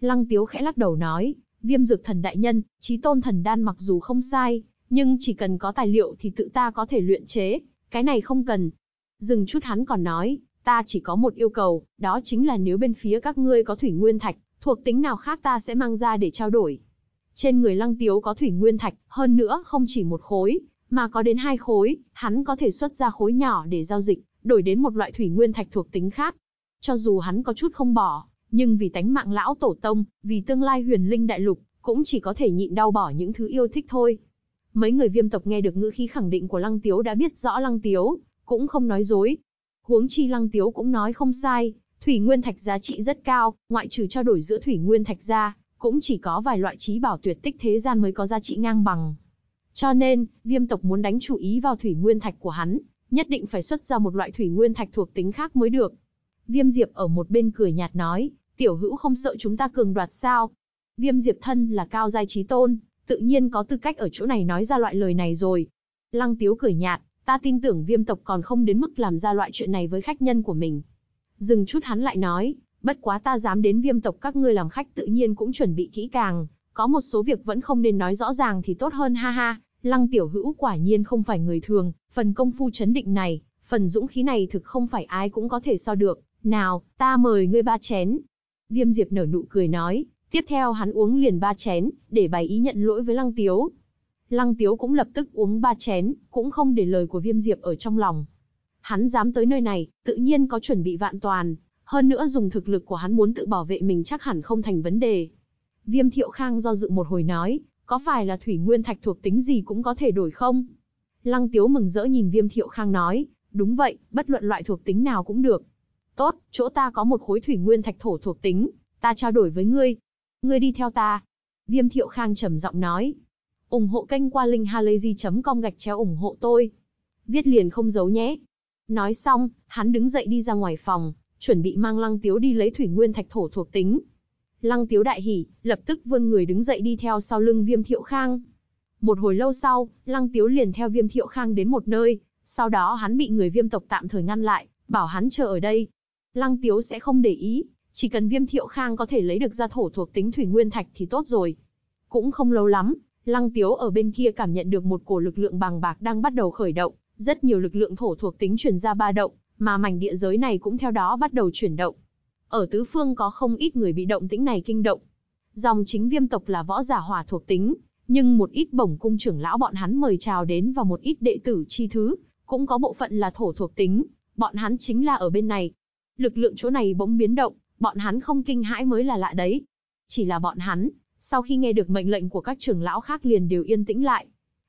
Lăng tiếu khẽ lắc đầu nói, viêm dược thần đại nhân, trí tôn thần đan mặc dù không sai, nhưng chỉ cần có tài liệu thì tự ta có thể luyện chế, cái này không cần. Dừng chút hắn còn nói, ta chỉ có một yêu cầu, đó chính là nếu bên phía các ngươi có thủy nguyên thạch, thuộc tính nào khác ta sẽ mang ra để trao đổi. Trên người Lăng Tiếu có thủy nguyên thạch, hơn nữa không chỉ một khối, mà có đến hai khối, hắn có thể xuất ra khối nhỏ để giao dịch, đổi đến một loại thủy nguyên thạch thuộc tính khác. Cho dù hắn có chút không bỏ, nhưng vì tánh mạng lão tổ tông, vì tương lai huyền linh đại lục, cũng chỉ có thể nhịn đau bỏ những thứ yêu thích thôi. Mấy người viêm tộc nghe được ngữ khí khẳng định của Lăng Tiếu đã biết rõ Lăng Tiếu, cũng không nói dối. Huống chi Lăng Tiếu cũng nói không sai, Thủy nguyên thạch giá trị rất cao, ngoại trừ trao đổi giữa thủy nguyên thạch ra, cũng chỉ có vài loại trí bảo tuyệt tích thế gian mới có giá trị ngang bằng. Cho nên, viêm tộc muốn đánh chú ý vào thủy nguyên thạch của hắn, nhất định phải xuất ra một loại thủy nguyên thạch thuộc tính khác mới được. Viêm Diệp ở một bên cười nhạt nói, tiểu hữu không sợ chúng ta cường đoạt sao? Viêm Diệp thân là cao giai trí tôn, tự nhiên có tư cách ở chỗ này nói ra loại lời này rồi. Lăng Tiếu cười nhạt, ta tin tưởng viêm tộc còn không đến mức làm ra loại chuyện này với khách nhân của mình. Dừng chút hắn lại nói, bất quá ta dám đến viêm tộc các ngươi làm khách tự nhiên cũng chuẩn bị kỹ càng, có một số việc vẫn không nên nói rõ ràng thì tốt hơn ha ha, lăng tiểu hữu quả nhiên không phải người thường, phần công phu chấn định này, phần dũng khí này thực không phải ai cũng có thể so được, nào, ta mời ngươi ba chén. Viêm Diệp nở nụ cười nói, tiếp theo hắn uống liền ba chén, để bày ý nhận lỗi với lăng tiếu. Lăng tiếu cũng lập tức uống ba chén, cũng không để lời của viêm Diệp ở trong lòng, Hắn dám tới nơi này, tự nhiên có chuẩn bị vạn toàn, hơn nữa dùng thực lực của hắn muốn tự bảo vệ mình chắc hẳn không thành vấn đề. Viêm Thiệu Khang do dự một hồi nói, có phải là thủy nguyên thạch thuộc tính gì cũng có thể đổi không? Lăng Tiếu mừng rỡ nhìn Viêm Thiệu Khang nói, đúng vậy, bất luận loại thuộc tính nào cũng được. Tốt, chỗ ta có một khối thủy nguyên thạch thổ thuộc tính, ta trao đổi với ngươi. Ngươi đi theo ta. Viêm Thiệu Khang trầm giọng nói. ủng hộ kênh qua linkhalazy.com gạch chéo ủng hộ tôi. Viết liền không giấu nhé. Nói xong, hắn đứng dậy đi ra ngoài phòng, chuẩn bị mang Lăng Tiếu đi lấy thủy nguyên thạch thổ thuộc tính. Lăng Tiếu đại hỉ, lập tức vươn người đứng dậy đi theo sau lưng Viêm Thiệu Khang. Một hồi lâu sau, Lăng Tiếu liền theo Viêm Thiệu Khang đến một nơi, sau đó hắn bị người Viêm tộc tạm thời ngăn lại, bảo hắn chờ ở đây. Lăng Tiếu sẽ không để ý, chỉ cần Viêm Thiệu Khang có thể lấy được ra thổ thuộc tính thủy nguyên thạch thì tốt rồi. Cũng không lâu lắm, Lăng Tiếu ở bên kia cảm nhận được một cổ lực lượng bàng bạc đang bắt đầu khởi động, rất nhiều lực lượng thổ thuộc tính chuyển ra ba động, mà mảnh địa giới này cũng theo đó bắt đầu chuyển động. Ở tứ phương có không ít người bị động tĩnh này kinh động. Dòng chính viêm tộc là võ giả hỏa thuộc tính, nhưng một ít bổng cung trưởng lão bọn hắn mời chào đến và một ít đệ tử chi thứ, cũng có bộ phận là thổ thuộc tính, bọn hắn chính là ở bên này. Lực lượng chỗ này bỗng biến động, bọn hắn không kinh hãi mới là lạ đấy. Chỉ là bọn hắn, sau khi nghe được mệnh lệnh của các trưởng lão khác liền đều yên tĩnh lại.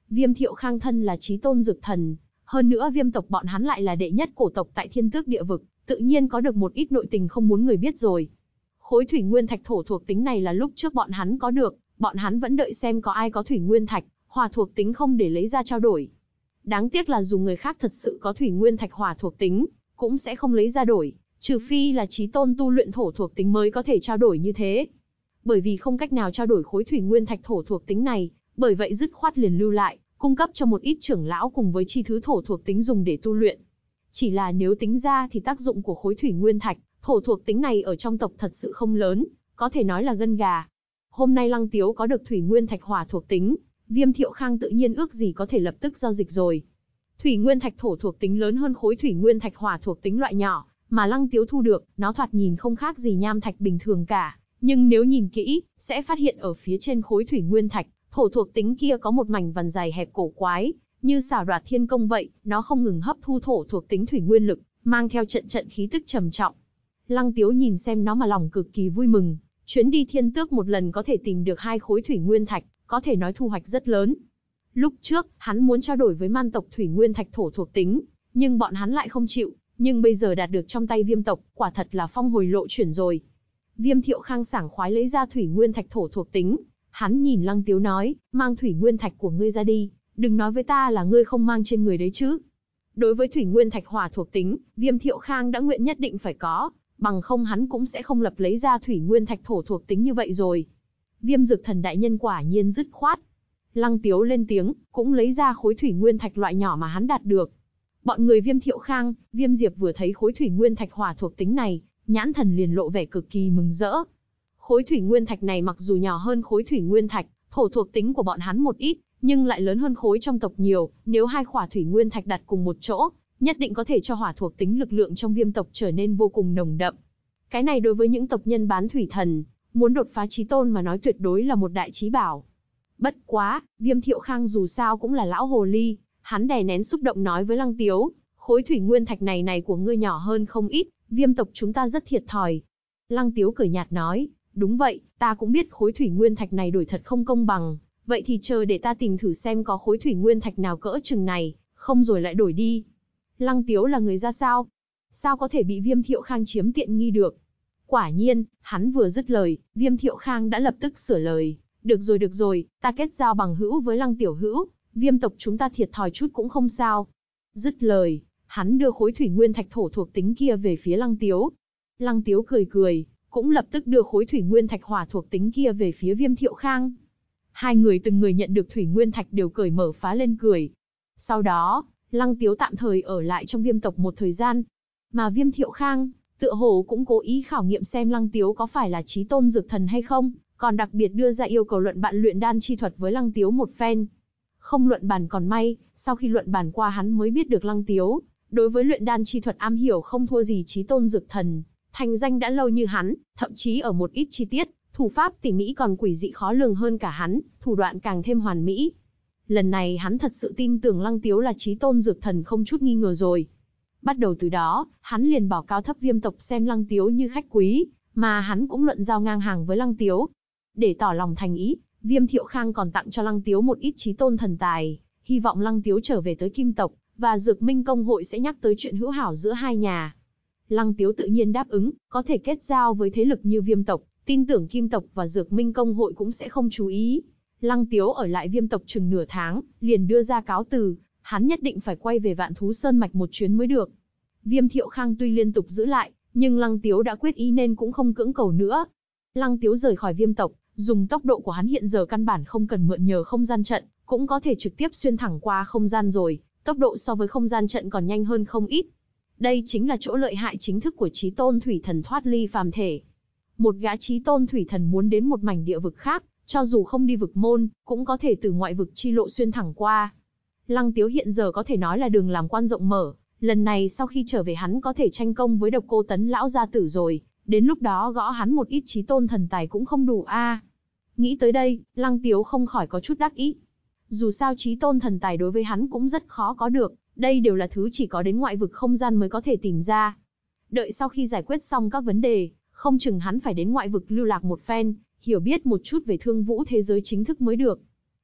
Viêm thiệu khang thân là trí tôn dược thần, hơn nữa viêm tộc bọn hắn lại là đệ nhất cổ tộc tại thiên tước địa vực, tự nhiên có được một ít nội tình không muốn người biết rồi. Khối thủy nguyên thạch thổ thuộc tính này là lúc trước bọn hắn có được, bọn hắn vẫn đợi xem có ai có thủy nguyên thạch, hòa thuộc tính không để lấy ra trao đổi. Đáng tiếc là dù người khác thật sự có thủy nguyên thạch hòa thuộc tính, cũng sẽ không lấy ra đổi, trừ phi là trí tôn tu luyện thổ thuộc tính mới có thể trao đổi như thế. Bởi vì không cách nào trao đổi khối thủy nguyên thạch thổ thuộc tính này, bởi vậy dứt khoát liền lưu lại, cung cấp cho một ít trưởng lão cùng với chi thứ thổ thuộc tính dùng để tu luyện. Chỉ là nếu tính ra thì tác dụng của khối thủy nguyên thạch, thổ thuộc tính này ở trong tộc thật sự không lớn, có thể nói là gân gà. Hôm nay Lăng Tiếu có được thủy nguyên thạch hỏa thuộc tính, Viêm Thiệu Khang tự nhiên ước gì có thể lập tức giao dịch rồi. Thủy nguyên thạch thổ thuộc tính lớn hơn khối thủy nguyên thạch hỏa thuộc tính loại nhỏ, mà Lăng Tiếu thu được, nó thoạt nhìn không khác gì nham thạch bình thường cả, nhưng nếu nhìn kỹ, sẽ phát hiện ở phía trên khối thủy nguyên thạch Thổ thuộc tính kia có một mảnh vằn dài hẹp cổ quái, như xảo đoạt thiên công vậy, nó không ngừng hấp thu thổ thuộc tính thủy nguyên lực, mang theo trận trận khí tức trầm trọng. Lăng Tiếu nhìn xem nó mà lòng cực kỳ vui mừng, chuyến đi thiên tước một lần có thể tìm được hai khối thủy nguyên thạch, có thể nói thu hoạch rất lớn. Lúc trước, hắn muốn trao đổi với man tộc thủy nguyên thạch thổ thuộc tính, nhưng bọn hắn lại không chịu, nhưng bây giờ đạt được trong tay viêm tộc, quả thật là phong hồi lộ chuyển rồi. Viêm thiệu khang sảng khoái lấy ra thủy nguyên thạch thổ thuộc tính, Hắn nhìn Lăng Tiếu nói, mang thủy nguyên thạch của ngươi ra đi, đừng nói với ta là ngươi không mang trên người đấy chứ. Đối với thủy nguyên thạch hỏa thuộc tính, Viêm Thiệu Khang đã nguyện nhất định phải có, bằng không hắn cũng sẽ không lập lấy ra thủy nguyên thạch thổ thuộc tính như vậy rồi. Viêm Dược Thần đại nhân quả nhiên dứt khoát. Lăng Tiếu lên tiếng, cũng lấy ra khối thủy nguyên thạch loại nhỏ mà hắn đạt được. Bọn người Viêm Thiệu Khang, Viêm Diệp vừa thấy khối thủy nguyên thạch hỏa thuộc tính này, nhãn thần liền lộ vẻ cực kỳ mừng rỡ, Khối thủy nguyên thạch này mặc dù nhỏ hơn khối thủy nguyên thạch, thổ thuộc tính của bọn hắn một ít, nhưng lại lớn hơn khối trong tộc nhiều, nếu hai khỏa thủy nguyên thạch đặt cùng một chỗ, nhất định có thể cho hỏa thuộc tính lực lượng trong viêm tộc trở nên vô cùng nồng đậm. Cái này đối với những tộc nhân bán thủy thần, muốn đột phá chí tôn mà nói tuyệt đối là một đại chí bảo. Bất quá, viêm thiệu khang dù sao cũng là lão hồ ly, hắn đè nén xúc động nói với lăng tiếu, khối thủy nguyên thạch này này của ngươi nhỏ hơn không ít, viêm tộc chúng ta rất thiệt thòi. Lăng tiếu cười nhạt nói, Đúng vậy, ta cũng biết khối thủy nguyên thạch này đổi thật không công bằng, vậy thì chờ để ta tìm thử xem có khối thủy nguyên thạch nào cỡ chừng này, không rồi lại đổi đi. Lăng Tiếu là người ra sao? Sao có thể bị Viêm Thiệu Khang chiếm tiện nghi được? Quả nhiên, hắn vừa dứt lời, Viêm Thiệu Khang đã lập tức sửa lời. Được rồi được rồi, ta kết giao bằng hữu với Lăng Tiểu Hữu, viêm tộc chúng ta thiệt thòi chút cũng không sao. Dứt lời, hắn đưa khối thủy nguyên thạch thổ thuộc tính kia về phía Lăng Tiếu. Lăng Tiếu cười cười, cũng lập tức đưa khối thủy nguyên thạch hỏa thuộc tính kia về phía Viêm Thiệu Khang. Hai người từng người nhận được thủy nguyên thạch đều cởi mở phá lên cười. Sau đó, Lăng Tiếu tạm thời ở lại trong Viêm tộc một thời gian, mà Viêm Thiệu Khang tựa hồ cũng cố ý khảo nghiệm xem Lăng Tiếu có phải là trí tôn dược thần hay không, còn đặc biệt đưa ra yêu cầu luận bạn luyện đan chi thuật với Lăng Tiếu một phen. Không luận bàn còn may, sau khi luận bàn qua hắn mới biết được Lăng Tiếu, đối với luyện đan chi thuật am hiểu không thua gì trí tôn dược thần. Thành danh đã lâu như hắn, thậm chí ở một ít chi tiết, thủ pháp tỉ mỹ còn quỷ dị khó lường hơn cả hắn, thủ đoạn càng thêm hoàn mỹ. Lần này hắn thật sự tin tưởng Lăng Tiếu là trí tôn dược thần không chút nghi ngờ rồi. Bắt đầu từ đó, hắn liền bỏ cao thấp viêm tộc xem Lăng Tiếu như khách quý, mà hắn cũng luận giao ngang hàng với Lăng Tiếu. Để tỏ lòng thành ý, viêm thiệu khang còn tặng cho Lăng Tiếu một ít trí tôn thần tài, hy vọng Lăng Tiếu trở về tới kim tộc, và dược minh công hội sẽ nhắc tới chuyện hữu hảo giữa hai nhà. Lăng Tiếu tự nhiên đáp ứng, có thể kết giao với thế lực như viêm tộc, tin tưởng kim tộc và dược minh công hội cũng sẽ không chú ý. Lăng Tiếu ở lại viêm tộc chừng nửa tháng, liền đưa ra cáo từ, hắn nhất định phải quay về vạn thú sơn mạch một chuyến mới được. Viêm thiệu khang tuy liên tục giữ lại, nhưng Lăng Tiếu đã quyết ý nên cũng không cưỡng cầu nữa. Lăng Tiếu rời khỏi viêm tộc, dùng tốc độ của hắn hiện giờ căn bản không cần mượn nhờ không gian trận, cũng có thể trực tiếp xuyên thẳng qua không gian rồi, tốc độ so với không gian trận còn nhanh hơn không ít. Đây chính là chỗ lợi hại chính thức của chí tôn thủy thần thoát ly phàm thể. Một gã chí tôn thủy thần muốn đến một mảnh địa vực khác, cho dù không đi vực môn, cũng có thể từ ngoại vực chi lộ xuyên thẳng qua. Lăng Tiếu hiện giờ có thể nói là đường làm quan rộng mở, lần này sau khi trở về hắn có thể tranh công với độc cô tấn lão gia tử rồi, đến lúc đó gõ hắn một ít chí tôn thần tài cũng không đủ a. À. Nghĩ tới đây, Lăng Tiếu không khỏi có chút đắc ý. Dù sao chí tôn thần tài đối với hắn cũng rất khó có được, đây đều là thứ chỉ có đến ngoại vực không gian mới có thể tìm ra. Đợi sau khi giải quyết xong các vấn đề, không chừng hắn phải đến ngoại vực lưu lạc một phen, hiểu biết một chút về thương vũ thế giới chính thức mới được.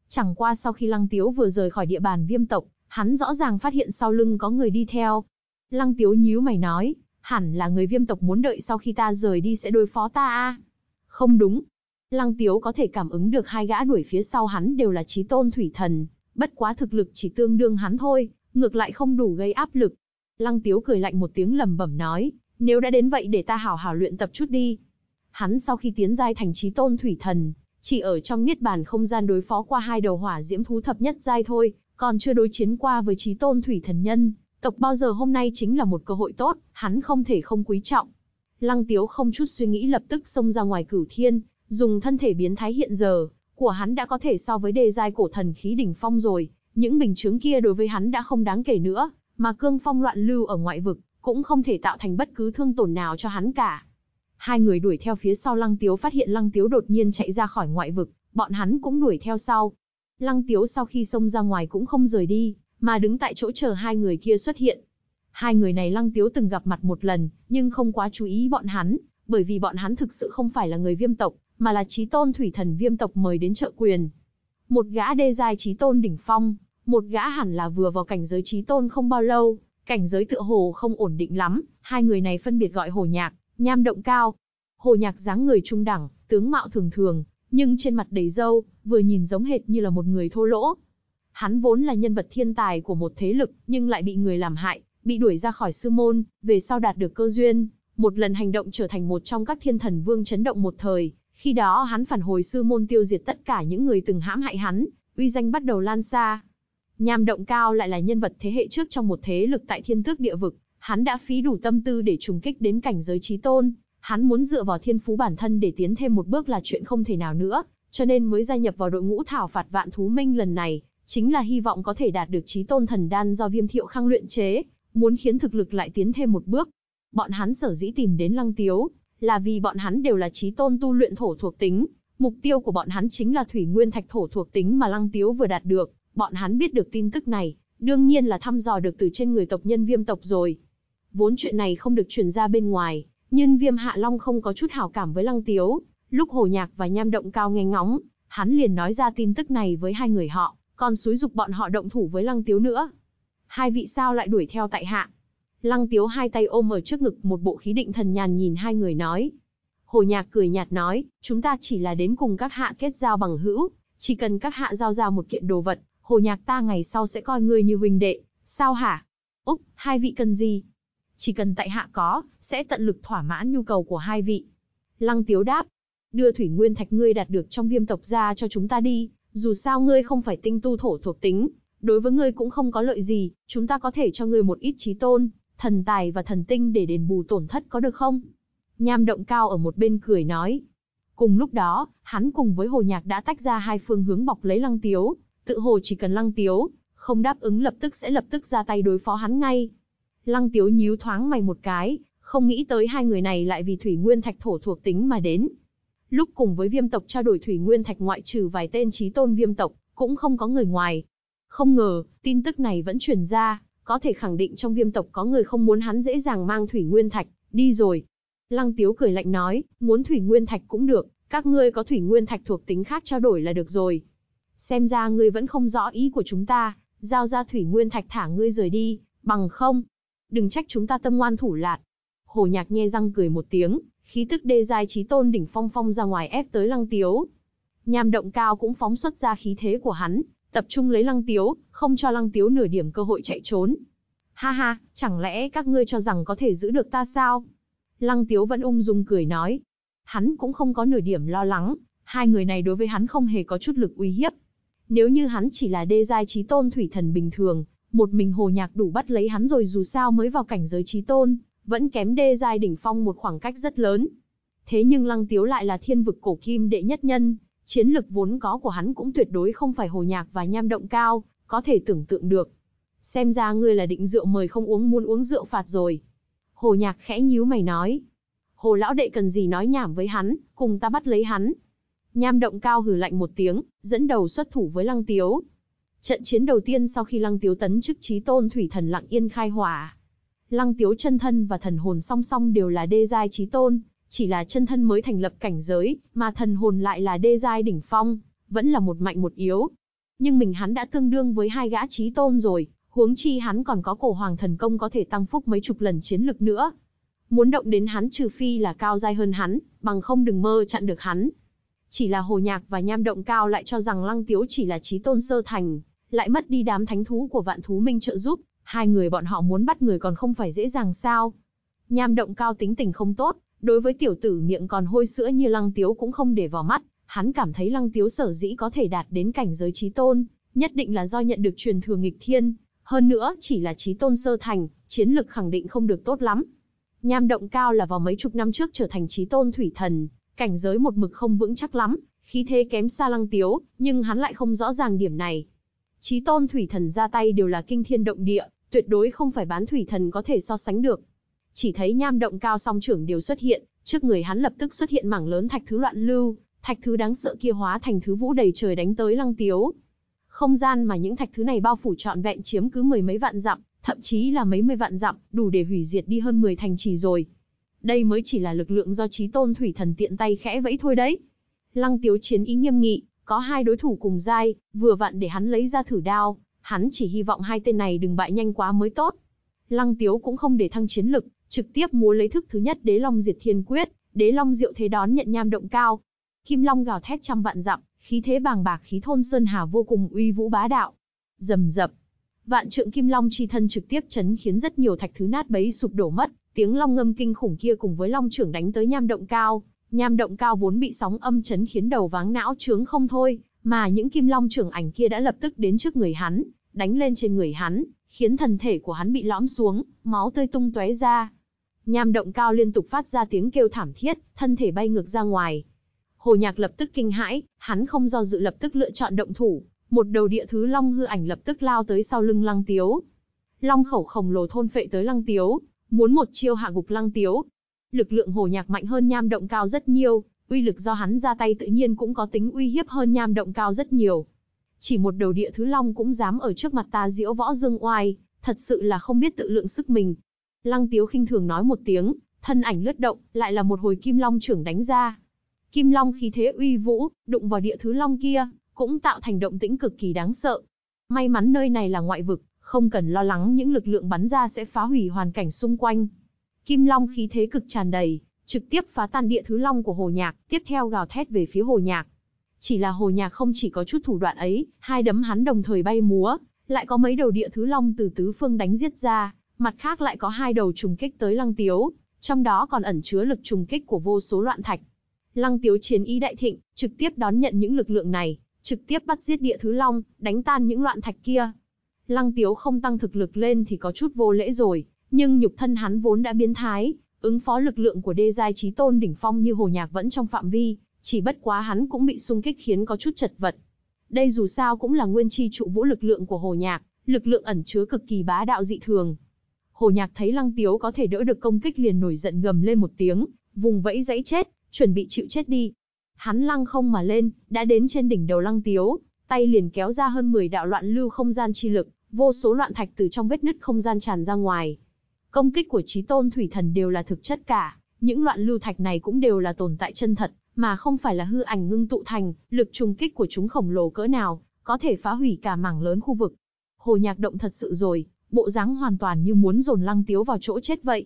Chẳng qua sau khi Lăng Tiếu vừa rời khỏi địa bàn viêm tộc, hắn rõ ràng phát hiện sau lưng có người đi theo. Lăng Tiếu nhíu mày nói, hẳn là người viêm tộc muốn đợi sau khi ta rời đi sẽ đối phó ta a. Không đúng. Lăng Tiếu có thể cảm ứng được hai gã đuổi phía sau hắn đều là trí tôn thủy thần, bất quá thực lực chỉ tương đương hắn thôi, ngược lại không đủ gây áp lực. Lăng Tiếu cười lạnh một tiếng lẩm bẩm nói, nếu đã đến vậy để ta hảo hảo luyện tập chút đi. Hắn sau khi tiến giai thành chí tôn thủy thần, chỉ ở trong niết bàn không gian đối phó qua hai đầu hỏa diễm thú thập nhất giai thôi, còn chưa đối chiến qua với chí tôn thủy thần nhân, tộc bao giờ hôm nay chính là một cơ hội tốt, hắn không thể không quý trọng. Lăng Tiếu không chút suy nghĩ lập tức xông ra ngoài cửu thiên, dùng thân thể biến thái hiện giờ, của hắn đã có thể so với đề giai cổ thần khí đỉnh phong rồi, những bình chướng kia đối với hắn đã không đáng kể nữa, mà cương phong loạn lưu ở ngoại vực, cũng không thể tạo thành bất cứ thương tổn nào cho hắn cả. Hai người đuổi theo phía sau Lăng Tiếu phát hiện Lăng Tiếu đột nhiên chạy ra khỏi ngoại vực, bọn hắn cũng đuổi theo sau. Lăng Tiếu sau khi xông ra ngoài cũng không rời đi, mà đứng tại chỗ chờ hai người kia xuất hiện. Hai người này Lăng Tiếu từng gặp mặt một lần, nhưng không quá chú ý bọn hắn, bởi vì bọn hắn thực sự không phải là người viêm tộc, mà là trí tôn thủy thần viêm tộc mời đến trợ quyền. Một gã đê giai trí tôn đỉnh phong, một gã hẳn là vừa vào cảnh giới trí tôn không bao lâu, cảnh giới tựa hồ không ổn định lắm, hai người này phân biệt gọi Hồ Nhạc, Nham Động Cao. Hồ Nhạc dáng người trung đẳng, tướng mạo thường thường, nhưng trên mặt đầy dâu, vừa nhìn giống hệt như là một người thô lỗ. Hắn vốn là nhân vật thiên tài của một thế lực, nhưng lại bị người làm hại, bị đuổi ra khỏi sư môn, về sau đạt được cơ duyên, một lần hành động trở thành một trong các thiên thần vương chấn động một thời, khi đó hắn phản hồi sư môn tiêu diệt tất cả những người từng hãm hại hắn, uy danh bắt đầu lan xa, Nham Động Cao lại là nhân vật thế hệ trước trong một thế lực tại thiên tước địa vực, hắn đã phí đủ tâm tư để trùng kích đến cảnh giới trí tôn, hắn muốn dựa vào thiên phú bản thân để tiến thêm một bước là chuyện không thể nào nữa, cho nên mới gia nhập vào đội ngũ thảo phạt vạn thú minh lần này, chính là hy vọng có thể đạt được trí tôn thần đan do viêm thiệu khang luyện chế, muốn khiến thực lực lại tiến thêm một bước. Bọn hắn sở dĩ tìm đến lăng tiếu, là vì bọn hắn đều là trí tôn tu luyện thổ thuộc tính, mục tiêu của bọn hắn chính là thủy nguyên thạch thổ thuộc tính mà lăng tiếu vừa đạt được, Bọn hắn biết được tin tức này, đương nhiên là thăm dò được từ trên người tộc nhân viêm tộc rồi. Vốn chuyện này không được truyền ra bên ngoài, nhưng viêm hạ long không có chút hảo cảm với lăng tiếu. Lúc hồ nhạc và nham động cao nghe ngóng, hắn liền nói ra tin tức này với hai người họ, còn xúi dục bọn họ động thủ với lăng tiếu nữa. Hai vị sao lại đuổi theo tại hạ? Lăng tiếu hai tay ôm ở trước ngực một bộ khí định thần nhàn nhìn hai người nói. Hồ nhạc cười nhạt nói, chúng ta chỉ là đến cùng các hạ kết giao bằng hữu, chỉ cần các hạ giao ra một kiện đồ vật, Hồ Nhạc ta ngày sau sẽ coi ngươi như huynh đệ, sao hả? Úc, hai vị cần gì? Chỉ cần tại hạ có, sẽ tận lực thỏa mãn nhu cầu của hai vị. Lăng Tiếu đáp, đưa thủy nguyên thạch ngươi đạt được trong viêm tộc ra cho chúng ta đi, dù sao ngươi không phải tinh tu thổ thuộc tính, đối với ngươi cũng không có lợi gì, chúng ta có thể cho ngươi một ít trí tôn, thần tài và thần tinh để đền bù tổn thất có được không? Nham động cao ở một bên cười nói. Cùng lúc đó, hắn cùng với hồ nhạc đã tách ra hai phương hướng bọc lấy lăng tiếu, tự hồ chỉ cần Lăng Tiếu, không đáp ứng lập tức sẽ lập tức ra tay đối phó hắn ngay. Lăng Tiếu nhíu thoáng mày một cái, không nghĩ tới hai người này lại vì thủy nguyên thạch thổ thuộc tính mà đến. Lúc cùng với viêm tộc trao đổi thủy nguyên thạch ngoại trừ vài tên trí tôn viêm tộc, cũng không có người ngoài. Không ngờ, tin tức này vẫn truyền ra, có thể khẳng định trong viêm tộc có người không muốn hắn dễ dàng mang thủy nguyên thạch, đi rồi. Lăng Tiếu cười lạnh nói, muốn thủy nguyên thạch cũng được, các ngươi có thủy nguyên thạch thuộc tính khác trao đổi là được rồi xem ra ngươi vẫn không rõ ý của chúng ta, giao ra thủy nguyên thạch thả ngươi rời đi, bằng không. Đừng trách chúng ta tâm ngoan thủ lạt. Hồ nhạc nhe răng cười một tiếng, khí tức đê giai chí tôn đỉnh phong phong ra ngoài ép tới lăng tiếu. Nham động cao cũng phóng xuất ra khí thế của hắn, tập trung lấy lăng tiếu, không cho lăng tiếu nửa điểm cơ hội chạy trốn. Ha ha, chẳng lẽ các ngươi cho rằng có thể giữ được ta sao? Lăng tiếu vẫn ung dung cười nói. Hắn cũng không có nửa điểm lo lắng, hai người này đối với hắn không hề có chút lực uy hiếp, nếu như hắn chỉ là đê giai trí tôn thủy thần bình thường, một mình hồ nhạc đủ bắt lấy hắn rồi dù sao mới vào cảnh giới trí tôn, vẫn kém đê giai đỉnh phong một khoảng cách rất lớn. Thế nhưng lăng tiếu lại là thiên vực cổ kim đệ nhất nhân, chiến lực vốn có của hắn cũng tuyệt đối không phải hồ nhạc và nham động cao, có thể tưởng tượng được. Xem ra ngươi là định rượu mời không uống muốn uống rượu phạt rồi. Hồ nhạc khẽ nhíu mày nói. Hồ lão đệ cần gì nói nhảm với hắn, cùng ta bắt lấy hắn, Nham động cao hử lạnh một tiếng, dẫn đầu xuất thủ với Lăng Tiếu. Trận chiến đầu tiên sau khi Lăng Tiếu tấn chức trí tôn thủy thần lặng yên khai hỏa. Lăng Tiếu chân thân và thần hồn song song đều là đê giai trí tôn, chỉ là chân thân mới thành lập cảnh giới, mà thần hồn lại là đê giai đỉnh phong, vẫn là một mạnh một yếu. Nhưng mình hắn đã tương đương với hai gã trí tôn rồi, huống chi hắn còn có cổ hoàng thần công có thể tăng phúc mấy chục lần chiến lực nữa. Muốn động đến hắn trừ phi là cao giai hơn hắn, bằng không đừng mơ chặn được hắn, chỉ là Hồ Nhạc và Nham Động Cao lại cho rằng Lăng Tiếu chỉ là trí tôn sơ thành, lại mất đi đám thánh thú của vạn thú minh trợ giúp, hai người bọn họ muốn bắt người còn không phải dễ dàng sao. Nham Động Cao tính tình không tốt, đối với tiểu tử miệng còn hôi sữa như Lăng Tiếu cũng không để vào mắt, hắn cảm thấy Lăng Tiếu sở dĩ có thể đạt đến cảnh giới trí tôn, nhất định là do nhận được truyền thừa nghịch thiên, hơn nữa chỉ là trí tôn sơ thành, chiến lực khẳng định không được tốt lắm. Nham động cao là vào mấy chục năm trước trở thành trí tôn thủy thần, cảnh giới một mực không vững chắc lắm, khí thế kém xa lăng tiếu, nhưng hắn lại không rõ ràng điểm này. Chí tôn thủy thần ra tay đều là kinh thiên động địa, tuyệt đối không phải bán thủy thần có thể so sánh được. Chỉ thấy nham động cao song trưởng đều xuất hiện, trước người hắn lập tức xuất hiện mảng lớn thạch thứ loạn lưu, thạch thứ đáng sợ kia hóa thành thứ vũ đầy trời đánh tới lăng tiếu. Không gian mà những thạch thứ này bao phủ trọn vẹn chiếm cứ mười mấy vạn dặm, thậm chí là mấy mươi vạn dặm, đủ để hủy diệt đi hơn 10 thành trì rồi. Đây mới chỉ là lực lượng do chí tôn thủy thần tiện tay khẽ vẫy thôi đấy. Lăng tiếu chiến ý nghiêm nghị, có hai đối thủ cùng giai, vừa vặn để hắn lấy ra thử đao, hắn chỉ hy vọng hai tên này đừng bại nhanh quá mới tốt. Lăng tiếu cũng không để thăng chiến lực, trực tiếp múa lấy thức thứ nhất đế long diệt thiên quyết, đế long diệu thế đón nhận nham động cao. Kim long gào thét trăm vạn dặm, khí thế bàng bạc khí thôn sơn hà vô cùng uy vũ bá đạo. dầm dập, vạn trượng kim long chi thân trực tiếp chấn khiến rất nhiều thạch thứ nát bấy sụp đổ mất, Tiếng long ngâm kinh khủng kia cùng với long trưởng đánh tới nham động cao, nham động cao vốn bị sóng âm chấn khiến đầu váng não trướng không thôi, mà những kim long trưởng ảnh kia đã lập tức đến trước người hắn, đánh lên trên người hắn, khiến thần thể của hắn bị lõm xuống, máu tươi tung tóe ra. Nham động cao liên tục phát ra tiếng kêu thảm thiết, thân thể bay ngược ra ngoài. Hồ Nhạc lập tức kinh hãi, hắn không do dự lập tức lựa chọn động thủ, một đầu địa thứ long hư ảnh lập tức lao tới sau lưng Lăng Tiếu. Long khẩu khổng lồ thôn phệ tới Lăng Tiếu, muốn một chiêu hạ gục lăng tiếu. Lực lượng hồ nhạc mạnh hơn nham động cao rất nhiều, uy lực do hắn ra tay tự nhiên cũng có tính uy hiếp hơn nham động cao rất nhiều. Chỉ một đầu địa thứ long cũng dám ở trước mặt ta diễu võ dương oai, thật sự là không biết tự lượng sức mình. Lăng tiếu khinh thường nói một tiếng, thân ảnh lướt động, lại là một hồi kim long trưởng đánh ra. Kim long khí thế uy vũ, đụng vào địa thứ long kia, cũng tạo thành động tĩnh cực kỳ đáng sợ. May mắn nơi này là ngoại vực, không cần lo lắng những lực lượng bắn ra sẽ phá hủy hoàn cảnh xung quanh. Kim Long khí thế cực tràn đầy, trực tiếp phá tan địa thứ long của Hồ Nhạc, tiếp theo gào thét về phía Hồ Nhạc. Chỉ là Hồ Nhạc không chỉ có chút thủ đoạn ấy, hai đấm hắn đồng thời bay múa, lại có mấy đầu địa thứ long từ tứ phương đánh giết ra, mặt khác lại có hai đầu trùng kích tới Lăng Tiếu, trong đó còn ẩn chứa lực trùng kích của vô số loạn thạch. Lăng Tiếu chiến ý đại thịnh, trực tiếp đón nhận những lực lượng này, trực tiếp bắt giết địa thứ long, đánh tan những loạn thạch kia, Lăng Tiếu không tăng thực lực lên thì có chút vô lễ rồi, nhưng nhục thân hắn vốn đã biến thái, ứng phó lực lượng của đê giai Chí tôn đỉnh phong như Hồ Nhạc vẫn trong phạm vi, chỉ bất quá hắn cũng bị xung kích khiến có chút chật vật. Đây dù sao cũng là nguyên chi trụ vũ lực lượng của Hồ Nhạc, lực lượng ẩn chứa cực kỳ bá đạo dị thường. Hồ Nhạc thấy Lăng Tiếu có thể đỡ được công kích liền nổi giận gầm lên một tiếng, vùng vẫy dãy chết, chuẩn bị chịu chết đi. Hắn lăng không mà lên, đã đến trên đỉnh đầu Lăng Tiếu, tay liền kéo ra hơn 10 đạo loạn lưu không gian chi lực, vô số loạn thạch từ trong vết nứt không gian tràn ra ngoài. Công kích của trí tôn thủy thần đều là thực chất cả, những loạn lưu thạch này cũng đều là tồn tại chân thật, mà không phải là hư ảnh ngưng tụ thành, lực trùng kích của chúng khổng lồ cỡ nào, có thể phá hủy cả mảng lớn khu vực. Hồ Nhạc Động thật sự rồi, bộ dáng hoàn toàn như muốn dồn lăng tiếu vào chỗ chết vậy.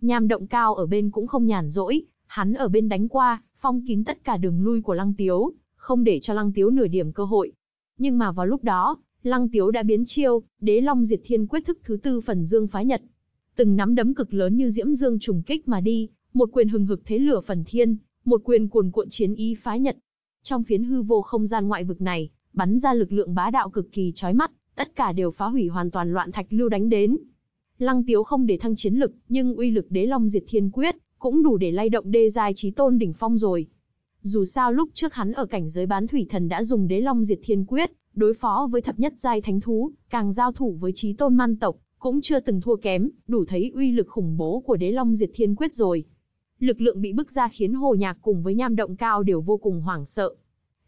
Nham Động Cao ở bên cũng không nhàn rỗi, hắn ở bên đánh qua, phong kín tất cả đường lui của lăng tiếu, không để cho lăng tiếu nửa điểm cơ hội. Nhưng mà vào lúc đó, Lăng Tiếu đã biến chiêu, Đế Long Diệt Thiên quyết thức thứ tư phần dương phá nhật. Từng nắm đấm cực lớn như diễm dương trùng kích mà đi, một quyền hừng hực thế lửa phần thiên, một quyền cuồn cuộn chiến ý phá nhật. Trong phiến hư vô không gian ngoại vực này, bắn ra lực lượng bá đạo cực kỳ chói mắt, tất cả đều phá hủy hoàn toàn loạn thạch lưu đánh đến. Lăng Tiếu không để thăng chiến lực, nhưng uy lực Đế Long Diệt Thiên quyết cũng đủ để lay động đê giai chí tôn đỉnh phong rồi. Dù sao lúc trước hắn ở cảnh giới bán thủy thần đã dùng Đế Long Diệt Thiên quyết đối phó với thập nhất giai thánh thú, càng giao thủ với trí tôn man tộc, cũng chưa từng thua kém, đủ thấy uy lực khủng bố của đế long diệt thiên quyết rồi. Lực lượng bị bức ra khiến hồ nhạc cùng với nham động cao đều vô cùng hoảng sợ.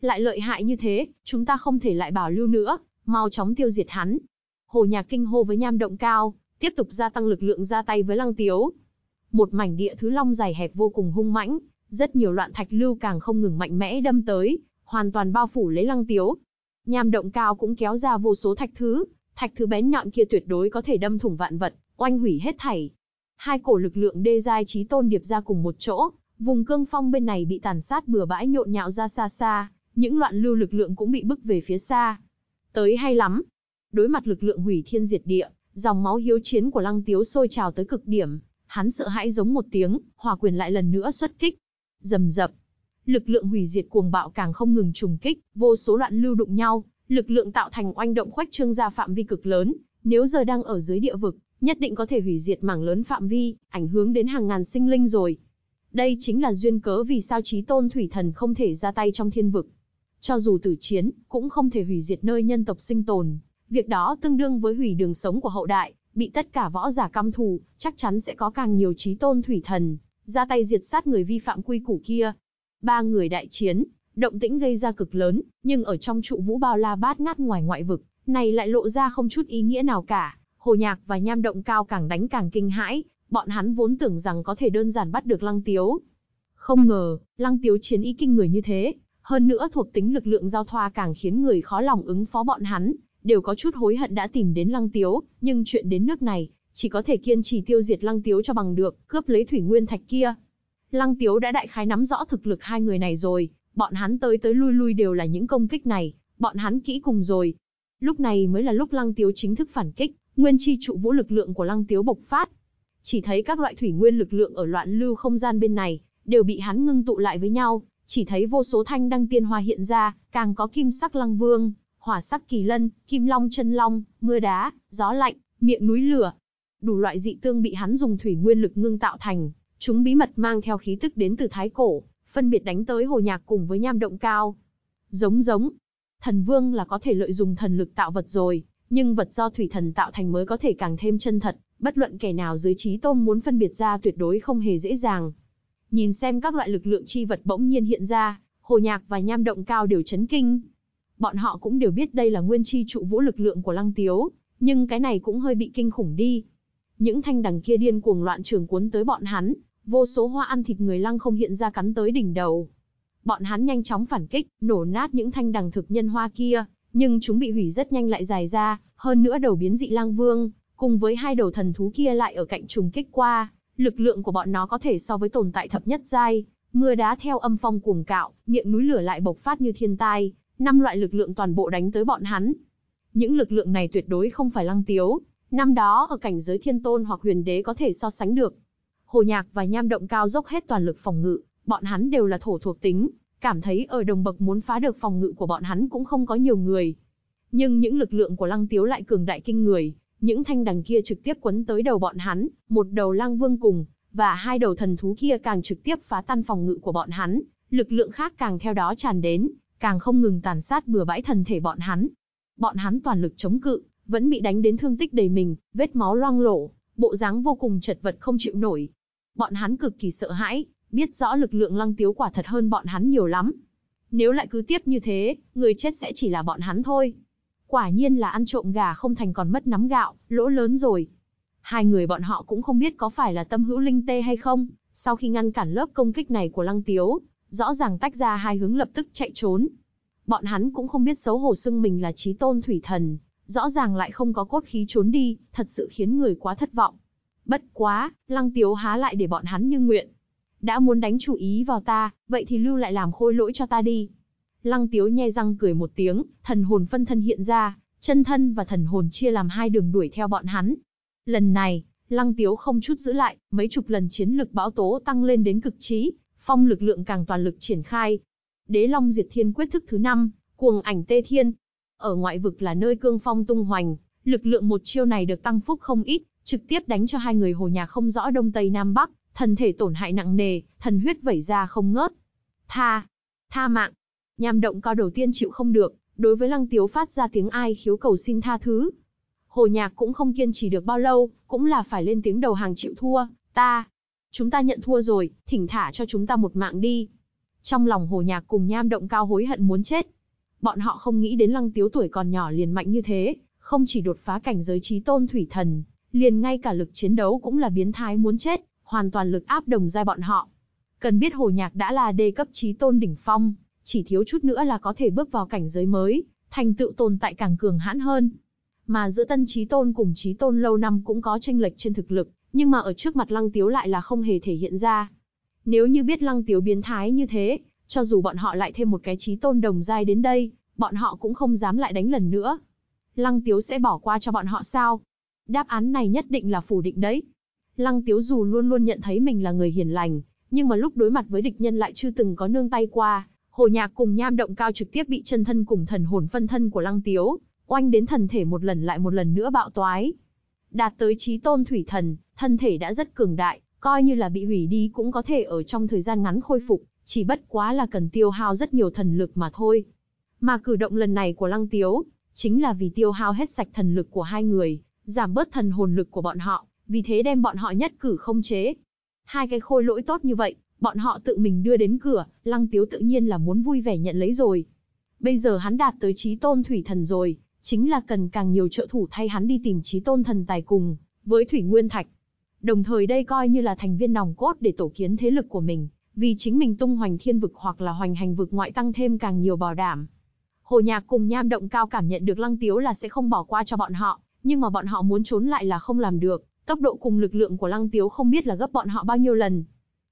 Lại lợi hại như thế, chúng ta không thể lại bảo lưu nữa, mau chóng tiêu diệt hắn. Hồ nhạc kinh hô với nham động cao, tiếp tục gia tăng lực lượng ra tay với lăng tiếu. Một mảnh địa thứ long dài hẹp vô cùng hung mãnh, rất nhiều loạn thạch lưu càng không ngừng mạnh mẽ đâm tới, hoàn toàn bao phủ lấy lăng tiếu, Nham động cao cũng kéo ra vô số thạch thứ, thạch thứ bén nhọn kia tuyệt đối có thể đâm thủng vạn vật, oanh hủy hết thảy. Hai cổ lực lượng đê giai chí tôn điệp ra cùng một chỗ, vùng cương phong bên này bị tàn sát bừa bãi nhộn nhạo ra xa xa, những loạn lưu lực lượng cũng bị bức về phía xa. Tới hay lắm. Đối mặt lực lượng hủy thiên diệt địa, dòng máu hiếu chiến của Lăng Tiếu sôi trào tới cực điểm, hắn sợ hãi giống một tiếng, hòa quyền lại lần nữa xuất kích. Rầm rập, lực lượng hủy diệt cuồng bạo càng không ngừng trùng kích, vô số loạn lưu đụng nhau, lực lượng tạo thành oanh động khoách trương ra phạm vi cực lớn, nếu giờ đang ở dưới địa vực, nhất định có thể hủy diệt mảng lớn phạm vi, ảnh hưởng đến hàng ngàn sinh linh rồi. Đây chính là duyên cớ vì sao chí tôn thủy thần không thể ra tay trong thiên vực. Cho dù tử chiến, cũng không thể hủy diệt nơi nhân tộc sinh tồn. Việc đó tương đương với hủy đường sống của hậu đại, bị tất cả võ giả căm thù, chắc chắn sẽ có càng nhiều chí tôn thủy thần, ra tay diệt sát người vi phạm quy củ kia, ba người đại chiến, động tĩnh gây ra cực lớn, nhưng ở trong trụ vũ bao la bát ngát ngoài ngoại vực, này lại lộ ra không chút ý nghĩa nào cả. Hồ Nhạc và Nham Động Cao càng đánh càng kinh hãi, bọn hắn vốn tưởng rằng có thể đơn giản bắt được Lăng Tiếu. Không ngờ, Lăng Tiếu chiến ý kinh người như thế, hơn nữa thuộc tính lực lượng giao thoa càng khiến người khó lòng ứng phó bọn hắn, đều có chút hối hận đã tìm đến Lăng Tiếu, nhưng chuyện đến nước này, chỉ có thể kiên trì tiêu diệt Lăng Tiếu cho bằng được, cướp lấy thủy nguyên thạch kia. Lăng Tiếu đã đại khái nắm rõ thực lực hai người này rồi, bọn hắn tới tới lui lui đều là những công kích này, bọn hắn kỹ cùng rồi. Lúc này mới là lúc Lăng Tiếu chính thức phản kích, nguyên chi trụ vũ lực lượng của Lăng Tiếu bộc phát. Chỉ thấy các loại thủy nguyên lực lượng ở loạn lưu không gian bên này, đều bị hắn ngưng tụ lại với nhau, chỉ thấy vô số thanh đăng tiên hoa hiện ra, càng có kim sắc lăng vương, hỏa sắc kỳ lân, kim long chân long, mưa đá, gió lạnh, miệng núi lửa. Đủ loại dị tương bị hắn dùng thủy nguyên lực ngưng tạo thành, Chúng bí mật mang theo khí tức đến từ Thái Cổ, phân biệt đánh tới Hồ Nhạc cùng với Nham Động Cao. Giống giống, thần vương là có thể lợi dụng thần lực tạo vật rồi, nhưng vật do thủy thần tạo thành mới có thể càng thêm chân thật, bất luận kẻ nào dưới trí tôm muốn phân biệt ra tuyệt đối không hề dễ dàng. Nhìn xem các loại lực lượng chi vật bỗng nhiên hiện ra, Hồ Nhạc và Nham Động Cao đều chấn kinh. Bọn họ cũng đều biết đây là nguyên chi trụ vũ lực lượng của Lăng Tiếu, nhưng cái này cũng hơi bị kinh khủng đi. Những thanh đằng kia điên cuồng loạn trường cuốn tới bọn hắn, vô số hoa ăn thịt người lăng không hiện ra cắn tới đỉnh đầu. Bọn hắn nhanh chóng phản kích, nổ nát những thanh đằng thực nhân hoa kia, nhưng chúng bị hủy rất nhanh lại dài ra, hơn nữa đầu biến dị lang vương, cùng với hai đầu thần thú kia lại ở cạnh trùng kích qua, lực lượng của bọn nó có thể so với tồn tại thập nhất giai, mưa đá theo âm phong cuồng cạo, miệng núi lửa lại bộc phát như thiên tai, năm loại lực lượng toàn bộ đánh tới bọn hắn. Những lực lượng này tuyệt đối không phải lăng tiếu, năm đó ở cảnh giới thiên tôn hoặc huyền đế có thể so sánh được. Hồ Nhạc và Nham Động Cao dốc hết toàn lực phòng ngự, bọn hắn đều là thổ thuộc tính, cảm thấy ở đồng bậc muốn phá được phòng ngự của bọn hắn cũng không có nhiều người. Nhưng những lực lượng của Lăng Tiếu lại cường đại kinh người, những thanh đằng kia trực tiếp quấn tới đầu bọn hắn, một đầu Lang Vương cùng và hai đầu thần thú kia càng trực tiếp phá tan phòng ngự của bọn hắn, lực lượng khác càng theo đó tràn đến, càng không ngừng tàn sát bừa bãi thần thể bọn hắn. Bọn hắn toàn lực chống cự, vẫn bị đánh đến thương tích đầy mình, vết máu loang lổ, bộ dáng vô cùng chật vật không chịu nổi, Bọn hắn cực kỳ sợ hãi, biết rõ lực lượng lăng tiếu quả thật hơn bọn hắn nhiều lắm. Nếu lại cứ tiếp như thế, người chết sẽ chỉ là bọn hắn thôi. Quả nhiên là ăn trộm gà không thành còn mất nắm gạo, lỗ lớn rồi. Hai người bọn họ cũng không biết có phải là tâm hữu linh tê hay không, sau khi ngăn cản lớp công kích này của lăng tiếu, rõ ràng tách ra hai hướng lập tức chạy trốn. Bọn hắn cũng không biết xấu hổ xưng mình là trí tôn thủy thần, rõ ràng lại không có cốt khí trốn đi, thật sự khiến người quá thất vọng. Bất quá, Lăng Tiếu há lại để bọn hắn như nguyện. Đã muốn đánh chủ ý vào ta, vậy thì lưu lại làm khôi lỗi cho ta đi. Lăng Tiếu nhe răng cười một tiếng, thần hồn phân thân hiện ra, chân thân và thần hồn chia làm hai đường đuổi theo bọn hắn. Lần này, Lăng Tiếu không chút giữ lại, mấy chục lần chiến lực bão tố tăng lên đến cực trí, phong lực lượng càng toàn lực triển khai. Đế Long Diệt Thiên quyết thức thứ năm, cuồng ảnh tê thiên. Ở ngoại vực là nơi cương phong tung hoành, lực lượng một chiêu này được tăng phúc không ít, trực tiếp đánh cho hai người hồ nhà không rõ đông tây nam bắc, thần thể tổn hại nặng nề, thần huyết vẩy ra không ngớt. Tha, tha mạng. Nham động cao đầu tiên chịu không được, đối với Lăng Tiếu phát ra tiếng ai khiếu cầu xin tha thứ. Hồ Nhạc cũng không kiên trì được bao lâu, cũng là phải lên tiếng đầu hàng chịu thua, ta. Chúng ta nhận thua rồi, thỉnh thả cho chúng ta một mạng đi. Trong lòng Hồ Nhạc cùng Nham Động Cao hối hận muốn chết. Bọn họ không nghĩ đến Lăng Tiếu tuổi còn nhỏ liền mạnh như thế, không chỉ đột phá cảnh giới trí tôn thủy thần, liền ngay cả lực chiến đấu cũng là biến thái muốn chết, hoàn toàn lực áp đồng giai bọn họ. Cần biết Hồ Nhạc đã là đề cấp trí tôn đỉnh phong, chỉ thiếu chút nữa là có thể bước vào cảnh giới mới, thành tựu tồn tại càng cường hãn hơn. Mà giữa tân trí tôn cùng trí tôn lâu năm cũng có tranh lệch trên thực lực, nhưng mà ở trước mặt Lăng Tiếu lại là không hề thể hiện ra. Nếu như biết Lăng Tiếu biến thái như thế, cho dù bọn họ lại thêm một cái trí tôn đồng giai đến đây, bọn họ cũng không dám lại đánh lần nữa. Lăng Tiếu sẽ bỏ qua cho bọn họ sao? Đáp án này nhất định là phủ định đấy. Lăng Tiếu dù luôn luôn nhận thấy mình là người hiền lành, nhưng mà lúc đối mặt với địch nhân lại chưa từng có nương tay qua. Hồ Nhạc cùng Nham Động Cao trực tiếp bị chân thân cùng thần hồn phân thân của Lăng Tiếu, oanh đến thần thể một lần lại một lần nữa bạo toái. Đạt tới chí tôn thủy thần, thân thể đã rất cường đại, coi như là bị hủy đi cũng có thể ở trong thời gian ngắn khôi phục, chỉ bất quá là cần tiêu hao rất nhiều thần lực mà thôi. Mà cử động lần này của Lăng Tiếu, chính là vì tiêu hao hết sạch thần lực của hai người, giảm bớt thần hồn lực của bọn họ, vì thế đem bọn họ nhất cử không chế. Hai cái khôi lỗi tốt như vậy, bọn họ tự mình đưa đến cửa, Lăng Tiếu tự nhiên là muốn vui vẻ nhận lấy rồi. Bây giờ hắn đạt tới chí tôn thủy thần rồi, chính là cần càng nhiều trợ thủ thay hắn đi tìm chí tôn thần tài cùng, với thủy nguyên thạch. Đồng thời đây coi như là thành viên nòng cốt để tổ kiến thế lực của mình, vì chính mình tung hoành thiên vực hoặc là hoành hành vực ngoại tăng thêm càng nhiều bảo đảm. Hồ Nhạc cùng Nham Động Cao cảm nhận được Lăng Tiếu là sẽ không bỏ qua cho bọn họ, nhưng mà bọn họ muốn trốn lại là không làm được, tốc độ cùng lực lượng của Lăng Tiếu không biết là gấp bọn họ bao nhiêu lần.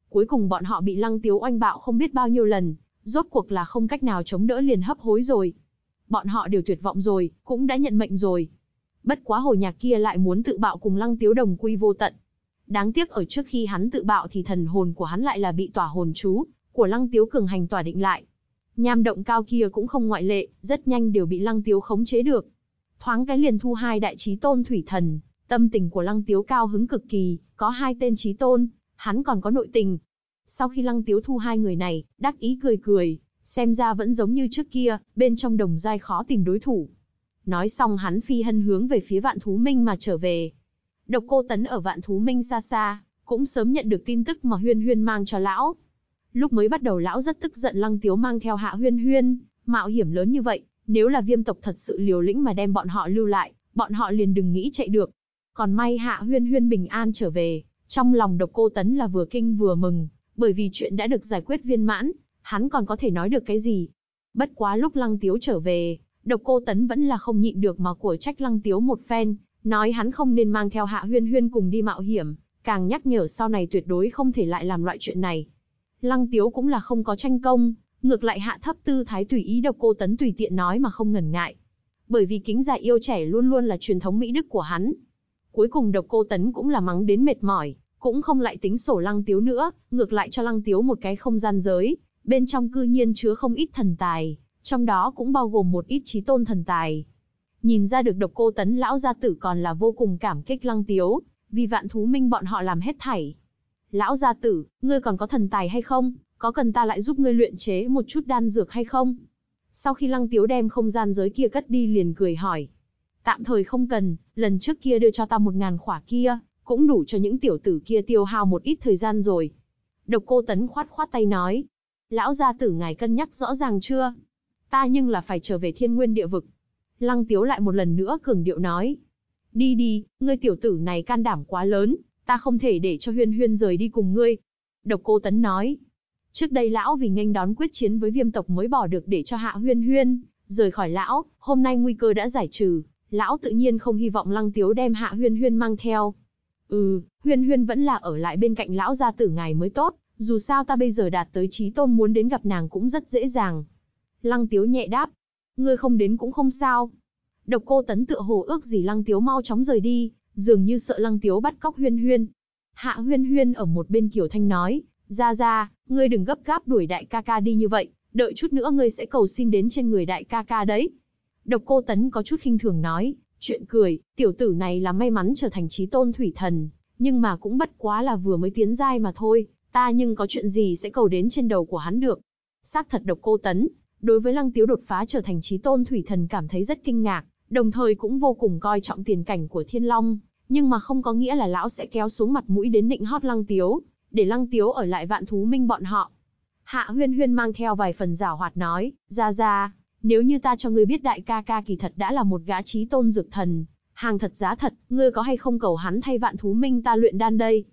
Cuối cùng bọn họ bị Lăng Tiếu oanh bạo không biết bao nhiêu lần, rốt cuộc là không cách nào chống đỡ liền hấp hối rồi. Bọn họ đều tuyệt vọng rồi, cũng đã nhận mệnh rồi. Bất quá hồ nhạc kia lại muốn tự bạo cùng Lăng Tiếu đồng quy vô tận. Đáng tiếc ở trước khi hắn tự bạo thì thần hồn của hắn lại là bị tỏa hồn chú của Lăng Tiếu cường hành tỏa định lại. Nham động cao kia cũng không ngoại lệ, rất nhanh đều bị Lăng Tiếu khống chế được Thoáng cái liền thu hai đại chí tôn thủy thần, tâm tình của Lăng Tiếu cao hứng cực kỳ, có hai tên chí tôn, hắn còn có nội tình. Sau khi Lăng Tiếu thu hai người này, đắc ý cười cười, xem ra vẫn giống như trước kia, bên trong đồng giai khó tìm đối thủ. Nói xong hắn phi hân hướng về phía vạn thú minh mà trở về. Độc cô tấn ở vạn thú minh xa xa, cũng sớm nhận được tin tức mà huyên huyên mang cho lão. Lúc mới bắt đầu lão rất tức giận lăng tiếu mang theo hạ huyên huyên, mạo hiểm lớn như vậy, nếu là viêm tộc thật sự liều lĩnh mà đem bọn họ lưu lại, bọn họ liền đừng nghĩ chạy được. Còn may Hạ Huyên Huyên bình an trở về, trong lòng độc cô Tấn là vừa kinh vừa mừng, bởi vì chuyện đã được giải quyết viên mãn, hắn còn có thể nói được cái gì. Bất quá lúc Lăng Tiếu trở về, độc cô Tấn vẫn là không nhịn được mà của trách Lăng Tiếu một phen, nói hắn không nên mang theo Hạ Huyên Huyên cùng đi mạo hiểm, càng nhắc nhở sau này tuyệt đối không thể lại làm loại chuyện này. Lăng Tiếu cũng là không có tranh công, Ngược lại hạ thấp tư thái tùy ý độc cô tấn tùy tiện nói mà không ngần ngại. Bởi vì kính già yêu trẻ luôn luôn là truyền thống mỹ đức của hắn. Cuối cùng độc cô tấn cũng là mắng đến mệt mỏi, cũng không lại tính sổ lăng tiếu nữa, ngược lại cho lăng tiếu một cái không gian giới, bên trong cư nhiên chứa không ít thần tài, trong đó cũng bao gồm một ít chí tôn thần tài. Nhìn ra được độc cô tấn lão gia tử còn là vô cùng cảm kích lăng tiếu, vì vạn thú minh bọn họ làm hết thảy. Lão gia tử, ngươi còn có thần tài hay không? có cần ta lại giúp ngươi luyện chế một chút đan dược hay không? Sau khi lăng tiếu đem không gian giới kia cất đi liền cười hỏi. Tạm thời không cần, lần trước kia đưa cho ta một ngàn khỏa kia, cũng đủ cho những tiểu tử kia tiêu hao một ít thời gian rồi. Độc cô tấn khoát khoát tay nói. Lão gia tử ngài cân nhắc rõ ràng chưa? Ta nhưng là phải trở về thiên nguyên địa vực. Lăng tiếu lại một lần nữa cường điệu nói. Đi đi, ngươi tiểu tử này can đảm quá lớn, ta không thể để cho huyên huyên rời đi cùng ngươi. Độc cô tấn nói. Trước đây lão vì nghênh đón quyết chiến với viêm tộc mới bỏ được để cho hạ huyên huyên, rời khỏi lão, hôm nay nguy cơ đã giải trừ, lão tự nhiên không hy vọng lăng tiếu đem hạ huyên huyên mang theo. Ừ, huyên huyên vẫn là ở lại bên cạnh lão gia tử ngài mới tốt, dù sao ta bây giờ đạt tới trí tôn muốn đến gặp nàng cũng rất dễ dàng. Lăng tiếu nhẹ đáp, ngươi không đến cũng không sao. Độc cô tấn tựa hồ ước gì lăng tiếu mau chóng rời đi, dường như sợ lăng tiếu bắt cóc huyên huyên. Hạ huyên huyên ở một bên kiểu thanh nói, ra ra, ngươi đừng gấp gáp đuổi đại ca ca đi như vậy, đợi chút nữa ngươi sẽ cầu xin đến trên người đại ca ca đấy. Độc cô tấn có chút khinh thường nói, chuyện cười, tiểu tử này là may mắn trở thành chí tôn thủy thần, nhưng mà cũng bất quá là vừa mới tiến giai mà thôi, ta nhưng có chuyện gì sẽ cầu đến trên đầu của hắn được. Xác thật độc cô tấn, đối với lăng tiếu đột phá trở thành chí tôn thủy thần cảm thấy rất kinh ngạc, đồng thời cũng vô cùng coi trọng tiền cảnh của thiên long, nhưng mà không có nghĩa là lão sẽ kéo xuống mặt mũi đến nịnh hót lăng tiếu, để Lăng Tiếu ở lại vạn thú minh bọn họ. Hạ huyên huyên mang theo vài phần giảo hoạt nói, ra ra, nếu như ta cho ngươi biết đại ca ca kỳ thật đã là một gã trí tôn dược thần, hàng thật giá thật, ngươi có hay không cầu hắn thay vạn thú minh ta luyện đan đây?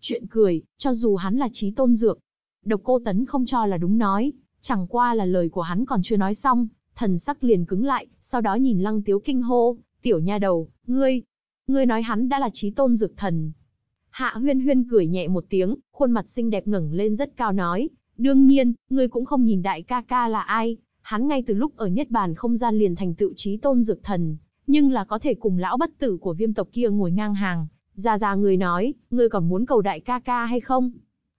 Chuyện cười, cho dù hắn là trí tôn dược, độc cô tấn không cho là đúng nói, chẳng qua là lời của hắn còn chưa nói xong, thần sắc liền cứng lại, sau đó nhìn lăng tiếu kinh hô, tiểu nha đầu, ngươi, ngươi nói hắn đã là trí tôn dược thần, Hạ huyên huyên cười nhẹ một tiếng, khuôn mặt xinh đẹp ngẩng lên rất cao nói. Đương nhiên, ngươi cũng không nhìn đại ca ca là ai, hắn ngay từ lúc ở Niết Bàn không gian liền thành tựu chí tôn dược thần, nhưng là có thể cùng lão bất tử của viêm tộc kia ngồi ngang hàng. Gia Gia người nói, ngươi còn muốn cầu đại ca ca hay không?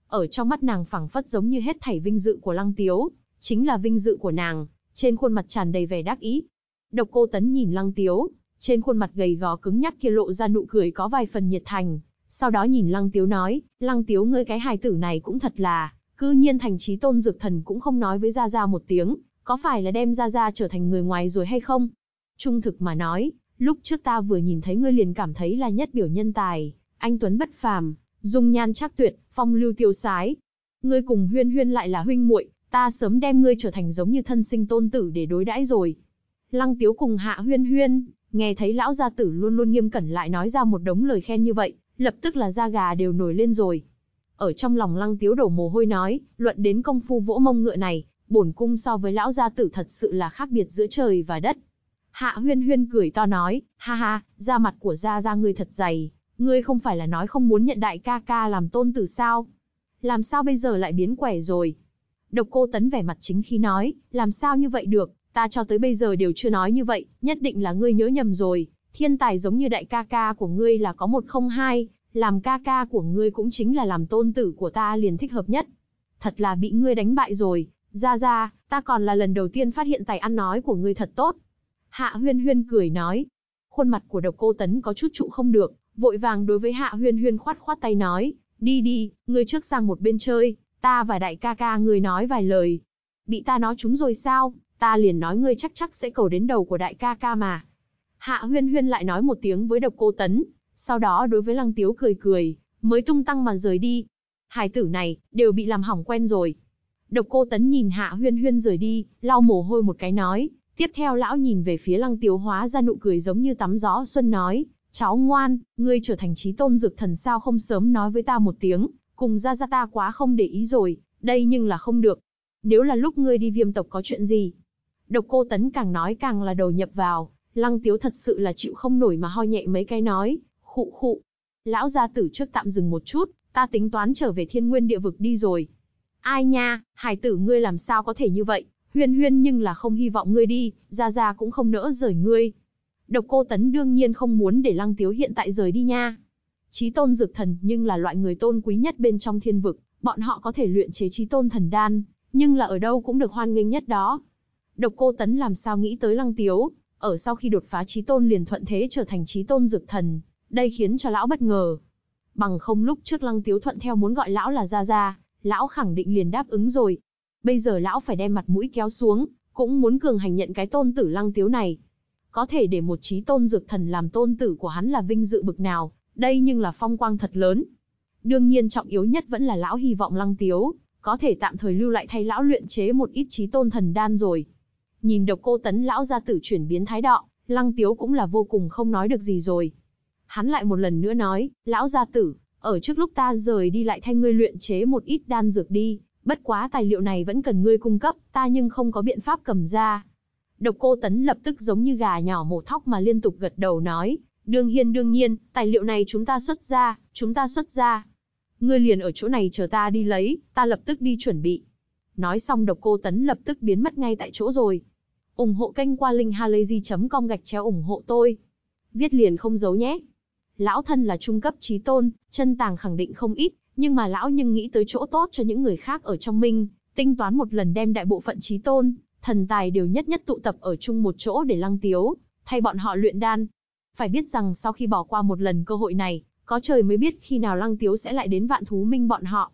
Ở trong mắt nàng phảng phất giống như hết thảy vinh dự của Lăng Tiếu, chính là vinh dự của nàng, trên khuôn mặt tràn đầy vẻ đắc ý. Độc cô tấn nhìn Lăng Tiếu, trên khuôn mặt gầy gò cứng nhắc kia lộ ra nụ cười có vài phần nhiệt thành, sau đó nhìn Lăng Tiếu nói, Lăng Tiếu ngươi cái hài tử này cũng thật là, cư nhiên thành chí tôn dược thần cũng không nói với Gia Gia một tiếng, có phải là đem Gia Gia trở thành người ngoài rồi hay không? Trung thực mà nói, lúc trước ta vừa nhìn thấy ngươi liền cảm thấy là nhất biểu nhân tài, anh Tuấn bất phàm, dung nhan chắc tuyệt, phong lưu tiêu sái. Ngươi cùng huyên huyên lại là huynh muội, ta sớm đem ngươi trở thành giống như thân sinh tôn tử để đối đãi rồi. Lăng Tiếu cùng hạ huyên huyên, nghe thấy lão gia tử luôn luôn nghiêm cẩn lại nói ra một đống lời khen như vậy, lập tức là da gà đều nổi lên rồi. Ở trong lòng lăng tiếu đổ mồ hôi nói, luận đến công phu vỗ mông ngựa này, bổn cung so với lão gia tử thật sự là khác biệt giữa trời và đất. Hạ huyên huyên cười to nói, ha ha, da mặt của gia gia ngươi thật dày, ngươi không phải là nói không muốn nhận đại ca ca làm tôn tử sao? Làm sao bây giờ lại biến quẻ rồi? Độc cô tấn vẻ mặt chính khi nói, làm sao như vậy được, ta cho tới bây giờ đều chưa nói như vậy, nhất định là ngươi nhớ nhầm rồi, Thiên tài giống như đại ca ca của ngươi là có một không hai, làm ca ca của ngươi cũng chính là làm tôn tử của ta liền thích hợp nhất. Thật là bị ngươi đánh bại rồi, ra ra, ta còn là lần đầu tiên phát hiện tài ăn nói của ngươi thật tốt. Hạ huyên huyên cười nói. Khuôn mặt của độc cô tấn có chút trụ không được, vội vàng đối với hạ huyên huyên khoát khoát tay nói, đi đi, ngươi trước sang một bên chơi, ta và đại ca ca ngươi nói vài lời. Bị ta nói chúng rồi sao, ta liền nói ngươi chắc chắc sẽ cầu đến đầu của đại ca ca mà. Hạ huyên huyên lại nói một tiếng với độc cô tấn, sau đó đối với lăng tiếu cười cười, mới tung tăng mà rời đi. Hải tử này, đều bị làm hỏng quen rồi. Độc cô tấn nhìn hạ huyên huyên rời đi, lau mồ hôi một cái nói. Tiếp theo lão nhìn về phía lăng tiếu hóa ra nụ cười giống như tắm gió xuân nói. Cháu ngoan, ngươi trở thành chí tôn dược thần sao không sớm nói với ta một tiếng, cùng ra ra ta quá không để ý rồi, đây nhưng là không được. Nếu là lúc ngươi đi viêm tộc có chuyện gì? Độc cô tấn càng nói càng là đầu nhập vào, Lăng tiếu thật sự là chịu không nổi mà ho nhẹ mấy cái nói, khụ khụ. Lão gia tử trước tạm dừng một chút, ta tính toán trở về thiên nguyên địa vực đi rồi. Ai nha, hài tử ngươi làm sao có thể như vậy, huyên huyên nhưng là không hy vọng ngươi đi, gia gia cũng không nỡ rời ngươi. Độc cô tấn đương nhiên không muốn để lăng tiếu hiện tại rời đi nha. Chí tôn dược thần nhưng là loại người tôn quý nhất bên trong thiên vực, bọn họ có thể luyện chế chí tôn thần đan, nhưng là ở đâu cũng được hoan nghênh nhất đó. Độc cô tấn làm sao nghĩ tới lăng tiếu, ở sau khi đột phá trí tôn liền thuận thế trở thành trí tôn dược thần, đây khiến cho lão bất ngờ. Bằng không lúc trước Lăng Tiếu thuận theo muốn gọi lão là Gia Gia, lão khẳng định liền đáp ứng rồi. Bây giờ lão phải đem mặt mũi kéo xuống, cũng muốn cường hành nhận cái tôn tử Lăng Tiếu này. Có thể để một trí tôn dược thần làm tôn tử của hắn là vinh dự bực nào, đây nhưng là phong quang thật lớn. Đương nhiên trọng yếu nhất vẫn là lão hy vọng Lăng Tiếu, có thể tạm thời lưu lại thay lão luyện chế một ít trí tôn thần đan rồi nhìn độc cô tấn lão gia tử chuyển biến thái độ lăng tiếu cũng là vô cùng không nói được gì rồi. Hắn lại một lần nữa nói, lão gia tử, ở trước lúc ta rời đi lại thay ngươi luyện chế một ít đan dược đi, bất quá tài liệu này vẫn cần ngươi cung cấp, ta nhưng không có biện pháp cầm ra. Độc cô tấn lập tức giống như gà nhỏ mổ thóc mà liên tục gật đầu nói, đương hiên đương nhiên, tài liệu này chúng ta xuất ra, chúng ta xuất ra. Ngươi liền ở chỗ này chờ ta đi lấy, ta lập tức đi chuẩn bị. Nói xong độc cô tấn lập tức biến mất ngay tại chỗ rồi. ủng hộ kênh qua linkhalazy.com gạch chéo ủng hộ tôi. Viết liền không giấu nhé. Lão thân là trung cấp trí tôn, chân tàng khẳng định không ít, nhưng mà lão nhưng nghĩ tới chỗ tốt cho những người khác ở trong minh, tinh toán một lần đem đại bộ phận trí tôn, thần tài đều nhất nhất tụ tập ở chung một chỗ để lăng tiếu, thay bọn họ luyện đan. Phải biết rằng sau khi bỏ qua một lần cơ hội này, có trời mới biết khi nào lăng tiếu sẽ lại đến vạn thú minh bọn họ.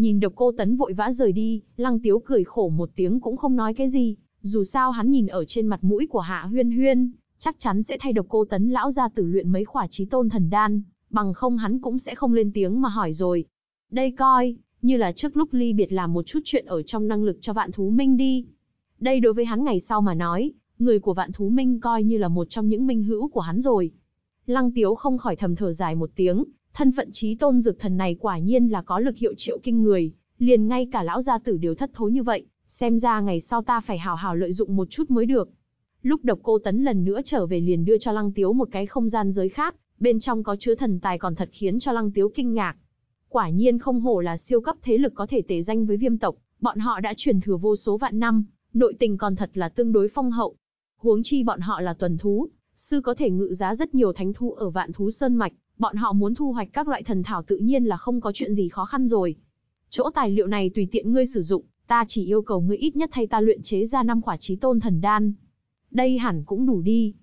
Nhìn độc cô tấn vội vã rời đi, lăng tiếu cười khổ một tiếng cũng không nói cái gì. Dù sao hắn nhìn ở trên mặt mũi của hạ huyên huyên, chắc chắn sẽ thay độc cô tấn lão ra tử luyện mấy khỏa chí tôn thần đan, bằng không hắn cũng sẽ không lên tiếng mà hỏi rồi. Đây coi, như là trước lúc ly biệt làm một chút chuyện ở trong năng lực cho vạn thú minh đi. Đây đối với hắn ngày sau mà nói, người của vạn thú minh coi như là một trong những minh hữu của hắn rồi. Lăng tiếu không khỏi thầm thở dài một tiếng, Thân phận trí tôn dược thần này quả nhiên là có lực hiệu triệu kinh người, liền ngay cả lão gia tử đều thất thối như vậy, xem ra ngày sau ta phải hào hào lợi dụng một chút mới được. Lúc độc cô tấn lần nữa trở về liền đưa cho lăng tiếu một cái không gian giới khác, bên trong có chứa thần tài còn thật khiến cho lăng tiếu kinh ngạc. Quả nhiên không hổ là siêu cấp thế lực có thể tề danh với viêm tộc, bọn họ đã truyền thừa vô số vạn năm, nội tình còn thật là tương đối phong hậu. Huống chi bọn họ là tuần thú, sư có thể ngự giá rất nhiều thánh thú ở vạn thú sơn mạch, Bọn họ muốn thu hoạch các loại thần thảo tự nhiên là không có chuyện gì khó khăn rồi. Chỗ tài liệu này tùy tiện ngươi sử dụng, ta chỉ yêu cầu ngươi ít nhất thay ta luyện chế ra năm quả chí tôn thần đan. Đây hẳn cũng đủ đi.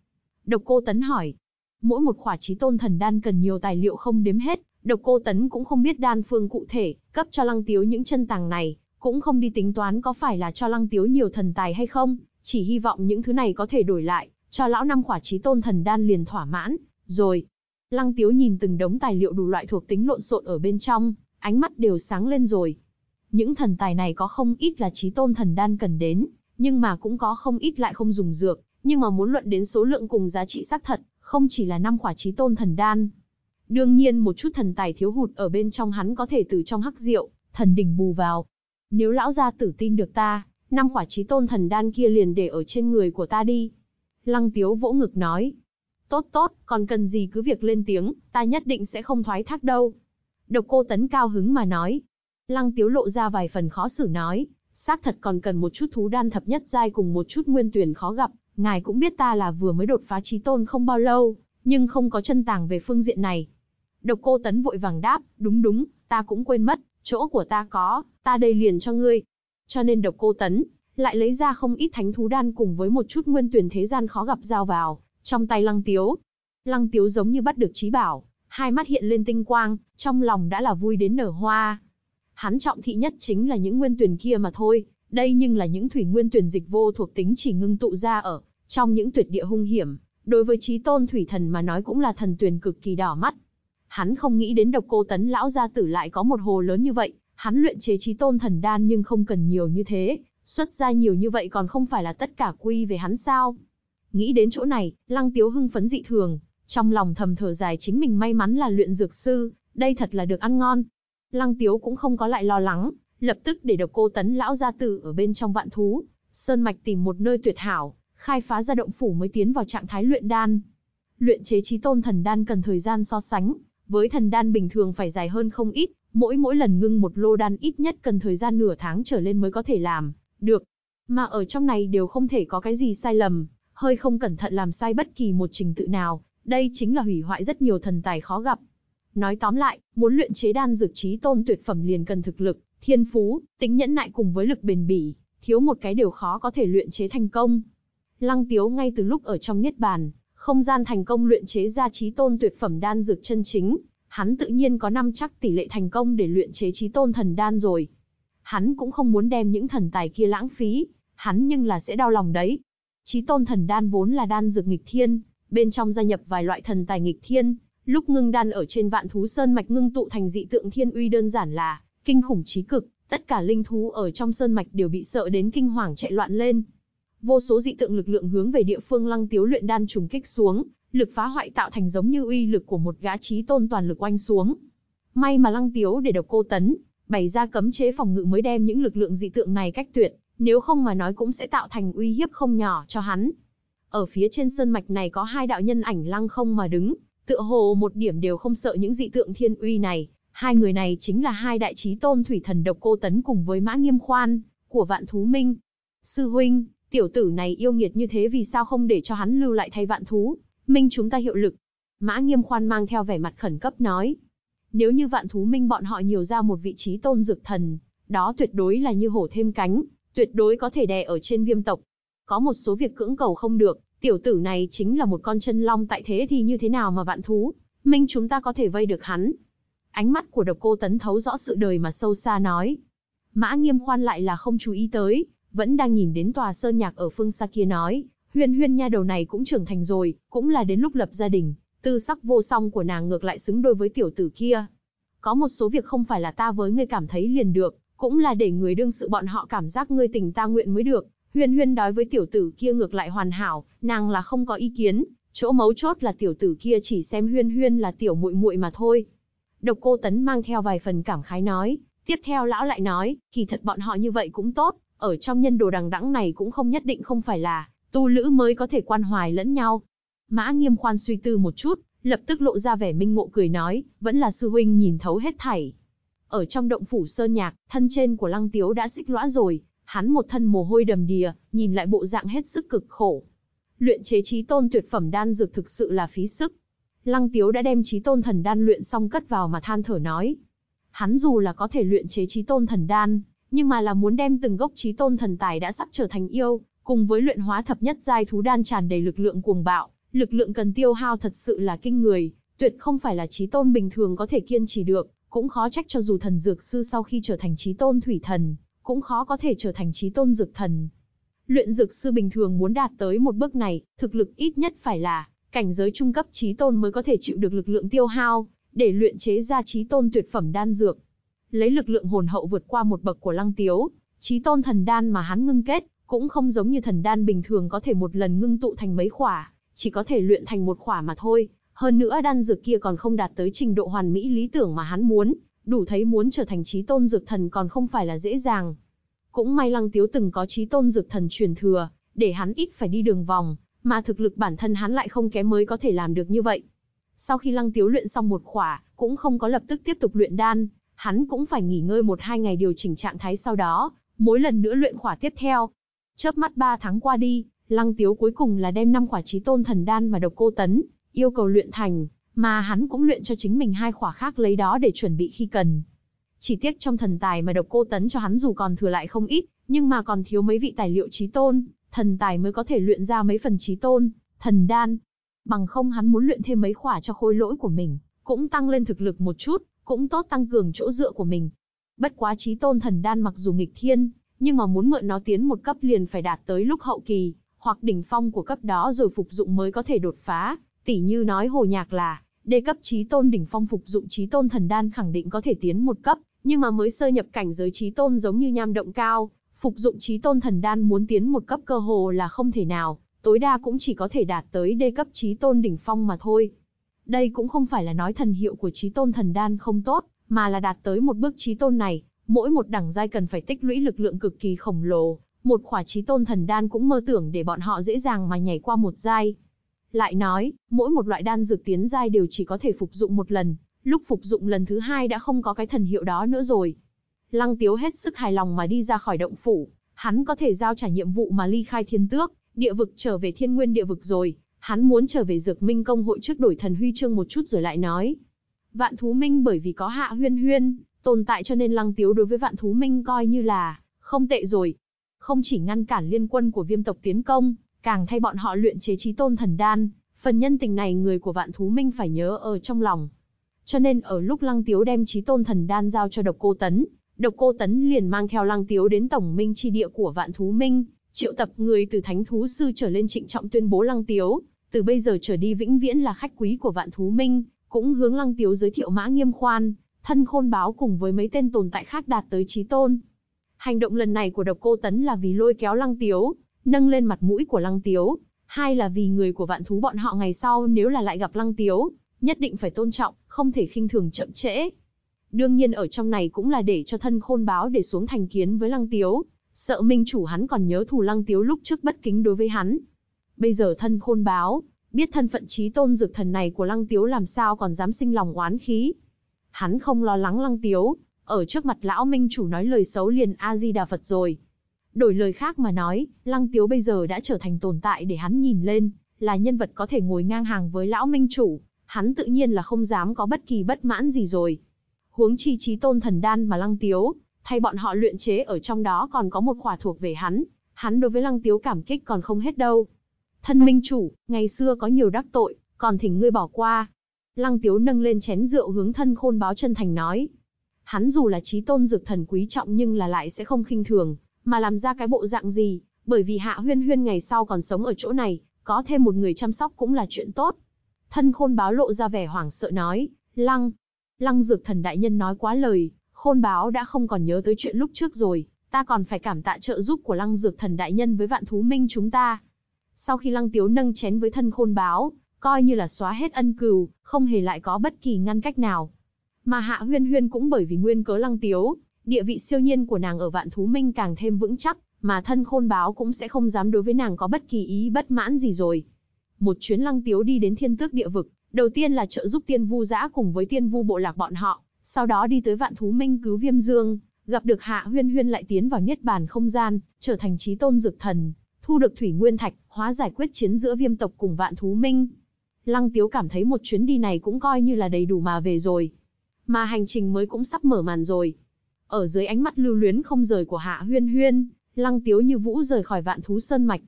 Độc cô tấn hỏi. Mỗi một quả chí tôn thần đan cần nhiều tài liệu không đếm hết, độc cô tấn cũng không biết đan phương cụ thể, cấp cho lăng tiếu những chân tàng này, cũng không đi tính toán có phải là cho lăng tiếu nhiều thần tài hay không, chỉ hy vọng những thứ này có thể đổi lại, cho lão năm quả chí tôn thần đan liền thỏa mãn, rồi, Lăng Tiếu nhìn từng đống tài liệu đủ loại thuộc tính lộn xộn ở bên trong, ánh mắt đều sáng lên rồi. Những thần tài này có không ít là trí tôn thần đan cần đến, nhưng mà cũng có không ít lại không dùng dược, nhưng mà muốn luận đến số lượng cùng giá trị xác thật, không chỉ là năm quả trí tôn thần đan. Đương nhiên một chút thần tài thiếu hụt ở bên trong hắn có thể từ trong hắc rượu, thần đỉnh bù vào. Nếu lão gia tử tin được ta, năm quả trí tôn thần đan kia liền để ở trên người của ta đi. Lăng tiếu vỗ ngực nói, Tốt tốt, còn cần gì cứ việc lên tiếng, ta nhất định sẽ không thoái thác đâu. Độc cô tấn cao hứng mà nói. Lăng tiếu lộ ra vài phần khó xử nói, xác thật còn cần một chút thú đan thập nhất giai cùng một chút nguyên tuyển khó gặp, ngài cũng biết ta là vừa mới đột phá trí tôn không bao lâu, nhưng không có chân tàng về phương diện này. Độc cô tấn vội vàng đáp, đúng đúng, ta cũng quên mất, chỗ của ta có, ta đây liền cho ngươi. Cho nên độc cô tấn, lại lấy ra không ít thánh thú đan cùng với một chút nguyên tuyển thế gian khó gặp giao vào, trong tay Lăng Tiếu. Lăng Tiếu giống như bắt được trí bảo, hai mắt hiện lên tinh quang, trong lòng đã là vui đến nở hoa. Hắn trọng thị nhất chính là những nguyên tuyển kia mà thôi, đây nhưng là những thủy nguyên tuyển dịch vô thuộc tính chỉ ngưng tụ ra ở trong những tuyệt địa hung hiểm, đối với trí tôn thủy thần mà nói cũng là thần tuyển cực kỳ đỏ mắt. Hắn không nghĩ đến độc cô tấn lão gia tử lại có một hồ lớn như vậy, hắn luyện chế trí tôn thần đan nhưng không cần nhiều như thế, xuất ra nhiều như vậy còn không phải là tất cả quy về hắn sao. Nghĩ đến chỗ này, Lăng Tiếu hưng phấn dị thường, trong lòng thầm thở dài chính mình may mắn là luyện dược sư, đây thật là được ăn ngon. Lăng Tiếu cũng không có lại lo lắng, lập tức để độc cô tấn lão gia tử ở bên trong vạn thú, sơn mạch tìm một nơi tuyệt hảo, khai phá ra động phủ mới tiến vào trạng thái luyện đan. Luyện chế trí tôn thần đan cần thời gian so sánh, với thần đan bình thường phải dài hơn không ít, mỗi mỗi lần ngưng một lô đan ít nhất cần thời gian nửa tháng trở lên mới có thể làm được. Mà ở trong này đều không thể có cái gì sai lầm, hơi không cẩn thận làm sai bất kỳ một trình tự nào, đây chính là hủy hoại rất nhiều thần tài khó gặp. Nói tóm lại, muốn luyện chế đan dược trí tôn tuyệt phẩm liền cần thực lực, thiên phú, tính nhẫn nại cùng với lực bền bỉ, thiếu một cái đều khó có thể luyện chế thành công. Lăng Tiếu ngay từ lúc ở trong niết bàn, không gian thành công luyện chế ra trí tôn tuyệt phẩm đan dược chân chính, hắn tự nhiên có năm chắc tỷ lệ thành công để luyện chế trí tôn thần đan rồi. Hắn cũng không muốn đem những thần tài kia lãng phí, hắn nhưng là sẽ đau lòng đấy. Chí tôn thần đan vốn là đan dược nghịch thiên, bên trong gia nhập vài loại thần tài nghịch thiên, lúc ngưng đan ở trên vạn thú sơn mạch ngưng tụ thành dị tượng thiên uy đơn giản là kinh khủng chí cực, tất cả linh thú ở trong sơn mạch đều bị sợ đến kinh hoàng chạy loạn lên. Vô số dị tượng lực lượng hướng về địa phương Lăng Tiếu luyện đan trùng kích xuống, lực phá hoại tạo thành giống như uy lực của một gã chí tôn toàn lực oanh xuống. May mà Lăng Tiếu để độc cô tấn, bày ra cấm chế phòng ngự mới đem những lực lượng dị tượng này cách tuyệt, nếu không mà nói cũng sẽ tạo thành uy hiếp không nhỏ cho hắn. Ở phía trên sơn mạch này có hai đạo nhân ảnh lăng không mà đứng, tựa hồ một điểm đều không sợ những dị tượng thiên uy này, hai người này chính là hai đại chí tôn thủy thần độc cô tấn cùng với mã nghiêm khoan, của vạn thú minh. Sư huynh, tiểu tử này yêu nghiệt như thế vì sao không để cho hắn lưu lại thay vạn thú, minh chúng ta hiệu lực. Mã nghiêm khoan mang theo vẻ mặt khẩn cấp nói. Nếu như vạn thú minh bọn họ nhiều ra một vị trí tôn dược thần, đó tuyệt đối là như hổ thêm cánh, tuyệt đối có thể đè ở trên viêm tộc. Có một số việc cưỡng cầu không được, tiểu tử này chính là một con chân long tại thế thì như thế nào mà vạn thú, minh chúng ta có thể vây được hắn. Ánh mắt của độc cô tấn thấu rõ sự đời mà sâu xa nói. Mã nghiêm khoan lại là không chú ý tới, vẫn đang nhìn đến tòa sơn nhạc ở phương xa kia nói, huyên huyên nha đầu này cũng trưởng thành rồi, cũng là đến lúc lập gia đình, tư sắc vô song của nàng ngược lại xứng đôi với tiểu tử kia. Có một số việc không phải là ta với ngươi cảm thấy liền được, cũng là để người đương sự bọn họ cảm giác ngươi tình ta nguyện mới được. Huyên huyên đối với tiểu tử kia ngược lại hoàn hảo, nàng là không có ý kiến, chỗ mấu chốt là tiểu tử kia chỉ xem huyên huyên là tiểu muội muội mà thôi. Độc cô tấn mang theo vài phần cảm khái nói, tiếp theo lão lại nói, kỳ thật bọn họ như vậy cũng tốt, ở trong nhân đồ đằng đẵng này cũng không nhất định không phải là, tu lữ mới có thể quan hoài lẫn nhau. Mã nghiêm khoan suy tư một chút, lập tức lộ ra vẻ minh ngộ cười nói, vẫn là sư huynh nhìn thấu hết thảy. Ở trong động phủ sơn nhạc, thân trên của Lăng Tiếu đã xích lõa rồi, hắn một thân mồ hôi đầm đìa, nhìn lại bộ dạng hết sức cực khổ. Luyện chế trí tôn tuyệt phẩm đan dược thực sự là phí sức. Lăng Tiếu đã đem trí tôn thần đan luyện xong cất vào mà than thở nói. Hắn dù là có thể luyện chế trí tôn thần đan, nhưng mà là muốn đem từng gốc trí tôn thần tài đã sắp trở thành yêu, cùng với luyện hóa thập nhất giai thú đan tràn đầy lực lượng cuồng bạo, lực lượng cần tiêu hao thật sự là kinh người, tuyệt không phải là trí tôn bình thường có thể kiên trì được. Cũng khó trách cho dù thần dược sư sau khi trở thành trí tôn thủy thần, cũng khó có thể trở thành trí tôn dược thần. Luyện dược sư bình thường muốn đạt tới một bước này, thực lực ít nhất phải là cảnh giới trung cấp trí tôn mới có thể chịu được lực lượng tiêu hao, để luyện chế ra trí tôn tuyệt phẩm đan dược. Lấy lực lượng hồn hậu vượt qua một bậc của Lăng Tiếu, trí tôn thần đan mà hắn ngưng kết, cũng không giống như thần đan bình thường có thể một lần ngưng tụ thành mấy khỏa, chỉ có thể luyện thành một khỏa mà thôi. Hơn nữa đan dược kia còn không đạt tới trình độ hoàn mỹ lý tưởng mà hắn muốn, đủ thấy muốn trở thành trí tôn dược thần còn không phải là dễ dàng. Cũng may Lăng Tiếu từng có trí tôn dược thần truyền thừa, để hắn ít phải đi đường vòng, mà thực lực bản thân hắn lại không kém mới có thể làm được như vậy. Sau khi Lăng Tiếu luyện xong một khỏa, cũng không có lập tức tiếp tục luyện đan, hắn cũng phải nghỉ ngơi một hai ngày điều chỉnh trạng thái sau đó, mỗi lần nữa luyện khỏa tiếp theo. Chớp mắt ba tháng qua đi, Lăng Tiếu cuối cùng là đem năm khỏa trí tôn thần đan và độc cô tấn yêu cầu luyện thành, mà hắn cũng luyện cho chính mình hai khỏa khác lấy đó để chuẩn bị khi cần. Chỉ tiếc trong thần tài mà độc cô tấn cho hắn dù còn thừa lại không ít, nhưng mà còn thiếu mấy vị tài liệu trí tôn, thần tài mới có thể luyện ra mấy phần trí tôn, thần đan. Bằng không hắn muốn luyện thêm mấy khỏa cho khối lỗi của mình, cũng tăng lên thực lực một chút, cũng tốt tăng cường chỗ dựa của mình. Bất quá trí tôn thần đan mặc dù nghịch thiên, nhưng mà muốn mượn nó tiến một cấp liền phải đạt tới lúc hậu kỳ, hoặc đỉnh phong của cấp đó rồi phục dụng mới có thể đột phá, Tỷ như nói Hồ Nhạc là, đề cấp trí tôn đỉnh phong phục dụng trí tôn thần đan khẳng định có thể tiến một cấp, nhưng mà mới sơ nhập cảnh giới trí tôn giống như nham động cao, phục dụng trí tôn thần đan muốn tiến một cấp cơ hồ là không thể nào, tối đa cũng chỉ có thể đạt tới đê cấp trí tôn đỉnh phong mà thôi. Đây cũng không phải là nói thần hiệu của trí tôn thần đan không tốt, mà là đạt tới một bước trí tôn này, mỗi một đẳng giai cần phải tích lũy lực lượng cực kỳ khổng lồ, một khỏa trí tôn thần đan cũng mơ tưởng để bọn họ dễ dàng mà nhảy qua một giai. Lại nói, mỗi một loại đan dược tiến giai đều chỉ có thể phục dụng một lần, lúc phục dụng lần thứ hai đã không có cái thần hiệu đó nữa rồi. Lăng Tiếu hết sức hài lòng mà đi ra khỏi động phủ, hắn có thể giao trả nhiệm vụ mà ly khai thiên tước, địa vực trở về thiên nguyên địa vực rồi, hắn muốn trở về dược minh công hội trước đổi thần huy chương một chút rồi lại nói. Vạn thú minh bởi vì có hạ huyên huyên, tồn tại cho nên lăng tiếu đối với vạn thú minh coi như là, không tệ rồi. Không chỉ ngăn cản liên quân của viêm tộc tiến công, càng thay bọn họ luyện chế trí tôn thần đan, phần nhân tình này người của vạn thú minh phải nhớ ở trong lòng. Cho nên ở lúc Lăng Tiếu đem trí tôn thần đan giao cho độc cô tấn, độc cô tấn liền mang theo Lăng Tiếu đến tổng minh chi địa của vạn thú minh, triệu tập người từ thánh thú sư trở lên trịnh trọng tuyên bố Lăng Tiếu, từ bây giờ trở đi vĩnh viễn là khách quý của vạn thú minh, cũng hướng Lăng Tiếu giới thiệu mã nghiêm khoan, thân khôn báo cùng với mấy tên tồn tại khác đạt tới trí tôn. Hành động lần này của độc cô tấn là vì lôi kéo Lăng Tiếu, nâng lên mặt mũi của Lăng Tiếu, hai là vì người của vạn thú bọn họ ngày sau nếu là lại gặp Lăng Tiếu, nhất định phải tôn trọng, không thể khinh thường chậm trễ. Đương nhiên ở trong này cũng là để cho thân khôn báo để xuống thành kiến với Lăng Tiếu, sợ minh chủ hắn còn nhớ thù Lăng Tiếu lúc trước bất kính đối với hắn. Bây giờ thân khôn báo, biết thân phận trí tôn dược thần này của Lăng Tiếu làm sao còn dám sinh lòng oán khí. Hắn không lo lắng Lăng Tiếu, ở trước mặt lão minh chủ nói lời xấu liền A-di-đà Phật rồi, Đổi lời khác mà nói, Lăng Tiếu bây giờ đã trở thành tồn tại để hắn nhìn lên, là nhân vật có thể ngồi ngang hàng với lão minh chủ, hắn tự nhiên là không dám có bất kỳ bất mãn gì rồi. Huống chi chí tôn thần đan mà Lăng Tiếu, thay bọn họ luyện chế ở trong đó còn có một khỏa thuộc về hắn, hắn đối với Lăng Tiếu cảm kích còn không hết đâu. Thân minh chủ, ngày xưa có nhiều đắc tội, còn thỉnh ngươi bỏ qua. Lăng Tiếu nâng lên chén rượu hướng thân khôn báo chân thành nói. Hắn dù là trí tôn dược thần quý trọng nhưng là lại sẽ không khinh thường, mà làm ra cái bộ dạng gì, bởi vì Hạ Huyên Huyên ngày sau còn sống ở chỗ này, có thêm một người chăm sóc cũng là chuyện tốt. Thân khôn báo lộ ra vẻ hoảng sợ nói, lăng, lăng dược thần đại nhân nói quá lời, khôn báo đã không còn nhớ tới chuyện lúc trước rồi, ta còn phải cảm tạ trợ giúp của lăng dược thần đại nhân với vạn thú minh chúng ta. Sau khi lăng tiếu nâng chén với thân khôn báo, coi như là xóa hết ân cừu, không hề lại có bất kỳ ngăn cách nào. Mà hạ huyên huyên cũng bởi vì nguyên cớ lăng tiếu, Địa vị siêu nhiên của nàng ở vạn thú minh càng thêm vững chắc, mà thân khôn báo cũng sẽ không dám đối với nàng có bất kỳ ý bất mãn gì rồi. Một chuyến lăng tiếu đi đến thiên tước địa vực, đầu tiên là trợ giúp tiên vu giã cùng với tiên vu bộ lạc bọn họ, sau đó đi tới vạn thú minh cứu viêm dương, gặp được hạ huyên huyên lại tiến vào niết bàn không gian, trở thành trí tôn dược thần, thu được thủy nguyên thạch, hóa giải quyết chiến giữa viêm tộc cùng vạn thú minh. Lăng Tiếu cảm thấy một chuyến đi này cũng coi như là đầy đủ mà về rồi. Mà hành trình mới cũng sắp mở màn rồi. Ở dưới ánh mắt lưu luyến không rời của Hạ Huyên Huyên, Lăng Tiếu như vũ rời khỏi vạn thú sơn mạch.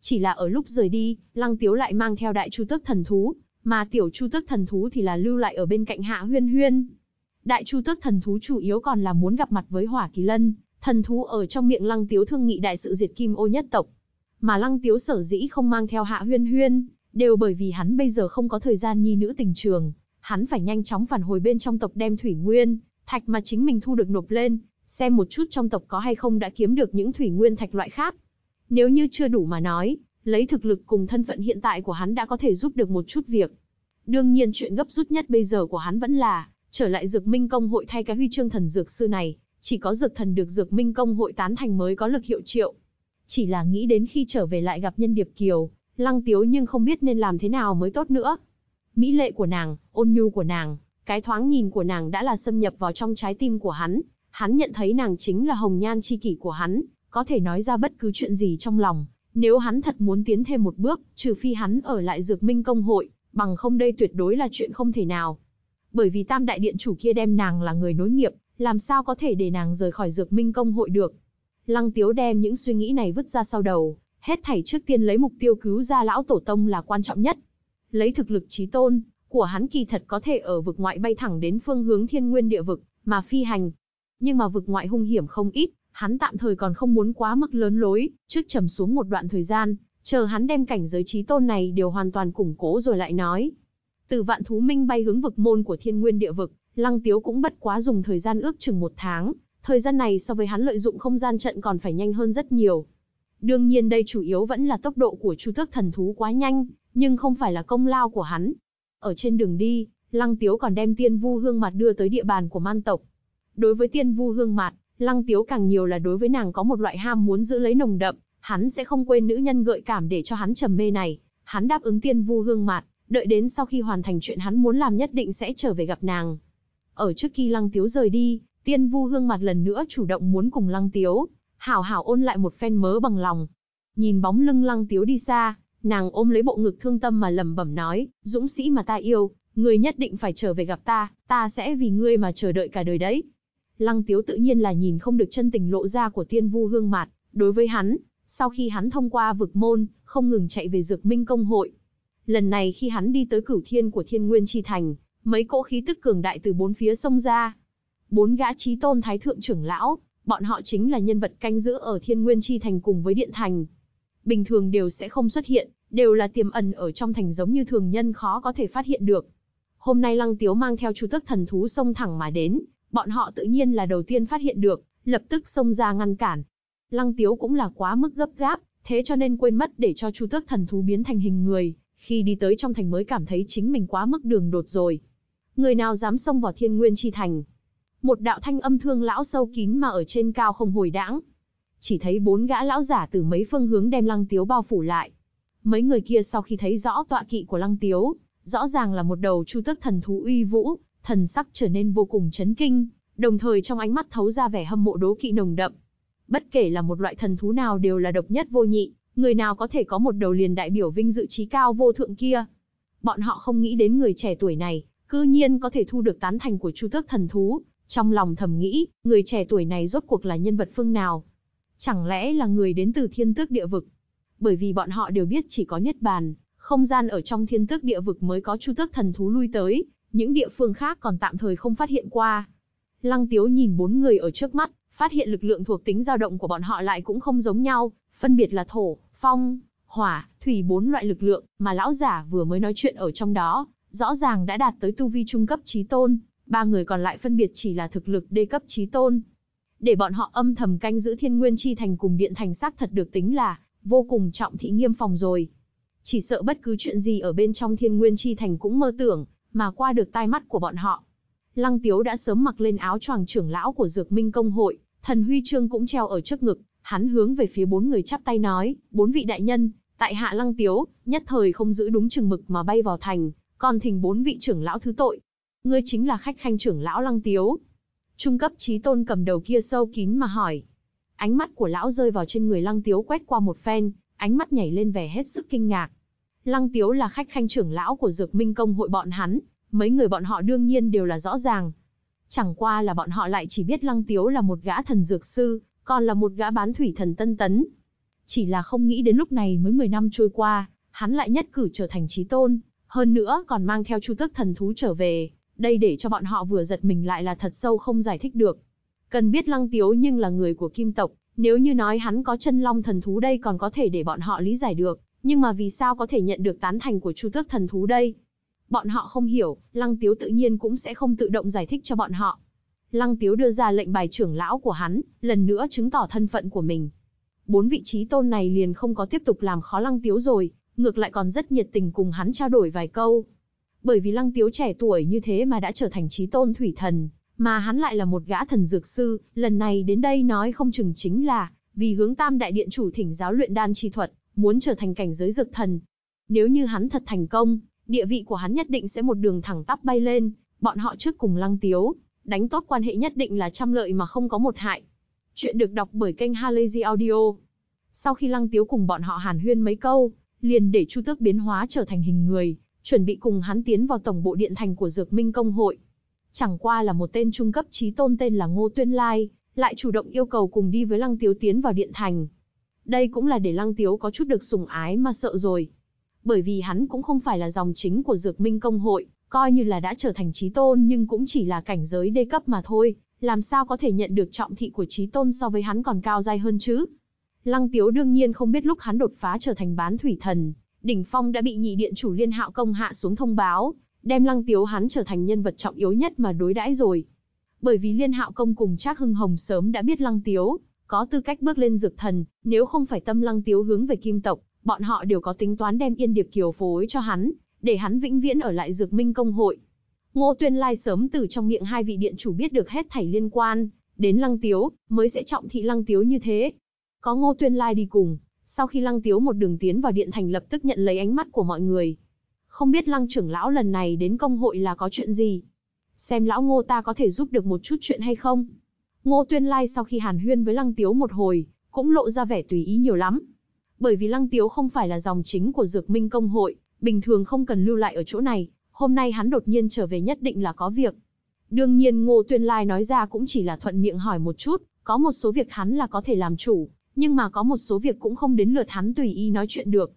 Chỉ là ở lúc rời đi, Lăng Tiếu lại mang theo đại chu tước thần thú, mà tiểu chu tước thần thú thì là lưu lại ở bên cạnh Hạ Huyên Huyên. Đại chu tước thần thú chủ yếu còn là muốn gặp mặt với Hỏa Kỳ Lân, thần thú ở trong miệng Lăng Tiếu thương nghị đại sự diệt kim ô nhất tộc. Mà Lăng Tiếu sở dĩ không mang theo Hạ Huyên Huyên, đều bởi vì hắn bây giờ không có thời gian nhi nữ tình trường, hắn phải nhanh chóng phản hồi bên trong tộc đem thủy nguyên, thạch mà chính mình thu được nộp lên, xem một chút trong tộc có hay không đã kiếm được những thủy nguyên thạch loại khác. Nếu như chưa đủ mà nói, lấy thực lực cùng thân phận hiện tại của hắn đã có thể giúp được một chút việc. Đương nhiên chuyện gấp rút nhất bây giờ của hắn vẫn là trở lại Dược Minh công hội thay cái huy chương thần dược sư này, chỉ có dược thần được Dược Minh công hội tán thành mới có lực hiệu triệu. Chỉ là nghĩ đến khi trở về lại gặp Nhân Điệp Kiều, Lăng Tiếu nhưng không biết nên làm thế nào mới tốt nữa. Mỹ lệ của nàng, ôn nhu của nàng, cái thoáng nhìn của nàng đã là xâm nhập vào trong trái tim của hắn, hắn nhận thấy nàng chính là hồng nhan chi kỷ của hắn, có thể nói ra bất cứ chuyện gì trong lòng. Nếu hắn thật muốn tiến thêm một bước, trừ phi hắn ở lại dược minh công hội, bằng không đây tuyệt đối là chuyện không thể nào. Bởi vì tam đại điện chủ kia đem nàng là người nối nghiệp, làm sao có thể để nàng rời khỏi dược minh công hội được. Lăng tiếu đem những suy nghĩ này vứt ra sau đầu, hết thảy trước tiên lấy mục tiêu cứu ra lão tổ tông là quan trọng nhất. Lấy thực lực trí tôn, của hắn kỳ thật có thể ở vực ngoại bay thẳng đến phương hướng thiên nguyên địa vực, mà phi hành. Nhưng mà vực ngoại hung hiểm không ít, hắn tạm thời còn không muốn quá mức lớn lối, trước trầm xuống một đoạn thời gian, chờ hắn đem cảnh giới trí tôn này đều hoàn toàn củng cố rồi lại nói. Từ vạn thú minh bay hướng vực môn của thiên nguyên địa vực, lăng tiếu cũng bất quá dùng thời gian ước chừng một tháng, thời gian này so với hắn lợi dụng không gian trận còn phải nhanh hơn rất nhiều. Đương nhiên đây chủ yếu vẫn là tốc độ của chu tước thần thú quá nhanh, nhưng không phải là công lao của hắn, ở trên đường đi, Lăng Tiếu còn đem tiên vu hương Mạt đưa tới địa bàn của man tộc. Đối với tiên vu hương Mạt, Lăng Tiếu càng nhiều là đối với nàng có một loại ham muốn giữ lấy nồng đậm, hắn sẽ không quên nữ nhân gợi cảm để cho hắn trầm mê này. Hắn đáp ứng tiên vu hương Mạt, đợi đến sau khi hoàn thành chuyện hắn muốn làm nhất định sẽ trở về gặp nàng. Ở trước khi Lăng Tiếu rời đi, tiên vu hương Mạt lần nữa chủ động muốn cùng Lăng Tiếu, hảo hảo ôn lại một phen mớ bằng lòng. Nhìn bóng lưng Lăng Tiếu đi xa, Nàng ôm lấy bộ ngực thương tâm mà lẩm bẩm nói, dũng sĩ mà ta yêu, ngươi nhất định phải trở về gặp ta, ta sẽ vì ngươi mà chờ đợi cả đời đấy. Lăng Tiếu tự nhiên là nhìn không được chân tình lộ ra của Tiên Vu Hương Mạt, đối với hắn, sau khi hắn thông qua vực môn, không ngừng chạy về Dược Minh công hội. Lần này khi hắn đi tới Cửu Thiên của Thiên Nguyên chi thành, mấy cỗ khí tức cường đại từ bốn phía xông ra. Bốn gã chí tôn thái thượng trưởng lão, bọn họ chính là nhân vật canh giữ ở Thiên Nguyên chi thành cùng với Điện thành bình thường đều sẽ không xuất hiện, đều là tiềm ẩn ở trong thành giống như thường nhân khó có thể phát hiện được. Hôm nay Lăng Tiếu mang theo chu tức thần thú xông thẳng mà đến, bọn họ tự nhiên là đầu tiên phát hiện được, lập tức xông ra ngăn cản. Lăng Tiếu cũng là quá mức gấp gáp, thế cho nên quên mất để cho chu tước thần thú biến thành hình người, khi đi tới trong thành mới cảm thấy chính mình quá mức đường đột rồi. Người nào dám xông vào thiên nguyên chi thành? Một đạo thanh âm thương lão sâu kín mà ở trên cao không hồi đãng, chỉ thấy bốn gã lão giả từ mấy phương hướng đem Lăng Tiếu bao phủ lại. Mấy người kia sau khi thấy rõ tọa kỵ của Lăng Tiếu, rõ ràng là một đầu chu tức thần thú uy vũ, thần sắc trở nên vô cùng chấn kinh, đồng thời trong ánh mắt thấu ra vẻ hâm mộ đố kỵ nồng đậm. Bất kể là một loại thần thú nào đều là độc nhất vô nhị, người nào có thể có một đầu liền đại biểu vinh dự trí cao vô thượng kia. Bọn họ không nghĩ đến người trẻ tuổi này, cư nhiên có thể thu được tán thành của chu tước thần thú, trong lòng thầm nghĩ, người trẻ tuổi này rốt cuộc là nhân vật phương nào, Chẳng lẽ là người đến từ thiên tước địa vực? Bởi vì bọn họ đều biết chỉ có Niết Bàn, không gian ở trong thiên tước địa vực mới có chu tước thần thú lui tới, những địa phương khác còn tạm thời không phát hiện qua. Lăng Tiếu nhìn bốn người ở trước mắt, phát hiện lực lượng thuộc tính dao động của bọn họ lại cũng không giống nhau, phân biệt là thổ, phong, hỏa, thủy bốn loại lực lượng mà lão giả vừa mới nói chuyện ở trong đó, rõ ràng đã đạt tới tu vi trung cấp trí tôn, ba người còn lại phân biệt chỉ là thực lực đê cấp trí tôn, để bọn họ âm thầm canh giữ thiên nguyên chi thành cùng điện thành xác thật được tính là vô cùng trọng thị nghiêm phòng rồi. Chỉ sợ bất cứ chuyện gì ở bên trong thiên nguyên chi thành cũng mơ tưởng, mà qua được tai mắt của bọn họ. Lăng Tiếu đã sớm mặc lên áo choàng trưởng lão của Dược Minh Công Hội, thần huy chương cũng treo ở trước ngực, hắn hướng về phía bốn người chắp tay nói, bốn vị đại nhân, tại hạ Lăng Tiếu, nhất thời không giữ đúng chừng mực mà bay vào thành, còn thỉnh bốn vị trưởng lão thứ tội. Ngươi chính là khách khanh trưởng lão Lăng Tiếu, Trung cấp trí tôn cầm đầu kia sâu kín mà hỏi. Ánh mắt của lão rơi vào trên người lăng tiếu quét qua một phen, ánh mắt nhảy lên vẻ hết sức kinh ngạc. Lăng tiếu là khách khanh trưởng lão của dược minh công hội bọn hắn, mấy người bọn họ đương nhiên đều là rõ ràng. Chẳng qua là bọn họ lại chỉ biết lăng tiếu là một gã thần dược sư, còn là một gã bán thủy thần tân tấn. Chỉ là không nghĩ đến lúc này mới 10 năm trôi qua, hắn lại nhất cử trở thành trí tôn, hơn nữa còn mang theo chu tức thần thú trở về, đây để cho bọn họ vừa giật mình lại là thật sâu không giải thích được. Cần biết Lăng Tiếu nhưng là người của kim tộc, nếu như nói hắn có chân long thần thú đây còn có thể để bọn họ lý giải được, nhưng mà vì sao có thể nhận được tán thành của chu tước thần thú đây? Bọn họ không hiểu, Lăng Tiếu tự nhiên cũng sẽ không tự động giải thích cho bọn họ. Lăng Tiếu đưa ra lệnh bài trưởng lão của hắn, lần nữa chứng tỏ thân phận của mình. Bốn vị trí tôn này liền không có tiếp tục làm khó Lăng Tiếu rồi, ngược lại còn rất nhiệt tình cùng hắn trao đổi vài câu bởi vì Lăng Tiếu trẻ tuổi như thế mà đã trở thành chí tôn thủy thần, mà hắn lại là một gã thần dược sư, lần này đến đây nói không chừng chính là vì hướng Tam Đại Điện chủ thỉnh giáo luyện đan chi thuật, muốn trở thành cảnh giới dược thần. Nếu như hắn thật thành công, địa vị của hắn nhất định sẽ một đường thẳng tắp bay lên, bọn họ trước cùng Lăng Tiếu, đánh tốt quan hệ nhất định là trăm lợi mà không có một hại. Chuyện được đọc bởi kênh Halazy Audio. Sau khi Lăng Tiếu cùng bọn họ hàn huyên mấy câu, liền để Chu Tước biến hóa trở thành hình người, chuẩn bị cùng hắn tiến vào tổng bộ điện thành của Dược Minh Công Hội. Chẳng qua là một tên trung cấp chí tôn tên là Ngô Tuyên Lai, lại chủ động yêu cầu cùng đi với Lăng Tiếu tiến vào điện thành. Đây cũng là để Lăng Tiếu có chút được sủng ái mà sợ rồi. Bởi vì hắn cũng không phải là dòng chính của Dược Minh Công Hội, coi như là đã trở thành chí tôn nhưng cũng chỉ là cảnh giới đê cấp mà thôi, làm sao có thể nhận được trọng thị của chí tôn so với hắn còn cao giai hơn chứ. Lăng Tiếu đương nhiên không biết lúc hắn đột phá trở thành bán thủy thần, Đỉnh Phong đã bị nhị điện chủ Liên Hạo Công hạ xuống thông báo, đem Lăng Tiếu hắn trở thành nhân vật trọng yếu nhất mà đối đãi rồi. Bởi vì Liên Hạo Công cùng Trác Hưng Hồng sớm đã biết Lăng Tiếu có tư cách bước lên dược thần, nếu không phải tâm Lăng Tiếu hướng về Kim tộc, bọn họ đều có tính toán đem Yên Điệp Kiều phối cho hắn, để hắn vĩnh viễn ở lại Dược Minh công hội. Ngô Tuyên Lai sớm từ trong miệng hai vị điện chủ biết được hết thảy liên quan, đến Lăng Tiếu, mới sẽ trọng thị Lăng Tiếu như thế. Có Ngô Tuyên Lai đi cùng, sau khi Lăng Tiếu một đường tiến vào điện thành lập tức nhận lấy ánh mắt của mọi người. Không biết Lăng trưởng lão lần này đến công hội là có chuyện gì? Xem lão ngô ta có thể giúp được một chút chuyện hay không? Ngô Tuyên Lai sau khi hàn huyên với Lăng Tiếu một hồi, cũng lộ ra vẻ tùy ý nhiều lắm. Bởi vì Lăng Tiếu không phải là dòng chính của Dược Minh Công Hội, bình thường không cần lưu lại ở chỗ này, hôm nay hắn đột nhiên trở về nhất định là có việc. Đương nhiên Ngô Tuyên Lai nói ra cũng chỉ là thuận miệng hỏi một chút, có một số việc hắn là có thể làm chủ, nhưng mà có một số việc cũng không đến lượt hắn tùy ý nói chuyện được.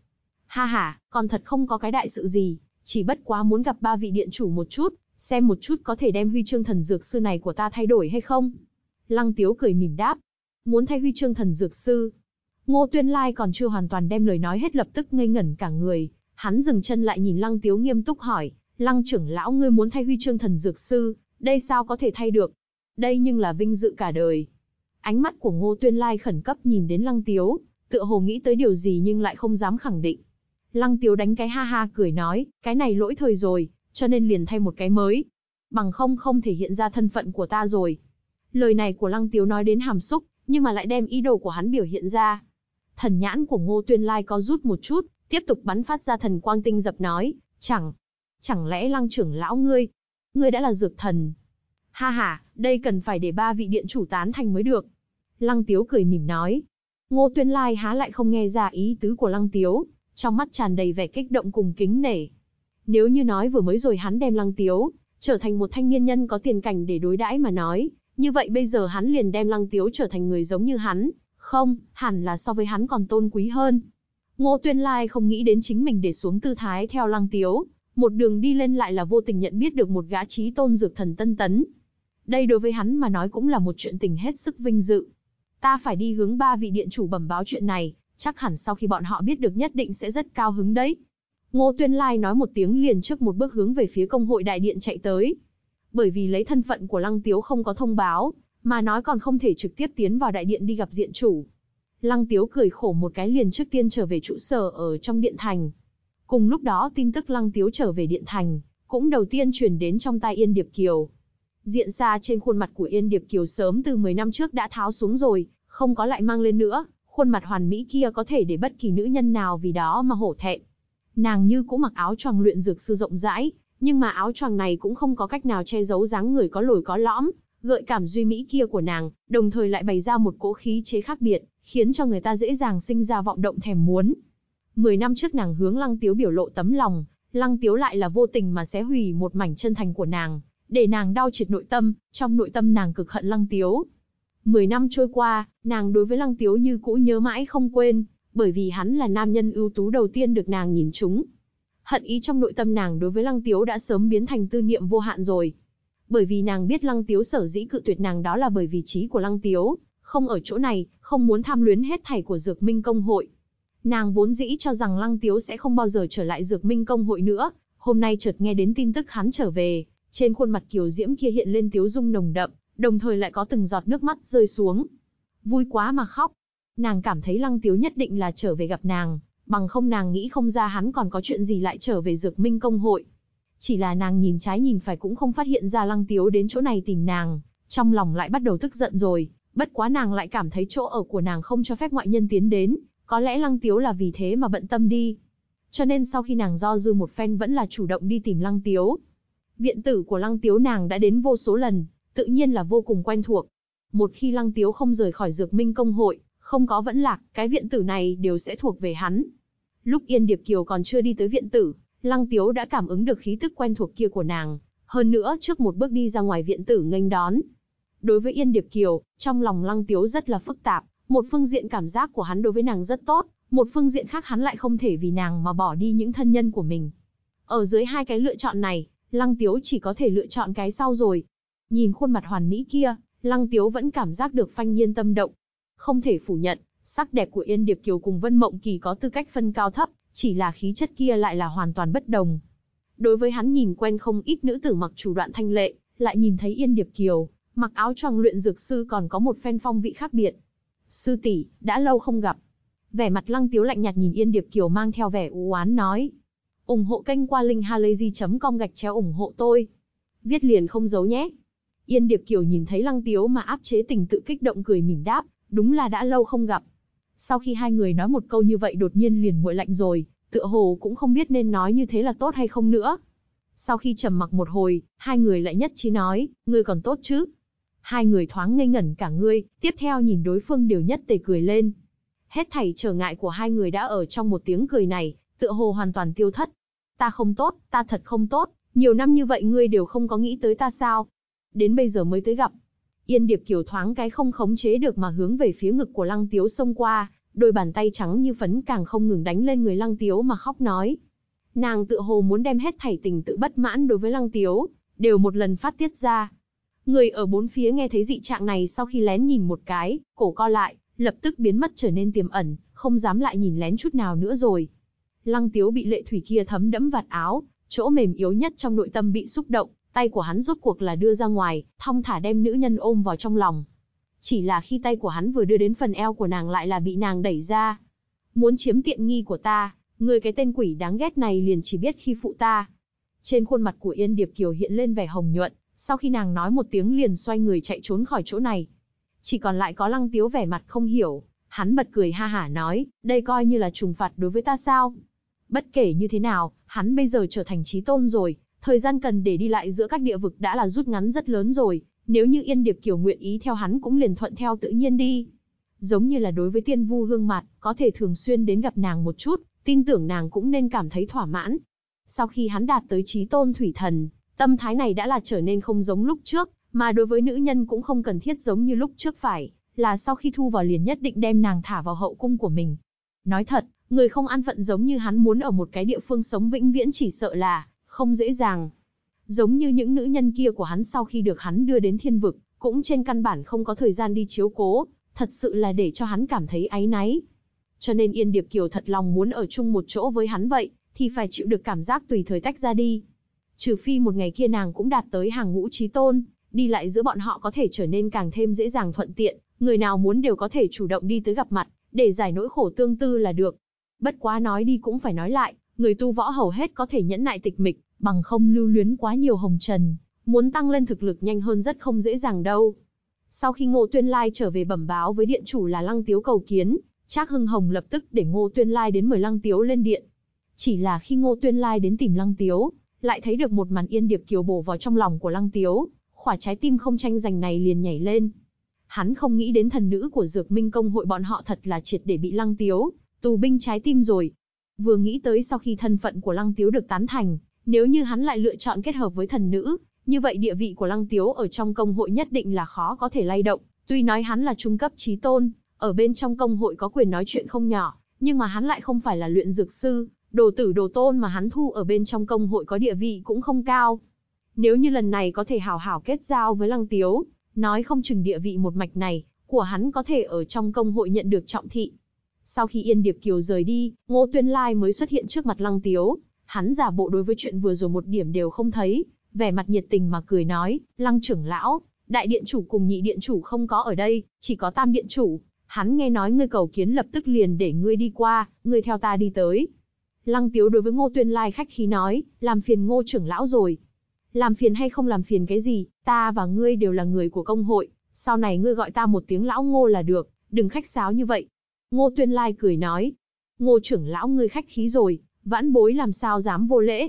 Ha ha, còn thật không có cái đại sự gì, chỉ bất quá muốn gặp ba vị điện chủ một chút, xem một chút có thể đem huy chương thần dược sư này của ta thay đổi hay không. Lăng Tiếu cười mỉm đáp, muốn thay huy chương thần dược sư. Ngô Tuyên Lai còn chưa hoàn toàn đem lời nói hết lập tức ngây ngẩn cả người, hắn dừng chân lại nhìn Lăng Tiếu nghiêm túc hỏi, Lăng trưởng lão ngươi muốn thay huy chương thần dược sư, đây sao có thể thay được? Đây nhưng là vinh dự cả đời, Ánh mắt của Ngô Tuyên Lai khẩn cấp nhìn đến Lăng Tiếu, tựa hồ nghĩ tới điều gì nhưng lại không dám khẳng định. Lăng Tiếu đánh cái ha ha cười nói, cái này lỗi thời rồi, cho nên liền thay một cái mới. Bằng không không thể hiện ra thân phận của ta rồi. Lời này của Lăng Tiếu nói đến hàm xúc, nhưng mà lại đem ý đồ của hắn biểu hiện ra. Thần nhãn của Ngô Tuyên Lai có rút một chút, tiếp tục bắn phát ra thần quang tinh dập nói, chẳng, chẳng lẽ Lăng trưởng lão ngươi, ngươi đã là dược thần. Ha ha, đây cần phải để ba vị điện chủ tán thành mới được. Lăng Tiếu cười mỉm nói. Ngô Tuyên Lai há lại không nghe ra ý tứ của Lăng Tiếu, trong mắt tràn đầy vẻ kích động cùng kính nể. Nếu như nói vừa mới rồi hắn đem Lăng Tiếu, trở thành một thanh niên nhân có tiền cảnh để đối đãi mà nói, như vậy bây giờ hắn liền đem Lăng Tiếu trở thành người giống như hắn, không, hẳn là so với hắn còn tôn quý hơn. Ngô Tuyên Lai không nghĩ đến chính mình để xuống tư thái theo Lăng Tiếu, một đường đi lên lại là vô tình nhận biết được một gã trí tôn dược thần tân tấn. Đây đối với hắn mà nói cũng là một chuyện tình hết sức vinh dự. Ta phải đi hướng ba vị điện chủ bẩm báo chuyện này, chắc hẳn sau khi bọn họ biết được nhất định sẽ rất cao hứng đấy. Ngô Tuyên Lai nói một tiếng liền trước một bước hướng về phía công hội đại điện chạy tới. Bởi vì lấy thân phận của Lăng Tiếu không có thông báo, mà nói còn không thể trực tiếp tiến vào đại điện đi gặp diện chủ. Lăng Tiếu cười khổ một cái liền trước tiên trở về trụ sở ở trong điện thành. Cùng lúc đó tin tức Lăng Tiếu trở về điện thành, cũng đầu tiên truyền đến trong tai Yên Điệp Kiều. Diện xa trên khuôn mặt của Yên Điệp Kiều sớm từ 10 năm trước đã tháo xuống rồi, không có lại mang lên nữa, khuôn mặt hoàn mỹ kia có thể để bất kỳ nữ nhân nào vì đó mà hổ thẹn. Nàng như cũng mặc áo choàng luyện dược sư rộng rãi, nhưng mà áo choàng này cũng không có cách nào che giấu dáng người có lồi có lõm, gợi cảm duy mỹ kia của nàng, đồng thời lại bày ra một cỗ khí chế khác biệt, khiến cho người ta dễ dàng sinh ra vọng động thèm muốn. Mười năm trước nàng hướng Lăng Tiếu biểu lộ tấm lòng, Lăng Tiếu lại là vô tình mà xé hủy một mảnh chân thành của nàng, để nàng đau triệt nội tâm, trong nội tâm nàng cực hận Lăng Tiếu. Mười năm trôi qua, nàng đối với Lăng Tiếu như cũ nhớ mãi không quên, bởi vì hắn là nam nhân ưu tú đầu tiên được nàng nhìn trúng. Hận ý trong nội tâm nàng đối với Lăng Tiếu đã sớm biến thành tư niệm vô hạn rồi. Bởi vì nàng biết Lăng Tiếu sở dĩ cự tuyệt nàng đó là bởi vì trí của Lăng Tiếu, không ở chỗ này, không muốn tham luyến hết thảy của Dược Minh Công Hội. Nàng vốn dĩ cho rằng Lăng Tiếu sẽ không bao giờ trở lại Dược Minh Công Hội nữa, hôm nay chợt nghe đến tin tức hắn trở về, trên khuôn mặt kiều diễm kia hiện lên tiếu dung nồng đậm, đồng thời lại có từng giọt nước mắt rơi xuống. Vui quá mà khóc. Nàng cảm thấy lăng tiếu nhất định là trở về gặp nàng, bằng không nàng nghĩ không ra hắn còn có chuyện gì lại trở về dược minh công hội. Chỉ là nàng nhìn trái nhìn phải cũng không phát hiện ra lăng tiếu đến chỗ này tìm nàng, trong lòng lại bắt đầu tức giận rồi, bất quá nàng lại cảm thấy chỗ ở của nàng không cho phép ngoại nhân tiến đến, có lẽ lăng tiếu là vì thế mà bận tâm đi. Cho nên sau khi nàng do dư một phen vẫn là chủ động đi tìm lăng tiếu, Viện tử của Lăng Tiếu nàng đã đến vô số lần, tự nhiên là vô cùng quen thuộc. Một khi Lăng Tiếu không rời khỏi Dược Minh công hội, không có vẫn lạc, cái viện tử này đều sẽ thuộc về hắn. Lúc Yên Điệp Kiều còn chưa đi tới viện tử, Lăng Tiếu đã cảm ứng được khí tức quen thuộc kia của nàng, hơn nữa trước một bước đi ra ngoài viện tử nghênh đón. Đối với Yên Điệp Kiều, trong lòng Lăng Tiếu rất là phức tạp, một phương diện cảm giác của hắn đối với nàng rất tốt, một phương diện khác hắn lại không thể vì nàng mà bỏ đi những thân nhân của mình. Ở dưới hai cái lựa chọn này, Lăng Tiếu chỉ có thể lựa chọn cái sau rồi. Nhìn khuôn mặt hoàn mỹ kia, Lăng Tiếu vẫn cảm giác được phanh nhiên tâm động. Không thể phủ nhận, sắc đẹp của Yên Điệp Kiều cùng Vân Mộng Kỳ có tư cách phân cao thấp, chỉ là khí chất kia lại là hoàn toàn bất đồng. Đối với hắn nhìn quen không ít nữ tử mặc chủ đoạn thanh lệ, lại nhìn thấy Yên Điệp Kiều, mặc áo choàng luyện dược sư còn có một phen phong vị khác biệt. Sư tỷ, đã lâu không gặp. Vẻ mặt Lăng Tiếu lạnh nhạt nhìn Yên Điệp Kiều mang theo vẻ u oán nói, ủng hộ kênh qua linkhalazy.com gạch chéo ủng hộ tôi. Viết liền không giấu nhé. Yên Điệp Kiều nhìn thấy Lăng Tiếu mà áp chế tình tự kích động cười mỉm đáp, đúng là đã lâu không gặp. Sau khi hai người nói một câu như vậy đột nhiên liền nguội lạnh rồi, tựa hồ cũng không biết nên nói như thế là tốt hay không nữa. Sau khi trầm mặc một hồi, hai người lại nhất trí nói, ngươi còn tốt chứ? Hai người thoáng ngây ngẩn cả ngươi, tiếp theo nhìn đối phương đều nhất tề cười lên. Hết thảy trở ngại của hai người đã ở trong một tiếng cười này, tựa hồ hoàn toàn tiêu thất. Ta không tốt, ta thật không tốt, nhiều năm như vậy ngươi đều không có nghĩ tới ta sao? Đến bây giờ mới tới gặp. Yên Điệp Kiều thoáng cái không khống chế được mà hướng về phía ngực của Lăng Tiếu xông qua, đôi bàn tay trắng như phấn càng không ngừng đánh lên người Lăng Tiếu mà khóc nói. Nàng tựa hồ muốn đem hết thảy tình tự bất mãn đối với Lăng Tiếu, đều một lần phát tiết ra. Người ở bốn phía nghe thấy dị trạng này sau khi lén nhìn một cái, cổ co lại, lập tức biến mất trở nên tiềm ẩn, không dám lại nhìn lén chút nào nữa rồi. Lăng Tiếu bị lệ thủy kia thấm đẫm vạt áo, chỗ mềm yếu nhất trong nội tâm bị xúc động, tay của hắn rốt cuộc là đưa ra ngoài, thong thả đem nữ nhân ôm vào trong lòng. Chỉ là khi tay của hắn vừa đưa đến phần eo của nàng lại là bị nàng đẩy ra. Muốn chiếm tiện nghi của ta, người cái tên quỷ đáng ghét này liền chỉ biết khi phụ ta. Trên khuôn mặt của Yên Điệp Kiều hiện lên vẻ hồng nhuận, sau khi nàng nói một tiếng liền xoay người chạy trốn khỏi chỗ này. Chỉ còn lại có lăng tiếu vẻ mặt không hiểu, hắn bật cười ha hả nói, đây coi như là trừng phạt đối với ta sao? Bất kể như thế nào, hắn bây giờ trở thành chí tôn rồi, thời gian cần để đi lại giữa các địa vực đã là rút ngắn rất lớn rồi, nếu như Yên Điệp Kiều nguyện ý theo hắn cũng liền thuận theo tự nhiên đi. Giống như là đối với tiên vu gương mặt, có thể thường xuyên đến gặp nàng một chút, tin tưởng nàng cũng nên cảm thấy thỏa mãn. Sau khi hắn đạt tới chí tôn thủy thần, tâm thái này đã là trở nên không giống lúc trước, mà đối với nữ nhân cũng không cần thiết giống như lúc trước phải, là sau khi thu vào liền nhất định đem nàng thả vào hậu cung của mình. Nói thật, Người không an phận giống như hắn muốn ở một cái địa phương sống vĩnh viễn chỉ sợ là không dễ dàng. Giống như những nữ nhân kia của hắn sau khi được hắn đưa đến thiên vực, cũng trên căn bản không có thời gian đi chiếu cố, thật sự là để cho hắn cảm thấy áy náy. Cho nên Yên Điệp Kiều thật lòng muốn ở chung một chỗ với hắn vậy, thì phải chịu được cảm giác tùy thời tách ra đi. Trừ phi một ngày kia nàng cũng đạt tới hàng ngũ trí tôn, đi lại giữa bọn họ có thể trở nên càng thêm dễ dàng thuận tiện, người nào muốn đều có thể chủ động đi tới gặp mặt, để giải nỗi khổ tương tư là được. Bất quá nói đi cũng phải nói lại, người tu võ hầu hết có thể nhẫn nại tịch mịch, bằng không lưu luyến quá nhiều hồng trần, muốn tăng lên thực lực nhanh hơn rất không dễ dàng đâu. Sau khi Ngô Tuyên Lai trở về bẩm báo với điện chủ là Lăng Tiếu cầu kiến, Trác Hưng Hồng lập tức để Ngô Tuyên Lai đến mời Lăng Tiếu lên điện. Chỉ là khi Ngô Tuyên Lai đến tìm Lăng Tiếu, lại thấy được một màn yên điệp kiều bổ vào trong lòng của Lăng Tiếu, khỏa trái tim không tranh giành này liền nhảy lên. Hắn không nghĩ đến thần nữ của Dược Minh Công hội bọn họ thật là triệt để bị Lăng Tiếu tù binh trái tim rồi. Vừa nghĩ tới sau khi thân phận của Lăng Tiếu được tán thành, nếu như hắn lại lựa chọn kết hợp với thần nữ, như vậy địa vị của Lăng Tiếu ở trong công hội nhất định là khó có thể lay động. Tuy nói hắn là trung cấp trí tôn, ở bên trong công hội có quyền nói chuyện không nhỏ, nhưng mà hắn lại không phải là luyện dược sư, đồ tử đồ tôn mà hắn thu ở bên trong công hội có địa vị cũng không cao. Nếu như lần này có thể hào hảo kết giao với Lăng Tiếu, nói không chừng địa vị một mạch này, của hắn có thể ở trong công hội nhận được trọng thị, sau khi Yên Điệp Kiều rời đi, Ngô Tuyên Lai mới xuất hiện trước mặt Lăng Tiếu. Hắn giả bộ đối với chuyện vừa rồi một điểm đều không thấy, vẻ mặt nhiệt tình mà cười nói, Lăng trưởng lão, đại điện chủ cùng nhị điện chủ không có ở đây, chỉ có tam điện chủ. Hắn nghe nói ngươi cầu kiến lập tức liền để ngươi đi qua, ngươi theo ta đi tới. Lăng Tiếu đối với Ngô Tuyên Lai khách khí nói, làm phiền Ngô trưởng lão rồi. Làm phiền hay không làm phiền cái gì, ta và ngươi đều là người của công hội, sau này ngươi gọi ta một tiếng lão Ngô là được, đừng khách sáo như vậy, Ngô Tuyên Lai cười nói. Ngô trưởng lão ngươi khách khí rồi, vãn bối làm sao dám vô lễ.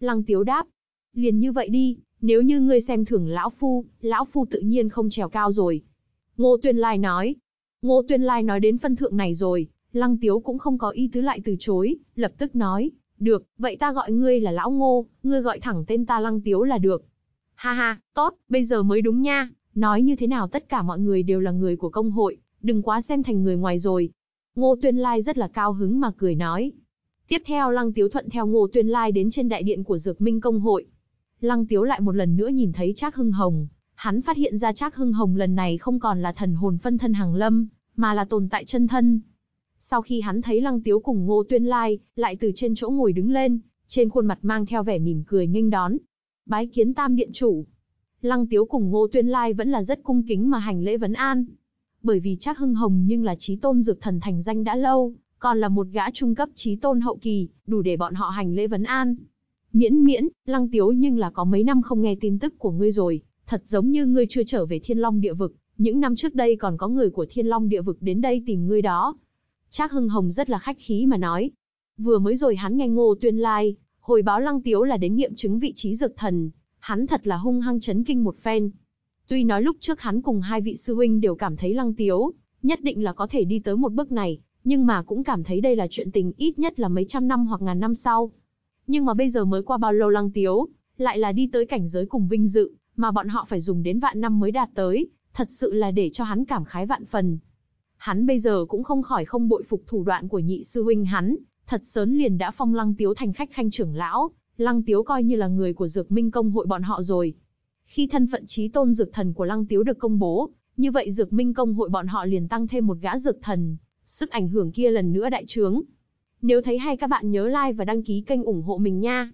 Lăng tiếu đáp. Liền như vậy đi, nếu như ngươi xem thường lão phu, lão phu tự nhiên không trèo cao rồi. Ngô Tuyên Lai nói. Ngô Tuyên Lai nói đến phân thượng này rồi, Lăng Tiếu cũng không có ý tứ lại từ chối, lập tức nói, được, vậy ta gọi ngươi là lão ngô, ngươi gọi thẳng tên ta Lăng Tiếu là được. Ha ha, tốt, bây giờ mới đúng nha, nói như thế nào tất cả mọi người đều là người của công hội, đừng quá xem thành người ngoài rồi, Ngô Tuyên Lai rất là cao hứng mà cười nói. Tiếp theo Lăng Tiếu thuận theo Ngô Tuyên Lai đến trên đại điện của Dược Minh Công Hội. Lăng Tiếu lại một lần nữa nhìn thấy Trác Hưng Hồng. Hắn phát hiện ra Trác Hưng Hồng lần này không còn là thần hồn phân thân hàng lâm, mà là tồn tại chân thân. Sau khi hắn thấy Lăng Tiếu cùng Ngô Tuyên Lai, lại từ trên chỗ ngồi đứng lên, trên khuôn mặt mang theo vẻ mỉm cười nghênh đón. Bái kiến tam điện chủ. Lăng Tiếu cùng Ngô Tuyên Lai vẫn là rất cung kính mà hành lễ vấn an bởi vì Trác Hưng Hồng nhưng là chí tôn dược thần thành danh đã lâu, còn là một gã trung cấp chí tôn hậu kỳ, đủ để bọn họ hành lễ vấn an. Miễn miễn, Lăng Tiếu nhưng là có mấy năm không nghe tin tức của ngươi rồi, thật giống như ngươi chưa trở về Thiên Long địa vực, những năm trước đây còn có người của Thiên Long địa vực đến đây tìm ngươi đó. Trác Hưng Hồng rất là khách khí mà nói. Vừa mới rồi hắn nghe Ngô Tuyên Lai, hồi báo Lăng Tiếu là đến nghiệm chứng vị trí dược thần, hắn thật là hung hăng chấn kinh một phen, Tuy nói lúc trước hắn cùng hai vị sư huynh đều cảm thấy lăng tiếu, nhất định là có thể đi tới một bước này, nhưng mà cũng cảm thấy đây là chuyện tình ít nhất là mấy trăm năm hoặc ngàn năm sau. Nhưng mà bây giờ mới qua bao lâu lăng tiếu, lại là đi tới cảnh giới cùng vinh dự, mà bọn họ phải dùng đến vạn năm mới đạt tới, thật sự là để cho hắn cảm khái vạn phần. Hắn bây giờ cũng không khỏi không bội phục thủ đoạn của nhị sư huynh hắn, thật sớm liền đã phong lăng tiếu thành khách khanh trưởng lão, lăng tiếu coi như là người của dược minh công hội bọn họ rồi. Khi thân phận trí tôn dược thần của Lăng Tiếu được công bố, như vậy dược minh công hội bọn họ liền tăng thêm một gã dược thần, sức ảnh hưởng kia lần nữa đại trướng. Nếu thấy hay các bạn nhớ like và đăng ký kênh ủng hộ mình nha.